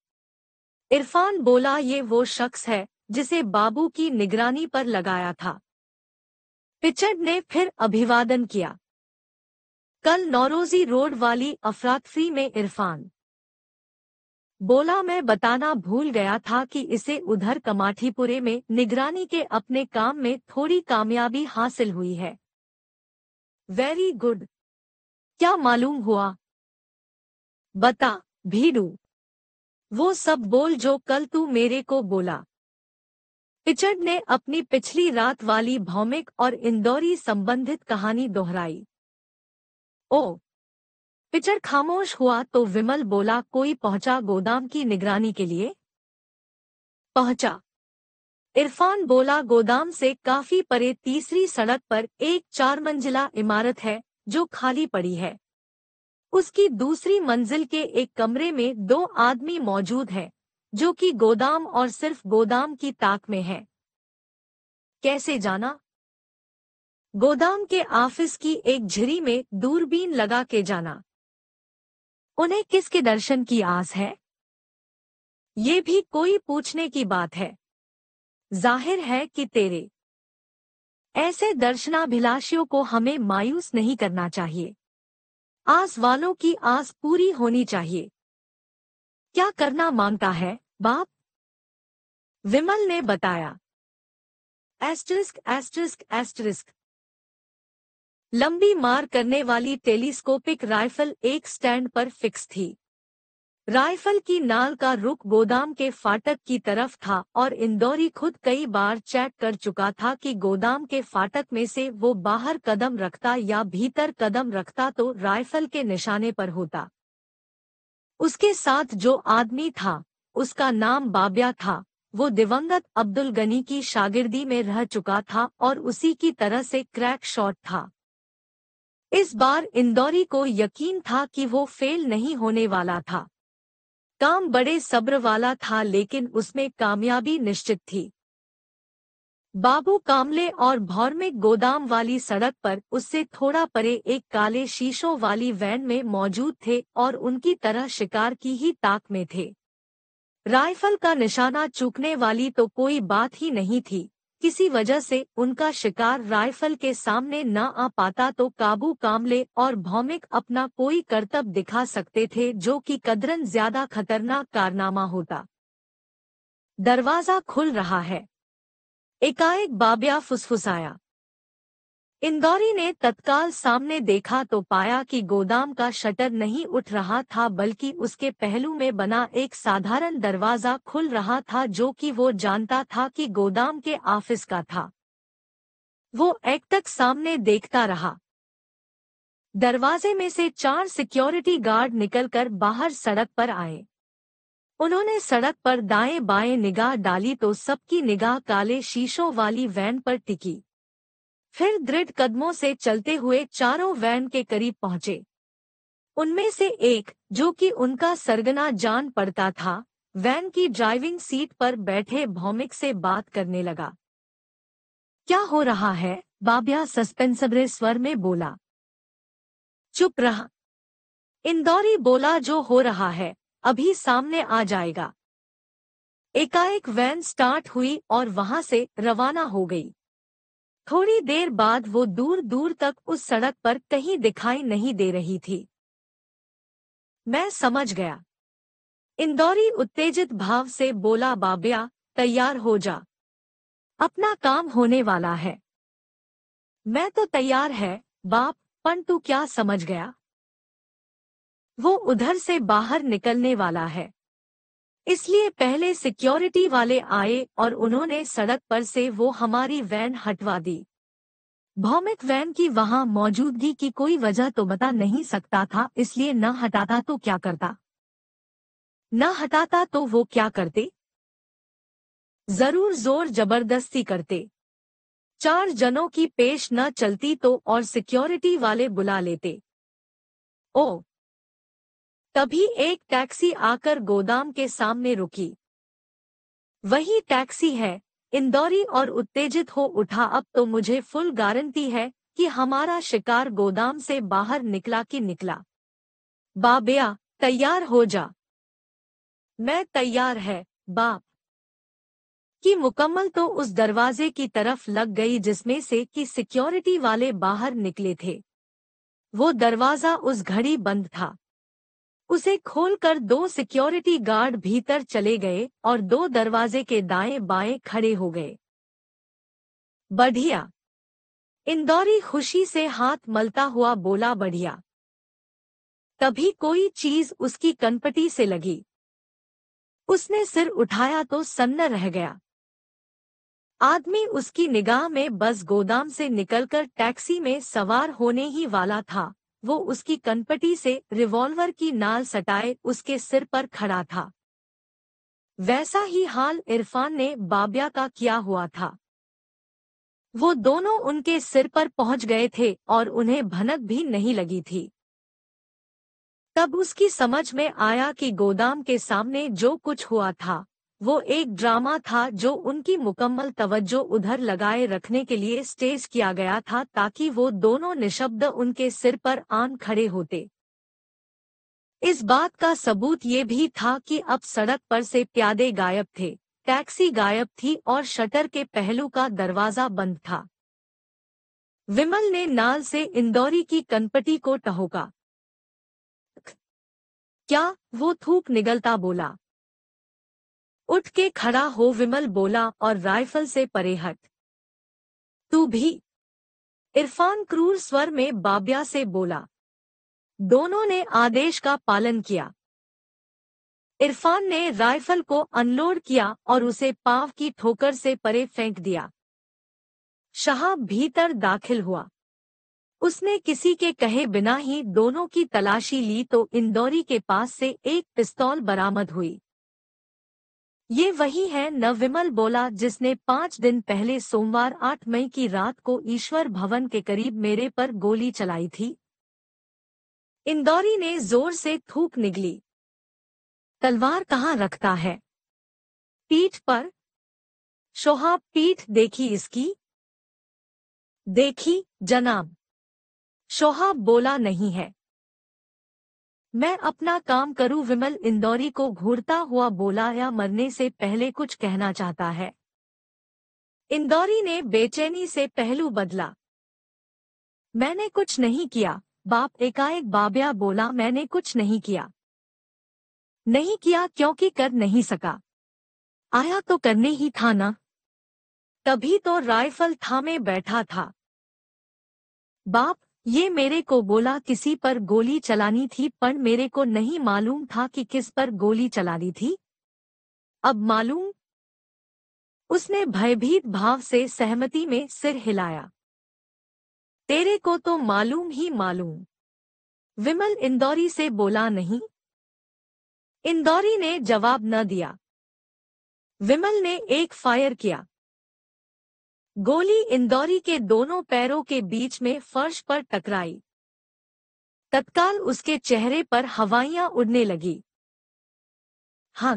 इरफान बोला ये वो शख्स है जिसे बाबू की निगरानी पर लगाया था पिचड़ ने फिर अभिवादन किया कल नौरोजी रोड वाली अफरातफरी में इरफान बोला मैं बताना भूल गया था कि इसे उधर कमाठीपुरे में निगरानी के अपने काम में थोड़ी कामयाबी हासिल हुई है वेरी गुड क्या मालूम हुआ बता भीड़ू वो सब बोल जो कल तू मेरे को बोला पिचड ने अपनी पिछली रात वाली भौमिक और इंदौरी संबंधित कहानी दोहराई ओ पिचर खामोश हुआ तो विमल बोला कोई पहुंचा गोदाम की निगरानी के लिए पहुंचा इरफान बोला गोदाम से काफी परे तीसरी सड़क पर एक चार मंजिला इमारत है जो खाली पड़ी है उसकी दूसरी मंजिल के एक कमरे में दो आदमी मौजूद हैं, जो कि गोदाम और सिर्फ गोदाम की ताक में हैं। कैसे जाना गोदाम के ऑफिस की एक झिरी में दूरबीन लगा के जाना उन्हें किसके दर्शन की आस है ये भी कोई पूछने की बात है जाहिर है कि तेरे ऐसे दर्शनाभिलाषियों को हमें मायूस नहीं करना चाहिए आस वालों की आस पूरी होनी चाहिए क्या करना मांगता है बाप विमल ने बताया एस्ट्रिस्क एस्ट्रिस्क एस्ट्रिस्क लंबी मार करने वाली टेलीस्कोपिक राइफल एक स्टैंड पर फिक्स थी राइफल की नाल का रुख गोदाम के फाटक की तरफ था और इंदौरी खुद कई बार चेक कर चुका था कि गोदाम के फाटक में से वो बाहर कदम रखता या भीतर कदम रखता तो राइफल के निशाने पर होता उसके साथ जो आदमी था उसका नाम बाब्या था वो दिवंगत अब्दुल गनी की शागिर्दी में रह चुका था और उसी की तरह से क्रैक शॉट था इस बार इंदौरी को यकीन था कि वो फेल नहीं होने वाला था काम बड़े सब्र वाला था लेकिन उसमें कामयाबी निश्चित थी बाबू कामले और भौर में गोदाम वाली सड़क पर उससे थोड़ा परे एक काले शीशों वाली वैन में मौजूद थे और उनकी तरह शिकार की ही ताक में थे राइफल का निशाना चूकने वाली तो कोई बात ही नहीं थी किसी वजह से उनका शिकार राइफल के सामने न आ पाता तो काबू कामले और भौमिक अपना कोई करतब दिखा सकते थे जो कि कदरन ज्यादा खतरनाक कारनामा होता दरवाजा खुल रहा है एकाएक बाबिया फुसफुसाया इंदौरी ने तत्काल सामने देखा तो पाया कि गोदाम का शटर नहीं उठ रहा था बल्कि उसके पहलू में बना एक साधारण दरवाजा खुल रहा था जो कि वो जानता था कि गोदाम के ऑफिस का था वो एक तक सामने देखता रहा दरवाजे में से चार सिक्योरिटी गार्ड निकलकर बाहर सड़क पर आए उन्होंने सड़क पर दाएं बाएं निगाह डाली तो सबकी निगाह काले शीशों वाली वैन पर टिकी फिर दृढ़ कदमों से चलते हुए चारों वैन के करीब पहुंचे उनमें से एक जो कि उनका सरगना जान पड़ता था वैन की ड्राइविंग सीट पर बैठे भौमिक से बात करने लगा क्या हो रहा है बाबिया सस्पेंसबरे स्वर में बोला चुप रहा इंदौरी बोला जो हो रहा है अभी सामने आ जाएगा एकाएक वैन स्टार्ट हुई और वहां से रवाना हो गई थोड़ी देर बाद वो दूर दूर तक उस सड़क पर कहीं दिखाई नहीं दे रही थी मैं समझ गया इंदौरी उत्तेजित भाव से बोला बाबिया तैयार हो जा अपना काम होने वाला है मैं तो तैयार है बाप तू क्या समझ गया वो उधर से बाहर निकलने वाला है इसलिए पहले सिक्योरिटी वाले आए और उन्होंने सड़क पर से वो हमारी वैन हटवा दी भौमिक वैन की वहां मौजूदगी की कोई वजह तो बता नहीं सकता था इसलिए न हटाता तो क्या करता न हटाता तो वो क्या करते जरूर जोर जबरदस्ती करते चार जनों की पेश न चलती तो और सिक्योरिटी वाले बुला लेते ओ तभी एक टैक्सी आकर गोदाम के सामने रुकी वही टैक्सी है इंदौरी और उत्तेजित हो उठा अब तो मुझे फुल गारंटी है कि हमारा शिकार गोदाम से बाहर निकला कि निकला बाबिया तैयार हो जा मैं तैयार है बाप की मुकम्मल तो उस दरवाजे की तरफ लग गई जिसमें से कि सिक्योरिटी वाले बाहर निकले थे वो दरवाज़ा उस घड़ी बंद था उसे खोलकर दो सिक्योरिटी गार्ड भीतर चले गए और दो दरवाजे के दाएं बाएं खड़े हो गए बढ़िया इंदौरी खुशी से हाथ मलता हुआ बोला बढ़िया तभी कोई चीज उसकी कनपटी से लगी उसने सिर उठाया तो सन्न रह गया आदमी उसकी निगाह में बस गोदाम से निकलकर टैक्सी में सवार होने ही वाला था वो उसकी कनपटी से रिवॉल्वर की नाल सटाए उसके सिर पर खड़ा था वैसा ही हाल इरफान ने बाबिया का किया हुआ था वो दोनों उनके सिर पर पहुंच गए थे और उन्हें भनक भी नहीं लगी थी तब उसकी समझ में आया कि गोदाम के सामने जो कुछ हुआ था वो एक ड्रामा था जो उनकी मुकम्मल तवज्जो उधर लगाए रखने के लिए स्टेज किया गया था ताकि वो दोनों निशब्द उनके सिर पर आन खड़े होते इस बात का सबूत ये भी था कि अब सड़क पर से प्यादे गायब थे टैक्सी गायब थी और शटर के पहलू का दरवाजा बंद था विमल ने नाल से इंदौरी की कनपटी को टहोका क्या वो थूक निगलता बोला उठ के खड़ा हो विमल बोला और राइफल से परे हट तू भी इरफान क्रूर स्वर में बाबिया से बोला दोनों ने आदेश का पालन किया इरफान ने राइफल को अनलोड किया और उसे पाव की ठोकर से परे फेंक दिया शाह भीतर दाखिल हुआ उसने किसी के कहे बिना ही दोनों की तलाशी ली तो इंदौरी के पास से एक पिस्तौल बरामद हुई ये वही है नवविमल बोला जिसने पांच दिन पहले सोमवार 8 मई की रात को ईश्वर भवन के करीब मेरे पर गोली चलाई थी इंदौरी ने जोर से थूक निगली तलवार कहाँ रखता है पीठ पर शोहाब पीठ देखी इसकी देखी जनाब शोहाब बोला नहीं है मैं अपना काम करूं विमल इंदौरी को घूरता हुआ बोला या मरने से पहले कुछ कहना चाहता है इंदौरी ने बेचैनी से पहलू बदला मैंने कुछ नहीं किया बाप एकाएक बाबिया बोला मैंने कुछ नहीं किया नहीं किया क्योंकि कर नहीं सका आया तो करने ही था ना तभी तो राइफल थामे बैठा था बाप ये मेरे को बोला किसी पर गोली चलानी थी पर मेरे को नहीं मालूम था कि किस पर गोली चलानी थी अब मालूम उसने भयभीत भाव से सहमति में सिर हिलाया तेरे को तो मालूम ही मालूम विमल इंदौरी से बोला नहीं इंदौरी ने जवाब न दिया विमल ने एक फायर किया गोली इंदौरी के दोनों पैरों के बीच में फर्श पर टकराई तत्काल उसके चेहरे पर हवाइयां उड़ने लगी हाँ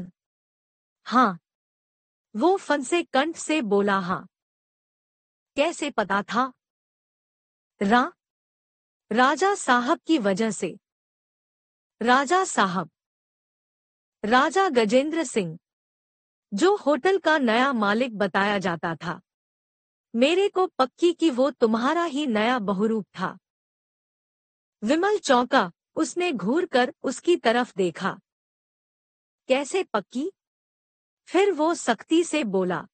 हाँ वो फंसे कंठ से बोला हा कैसे पता था रा राजा साहब की वजह से राजा साहब राजा गजेंद्र सिंह जो होटल का नया मालिक बताया जाता था मेरे को पक्की कि वो तुम्हारा ही नया बहुरूप था विमल चौंका उसने घूर कर उसकी तरफ देखा कैसे पक्की फिर वो सख्ती से बोला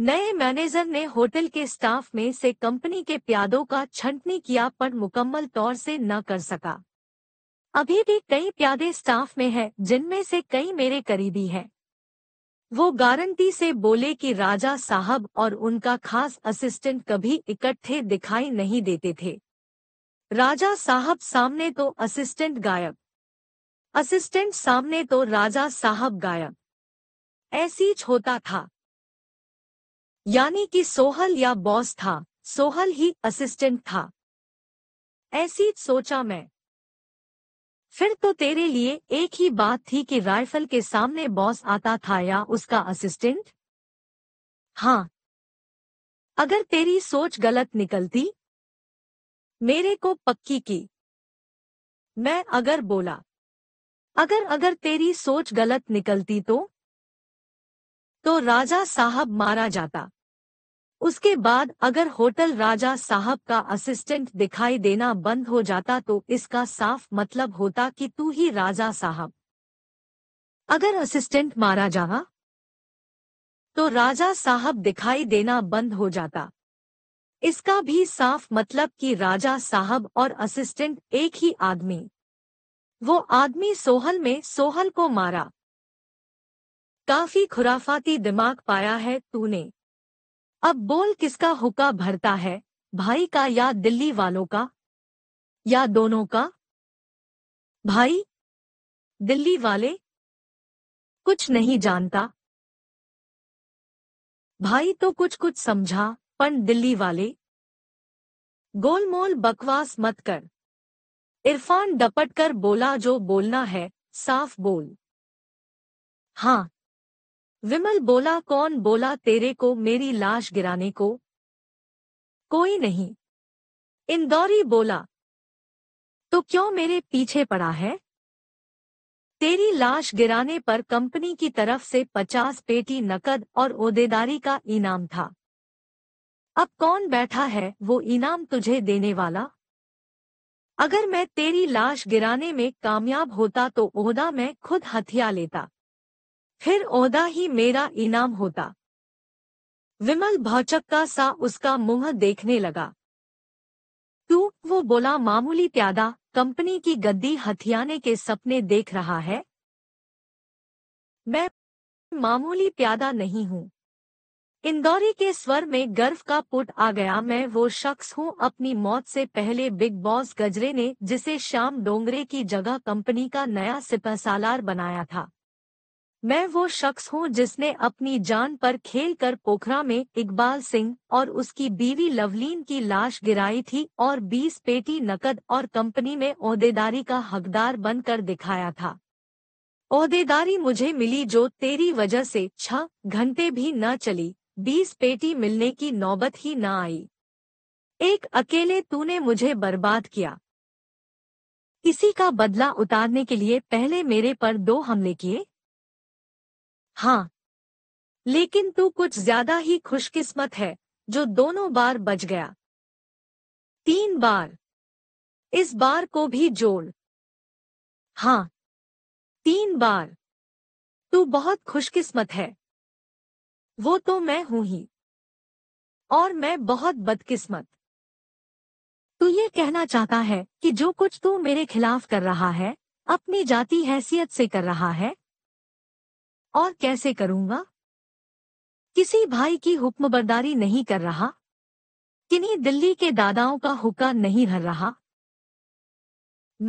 नए मैनेजर ने होटल के स्टाफ में से कंपनी के प्यादों का छंटनी किया पर मुकम्मल तौर से न कर सका अभी भी कई प्यादे स्टाफ में हैं जिनमें से कई मेरे करीबी हैं वो गारंटी से बोले कि राजा साहब और उनका खास असिस्टेंट कभी इकट्ठे दिखाई नहीं देते थे राजा साहब सामने तो असिस्टेंट गायब असिस्टेंट सामने तो राजा साहब गायब ऐसी होता था यानी कि सोहल या बॉस था सोहल ही असिस्टेंट था ऐसी सोचा मैं फिर तो तेरे लिए एक ही बात थी कि राइफल के सामने बॉस आता था या उसका असिस्टेंट हाँ अगर तेरी सोच गलत निकलती मेरे को पक्की की मैं अगर बोला अगर अगर तेरी सोच गलत निकलती तो तो राजा साहब मारा जाता उसके बाद अगर होटल राजा साहब का असिस्टेंट दिखाई देना बंद हो जाता तो इसका साफ मतलब होता कि तू ही राजा साहब अगर असिस्टेंट मारा जावा तो राजा साहब दिखाई देना बंद हो जाता इसका भी साफ मतलब कि राजा साहब और असिस्टेंट एक ही आदमी वो आदमी सोहल में सोहल को मारा काफी खुराफाती दिमाग पाया है तूने अब बोल किसका हुक्का भरता है भाई का या दिल्ली वालों का या दोनों का भाई दिल्ली वाले कुछ नहीं जानता भाई तो कुछ कुछ समझा पर दिल्ली वाले गोलमोल बकवास मत कर इरफान डपट कर बोला जो बोलना है साफ बोल हाँ विमल बोला कौन बोला तेरे को मेरी लाश गिराने को कोई नहीं इंदौरी बोला तो क्यों मेरे पीछे पड़ा है तेरी लाश गिराने पर कंपनी की तरफ से पचास पेटी नकद और ओदेदारी का इनाम था अब कौन बैठा है वो इनाम तुझे देने वाला अगर मैं तेरी लाश गिराने में कामयाब होता तो ओहदा मैं खुद हथिया लेता फिर ओदा ही मेरा इनाम होता विमल भौचक्का सा उसका मुंह देखने लगा तू वो बोला मामूली प्यादा कंपनी की गद्दी हथियाने के सपने देख रहा है मैं मामूली प्यादा नहीं हूँ इंदौरी के स्वर में गर्व का पुट आ गया मैं वो शख्स हूँ अपनी मौत से पहले बिग बॉस गजरे ने जिसे श्याम डोंगरे की जगह कंपनी का नया सिपहसालार बनाया था मैं वो शख्स हूँ जिसने अपनी जान पर खेलकर पोखरा में इकबाल सिंह और उसकी बीवी लवलीन की लाश गिराई थी और 20 पेटी नकद और कंपनी में ओहदेदारी का हकदार बनकर दिखाया था ओहदेदारी मुझे मिली जो तेरी वजह से छह घंटे भी न चली बीस पेटी मिलने की नौबत ही न आई एक अकेले तूने मुझे बर्बाद किया इसी का बदला उतारने के लिए पहले मेरे पर दो हमले किए हाँ लेकिन तू कुछ ज्यादा ही खुशकिस्मत है जो दोनों बार बच गया तीन बार इस बार को भी जोड़ हाँ तीन बार तू बहुत खुशकिस्मत है वो तो मैं हूं ही और मैं बहुत बदकिस्मत तू ये कहना चाहता है कि जो कुछ तू मेरे खिलाफ कर रहा है अपनी जाति हैसियत से कर रहा है और कैसे करूंगा किसी भाई की हुक्मबरदारी नहीं कर रहा किन्हीं दिल्ली के दादाओं का हुक्का नहीं भर रहा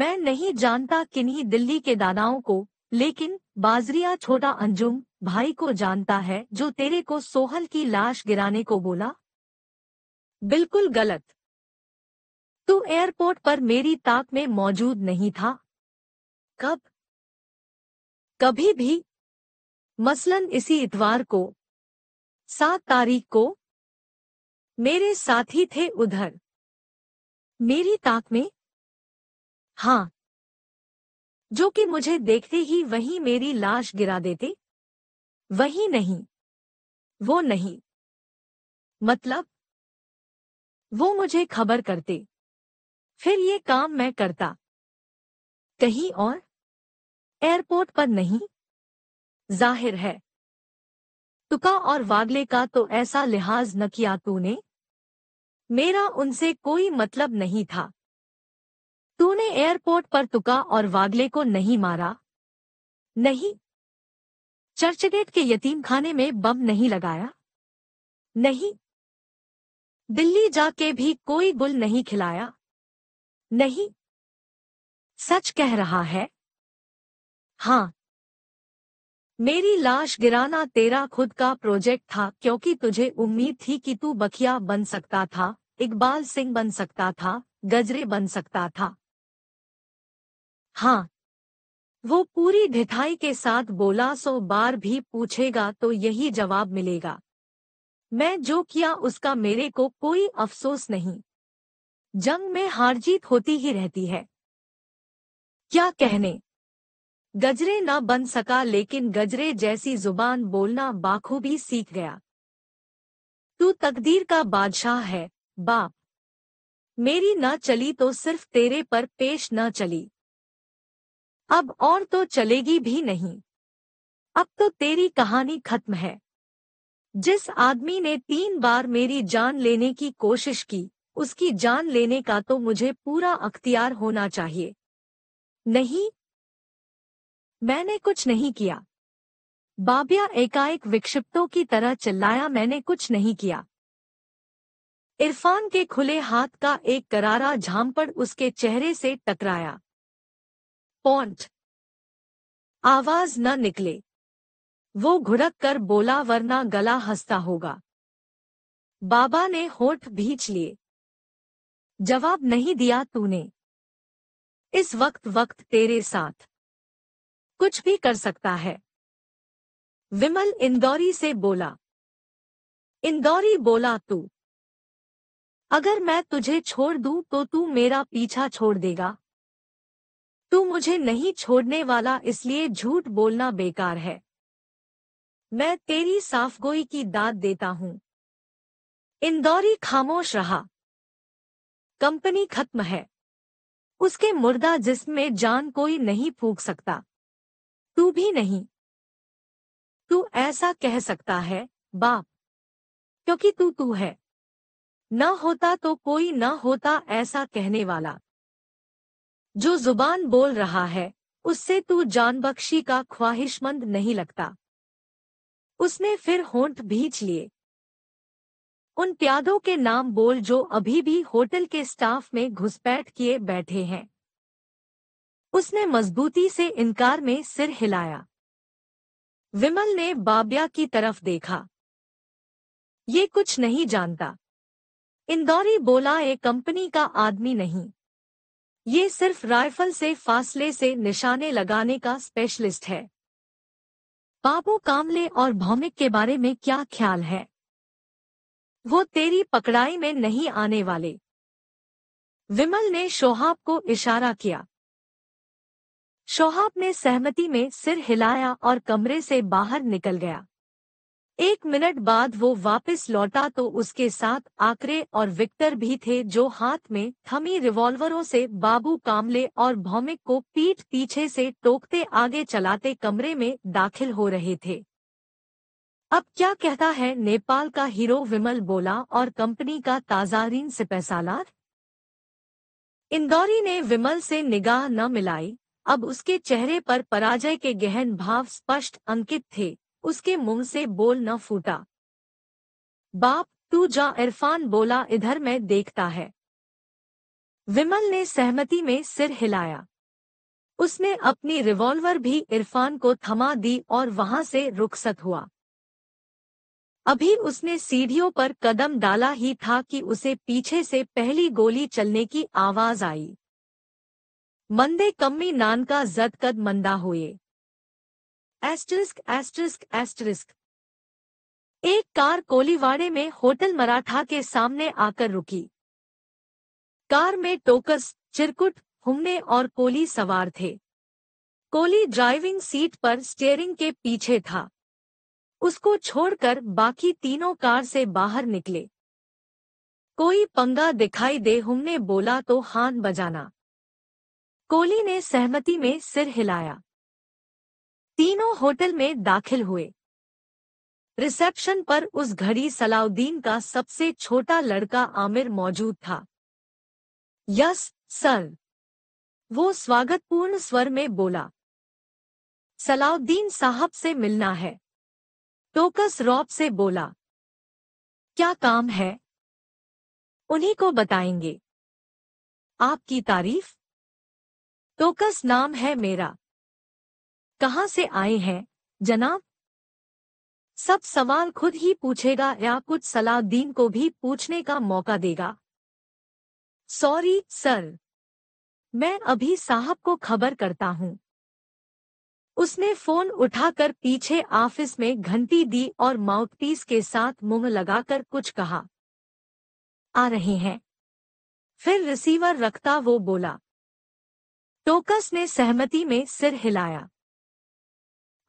मैं नहीं जानता किन्हीं दिल्ली के दादाओं को लेकिन बाजरिया छोटा अंजुम भाई को जानता है जो तेरे को सोहल की लाश गिराने को बोला बिल्कुल गलत तू एयरपोर्ट पर मेरी ताक में मौजूद नहीं था कब कभी भी मसलन इसी इतवार को सात तारीख को मेरे साथी थे उधर मेरी ताक में हाँ जो कि मुझे देखते ही वही मेरी लाश गिरा देते वही नहीं वो नहीं मतलब वो मुझे खबर करते फिर ये काम मैं करता कहीं और एयरपोर्ट पर नहीं जाहिर है तुका और वागले का तो ऐसा लिहाज न किया तूने मेरा उनसे कोई मतलब नहीं था तूने एयरपोर्ट पर तुका और वागले को नहीं मारा नहीं चर्चगेट के यतीम खाने में बम नहीं लगाया नहीं दिल्ली जाके भी कोई गुल नहीं खिलाया नहीं सच कह रहा है हाँ मेरी लाश गिराना तेरा खुद का प्रोजेक्ट था क्योंकि तुझे उम्मीद थी कि तू बखिया बन सकता था इकबाल सिंह बन सकता था गजरे बन सकता था हाँ वो पूरी ढिठाई के साथ बोला सो बार भी पूछेगा तो यही जवाब मिलेगा मैं जो किया उसका मेरे को कोई अफसोस नहीं जंग में हार जीत होती ही रहती है क्या कहने गजरे न बन सका लेकिन गजरे जैसी जुबान बोलना बाखूबी सीख गया तू तकदीर का बादशाह है बाप मेरी न चली तो सिर्फ तेरे पर पेश न चली अब और तो चलेगी भी नहीं अब तो तेरी कहानी खत्म है जिस आदमी ने तीन बार मेरी जान लेने की कोशिश की उसकी जान लेने का तो मुझे पूरा अख्तियार होना चाहिए नहीं मैंने कुछ नहीं किया बाबिया एकाएक विक्षिप्तों की तरह चिल्लाया मैंने कुछ नहीं किया इरफान के खुले हाथ का एक करारा झामपड़ उसके चेहरे से टकराया पॉन्ट आवाज न निकले वो घुड़क कर बोला वरना गला हंसता होगा बाबा ने होठ भींच लिए जवाब नहीं दिया तूने इस वक्त वक्त तेरे साथ कुछ भी कर सकता है विमल इंदौरी से बोला इंदौरी बोला तू अगर मैं तुझे छोड़ दूं तो तू मेरा पीछा छोड़ देगा तू मुझे नहीं छोड़ने वाला इसलिए झूठ बोलना बेकार है मैं तेरी साफगोई की दाद देता हूं इंदौरी खामोश रहा कंपनी खत्म है उसके मुर्दा जिसम में जान कोई नहीं फूक सकता तू भी नहीं तू ऐसा कह सकता है बाप क्योंकि तू तू है न होता तो कोई न होता ऐसा कहने वाला जो जुबान बोल रहा है उससे तू जानबख्शी का ख्वाहिशमंद नहीं लगता उसने फिर होंठ भींच लिए उन प्यादों के नाम बोल जो अभी भी होटल के स्टाफ में घुसपैठ किए बैठे हैं उसने मजबूती से इनकार में सिर हिलाया विमल ने बाबिया की तरफ देखा ये कुछ नहीं जानता इंदौरी बोला ये कंपनी का आदमी नहीं ये सिर्फ राइफल से फासले से निशाने लगाने का स्पेशलिस्ट है बाबू कामले और भौमिक के बारे में क्या ख्याल है वो तेरी पकड़ाई में नहीं आने वाले विमल ने शोहाब को इशारा किया शोहाब ने सहमति में सिर हिलाया और कमरे से बाहर निकल गया एक मिनट बाद वो वापस लौटा तो उसके साथ आकरे और विक्टर भी थे जो हाथ में थमी रिवॉल्वरों से बाबू कामले और भौमिक को पीठ पीछे से टोकते आगे चलाते कमरे में दाखिल हो रहे थे अब क्या कहता है नेपाल का हीरो विमल बोला और कंपनी का ताजारीन से पैसालार इंदौरी ने विमल से निगाह न मिलाई अब उसके चेहरे पर पराजय के गहन भाव स्पष्ट अंकित थे उसके मुंह से बोल न फूटा बाप तू जा इरफान बोला इधर मैं देखता है विमल ने सहमति में सिर हिलाया उसने अपनी रिवॉल्वर भी इरफान को थमा दी और वहां से रुखसत हुआ अभी उसने सीढ़ियों पर कदम डाला ही था कि उसे पीछे से पहली गोली चलने की आवाज आई मंदे कम्मी नानका जद कद मंदा हुए एक कार कोलीवाड़े में होटल मराठा के सामने आकर रुकी कार में टोकस चिरकुट हुमने और कोली सवार थे कोली ड्राइविंग सीट पर स्टेयरिंग के पीछे था उसको छोड़कर बाकी तीनों कार से बाहर निकले कोई पंगा दिखाई दे हमने बोला तो हाथ बजाना कोहली ने सहमति में सिर हिलाया तीनों होटल में दाखिल हुए रिसेप्शन पर उस घड़ी सलाउद्दीन का सबसे छोटा लड़का आमिर मौजूद था यस सर वो स्वागतपूर्ण स्वर में बोला सलाउद्दीन साहब से मिलना है टोकस रॉब से बोला क्या काम है उन्हीं को बताएंगे आपकी तारीफ टोकस तो नाम है मेरा कहां से आए हैं जनाब सब सवाल खुद ही पूछेगा या कुछ सलाउद्दीन को भी पूछने का मौका देगा सॉरी सर मैं अभी साहब को खबर करता हूं उसने फोन उठाकर पीछे ऑफिस में घंटी दी और माउथपीस के साथ मुंह लगाकर कुछ कहा आ रहे हैं फिर रिसीवर रखता वो बोला टोकस ने सहमति में सिर हिलाया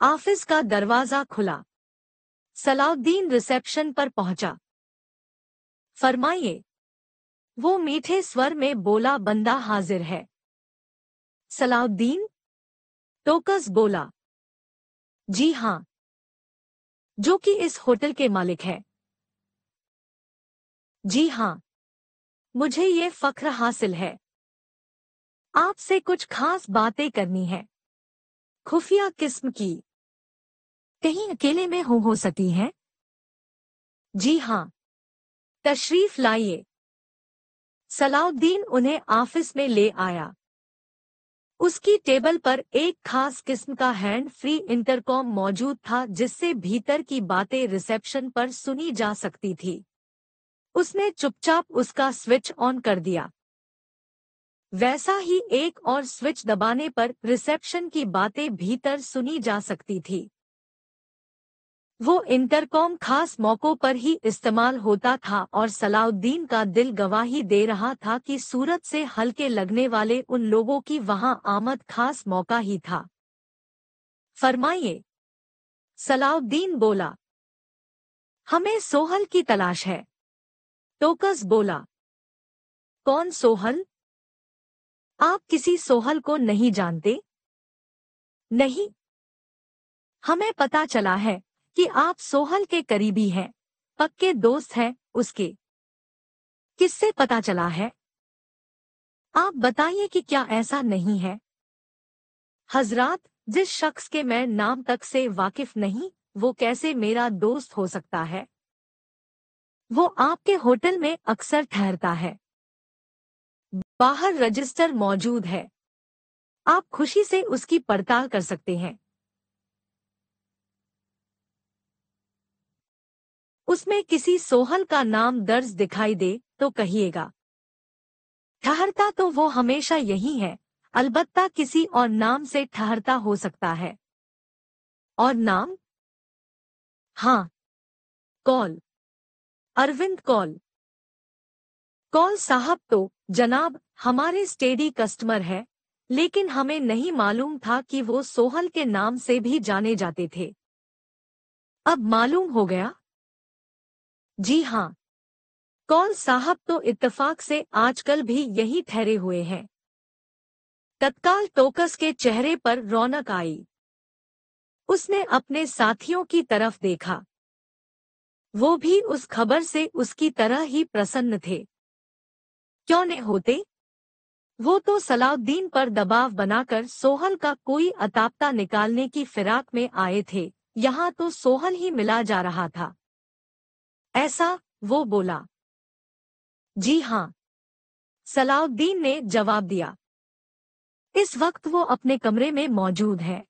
ऑफिस का दरवाजा खुला सलाउद्दीन रिसेप्शन पर पहुंचा फरमाइए वो मीठे स्वर में बोला बंदा हाजिर है सलाउद्दीन टोकस बोला जी हां जो कि इस होटल के मालिक है जी हां मुझे ये फख्र हासिल है आपसे कुछ खास बातें करनी है खुफिया किस्म की कहीं अकेले में हो हो सकती हैं? जी हाँ तशरीफ लाइए सलाउद्दीन उन्हें ऑफिस में ले आया उसकी टेबल पर एक खास किस्म का हैंड फ्री इंटरकॉम मौजूद था जिससे भीतर की बातें रिसेप्शन पर सुनी जा सकती थी उसने चुपचाप उसका स्विच ऑन कर दिया वैसा ही एक और स्विच दबाने पर रिसेप्शन की बातें भीतर सुनी जा सकती थी वो इंटरकॉम खास मौकों पर ही इस्तेमाल होता था और सलाउद्दीन का दिल गवाही दे रहा था कि सूरत से हल्के लगने वाले उन लोगों की वहां आमद खास मौका ही था फरमाइए सलाउद्दीन बोला हमें सोहल की तलाश है टोकस बोला कौन सोहल आप किसी सोहल को नहीं जानते नहीं हमें पता चला है कि आप सोहल के करीबी हैं पक्के दोस्त हैं उसके किससे पता चला है आप बताइए कि क्या ऐसा नहीं है हजरात जिस शख्स के मैं नाम तक से वाकिफ नहीं वो कैसे मेरा दोस्त हो सकता है वो आपके होटल में अक्सर ठहरता है बाहर रजिस्टर मौजूद है आप खुशी से उसकी पड़ताल कर सकते हैं उसमें किसी सोहल का नाम दर्ज दिखाई दे तो कहिएगा ठहरता तो वो हमेशा यही है अलबत्ता किसी और नाम से ठहरता हो सकता है और नाम हाँ कॉल अरविंद कॉल कॉल साहब तो जनाब हमारे स्टेडी कस्टमर है लेकिन हमें नहीं मालूम था कि वो सोहल के नाम से भी जाने जाते थे अब मालूम हो गया जी हाँ कौल साहब तो इत्तफाक से आजकल भी यही ठहरे हुए हैं तत्काल टोकस के चेहरे पर रौनक आई उसने अपने साथियों की तरफ देखा वो भी उस खबर से उसकी तरह ही प्रसन्न थे क्यों न होते वो तो सलाउद्दीन पर दबाव बनाकर सोहल का कोई अतापता निकालने की फिराक में आए थे यहाँ तो सोहल ही मिला जा रहा था ऐसा वो बोला जी हाँ सलाउद्दीन ने जवाब दिया इस वक्त वो अपने कमरे में मौजूद है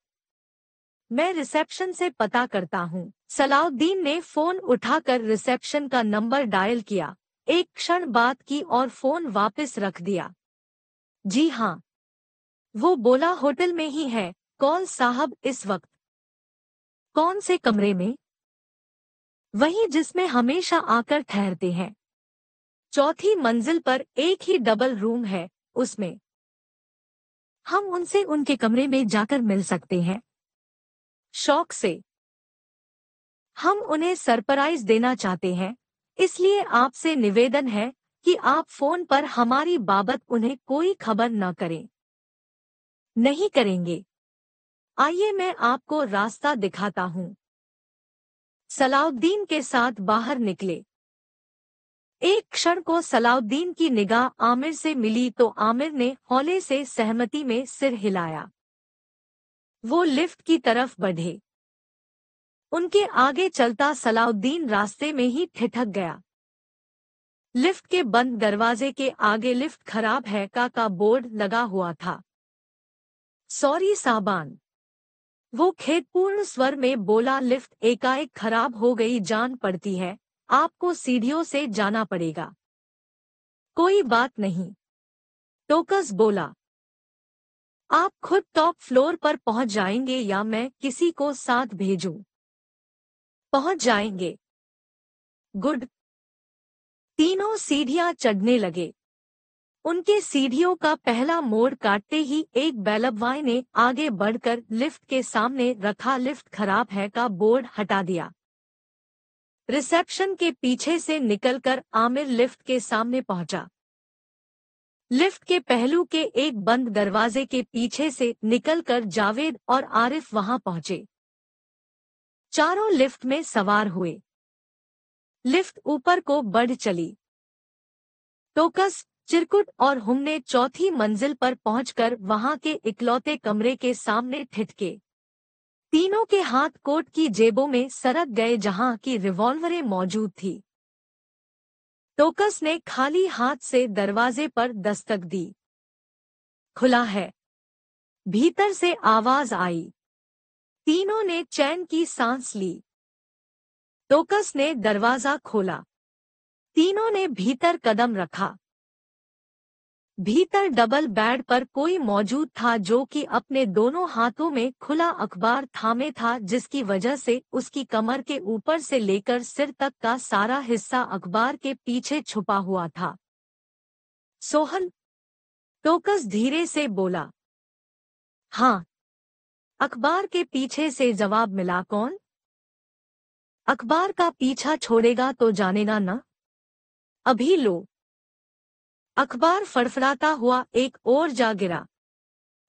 मैं रिसेप्शन से पता करता हूँ सलाउद्दीन ने फोन उठाकर रिसेप्शन का नंबर डायल किया एक क्षण बात की और फोन वापस रख दिया जी हाँ वो बोला होटल में ही है कौन साहब इस वक्त कौन से कमरे में वही जिसमें हमेशा आकर ठहरते हैं चौथी मंजिल पर एक ही डबल रूम है उसमें हम उनसे उनके कमरे में जाकर मिल सकते हैं शौक से हम उन्हें सरप्राइज देना चाहते हैं इसलिए आपसे निवेदन है कि आप फोन पर हमारी बाबत उन्हें कोई खबर न करें नहीं करेंगे आइए मैं आपको रास्ता दिखाता हूं सलाउद्दीन के साथ बाहर निकले एक क्षण को सलाउद्दीन की निगाह आमिर से मिली तो आमिर ने हौले से सहमति में सिर हिलाया वो लिफ्ट की तरफ बढ़े उनके आगे चलता सलाउद्दीन रास्ते में ही ठिठक गया लिफ्ट के बंद दरवाजे के आगे लिफ्ट खराब है का का बोर्ड लगा हुआ था सॉरी साबान वो खेतपूर्ण स्वर में बोला लिफ्ट एकाएक खराब हो गई जान पड़ती है आपको सीढ़ियों से जाना पड़ेगा कोई बात नहीं टोकस बोला आप खुद टॉप फ्लोर पर पहुंच जाएंगे या मैं किसी को साथ भेजूं। पहुंच जाएंगे गुड तीनों सीढ़ियां चढ़ने लगे उनके सीढ़ियों का पहला मोड़ काटते ही एक बैलबवाई ने आगे बढ़कर लिफ्ट के सामने रखा लिफ्ट खराब है का बोर्ड हटा दिया रिसेप्शन के पीछे से निकलकर आमिर लिफ्ट के सामने पहुंचा लिफ्ट के पहलू के एक बंद दरवाजे के पीछे से निकलकर जावेद और आरिफ वहां पहुंचे चारों लिफ्ट में सवार हुए लिफ्ट ऊपर को बढ़ चली टोकस चिरकुट और हुमने चौथी मंजिल पर पहुंचकर वहां के इकलौते कमरे के सामने ठिठके तीनों के हाथ कोट की जेबों में सरक गए जहां की रिवॉल्वरें मौजूद थी टोकस ने खाली हाथ से दरवाजे पर दस्तक दी खुला है भीतर से आवाज आई तीनों ने चैन की सांस ली टोकस ने दरवाजा खोला तीनों ने भीतर कदम रखा भीतर डबल बेड पर कोई मौजूद था जो कि अपने दोनों हाथों में खुला अखबार थामे था जिसकी वजह से उसकी कमर के ऊपर से लेकर सिर तक का सारा हिस्सा अखबार के पीछे छुपा हुआ था सोहन टोकस धीरे से बोला हाँ अखबार के पीछे से जवाब मिला कौन अखबार का पीछा छोड़ेगा तो जानेगा ना अभी लो अखबार फड़फड़ाता हुआ एक और जा गिरा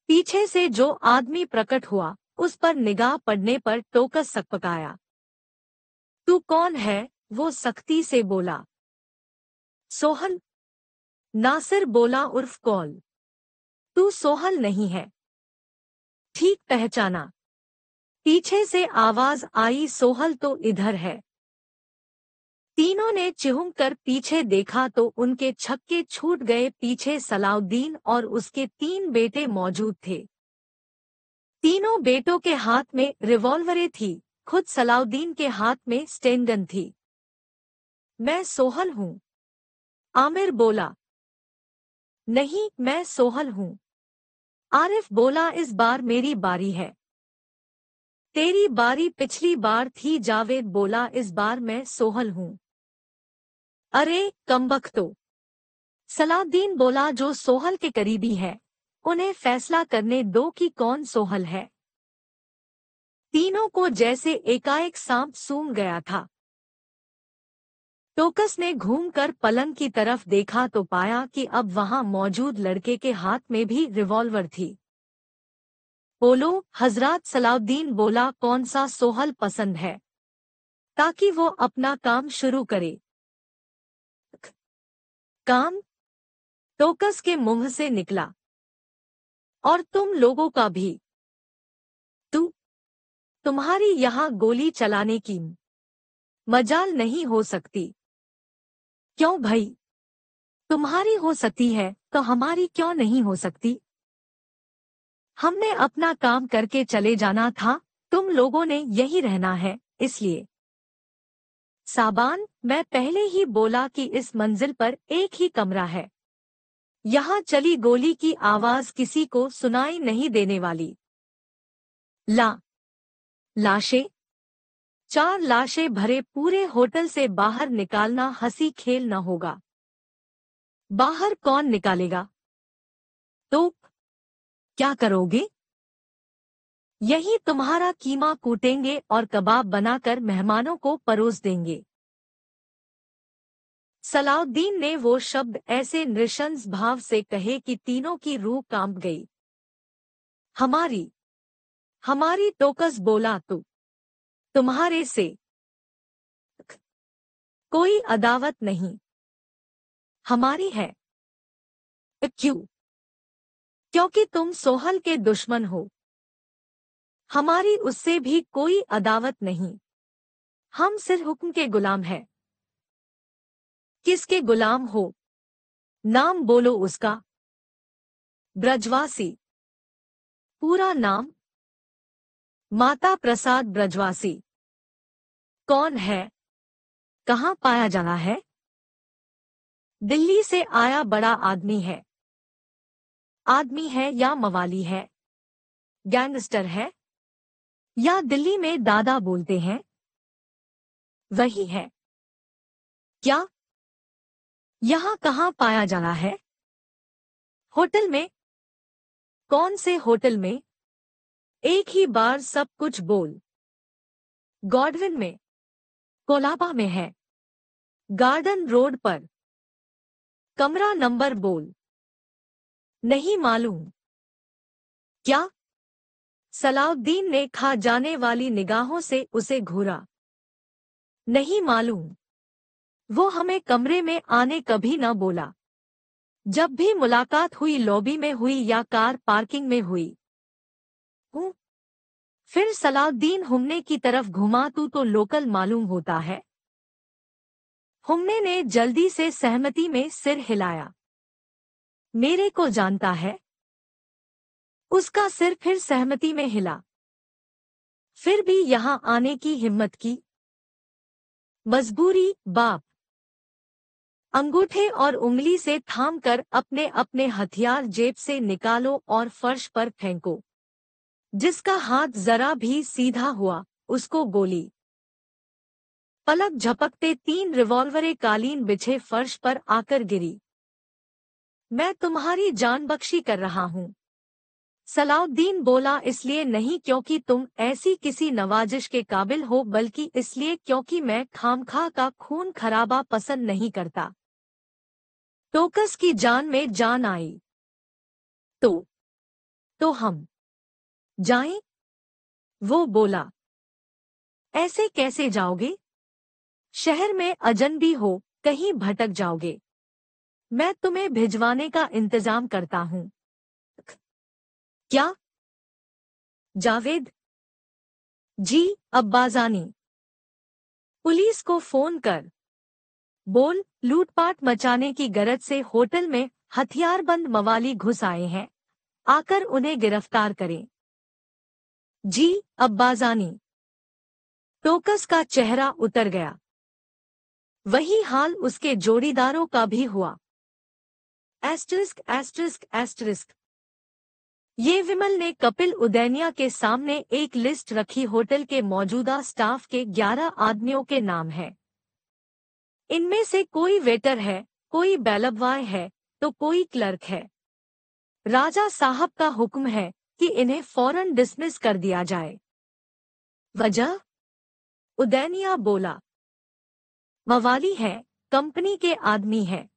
पीछे से जो आदमी प्रकट हुआ उस पर निगाह पड़ने पर टोकस सकपकाया तू कौन है वो सख्ती से बोला सोहल नासिर बोला उर्फ कौल तू सोहल नहीं है ठीक पहचाना पीछे से आवाज आई सोहल तो इधर है तीनों ने चिहुम कर पीछे देखा तो उनके छक्के छूट गए पीछे सलाउद्दीन और उसके तीन बेटे मौजूद थे तीनों बेटों के हाथ में रिवॉल्वरें थी खुद सलाउद्दीन के हाथ में स्टेंडन थी मैं सोहल हूँ आमिर बोला नहीं मैं सोहल हूँ आरिफ बोला इस बार मेरी बारी है तेरी बारी पिछली बार थी जावेद बोला इस बार मैं सोहल हूं अरे तो सलादीन बोला जो सोहल के करीबी है उन्हें फैसला करने दो कि कौन सोहल है तीनों को जैसे एकाएक सांप सूंघ गया था टोकस ने घूमकर पलंग की तरफ देखा तो पाया कि अब वहां मौजूद लड़के के हाथ में भी रिवॉल्वर थी बोलो हजरत सलाउद्दीन बोला कौन सा सोहल पसंद है ताकि वो अपना काम शुरू करे काम टोकस के मुंह से निकला और तुम लोगों का भी तू तुम्हारी यहां गोली चलाने की मजाल नहीं हो सकती क्यों भाई तुम्हारी हो सकती है तो हमारी क्यों नहीं हो सकती हमने अपना काम करके चले जाना था तुम लोगों ने यही रहना है इसलिए साबान मैं पहले ही बोला कि इस मंजिल पर एक ही कमरा है यहाँ चली गोली की आवाज किसी को सुनाई नहीं देने वाली ला लाशें चार लाशें भरे पूरे होटल से बाहर निकालना हंसी खेल न होगा बाहर कौन निकालेगा तो क्या करोगे यही तुम्हारा कीमा कूटेंगे और कबाब बनाकर मेहमानों को परोस देंगे सलाउद्दीन ने वो शब्द ऐसे नृशंस भाव से कहे कि तीनों की रूह कांप गई हमारी हमारी टोकस बोला तू तो तुम्हारे से कोई अदावत नहीं हमारी है क्यों क्योंकि तुम सोहल के दुश्मन हो हमारी उससे भी कोई अदावत नहीं हम सिर हुक्म के गुलाम हैं किसके गुलाम हो नाम बोलो उसका ब्रजवासी पूरा नाम माता प्रसाद ब्रजवासी कौन है कहां पाया जाना है दिल्ली से आया बड़ा आदमी है आदमी है या मवाली है गैंगस्टर है या दिल्ली में दादा बोलते हैं वही है क्या यहां कहां पाया जाना है होटल में कौन से होटल में एक ही बार सब कुछ बोल गॉडविन में कोलाबा में है गार्डन रोड पर कमरा नंबर बोल नहीं मालूम क्या सलाउद्दीन ने खा जाने वाली निगाहों से उसे घूरा नहीं मालूम वो हमें कमरे में आने कभी न बोला जब भी मुलाकात हुई लॉबी में हुई या कार पार्किंग में हुई फिर सलाउद्दीन हुमने की तरफ घुमा तू तो लोकल मालूम होता है हुमने ने जल्दी से सहमति में सिर हिलाया मेरे को जानता है उसका सिर फिर सहमति में हिला फिर भी यहां आने की हिम्मत की मजबूरी बाप अंगूठे और उंगली से थाम कर अपने अपने हथियार जेब से निकालो और फर्श पर फेंको जिसका हाथ जरा भी सीधा हुआ उसको गोली पलक झपकते तीन रिवॉल्वरें कालीन बिछे फर्श पर आकर गिरी मैं तुम्हारी जान बख्शी कर रहा हूं सलाउद्दीन बोला इसलिए नहीं क्योंकि तुम ऐसी किसी नवाजिश के काबिल हो बल्कि इसलिए क्योंकि मैं खामखा का खून खराबा पसंद नहीं करता टोकस की जान में जान आई तो तो हम जाएं? वो बोला ऐसे कैसे जाओगे शहर में अजन भी हो कहीं भटक जाओगे मैं तुम्हें भिजवाने का इंतजाम करता हूँ क्या जावेद जी अब्बाजानी पुलिस को फोन कर बोल लूटपाट मचाने की गरज से होटल में हथियारबंद मवाली घुस आए हैं आकर उन्हें गिरफ्तार करें जी अब्बाजानी टोकस का चेहरा उतर गया वही हाल उसके जोड़ीदारों का भी हुआ एस्ट्रिस्क एस्ट्रिस्क एस्ट्रिस्क ये विमल ने कपिल उदैनिया के सामने एक लिस्ट रखी होटल के मौजूदा स्टाफ के ग्यारह आदमियों के नाम हैं। इनमें से कोई वेटर है कोई बैलबवाय है तो कोई क्लर्क है राजा साहब का हुक्म है कि इन्हें फौरन डिसमिस कर दिया जाए वजह उदैनिया बोला मवाली है कंपनी के आदमी है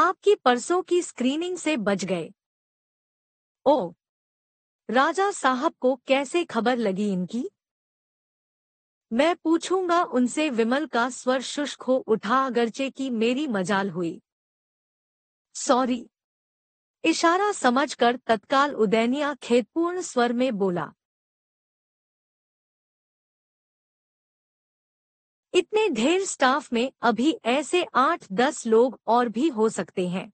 आपकी परसों की स्क्रीनिंग से बच गए ओ राजा साहब को कैसे खबर लगी इनकी मैं पूछूंगा उनसे विमल का स्वर शुष्क हो उठा अगरचे की मेरी मजाल हुई सॉरी इशारा समझकर तत्काल उदयनिया खेतपूर्ण स्वर में बोला इतने ढेर स्टाफ में अभी ऐसे आठ दस लोग और भी हो सकते हैं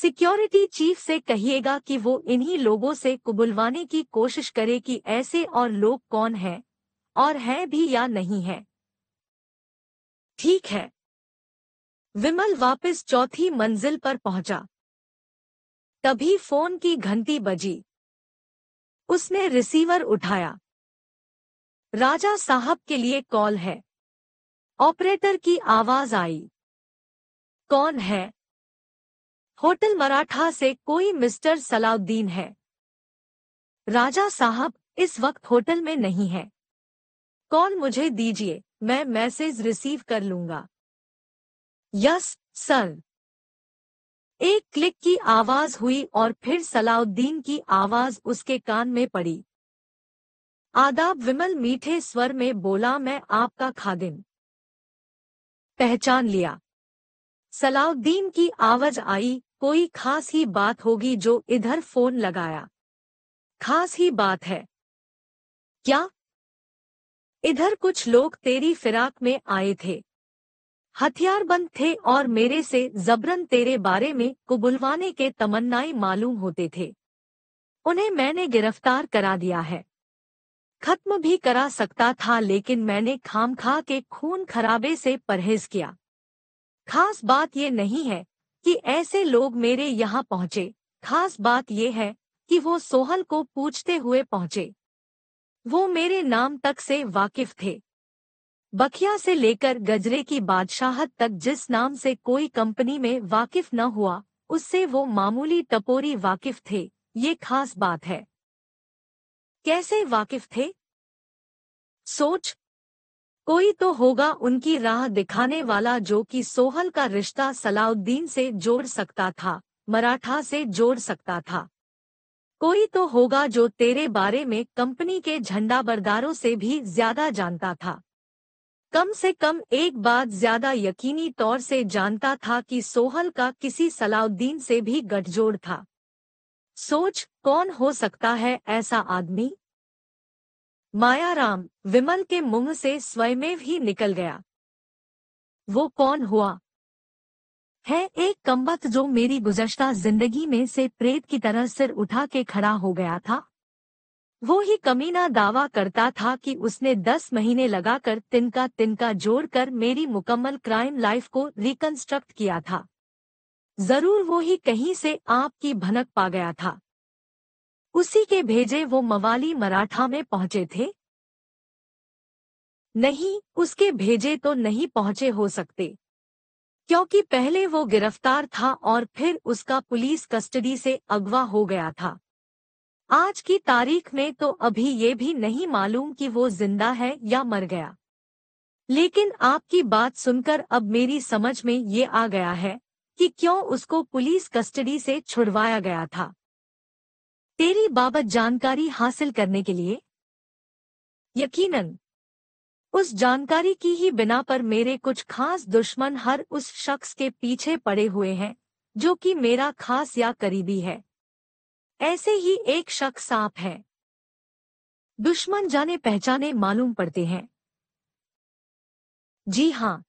सिक्योरिटी चीफ से कहिएगा कि वो इन्हीं लोगों से कुबुलवाने की कोशिश करे कि ऐसे और लोग कौन हैं और हैं भी या नहीं हैं। ठीक है विमल वापस चौथी मंजिल पर पहुंचा तभी फोन की घंटी बजी उसने रिसीवर उठाया राजा साहब के लिए कॉल है ऑपरेटर की आवाज आई कौन है होटल मराठा से कोई मिस्टर सलाउद्दीन है राजा साहब इस वक्त होटल में नहीं है कॉल मुझे दीजिए मैं मैसेज रिसीव कर लूंगा यस सर एक क्लिक की आवाज हुई और फिर सलाउद्दीन की आवाज उसके कान में पड़ी आदाब विमल मीठे स्वर में बोला मैं आपका खादिम पहचान लिया सलाउद्दीन की आवाज आई कोई खास ही बात होगी जो इधर फोन लगाया खास ही बात है क्या इधर कुछ लोग तेरी फिराक में आए थे हथियारबंद थे और मेरे से जबरन तेरे बारे में कुबुलवाने के तमन्नाई मालूम होते थे उन्हें मैंने गिरफ्तार करा दिया है खत्म भी करा सकता था लेकिन मैंने खामखा के खून खराबे से परहेज किया खास बात ये नहीं है कि ऐसे लोग मेरे यहाँ पहुँचे खास बात ये है कि वो सोहल को पूछते हुए पहुँचे वो मेरे नाम तक से वाकिफ थे बखिया से लेकर गजरे की बादशाहत तक जिस नाम से कोई कंपनी में वाकिफ न हुआ उससे वो मामूली टपोरी वाकिफ थे ये खास बात है कैसे वाकिफ थे सोच कोई तो होगा उनकी राह दिखाने वाला जो कि सोहल का रिश्ता सलाउद्दीन से जोड़ सकता था मराठा से जोड़ सकता था कोई तो होगा जो तेरे बारे में कंपनी के झंडा बरदारों से भी ज्यादा जानता था कम से कम एक बात ज्यादा यकीनी तौर से जानता था कि सोहल का किसी सलाउद्दीन से भी गठजोड़ था सोच कौन हो सकता है ऐसा आदमी मायाराम विमल के मुंह से स्वयमेव ही निकल गया वो कौन हुआ है एक कम्बक जो मेरी गुजश्ता जिंदगी में से प्रेत की तरह सिर उठा के खड़ा हो गया था वो ही कमीना दावा करता था कि उसने दस महीने लगाकर तिनका तिनका जोड़कर मेरी मुकम्मल क्राइम लाइफ को रिकंस्ट्रक्ट किया था जरूर वो ही कहीं से आपकी भनक पा गया था उसी के भेजे वो मवाली मराठा में पहुंचे थे नहीं उसके भेजे तो नहीं पहुंचे हो सकते क्योंकि पहले वो गिरफ्तार था और फिर उसका पुलिस कस्टडी से अगवा हो गया था आज की तारीख में तो अभी ये भी नहीं मालूम कि वो जिंदा है या मर गया लेकिन आपकी बात सुनकर अब मेरी समझ में ये आ गया है कि क्यों उसको पुलिस कस्टडी से छुड़वाया गया था तेरी बाबत जानकारी हासिल करने के लिए यकीनन उस जानकारी की ही बिना पर मेरे कुछ खास दुश्मन हर उस शख्स के पीछे पड़े हुए हैं जो कि मेरा खास या करीबी है ऐसे ही एक शख्स सांप है दुश्मन जाने पहचाने मालूम पड़ते हैं जी हाँ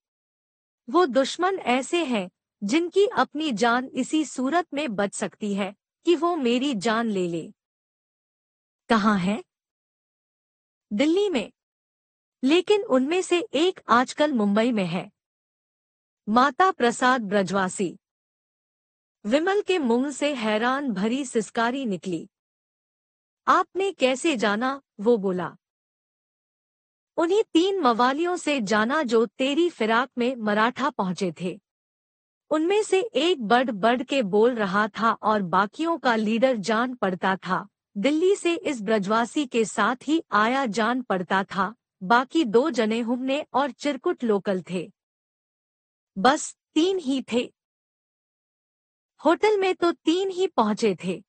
वो दुश्मन ऐसे हैं जिनकी अपनी जान इसी सूरत में बच सकती है कि वो मेरी जान ले ले कहा है दिल्ली में लेकिन उनमें से एक आजकल मुंबई में है माता प्रसाद ब्रजवासी विमल के मुंह से हैरान भरी सिस्कारी निकली आपने कैसे जाना वो बोला उन्हीं तीन मवालियों से जाना जो तेरी फिराक में मराठा पहुंचे थे उनमें से एक बड़ बड़ के बोल रहा था और बाकियों का लीडर जान पड़ता था दिल्ली से इस ब्रजवासी के साथ ही आया जान पड़ता था बाकी दो जने हुमने और चिरकुट लोकल थे बस तीन ही थे होटल में तो तीन ही पहुंचे थे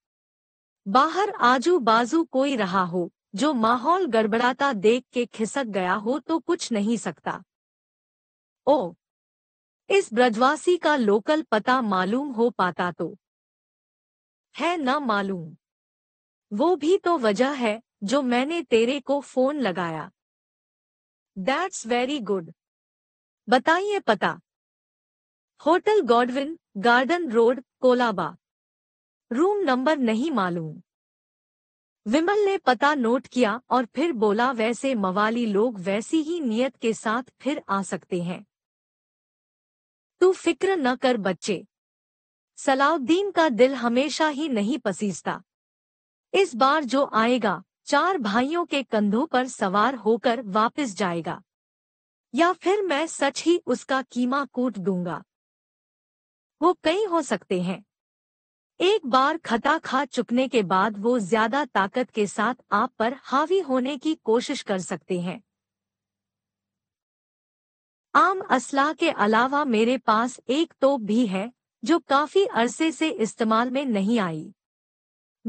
बाहर आजू बाजू कोई रहा हो जो माहौल गड़बड़ाता देख के खिसक गया हो तो कुछ नहीं सकता ओ इस ब्रजवासी का लोकल पता मालूम हो पाता तो है न मालूम वो भी तो वजह है जो मैंने तेरे को फोन लगाया दैट्स वेरी गुड बताइए पता hotel Godwin Garden Road Colaba room number नहीं मालूम विमल ने पता नोट किया और फिर बोला वैसे मवाली लोग वैसी ही नियत के साथ फिर आ सकते हैं तू फिक्र न कर बच्चे सलाउद्दीन का दिल हमेशा ही नहीं पसीजता इस बार जो आएगा चार भाइयों के कंधों पर सवार होकर वापस जाएगा या फिर मैं सच ही उसका कीमा कूट दूंगा वो कई हो सकते हैं एक बार खता खा चुकने के बाद वो ज्यादा ताकत के साथ आप पर हावी होने की कोशिश कर सकते हैं आम असलाह के अलावा मेरे पास एक तोप भी है जो काफी अरसे से इस्तेमाल में नहीं आई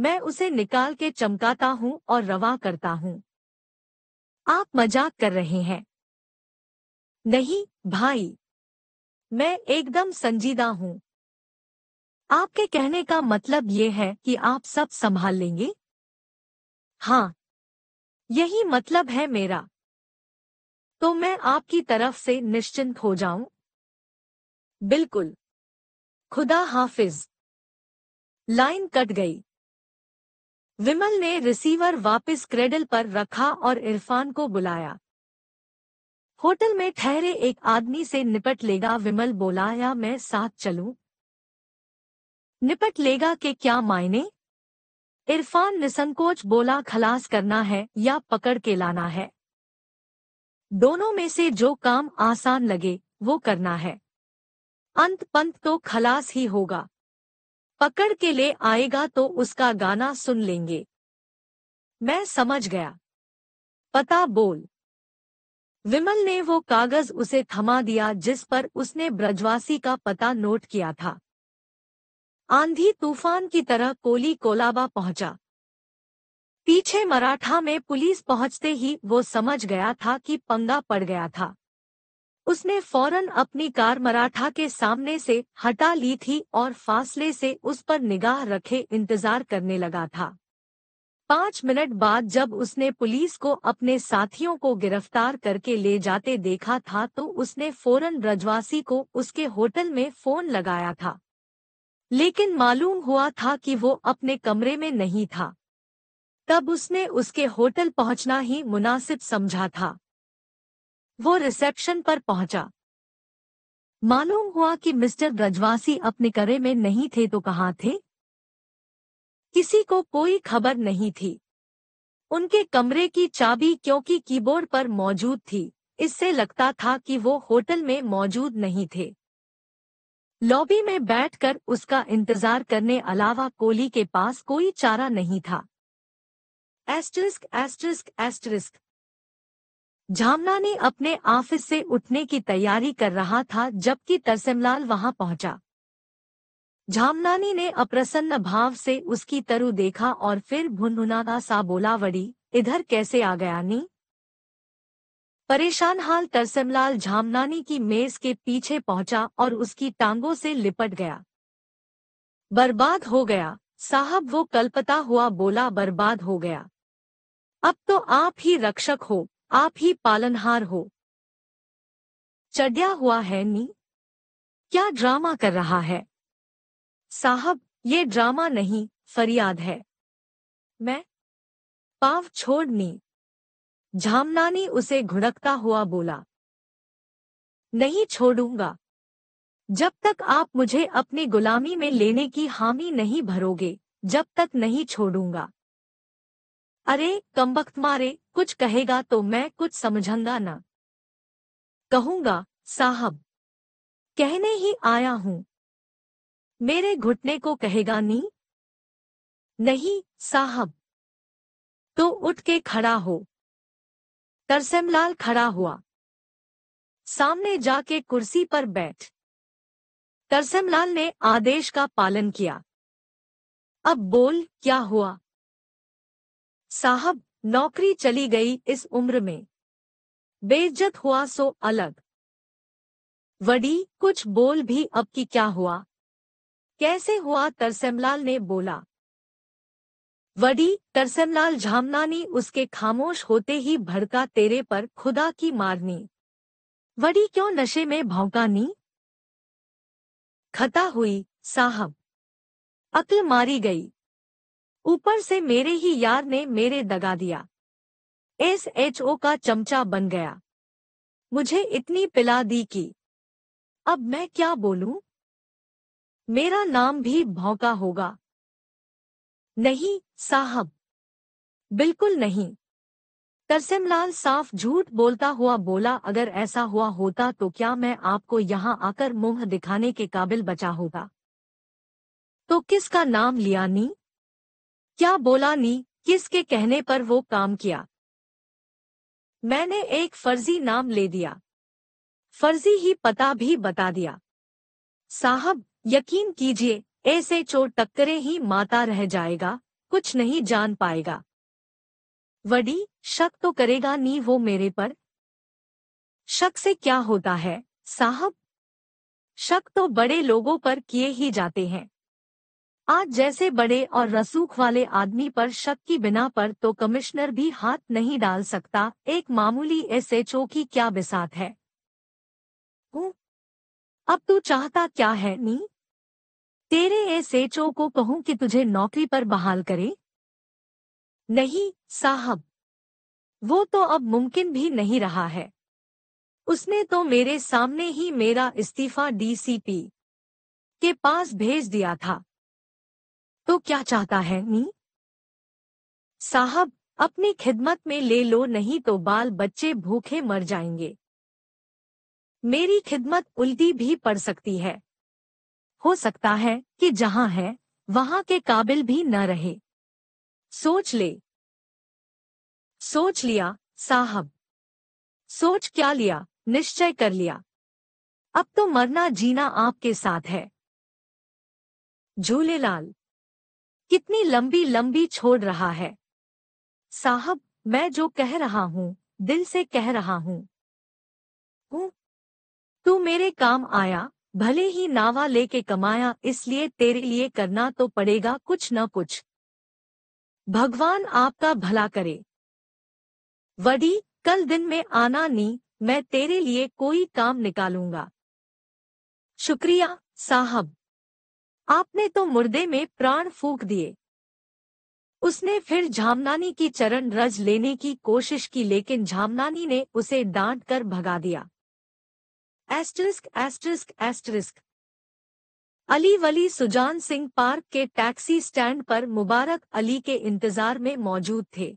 मैं उसे निकाल के चमकाता हूँ और रवा करता हूँ आप मजाक कर रहे हैं नहीं भाई मैं एकदम संजीदा हूँ आपके कहने का मतलब ये है कि आप सब संभाल लेंगे हाँ यही मतलब है मेरा तो मैं आपकी तरफ से निश्चिंत हो जाऊं बिल्कुल खुदा हाफिज लाइन कट गई विमल ने रिसीवर वापस क्रेडल पर रखा और इरफान को बुलाया होटल में ठहरे एक आदमी से निपट लेगा विमल बोला या मैं साथ चलूं? निपट लेगा के क्या मायने इरफान निसंकोच बोला खलास करना है या पकड़ के लाना है दोनों में से जो काम आसान लगे वो करना है अंत पंत तो खलास ही होगा पकड़ के ले आएगा तो उसका गाना सुन लेंगे मैं समझ गया पता बोल विमल ने वो कागज उसे थमा दिया जिस पर उसने ब्रजवासी का पता नोट किया था आंधी तूफान की तरह कोली कोलाबा पहुंचा पीछे मराठा में पुलिस पहुंचते ही वो समझ गया था कि पंगा पड़ गया था उसने फौरन अपनी कार मराठा के सामने से हटा ली थी और फासले से उस पर निगाह रखे इंतजार करने लगा था पांच मिनट बाद जब उसने पुलिस को अपने साथियों को गिरफ्तार करके ले जाते देखा था तो उसने फौरन ब्रजवासी को उसके होटल में फोन लगाया था लेकिन मालूम हुआ था कि वो अपने कमरे में नहीं था तब उसने उसके होटल पहुंचना ही मुनासिब समझा था वो रिसेप्शन पर पहुंचा मालूम हुआ कि मिस्टर ब्रजवासी अपने करे में नहीं थे तो कहाँ थे किसी को कोई खबर नहीं थी उनके कमरे की चाबी क्योंकि कीबोर्ड पर मौजूद थी इससे लगता था कि वो होटल में मौजूद नहीं थे लॉबी में बैठकर उसका इंतजार करने अलावा कोली के पास कोई चारा नहीं था एस्ट्रिस्क एस्ट्रिस्क एस्ट्रिस्क झामना ने अपने ऑफिस से उठने की तैयारी कर रहा था जबकि तरसेमलाल वहां पहुंचा झामनानी ने अप्रसन्न भाव से उसकी तरु देखा और फिर भुनभुनाता सा बोला वड़ी इधर कैसे आ गया नी परेशान हाल तरसमलाल झामनानी की मेज के पीछे पहुंचा और उसकी टांगों से लिपट गया बर्बाद हो गया साहब वो कलपता हुआ बोला बर्बाद हो गया अब तो आप ही रक्षक हो आप ही पालनहार हो चढ़िया हुआ है नी क्या ड्रामा कर रहा है साहब ये ड्रामा नहीं फरियाद है मैं पाव छोड़नी झामनानी उसे घुड़कता हुआ बोला नहीं छोड़ूंगा जब तक आप मुझे अपनी गुलामी में लेने की हामी नहीं भरोगे जब तक नहीं छोड़ूंगा अरे कमबख्त मारे कुछ कहेगा तो मैं कुछ समझांगा ना कहूंगा साहब कहने ही आया हूं मेरे घुटने को कहेगा नी नहीं साहब तो उठ के खड़ा हो तरसेमलाल खड़ा हुआ सामने जाके कुर्सी पर बैठ तरसेमलाल ने आदेश का पालन किया अब बोल क्या हुआ साहब नौकरी चली गई इस उम्र में बेइज्जत हुआ सो अलग वडी कुछ बोल भी अब की क्या हुआ कैसे हुआ तरसेमलाल ने बोला वडी तरसेमलाल झामनानी उसके खामोश होते ही भड़का तेरे पर खुदा की मारनी वडी क्यों नशे में भौंकानी खता हुई साहब अक्ल मारी गई ऊपर से मेरे ही यार ने मेरे दगा दिया एस एच ओ का चमचा बन गया मुझे इतनी पिला दी कि अब मैं क्या बोलूं? मेरा नाम भी भौंका होगा नहीं साहब बिल्कुल नहीं लाल साफ झूठ बोलता हुआ बोला अगर ऐसा हुआ होता तो क्या मैं आपको यहाँ आकर मुंह दिखाने के काबिल बचा होगा तो किसका नाम लिया नी क्या बोला नी किसके कहने पर वो काम किया मैंने एक फर्जी नाम ले दिया फर्जी ही पता भी बता दिया साहब यकीन कीजिए ऐसे चोर टक्करे ही माता रह जाएगा कुछ नहीं जान पाएगा वडी शक तो करेगा नी वो मेरे पर शक से क्या होता है साहब शक तो बड़े लोगों पर किए ही जाते हैं आज जैसे बड़े और रसूख वाले आदमी पर शक की बिना पर तो कमिश्नर भी हाथ नहीं डाल सकता एक मामूली एसएचओ की क्या बिसात है हुँ? अब तू चाहता क्या है नी तेरे चो को कहूं कि तुझे नौकरी पर बहाल करे नहीं साहब वो तो अब मुमकिन भी नहीं रहा है उसने तो मेरे सामने ही मेरा इस्तीफा डीसीपी के पास भेज दिया था तो क्या चाहता है नी साहब अपनी खिदमत में ले लो नहीं तो बाल बच्चे भूखे मर जाएंगे मेरी खिदमत उल्टी भी पड़ सकती है हो सकता है कि जहां है वहां के काबिल भी न रहे सोच ले सोच लिया साहब सोच क्या लिया निश्चय कर लिया अब तो मरना जीना आपके साथ है झूलेलाल कितनी लंबी लंबी छोड़ रहा है साहब मैं जो कह रहा हूँ दिल से कह रहा हूं तू मेरे काम आया भले ही नावा लेके कमाया इसलिए तेरे लिए करना तो पड़ेगा कुछ न कुछ भगवान आपका भला करे वडी कल दिन में आना नी मैं तेरे लिए कोई काम निकालूंगा शुक्रिया साहब आपने तो मुर्दे में प्राण फूक दिए उसने फिर झामनानी की चरण रज लेने की कोशिश की लेकिन झामनानी ने उसे डांट कर भगा दिया asterisk asterisk asterisk Ali Wali Sujan Singh Park के टैक्सी स्टैंड पर मुबारक अली के इंतजार में मौजूद थे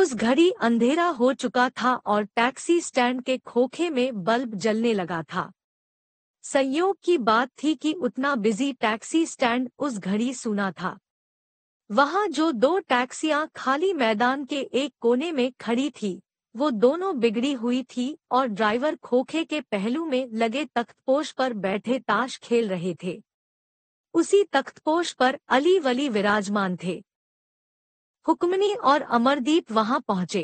उस घड़ी अंधेरा हो चुका था और टैक्सी स्टैंड के खोखे में बल्ब जलने लगा था संयोग की बात थी कि उतना बिजी टैक्सी स्टैंड उस घड़ी सुना था वहां जो दो टैक्सियां खाली मैदान के एक कोने में खड़ी थी वो दोनों बिगड़ी हुई थी और ड्राइवर खोखे के पहलू में लगे तख्तपोश पर बैठे ताश खेल रहे थे उसी तख्तपोश पर अली वली विराजमान थे हुक्मनी और अमरदीप वहां पहुंचे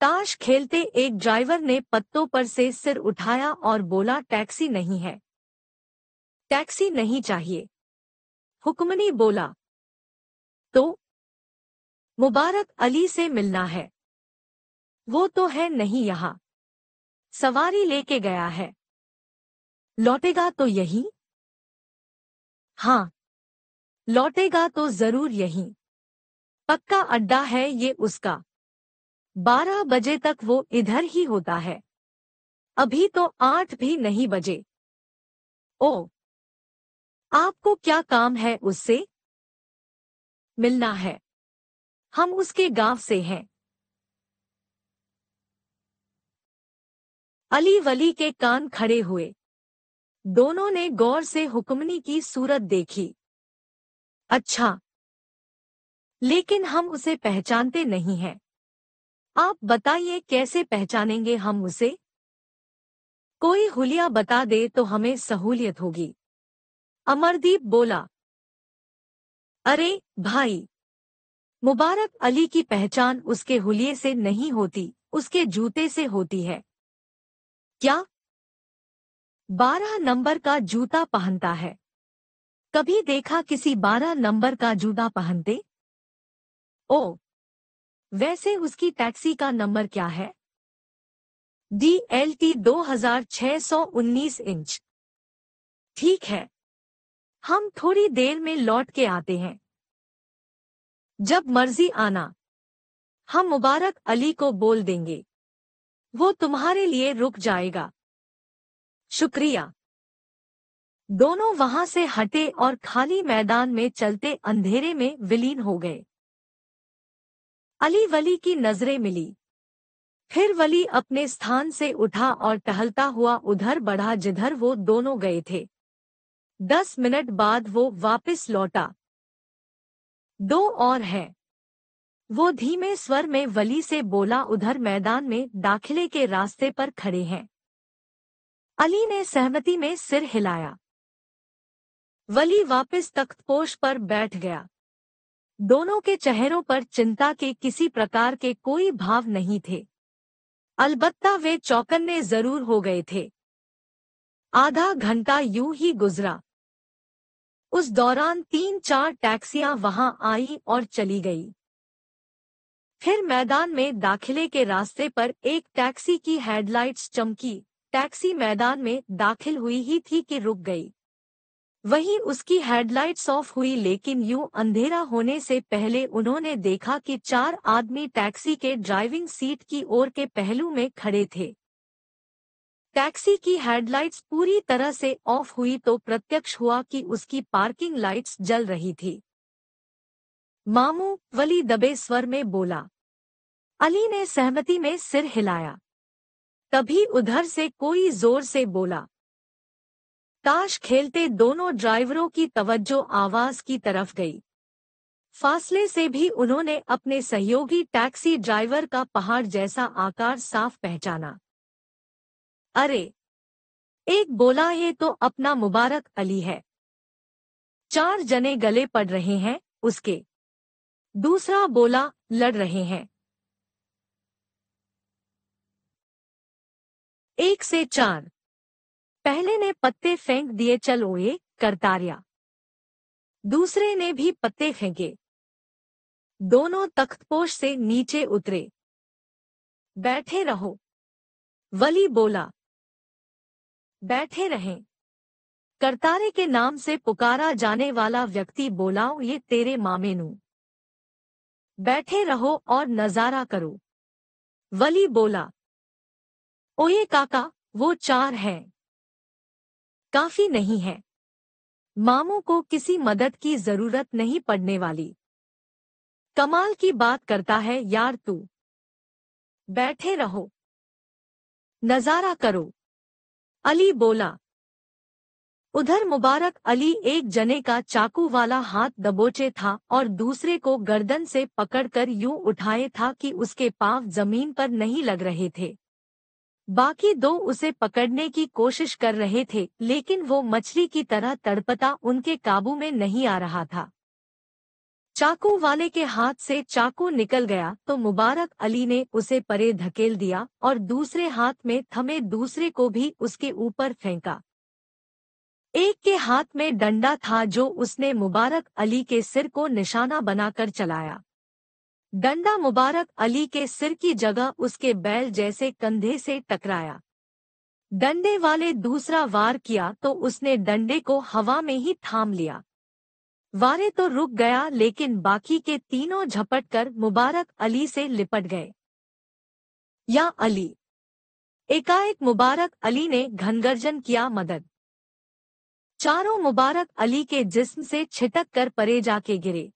ताश खेलते एक ड्राइवर ने पत्तों पर से सिर उठाया और बोला टैक्सी नहीं है टैक्सी नहीं चाहिए हुक्मनी बोला तो मुबारक अली से मिलना है वो तो है नहीं यहाँ सवारी लेके गया है लौटेगा तो यही हाँ लौटेगा तो जरूर यही पक्का अड्डा है ये उसका बारह बजे तक वो इधर ही होता है अभी तो आठ भी नहीं बजे ओ आपको क्या काम है उससे मिलना है हम उसके गांव से हैं अली वली के कान खड़े हुए दोनों ने गौर से हुक्मनी की सूरत देखी अच्छा लेकिन हम उसे पहचानते नहीं हैं आप बताइए कैसे पहचानेंगे हम उसे कोई हुलिया बता दे तो हमें सहूलियत होगी अमरदीप बोला अरे भाई मुबारक अली की पहचान उसके हुलिये से नहीं होती उसके जूते से होती है क्या बारह नंबर का जूता पहनता है कभी देखा किसी बारह नंबर का जूता पहनते ओ वैसे उसकी टैक्सी का नंबर क्या है डी एल टी दो हजार छह सौ उन्नीस इंच ठीक है हम थोड़ी देर में लौट के आते हैं जब मर्जी आना हम मुबारक अली को बोल देंगे वो तुम्हारे लिए रुक जाएगा शुक्रिया दोनों वहां से हटे और खाली मैदान में चलते अंधेरे में विलीन हो गए अली वली की नजरें मिली फिर वली अपने स्थान से उठा और टहलता हुआ उधर बढ़ा जिधर वो दोनों गए थे दस मिनट बाद वो वापस लौटा दो और हैं वो धीमे स्वर में वली से बोला उधर मैदान में दाखिले के रास्ते पर खड़े हैं अली ने सहमति में सिर हिलाया वली वापस तख्तपोश पर बैठ गया दोनों के चेहरों पर चिंता के किसी प्रकार के कोई भाव नहीं थे अलबत्ता वे चौकन्ने जरूर हो गए थे आधा घंटा यूं ही गुजरा उस दौरान तीन चार टैक्सियां वहां आई और चली गई फिर मैदान में दाखिले के रास्ते पर एक टैक्सी की हेडलाइट्स चमकी टैक्सी मैदान में दाखिल हुई ही थी कि रुक गई वहीं उसकी हेडलाइट्स ऑफ हुई लेकिन यूं अंधेरा होने से पहले उन्होंने देखा कि चार आदमी टैक्सी के ड्राइविंग सीट की ओर के पहलू में खड़े थे टैक्सी की हेडलाइट्स पूरी तरह से ऑफ हुई तो प्रत्यक्ष हुआ कि उसकी पार्किंग लाइट्स जल रही थी मामू वली दबे स्वर में बोला अली ने सहमति में सिर हिलाया तभी उधर से कोई जोर से बोला ताश खेलते दोनों ड्राइवरों की तवज्जो आवाज की तरफ गई फासले से भी उन्होंने अपने सहयोगी टैक्सी ड्राइवर का पहाड़ जैसा आकार साफ पहचाना अरे एक बोला ये तो अपना मुबारक अली है चार जने गले पड़ रहे हैं उसके दूसरा बोला लड़ रहे हैं एक से चार पहले ने पत्ते फेंक दिए चल ओए करतारिया दूसरे ने भी पत्ते फेंके दोनों तख्तपोश से नीचे उतरे बैठे रहो वली बोला बैठे रहें करतारे के नाम से पुकारा जाने वाला व्यक्ति बोलाओ ये तेरे मामेनू बैठे रहो और नजारा करो वली बोला ओए काका वो चार हैं काफी नहीं है मामू को किसी मदद की जरूरत नहीं पड़ने वाली कमाल की बात करता है यार तू बैठे रहो नजारा करो अली बोला उधर मुबारक अली एक जने का चाकू वाला हाथ दबोचे था और दूसरे को गर्दन से पकड़कर यूं उठाए था कि उसके पाव जमीन पर नहीं लग रहे थे बाकी दो उसे पकड़ने की कोशिश कर रहे थे लेकिन वो मछली की तरह तड़पता उनके काबू में नहीं आ रहा था चाकू वाले के हाथ से चाकू निकल गया तो मुबारक अली ने उसे परे धकेल दिया और दूसरे हाथ में थमे दूसरे को भी उसके ऊपर फेंका एक के हाथ में डंडा था जो उसने मुबारक अली के सिर को निशाना बनाकर चलाया डंडा मुबारक अली के सिर की जगह उसके बैल जैसे कंधे से टकराया डंडे वाले दूसरा वार किया तो उसने डंडे को हवा में ही थाम लिया वारे तो रुक गया लेकिन बाकी के तीनों झपट कर मुबारक अली से लिपट गए या अली एकाएक मुबारक अली ने घनगर्जन किया मदद चारों मुबारक अली के जिस्म से छिटक कर परे जाके गिरे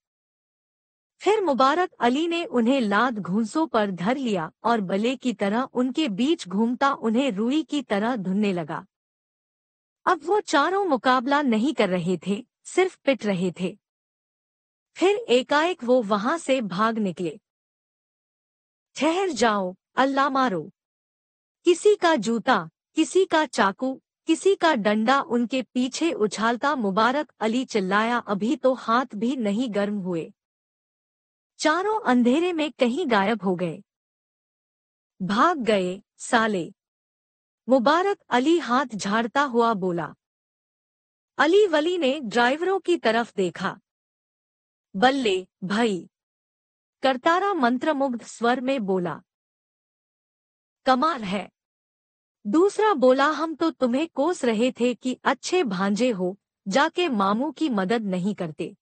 फिर मुबारक अली ने उन्हें लाद घूंसों पर धर लिया और बले की तरह उनके बीच घूमता उन्हें रूई की तरह धुनने लगा अब वो चारों मुकाबला नहीं कर रहे थे सिर्फ पिट रहे थे फिर एकाएक वो वहां से भाग निकले ठहर जाओ अल्लाह मारो किसी का जूता किसी का चाकू किसी का डंडा उनके पीछे उछालता मुबारक अली चिल्लाया अभी तो हाथ भी नहीं गर्म हुए चारों अंधेरे में कहीं गायब हो गए भाग गए साले मुबारक अली हाथ झाड़ता हुआ बोला अली वली ने ड्राइवरों की तरफ देखा बल्ले भाई करतारा मंत्रमुग्ध स्वर में बोला कमाल है दूसरा बोला हम तो तुम्हें कोस रहे थे कि अच्छे भांजे हो जाके मामू की मदद नहीं करते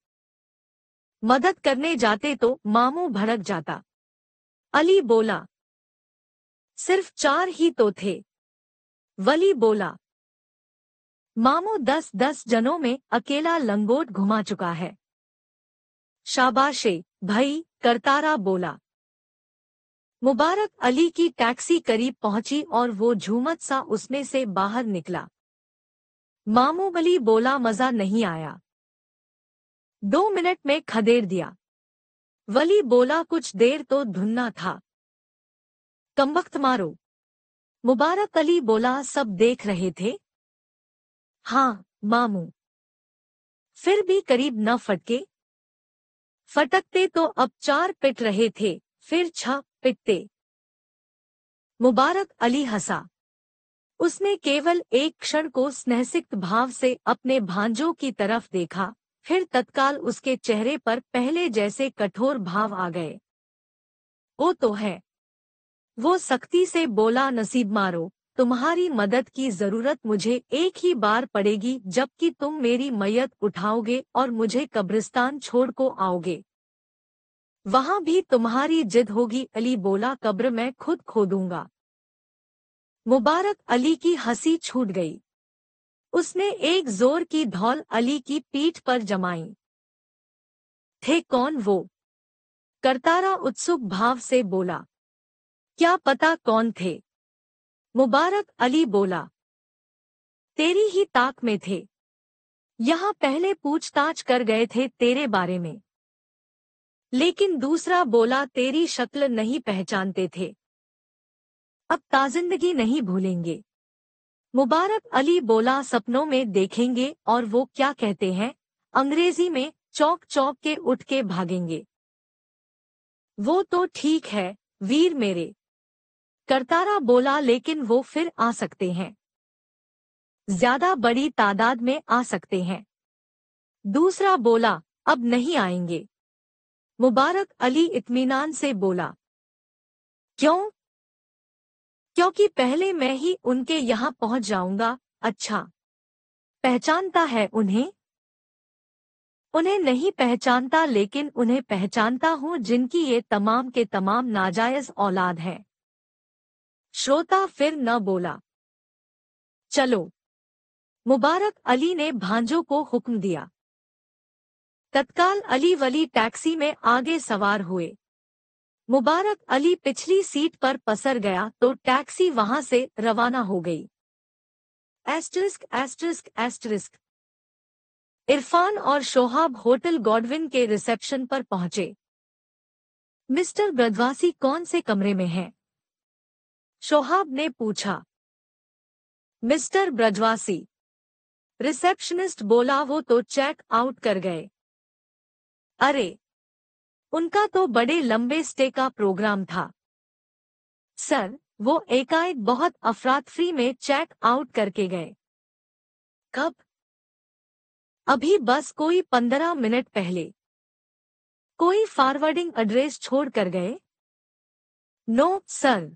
मदद करने जाते तो मामू भड़क जाता अली बोला सिर्फ चार ही तो थे वली बोला मामू दस दस जनों में अकेला लंगोट घुमा चुका है शाबाशे भई करतारा बोला मुबारक अली की टैक्सी करीब पहुंची और वो झूमत सा उसमें से बाहर निकला मामू अली बोला मजा नहीं आया दो मिनट में खदेड़ दिया वली बोला कुछ देर तो धुनना था वक्त मारो मुबारक अली बोला सब देख रहे थे हाँ मामू फिर भी करीब न फटके फटकते तो अब चार पिट रहे थे फिर छा पिटते मुबारक अली हंसा उसने केवल एक क्षण को स्नेहसिक्त भाव से अपने भांजों की तरफ देखा फिर तत्काल उसके चेहरे पर पहले जैसे कठोर भाव आ गए वो तो है वो सख्ती से बोला नसीब मारो तुम्हारी मदद की जरूरत मुझे एक ही बार पड़ेगी जबकि तुम मेरी मैयत उठाओगे और मुझे कब्रिस्तान छोड़ को आओगे वहां भी तुम्हारी जिद होगी अली बोला कब्र मैं खुद खोदूंगा मुबारक अली की हंसी छूट गई उसने एक जोर की धौल अली की पीठ पर जमाई थे कौन वो करतारा उत्सुक भाव से बोला क्या पता कौन थे मुबारक अली बोला तेरी ही ताक में थे यहाँ पहले पूछताछ कर गए थे तेरे बारे में लेकिन दूसरा बोला तेरी शक्ल नहीं पहचानते थे अब ताजिंदगी नहीं भूलेंगे मुबारक अली बोला सपनों में देखेंगे और वो क्या कहते हैं अंग्रेजी में चौक चौक के उठ के भागेंगे वो तो ठीक है वीर मेरे करतारा बोला लेकिन वो फिर आ सकते हैं ज्यादा बड़ी तादाद में आ सकते हैं दूसरा बोला अब नहीं आएंगे मुबारक अली इतमान से बोला क्यों क्योंकि पहले मैं ही उनके यहाँ पहुंच जाऊंगा अच्छा पहचानता है उन्हें उन्हें नहीं पहचानता लेकिन उन्हें पहचानता हूं जिनकी ये तमाम के तमाम नाजायज औलाद है श्रोता फिर न बोला चलो मुबारक अली ने भांजों को हुक्म दिया तत्काल अली वली टैक्सी में आगे सवार हुए मुबारक अली पिछली सीट पर पसर गया तो टैक्सी वहां से रवाना हो गई एस्ट्रिस्क एस्ट्रिस्क एस्ट्रिस्क इरफान और शोहाब होटल गॉडविन के रिसेप्शन पर पहुंचे मिस्टर ब्रदवासी कौन से कमरे में हैं? शोहाब ने पूछा मिस्टर ब्रजवासी रिसेप्शनिस्ट बोला वो तो चेक आउट कर गए अरे उनका तो बड़े लंबे स्टे का प्रोग्राम था सर वो एकाएक बहुत अफरातफरी में चेक आउट करके गए कब अभी बस कोई पंद्रह मिनट पहले कोई फॉरवर्डिंग एड्रेस छोड़ कर गए नो सर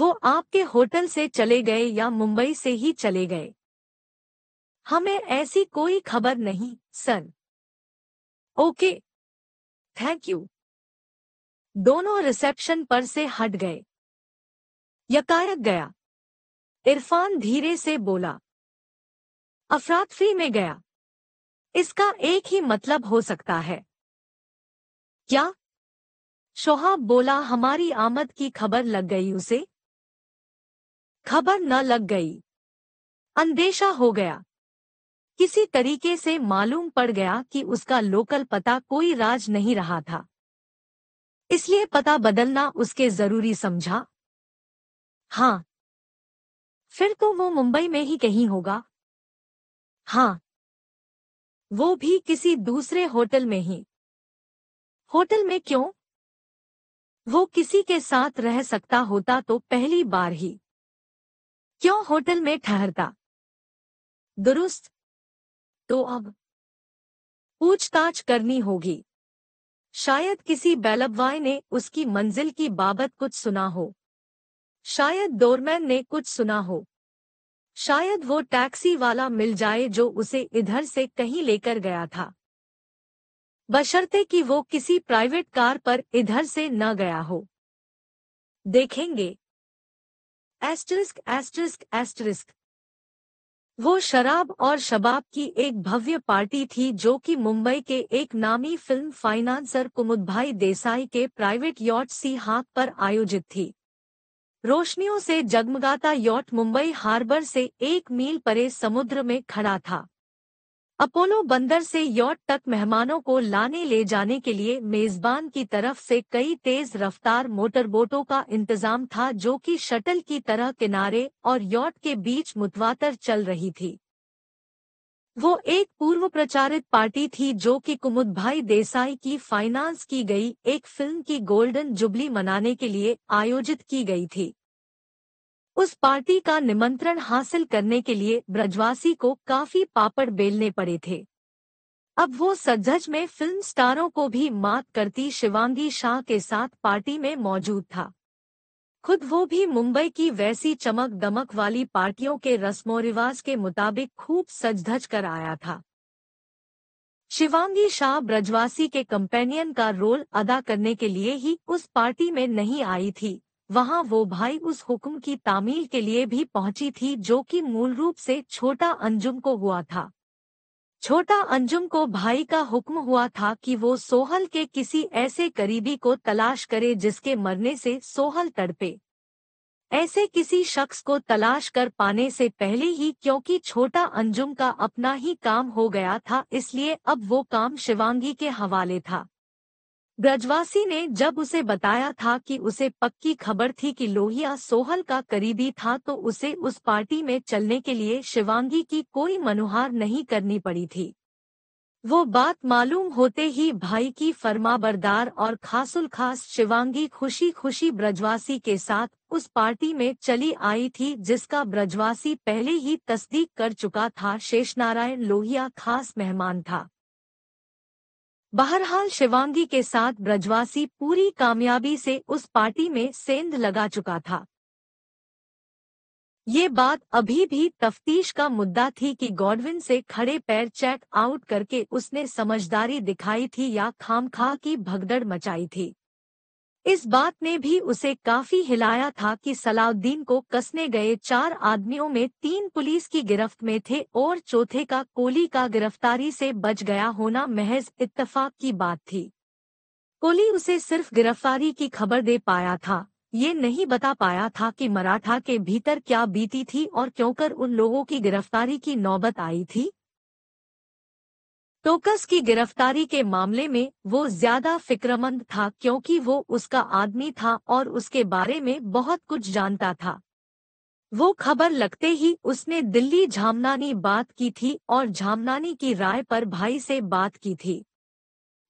वो आपके होटल से चले गए या मुंबई से ही चले गए हमें ऐसी कोई खबर नहीं सर ओके थैंक यू दोनों रिसेप्शन पर से हट गए यकायक गया इरफान धीरे से बोला अफरातफरी में गया इसका एक ही मतलब हो सकता है क्या शोहाब बोला हमारी आमद की खबर लग गई उसे खबर न लग गई अंदेशा हो गया किसी तरीके से मालूम पड़ गया कि उसका लोकल पता कोई राज नहीं रहा था इसलिए पता बदलना उसके जरूरी समझा हाँ फिर तो वो मुंबई में ही कहीं होगा हाँ वो भी किसी दूसरे होटल में ही होटल में क्यों वो किसी के साथ रह सकता होता तो पहली बार ही क्यों होटल में ठहरता दुरुस्त तो अब पूछताछ करनी होगी शायद किसी बैलबवाय ने उसकी मंजिल की बाबत कुछ सुना हो शायद डोरमैन ने कुछ सुना हो शायद वो टैक्सी वाला मिल जाए जो उसे इधर से कहीं लेकर गया था बशर्ते कि वो किसी प्राइवेट कार पर इधर से न गया हो देखेंगे एस्टरिस्क एस्टरिस्क एस्टरिस्क वो शराब और शबाब की एक भव्य पार्टी थी जो कि मुंबई के एक नामी फिल्म फाइनेंसर भाई देसाई के प्राइवेट यॉट सी हाथ पर आयोजित थी रोशनियों से जगमगाता यॉट मुंबई हार्बर से एक मील परे समुद्र में खड़ा था अपोलो बंदर से यॉट तक मेहमानों को लाने ले जाने के लिए मेजबान की तरफ से कई तेज रफ्तार मोटरबोटों का इंतजाम था जो कि शटल की तरह किनारे और यॉट के बीच मुतवातर चल रही थी वो एक पूर्व प्रचारित पार्टी थी जो कि कुमुद भाई देसाई की फाइनेंस की गई एक फिल्म की गोल्डन जुबली मनाने के लिए आयोजित की गई थी उस पार्टी का निमंत्रण हासिल करने के लिए ब्रजवासी को काफी पापड़ बेलने पड़े थे अब वो सज्जज में फिल्म स्टारों को भी मात करती शिवांगी शाह के साथ पार्टी में मौजूद था खुद वो भी मुंबई की वैसी चमक दमक वाली पार्टियों के रिवाज के मुताबिक खूब सज धज कर आया था शिवांगी शाह ब्रजवासी के कंपेनियन का रोल अदा करने के लिए ही उस पार्टी में नहीं आई थी वहां वो भाई उस हुक्म की तामील के लिए भी पहुंची थी जो कि मूल रूप से छोटा अंजुम को हुआ था छोटा अंजुम को भाई का हुक्म हुआ था कि वो सोहल के किसी ऐसे करीबी को तलाश करे जिसके मरने से सोहल तड़पे ऐसे किसी शख्स को तलाश कर पाने से पहले ही क्योंकि छोटा अंजुम का अपना ही काम हो गया था इसलिए अब वो काम शिवांगी के हवाले था ब्रजवासी ने जब उसे बताया था कि उसे पक्की खबर थी कि लोहिया सोहल का करीबी था तो उसे उस पार्टी में चलने के लिए शिवांगी की कोई मनुहार नहीं करनी पड़ी थी वो बात मालूम होते ही भाई की फरमाबरदार और खासुल खास शिवांगी खुशी खुशी ब्रजवासी के साथ उस पार्टी में चली आई थी जिसका ब्रजवासी पहले ही तस्दीक कर चुका था शेषनारायण लोहिया खास मेहमान था बहरहाल शिवांगी के साथ ब्रजवासी पूरी कामयाबी से उस पार्टी में सेंध लगा चुका था ये बात अभी भी तफ्तीश का मुद्दा थी कि गॉडविन से खड़े पैर चेक आउट करके उसने समझदारी दिखाई थी या खामखा की भगदड़ मचाई थी इस बात ने भी उसे काफी हिलाया था कि सलाउद्दीन को कसने गए चार आदमियों में तीन पुलिस की गिरफ्त में थे और चौथे का कोली का गिरफ्तारी से बच गया होना महज इतफाक की बात थी कोली उसे सिर्फ गिरफ्तारी की खबर दे पाया था ये नहीं बता पाया था कि मराठा के भीतर क्या बीती थी और क्योंकर उन लोगों की गिरफ्तारी की नौबत आई थी टोकस की गिरफ्तारी के मामले में वो ज्यादा फिक्रमंद था क्योंकि वो उसका आदमी था और उसके बारे में बहुत कुछ जानता था वो खबर लगते ही उसने दिल्ली झामनानी बात की थी और झामनानी की राय पर भाई से बात की थी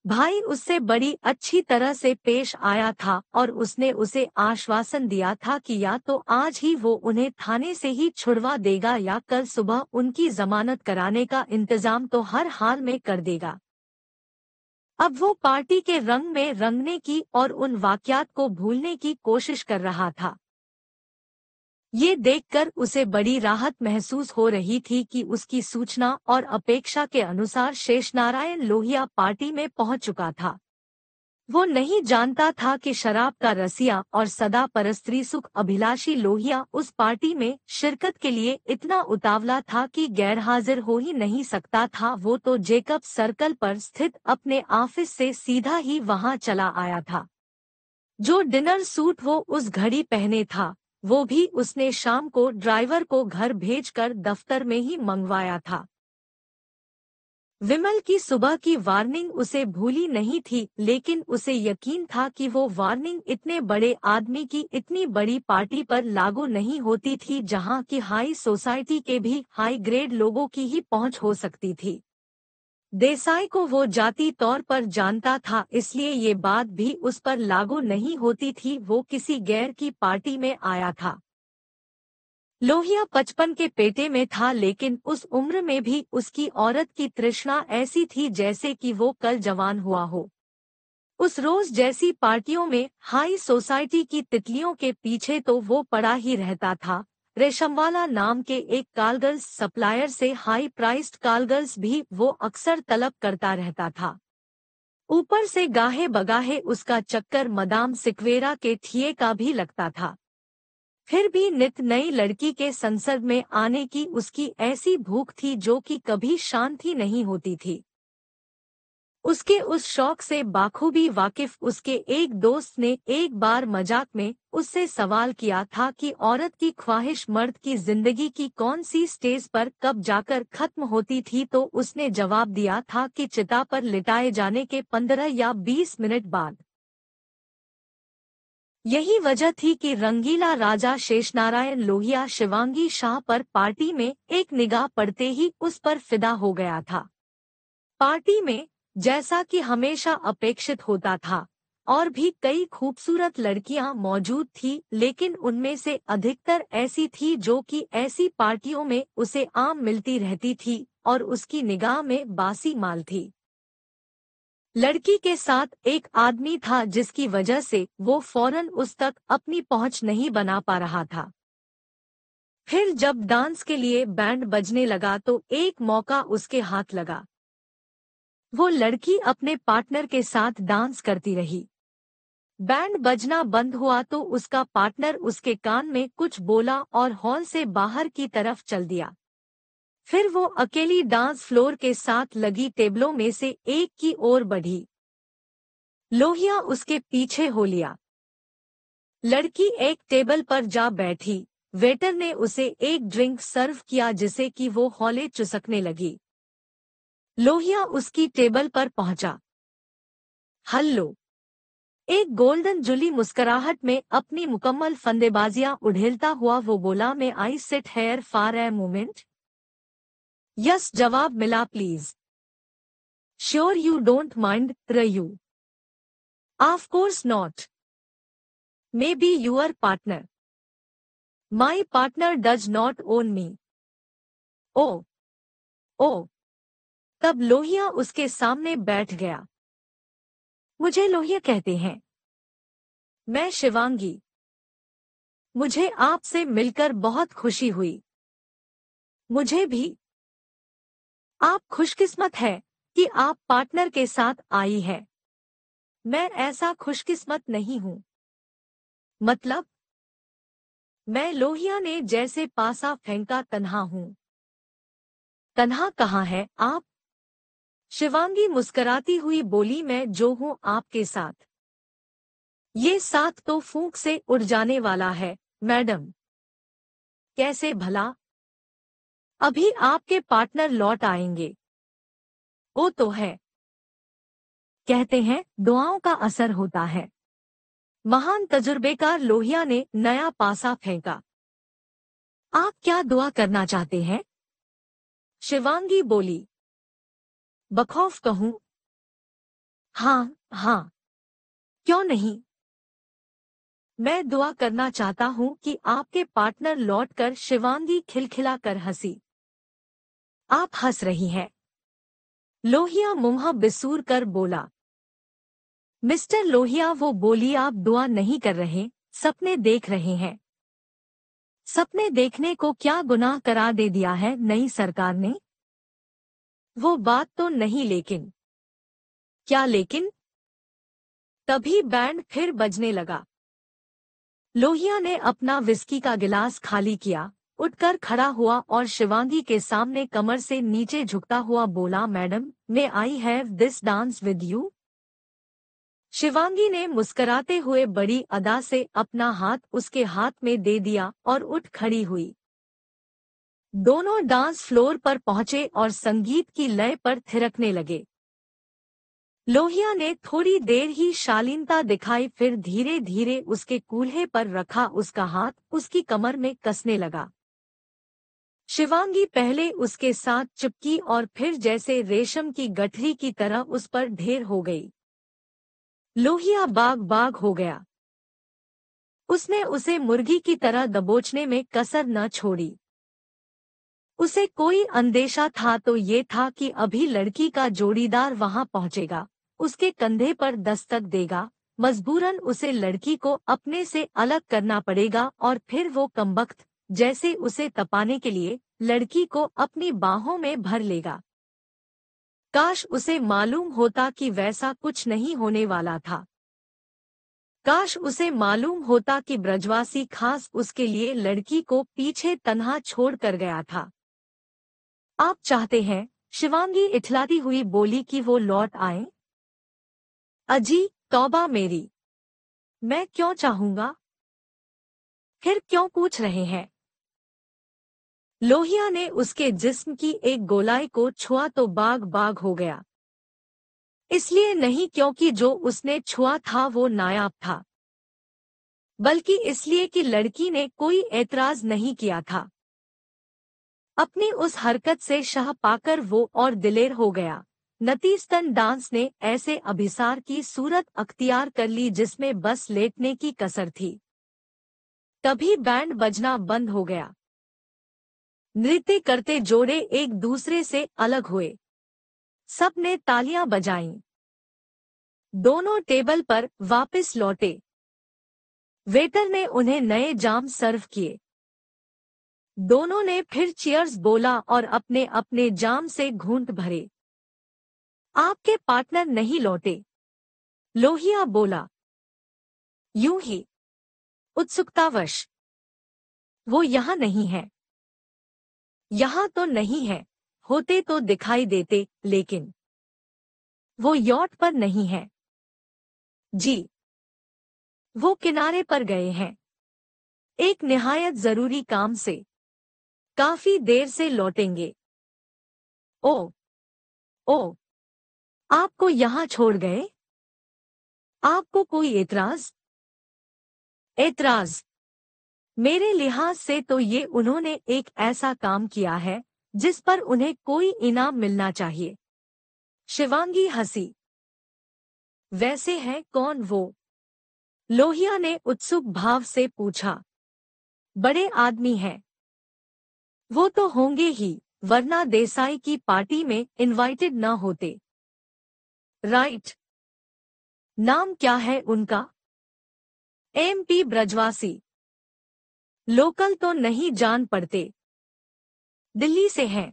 भाई उससे बड़ी अच्छी तरह से पेश आया था और उसने उसे आश्वासन दिया था कि या तो आज ही वो उन्हें थाने से ही छुड़वा देगा या कल सुबह उनकी जमानत कराने का इंतजाम तो हर हाल में कर देगा अब वो पार्टी के रंग में रंगने की और उन वाक्यात को भूलने की कोशिश कर रहा था ये देखकर उसे बड़ी राहत महसूस हो रही थी कि उसकी सूचना और अपेक्षा के अनुसार शेष नारायण लोहिया पार्टी में पहुंच चुका था वो नहीं जानता था कि शराब का रसिया और सदा परस्त्री सुख अभिलाषी लोहिया उस पार्टी में शिरकत के लिए इतना उतावला था कि गैरहाजिर हो ही नहीं सकता था वो तो जेकब सर्कल पर स्थित अपने ऑफिस से सीधा ही वहां चला आया था जो डिनर सूट वो उस घड़ी पहने था वो भी उसने शाम को ड्राइवर को घर भेजकर दफ्तर में ही मंगवाया था विमल की सुबह की वार्निंग उसे भूली नहीं थी लेकिन उसे यकीन था कि वो वार्निंग इतने बड़े आदमी की इतनी बड़ी पार्टी पर लागू नहीं होती थी जहां की हाई सोसाइटी के भी हाई ग्रेड लोगों की ही पहुंच हो सकती थी देसाई को वो जाति तौर पर जानता था इसलिए ये बात भी उस पर लागू नहीं होती थी वो किसी गैर की पार्टी में आया था लोहिया बचपन के पेटे में था लेकिन उस उम्र में भी उसकी औरत की तृष्णा ऐसी थी जैसे कि वो कल जवान हुआ हो उस रोज जैसी पार्टियों में हाई सोसाइटी की तितलियों के पीछे तो वो पड़ा ही रहता था रेशमवाला नाम के एक कालगर्ल्स सप्लायर से हाई प्राइस्ड कालगर्ल्स भी वो अक्सर तलब करता रहता था ऊपर से गाहे बगाहे उसका चक्कर मदाम सिक्वेरा के थिए का भी लगता था फिर भी नित नई लड़की के संसद में आने की उसकी ऐसी भूख थी जो कि कभी शांति नहीं होती थी उसके उस शौक से बाखूबी वाकिफ उसके एक दोस्त ने एक बार मजाक में उससे सवाल किया था कि औरत की ख्वाहिश मर्द की जिंदगी की कौन सी स्टेज पर कब जाकर खत्म होती थी तो उसने जवाब दिया था कि चिता पर लिटाए जाने के पंद्रह या बीस मिनट बाद यही वजह थी कि रंगीला राजा शेषनारायण लोहिया शिवांगी शाह पर पार्टी में एक निगाह पड़ते ही उस पर फिदा हो गया था पार्टी में जैसा कि हमेशा अपेक्षित होता था और भी कई खूबसूरत लड़कियां मौजूद थी लेकिन उनमें से अधिकतर ऐसी थी जो कि ऐसी पार्टियों में उसे आम मिलती रहती थी और उसकी निगाह में बासी माल थी लड़की के साथ एक आदमी था जिसकी वजह से वो फौरन उस तक अपनी पहुंच नहीं बना पा रहा था फिर जब डांस के लिए बैंड बजने लगा तो एक मौका उसके हाथ लगा वो लड़की अपने पार्टनर के साथ डांस करती रही बैंड बजना बंद हुआ तो उसका पार्टनर उसके कान में कुछ बोला और हॉल से बाहर की तरफ चल दिया फिर वो अकेली डांस फ्लोर के साथ लगी टेबलों में से एक की ओर बढ़ी लोहिया उसके पीछे हो लिया लड़की एक टेबल पर जा बैठी वेटर ने उसे एक ड्रिंक सर्व किया जिसे कि वो हॉले चुसकने लगी लोहिया उसकी टेबल पर पहुंचा हल्लो एक गोल्डन जुली मुस्कुराहट में अपनी मुकम्मल फंदेबाजियां उढ़ेलता हुआ वो बोला मैं I sit here for a moment yes जवाब मिला please sure you don't mind रयू of course not maybe your partner my partner does not own me oh oh तब लोहिया उसके सामने बैठ गया मुझे लोहिया कहते हैं मैं शिवांगी मुझे आपसे मिलकर बहुत खुशी हुई मुझे भी आप खुशकिस्मत है कि आप पार्टनर के साथ आई है मैं ऐसा खुशकिस्मत नहीं हूं मतलब मैं लोहिया ने जैसे पासा फेंका तन्हा हूं तन्हा कहा है आप शिवांगी मुस्कुराती हुई बोली मैं जो हूं आपके साथ ये साथ तो फूंक से उड़ जाने वाला है मैडम कैसे भला अभी आपके पार्टनर लौट आएंगे वो तो है कहते हैं दुआओं का असर होता है महान तजुर्बेकार लोहिया ने नया पासा फेंका आप क्या दुआ करना चाहते हैं शिवांगी बोली बखौफ कहूं हां हां क्यों नहीं मैं दुआ करना चाहता हूं कि आपके पार्टनर लौटकर शिवांगी खिलखिला कर हंसी आप हंस रही हैं लोहिया मुंहा बिसूर कर बोला मिस्टर लोहिया वो बोली आप दुआ नहीं कर रहे सपने देख रहे हैं सपने देखने को क्या गुनाह करा दे दिया है नई सरकार ने वो बात तो नहीं लेकिन क्या लेकिन तभी बैंड फिर बजने लगा लोहिया ने अपना विस्की का गिलास खाली किया उठकर खड़ा हुआ और शिवांगी के सामने कमर से नीचे झुकता हुआ बोला madam may I have this dance with you Shivangi ने मुस्कराते हुए बड़ी अदा से अपना हाथ उसके हाथ में दे दिया और उठ खड़ी हुई दोनों डांस फ्लोर पर पहुंचे और संगीत की लय पर थिरकने लगे लोहिया ने थोड़ी देर ही शालीनता दिखाई फिर धीरे धीरे उसके कूल्हे पर रखा उसका हाथ उसकी कमर में कसने लगा शिवांगी पहले उसके साथ चिपकी और फिर जैसे रेशम की गठरी की तरह उस पर ढेर हो गई लोहिया बाग बाग हो गया उसने उसे मुर्गी की तरह दबोचने में कसर न छोड़ी उसे कोई अंदेशा था तो ये था कि अभी लड़की का जोड़ीदार वहां पहुंचेगा उसके कंधे पर दस्तक देगा मजबूरन उसे लड़की को अपने से अलग करना पड़ेगा और फिर वो कमबख्त जैसे उसे तपाने के लिए लड़की को अपनी बाहों में भर लेगा काश उसे मालूम होता कि वैसा कुछ नहीं होने वाला था काश उसे मालूम होता कि ब्रजवासी खास उसके लिए लड़की को पीछे तनहा छोड़ कर गया था आप चाहते हैं शिवांगी इठलाती हुई बोली कि वो लौट आए अजी तौबा मेरी मैं क्यों चाहूंगा फिर क्यों पूछ रहे हैं लोहिया ने उसके जिस्म की एक गोलाई को छुआ तो बाग बाग हो गया इसलिए नहीं क्योंकि जो उसने छुआ था वो नायाब था बल्कि इसलिए कि लड़की ने कोई ऐतराज नहीं किया था अपनी उस हरकत से शह पाकर वो और दिलेर हो गया नतीस्तन डांस ने ऐसे अभिसार की सूरत अख्तियार कर ली जिसमें बस लेटने की कसर थी तभी बैंड बजना बंद हो गया नृत्य करते जोड़े एक दूसरे से अलग हुए सब ने तालियां बजाई दोनों टेबल पर वापस लौटे वेटर ने उन्हें नए जाम सर्व किए दोनों ने फिर चीयर्स बोला और अपने अपने जाम से घूंट भरे आपके पार्टनर नहीं लौटे लोहिया बोला यूं ही उत्सुकतावश वो यहां नहीं है यहां तो नहीं है होते तो दिखाई देते लेकिन वो यॉट पर नहीं है जी वो किनारे पर गए हैं एक निहायत जरूरी काम से काफी देर से लौटेंगे ओ ओ आपको यहां छोड़ गए आपको कोई एतराज एतराज मेरे लिहाज से तो ये उन्होंने एक ऐसा काम किया है जिस पर उन्हें कोई इनाम मिलना चाहिए शिवांगी हंसी वैसे है कौन वो लोहिया ने उत्सुक भाव से पूछा बड़े आदमी हैं वो तो होंगे ही वरना देसाई की पार्टी में इनवाइटेड ना होते राइट नाम क्या है उनका एमपी ब्रजवासी लोकल तो नहीं जान पड़ते दिल्ली से हैं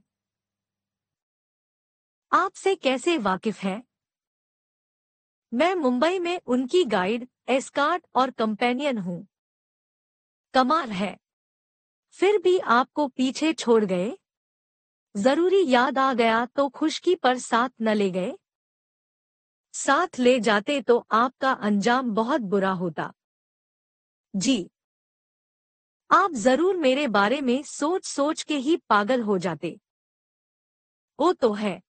आपसे कैसे वाकिफ हैं मैं मुंबई में उनकी गाइड एस्कार्ट और कंपेनियन हूं कमाल है फिर भी आपको पीछे छोड़ गए जरूरी याद आ गया तो खुशकी पर साथ न ले गए साथ ले जाते तो आपका अंजाम बहुत बुरा होता जी आप जरूर मेरे बारे में सोच सोच के ही पागल हो जाते वो तो है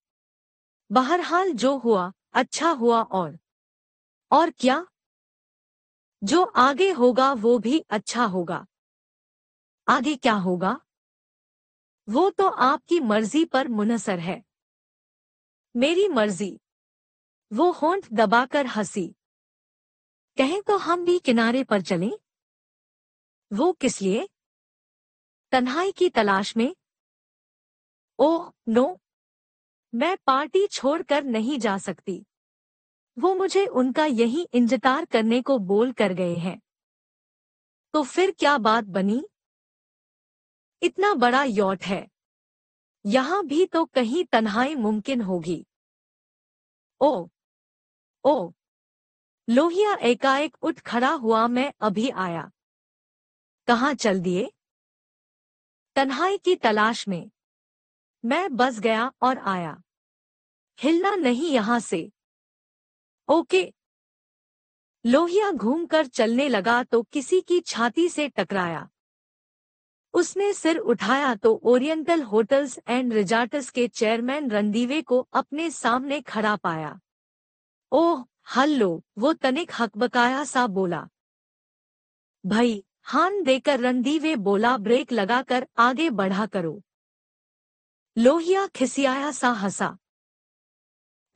बहरहाल जो हुआ अच्छा हुआ और और क्या जो आगे होगा वो भी अच्छा होगा आगे क्या होगा वो तो आपकी मर्जी पर मुनसर है मेरी मर्जी वो होंठ दबाकर हंसी कहें तो हम भी किनारे पर चलें वो किस लिए तन्हाई की तलाश में ओह नो मैं पार्टी छोड़कर नहीं जा सकती वो मुझे उनका यही इंजतार करने को बोल कर गए हैं तो फिर क्या बात बनी इतना बड़ा यॉट है यहां भी तो कहीं तन्हाई मुमकिन होगी ओ ओ लोहिया एकाएक उठ खड़ा हुआ मैं अभी आया कहां चल दिए तन्हाई की तलाश में मैं बस गया और आया हिलना नहीं यहां से ओके लोहिया घूमकर चलने लगा तो किसी की छाती से टकराया उसने सिर उठाया तो ओरिएंटल होटल्स एंड रिजार्टस के चेयरमैन रणदीवे को अपने सामने खड़ा पाया ओह हल्लो वो तनिक हकबकाया सा बोला भाई हान देकर रणदीवे बोला ब्रेक लगाकर आगे बढ़ा करो लोहिया खिसियाया सा हंसा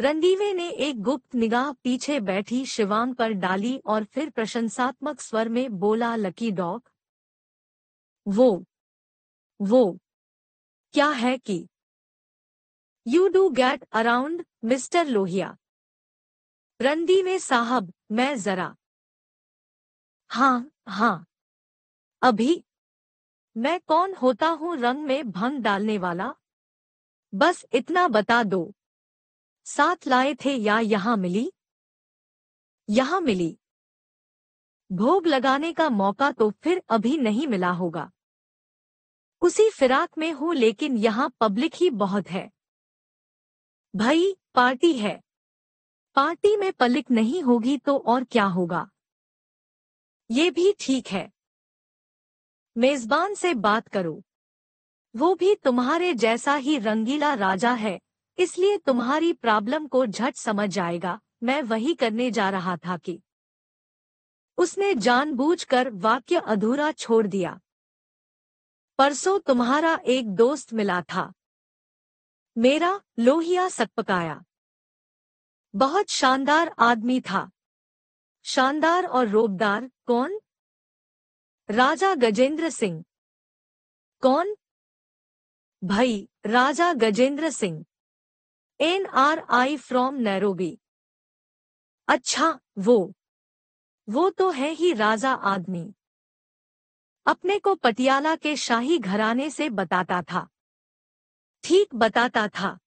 रणदीवे ने एक गुप्त निगाह पीछे बैठी शिवांग पर डाली और फिर प्रशंसात्मक स्वर में बोला लकी डॉग वो वो क्या है कि you do get around mister Lohia रंदी में साहब मैं जरा हाँ हाँ अभी मैं कौन होता हूं रंग में भंग डालने वाला बस इतना बता दो साथ लाए थे या यहां मिली यहां मिली भोग लगाने का मौका तो फिर अभी नहीं मिला होगा उसी फिराक में हूँ लेकिन यहाँ पब्लिक ही बहुत है भाई पार्टी है पार्टी में पलिक नहीं होगी तो और क्या होगा ये भी ठीक है मेजबान से बात करो वो भी तुम्हारे जैसा ही रंगीला राजा है इसलिए तुम्हारी प्रॉब्लम को झट समझ जाएगा मैं वही करने जा रहा था कि उसने जानबूझकर वाक्य अधूरा छोड़ दिया परसों तुम्हारा एक दोस्त मिला था मेरा लोहिया सकपकाया बहुत शानदार आदमी था शानदार और रोबदार कौन राजा गजेंद्र सिंह कौन भाई Raja Gajendra Singh N R I from Nairobi अच्छा वो वो तो है ही राजा आदमी अपने को पटियाला के शाही घराने से बताता था ठीक बताता था